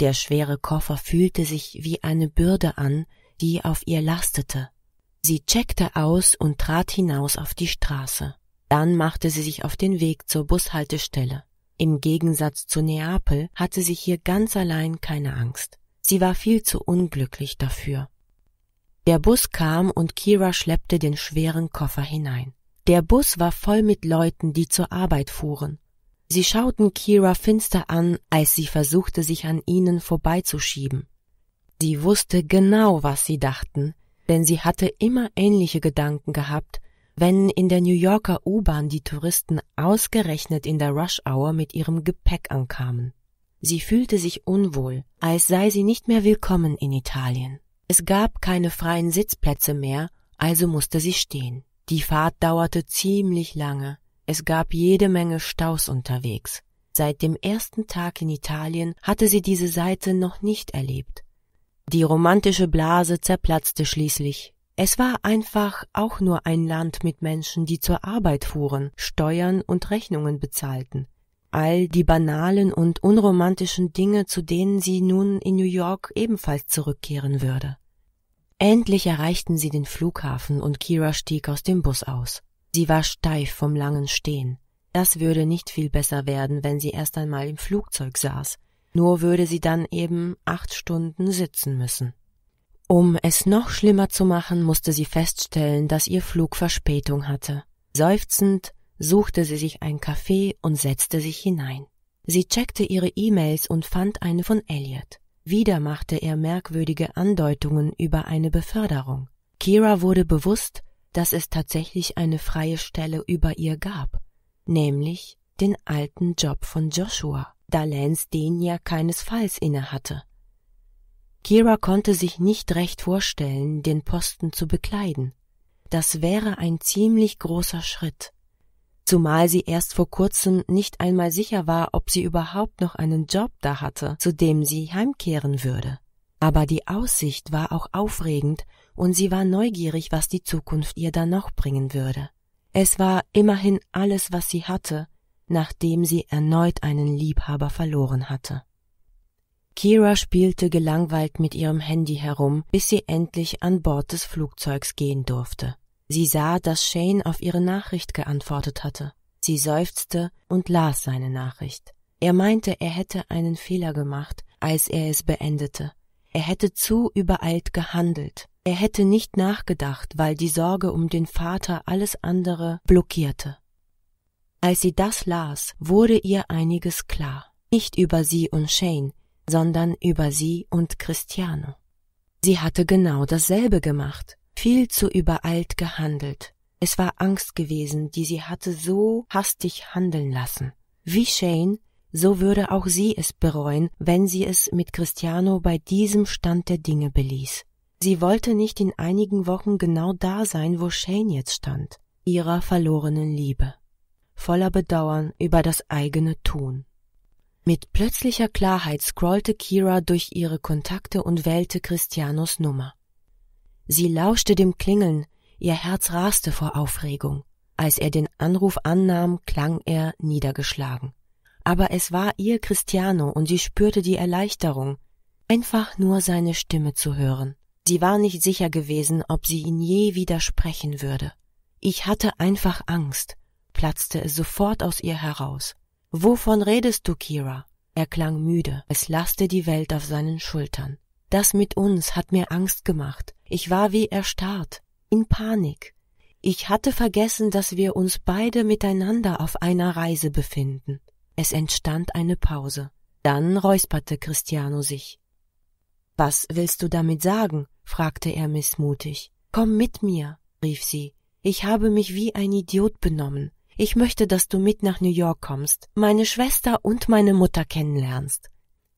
Der schwere Koffer fühlte sich wie eine Bürde an, die auf ihr lastete. Sie checkte aus und trat hinaus auf die Straße. Dann machte sie sich auf den Weg zur Bushaltestelle. Im Gegensatz zu Neapel hatte sie hier ganz allein keine Angst. Sie war viel zu unglücklich dafür. Der Bus kam und Kira schleppte den schweren Koffer hinein. Der Bus war voll mit Leuten, die zur Arbeit fuhren. Sie schauten Kira finster an, als sie versuchte, sich an ihnen vorbeizuschieben. Sie wusste genau, was sie dachten, denn sie hatte immer ähnliche Gedanken gehabt, wenn in der New Yorker U-Bahn die Touristen ausgerechnet in der Rush-Hour mit ihrem Gepäck ankamen. Sie fühlte sich unwohl, als sei sie nicht mehr willkommen in Italien. Es gab keine freien Sitzplätze mehr, also musste sie stehen. Die Fahrt dauerte ziemlich lange. Es gab jede Menge Staus unterwegs. Seit dem ersten Tag in Italien hatte sie diese Seite noch nicht erlebt. Die romantische Blase zerplatzte schließlich. Es war einfach auch nur ein Land mit Menschen, die zur Arbeit fuhren, Steuern und Rechnungen bezahlten. All die banalen und unromantischen Dinge, zu denen sie nun in New York ebenfalls zurückkehren würde. Endlich erreichten sie den Flughafen und Kira stieg aus dem Bus aus. Sie war steif vom langen Stehen. Das würde nicht viel besser werden, wenn sie erst einmal im Flugzeug saß. Nur würde sie dann eben acht Stunden sitzen müssen. Um es noch schlimmer zu machen, musste sie feststellen, dass ihr Flug Verspätung hatte. Seufzend suchte sie sich ein Café und setzte sich hinein. Sie checkte ihre E-Mails und fand eine von Elliot. Wieder machte er merkwürdige Andeutungen über eine Beförderung. Kira wurde bewusst, dass es tatsächlich eine freie Stelle über ihr gab, nämlich den alten Job von Joshua, da Lance den ja keinesfalls innehatte. Kira konnte sich nicht recht vorstellen, den Posten zu bekleiden. Das wäre ein ziemlich großer Schritt, zumal sie erst vor kurzem nicht einmal sicher war, ob sie überhaupt noch einen Job da hatte, zu dem sie heimkehren würde. Aber die Aussicht war auch aufregend und sie war neugierig, was die Zukunft ihr dann noch bringen würde. Es war immerhin alles, was sie hatte, nachdem sie erneut einen Liebhaber verloren hatte. Kira spielte gelangweilt mit ihrem Handy herum, bis sie endlich an Bord des Flugzeugs gehen durfte. Sie sah, dass Shane auf ihre Nachricht geantwortet hatte. Sie seufzte und las seine Nachricht. Er meinte, er hätte einen Fehler gemacht, als er es beendete. Er hätte zu übereilt gehandelt. Er hätte nicht nachgedacht, weil die Sorge um den Vater alles andere blockierte. Als sie das las, wurde ihr einiges klar. Nicht über sie und Shane, sondern über sie und Christiano. Sie hatte genau dasselbe gemacht, viel zu übereilt gehandelt. Es war Angst gewesen, die sie hatte so hastig handeln lassen. Wie Shane, so würde auch sie es bereuen, wenn sie es mit Christiano bei diesem Stand der Dinge beließ. Sie wollte nicht in einigen Wochen genau da sein, wo Shane jetzt stand, ihrer verlorenen Liebe, voller Bedauern über das eigene Tun. Mit plötzlicher Klarheit scrollte Kira durch ihre Kontakte und wählte Christianos Nummer. Sie lauschte dem Klingeln, ihr Herz raste vor Aufregung. Als er den Anruf annahm, klang er niedergeschlagen. Aber es war ihr Christiano und sie spürte die Erleichterung, einfach nur seine Stimme zu hören. Sie war nicht sicher gewesen, ob sie ihn je widersprechen würde. Ich hatte einfach Angst, platzte es sofort aus ihr heraus. Wovon redest du, Kira? Er klang müde, es laste die Welt auf seinen Schultern. Das mit uns hat mir Angst gemacht. Ich war wie erstarrt, in Panik. Ich hatte vergessen, dass wir uns beide miteinander auf einer Reise befinden. Es entstand eine Pause. Dann räusperte Christiano sich. Was willst du damit sagen? fragte er mißmutig. Komm mit mir, rief sie. Ich habe mich wie ein Idiot benommen. Ich möchte, dass du mit nach New York kommst, meine Schwester und meine Mutter kennenlernst.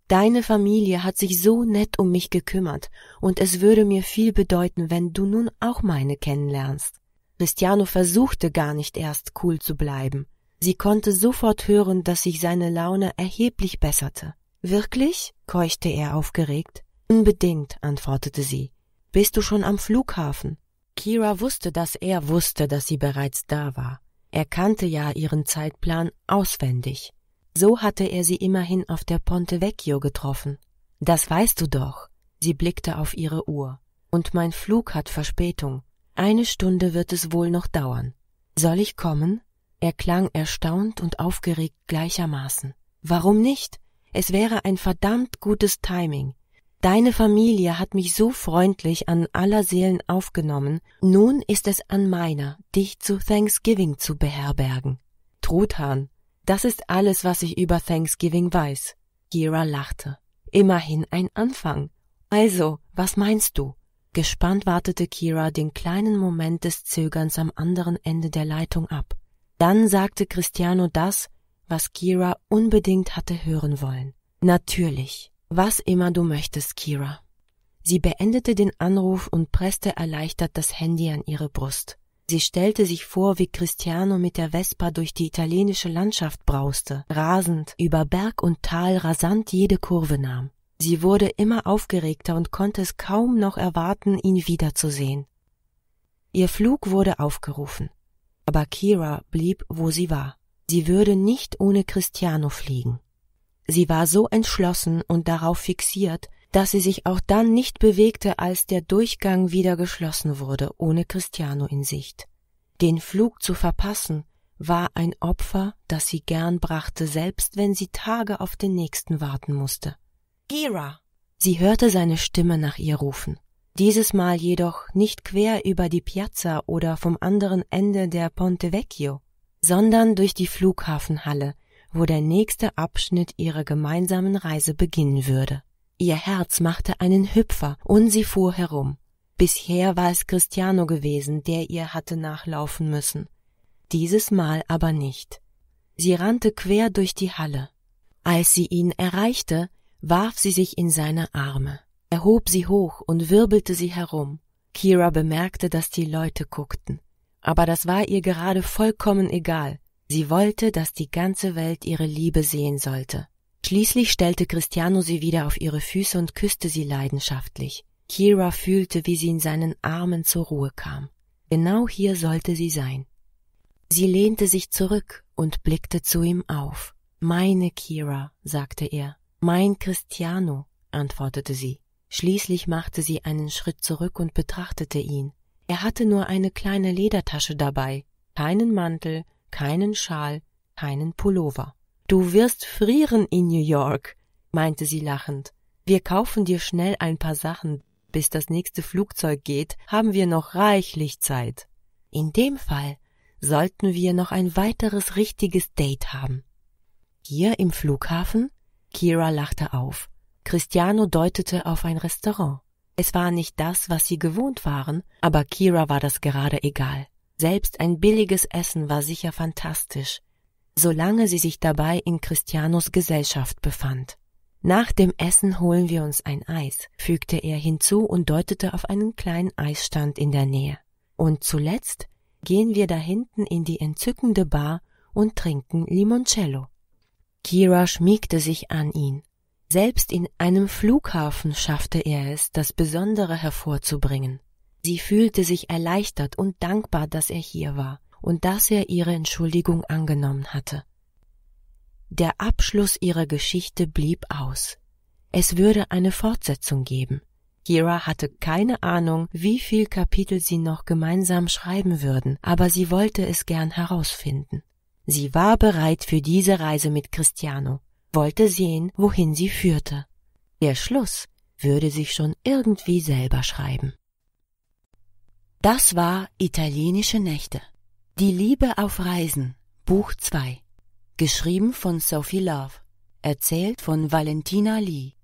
Deine Familie hat sich so nett um mich gekümmert, und es würde mir viel bedeuten, wenn du nun auch meine kennenlernst. Cristiano versuchte gar nicht erst cool zu bleiben. Sie konnte sofort hören, dass sich seine Laune erheblich besserte. Wirklich? keuchte er aufgeregt. Unbedingt, antwortete sie. Bist du schon am Flughafen? Kira wusste, dass er wusste, dass sie bereits da war. Er kannte ja ihren Zeitplan auswendig. So hatte er sie immerhin auf der Ponte Vecchio getroffen. Das weißt du doch. Sie blickte auf ihre Uhr. Und mein Flug hat Verspätung. Eine Stunde wird es wohl noch dauern. Soll ich kommen? Er klang erstaunt und aufgeregt gleichermaßen. Warum nicht? Es wäre ein verdammt gutes Timing. Deine Familie hat mich so freundlich an aller Seelen aufgenommen, nun ist es an meiner, dich zu Thanksgiving zu beherbergen. Truthahn, das ist alles, was ich über Thanksgiving weiß. Gira lachte. Immerhin ein Anfang. Also, was meinst du? Gespannt wartete Kira den kleinen Moment des Zögerns am anderen Ende der Leitung ab. Dann sagte Christiano das, was Kira unbedingt hatte hören wollen. Natürlich. Was immer du möchtest, Kira. Sie beendete den Anruf und presste erleichtert das Handy an ihre Brust. Sie stellte sich vor, wie Cristiano mit der Vespa durch die italienische Landschaft brauste, rasend über Berg und Tal rasant jede Kurve nahm. Sie wurde immer aufgeregter und konnte es kaum noch erwarten, ihn wiederzusehen. Ihr Flug wurde aufgerufen, aber Kira blieb, wo sie war. Sie würde nicht ohne Cristiano fliegen. Sie war so entschlossen und darauf fixiert, dass sie sich auch dann nicht bewegte, als der Durchgang wieder geschlossen wurde, ohne Cristiano in Sicht. Den Flug zu verpassen, war ein Opfer, das sie gern brachte, selbst wenn sie Tage auf den nächsten warten musste. Gira! Sie hörte seine Stimme nach ihr rufen. Dieses Mal jedoch nicht quer über die Piazza oder vom anderen Ende der Ponte Vecchio, sondern durch die Flughafenhalle, wo der nächste Abschnitt ihrer gemeinsamen Reise beginnen würde. Ihr Herz machte einen Hüpfer und sie fuhr herum. Bisher war es Cristiano gewesen, der ihr hatte nachlaufen müssen. Dieses Mal aber nicht. Sie rannte quer durch die Halle. Als sie ihn erreichte, warf sie sich in seine Arme. Er hob sie hoch und wirbelte sie herum. Kira bemerkte, dass die Leute guckten. Aber das war ihr gerade vollkommen egal. Sie wollte, dass die ganze Welt ihre Liebe sehen sollte. Schließlich stellte Cristiano sie wieder auf ihre Füße und küsste sie leidenschaftlich. Kira fühlte, wie sie in seinen Armen zur Ruhe kam. Genau hier sollte sie sein. Sie lehnte sich zurück und blickte zu ihm auf. Meine Kira, sagte er. Mein Cristiano, antwortete sie. Schließlich machte sie einen Schritt zurück und betrachtete ihn. Er hatte nur eine kleine Ledertasche dabei, keinen Mantel, keinen Schal, keinen Pullover. Du wirst frieren in New York, meinte sie lachend. Wir kaufen dir schnell ein paar Sachen. Bis das nächste Flugzeug geht, haben wir noch reichlich Zeit. In dem Fall sollten wir noch ein weiteres richtiges Date haben. Hier im Flughafen? Kira lachte auf. Christiano deutete auf ein Restaurant. Es war nicht das, was sie gewohnt waren, aber Kira war das gerade egal. Selbst ein billiges Essen war sicher fantastisch, solange sie sich dabei in Christianos Gesellschaft befand. Nach dem Essen holen wir uns ein Eis, fügte er hinzu und deutete auf einen kleinen Eisstand in der Nähe. Und zuletzt gehen wir da hinten in die entzückende Bar und trinken Limoncello. Kira schmiegte sich an ihn. Selbst in einem Flughafen schaffte er es, das Besondere hervorzubringen. Sie fühlte sich erleichtert und dankbar, dass er hier war und dass er ihre Entschuldigung angenommen hatte. Der Abschluss ihrer Geschichte blieb aus. Es würde eine Fortsetzung geben. Kira hatte keine Ahnung, wie viel Kapitel sie noch gemeinsam schreiben würden, aber sie wollte es gern herausfinden. Sie war bereit für diese Reise mit Cristiano, wollte sehen, wohin sie führte. Der Schluss würde sich schon irgendwie selber schreiben. Das war Italienische Nächte. Die Liebe auf Reisen, Buch 2. Geschrieben von Sophie Love. Erzählt von Valentina Lee.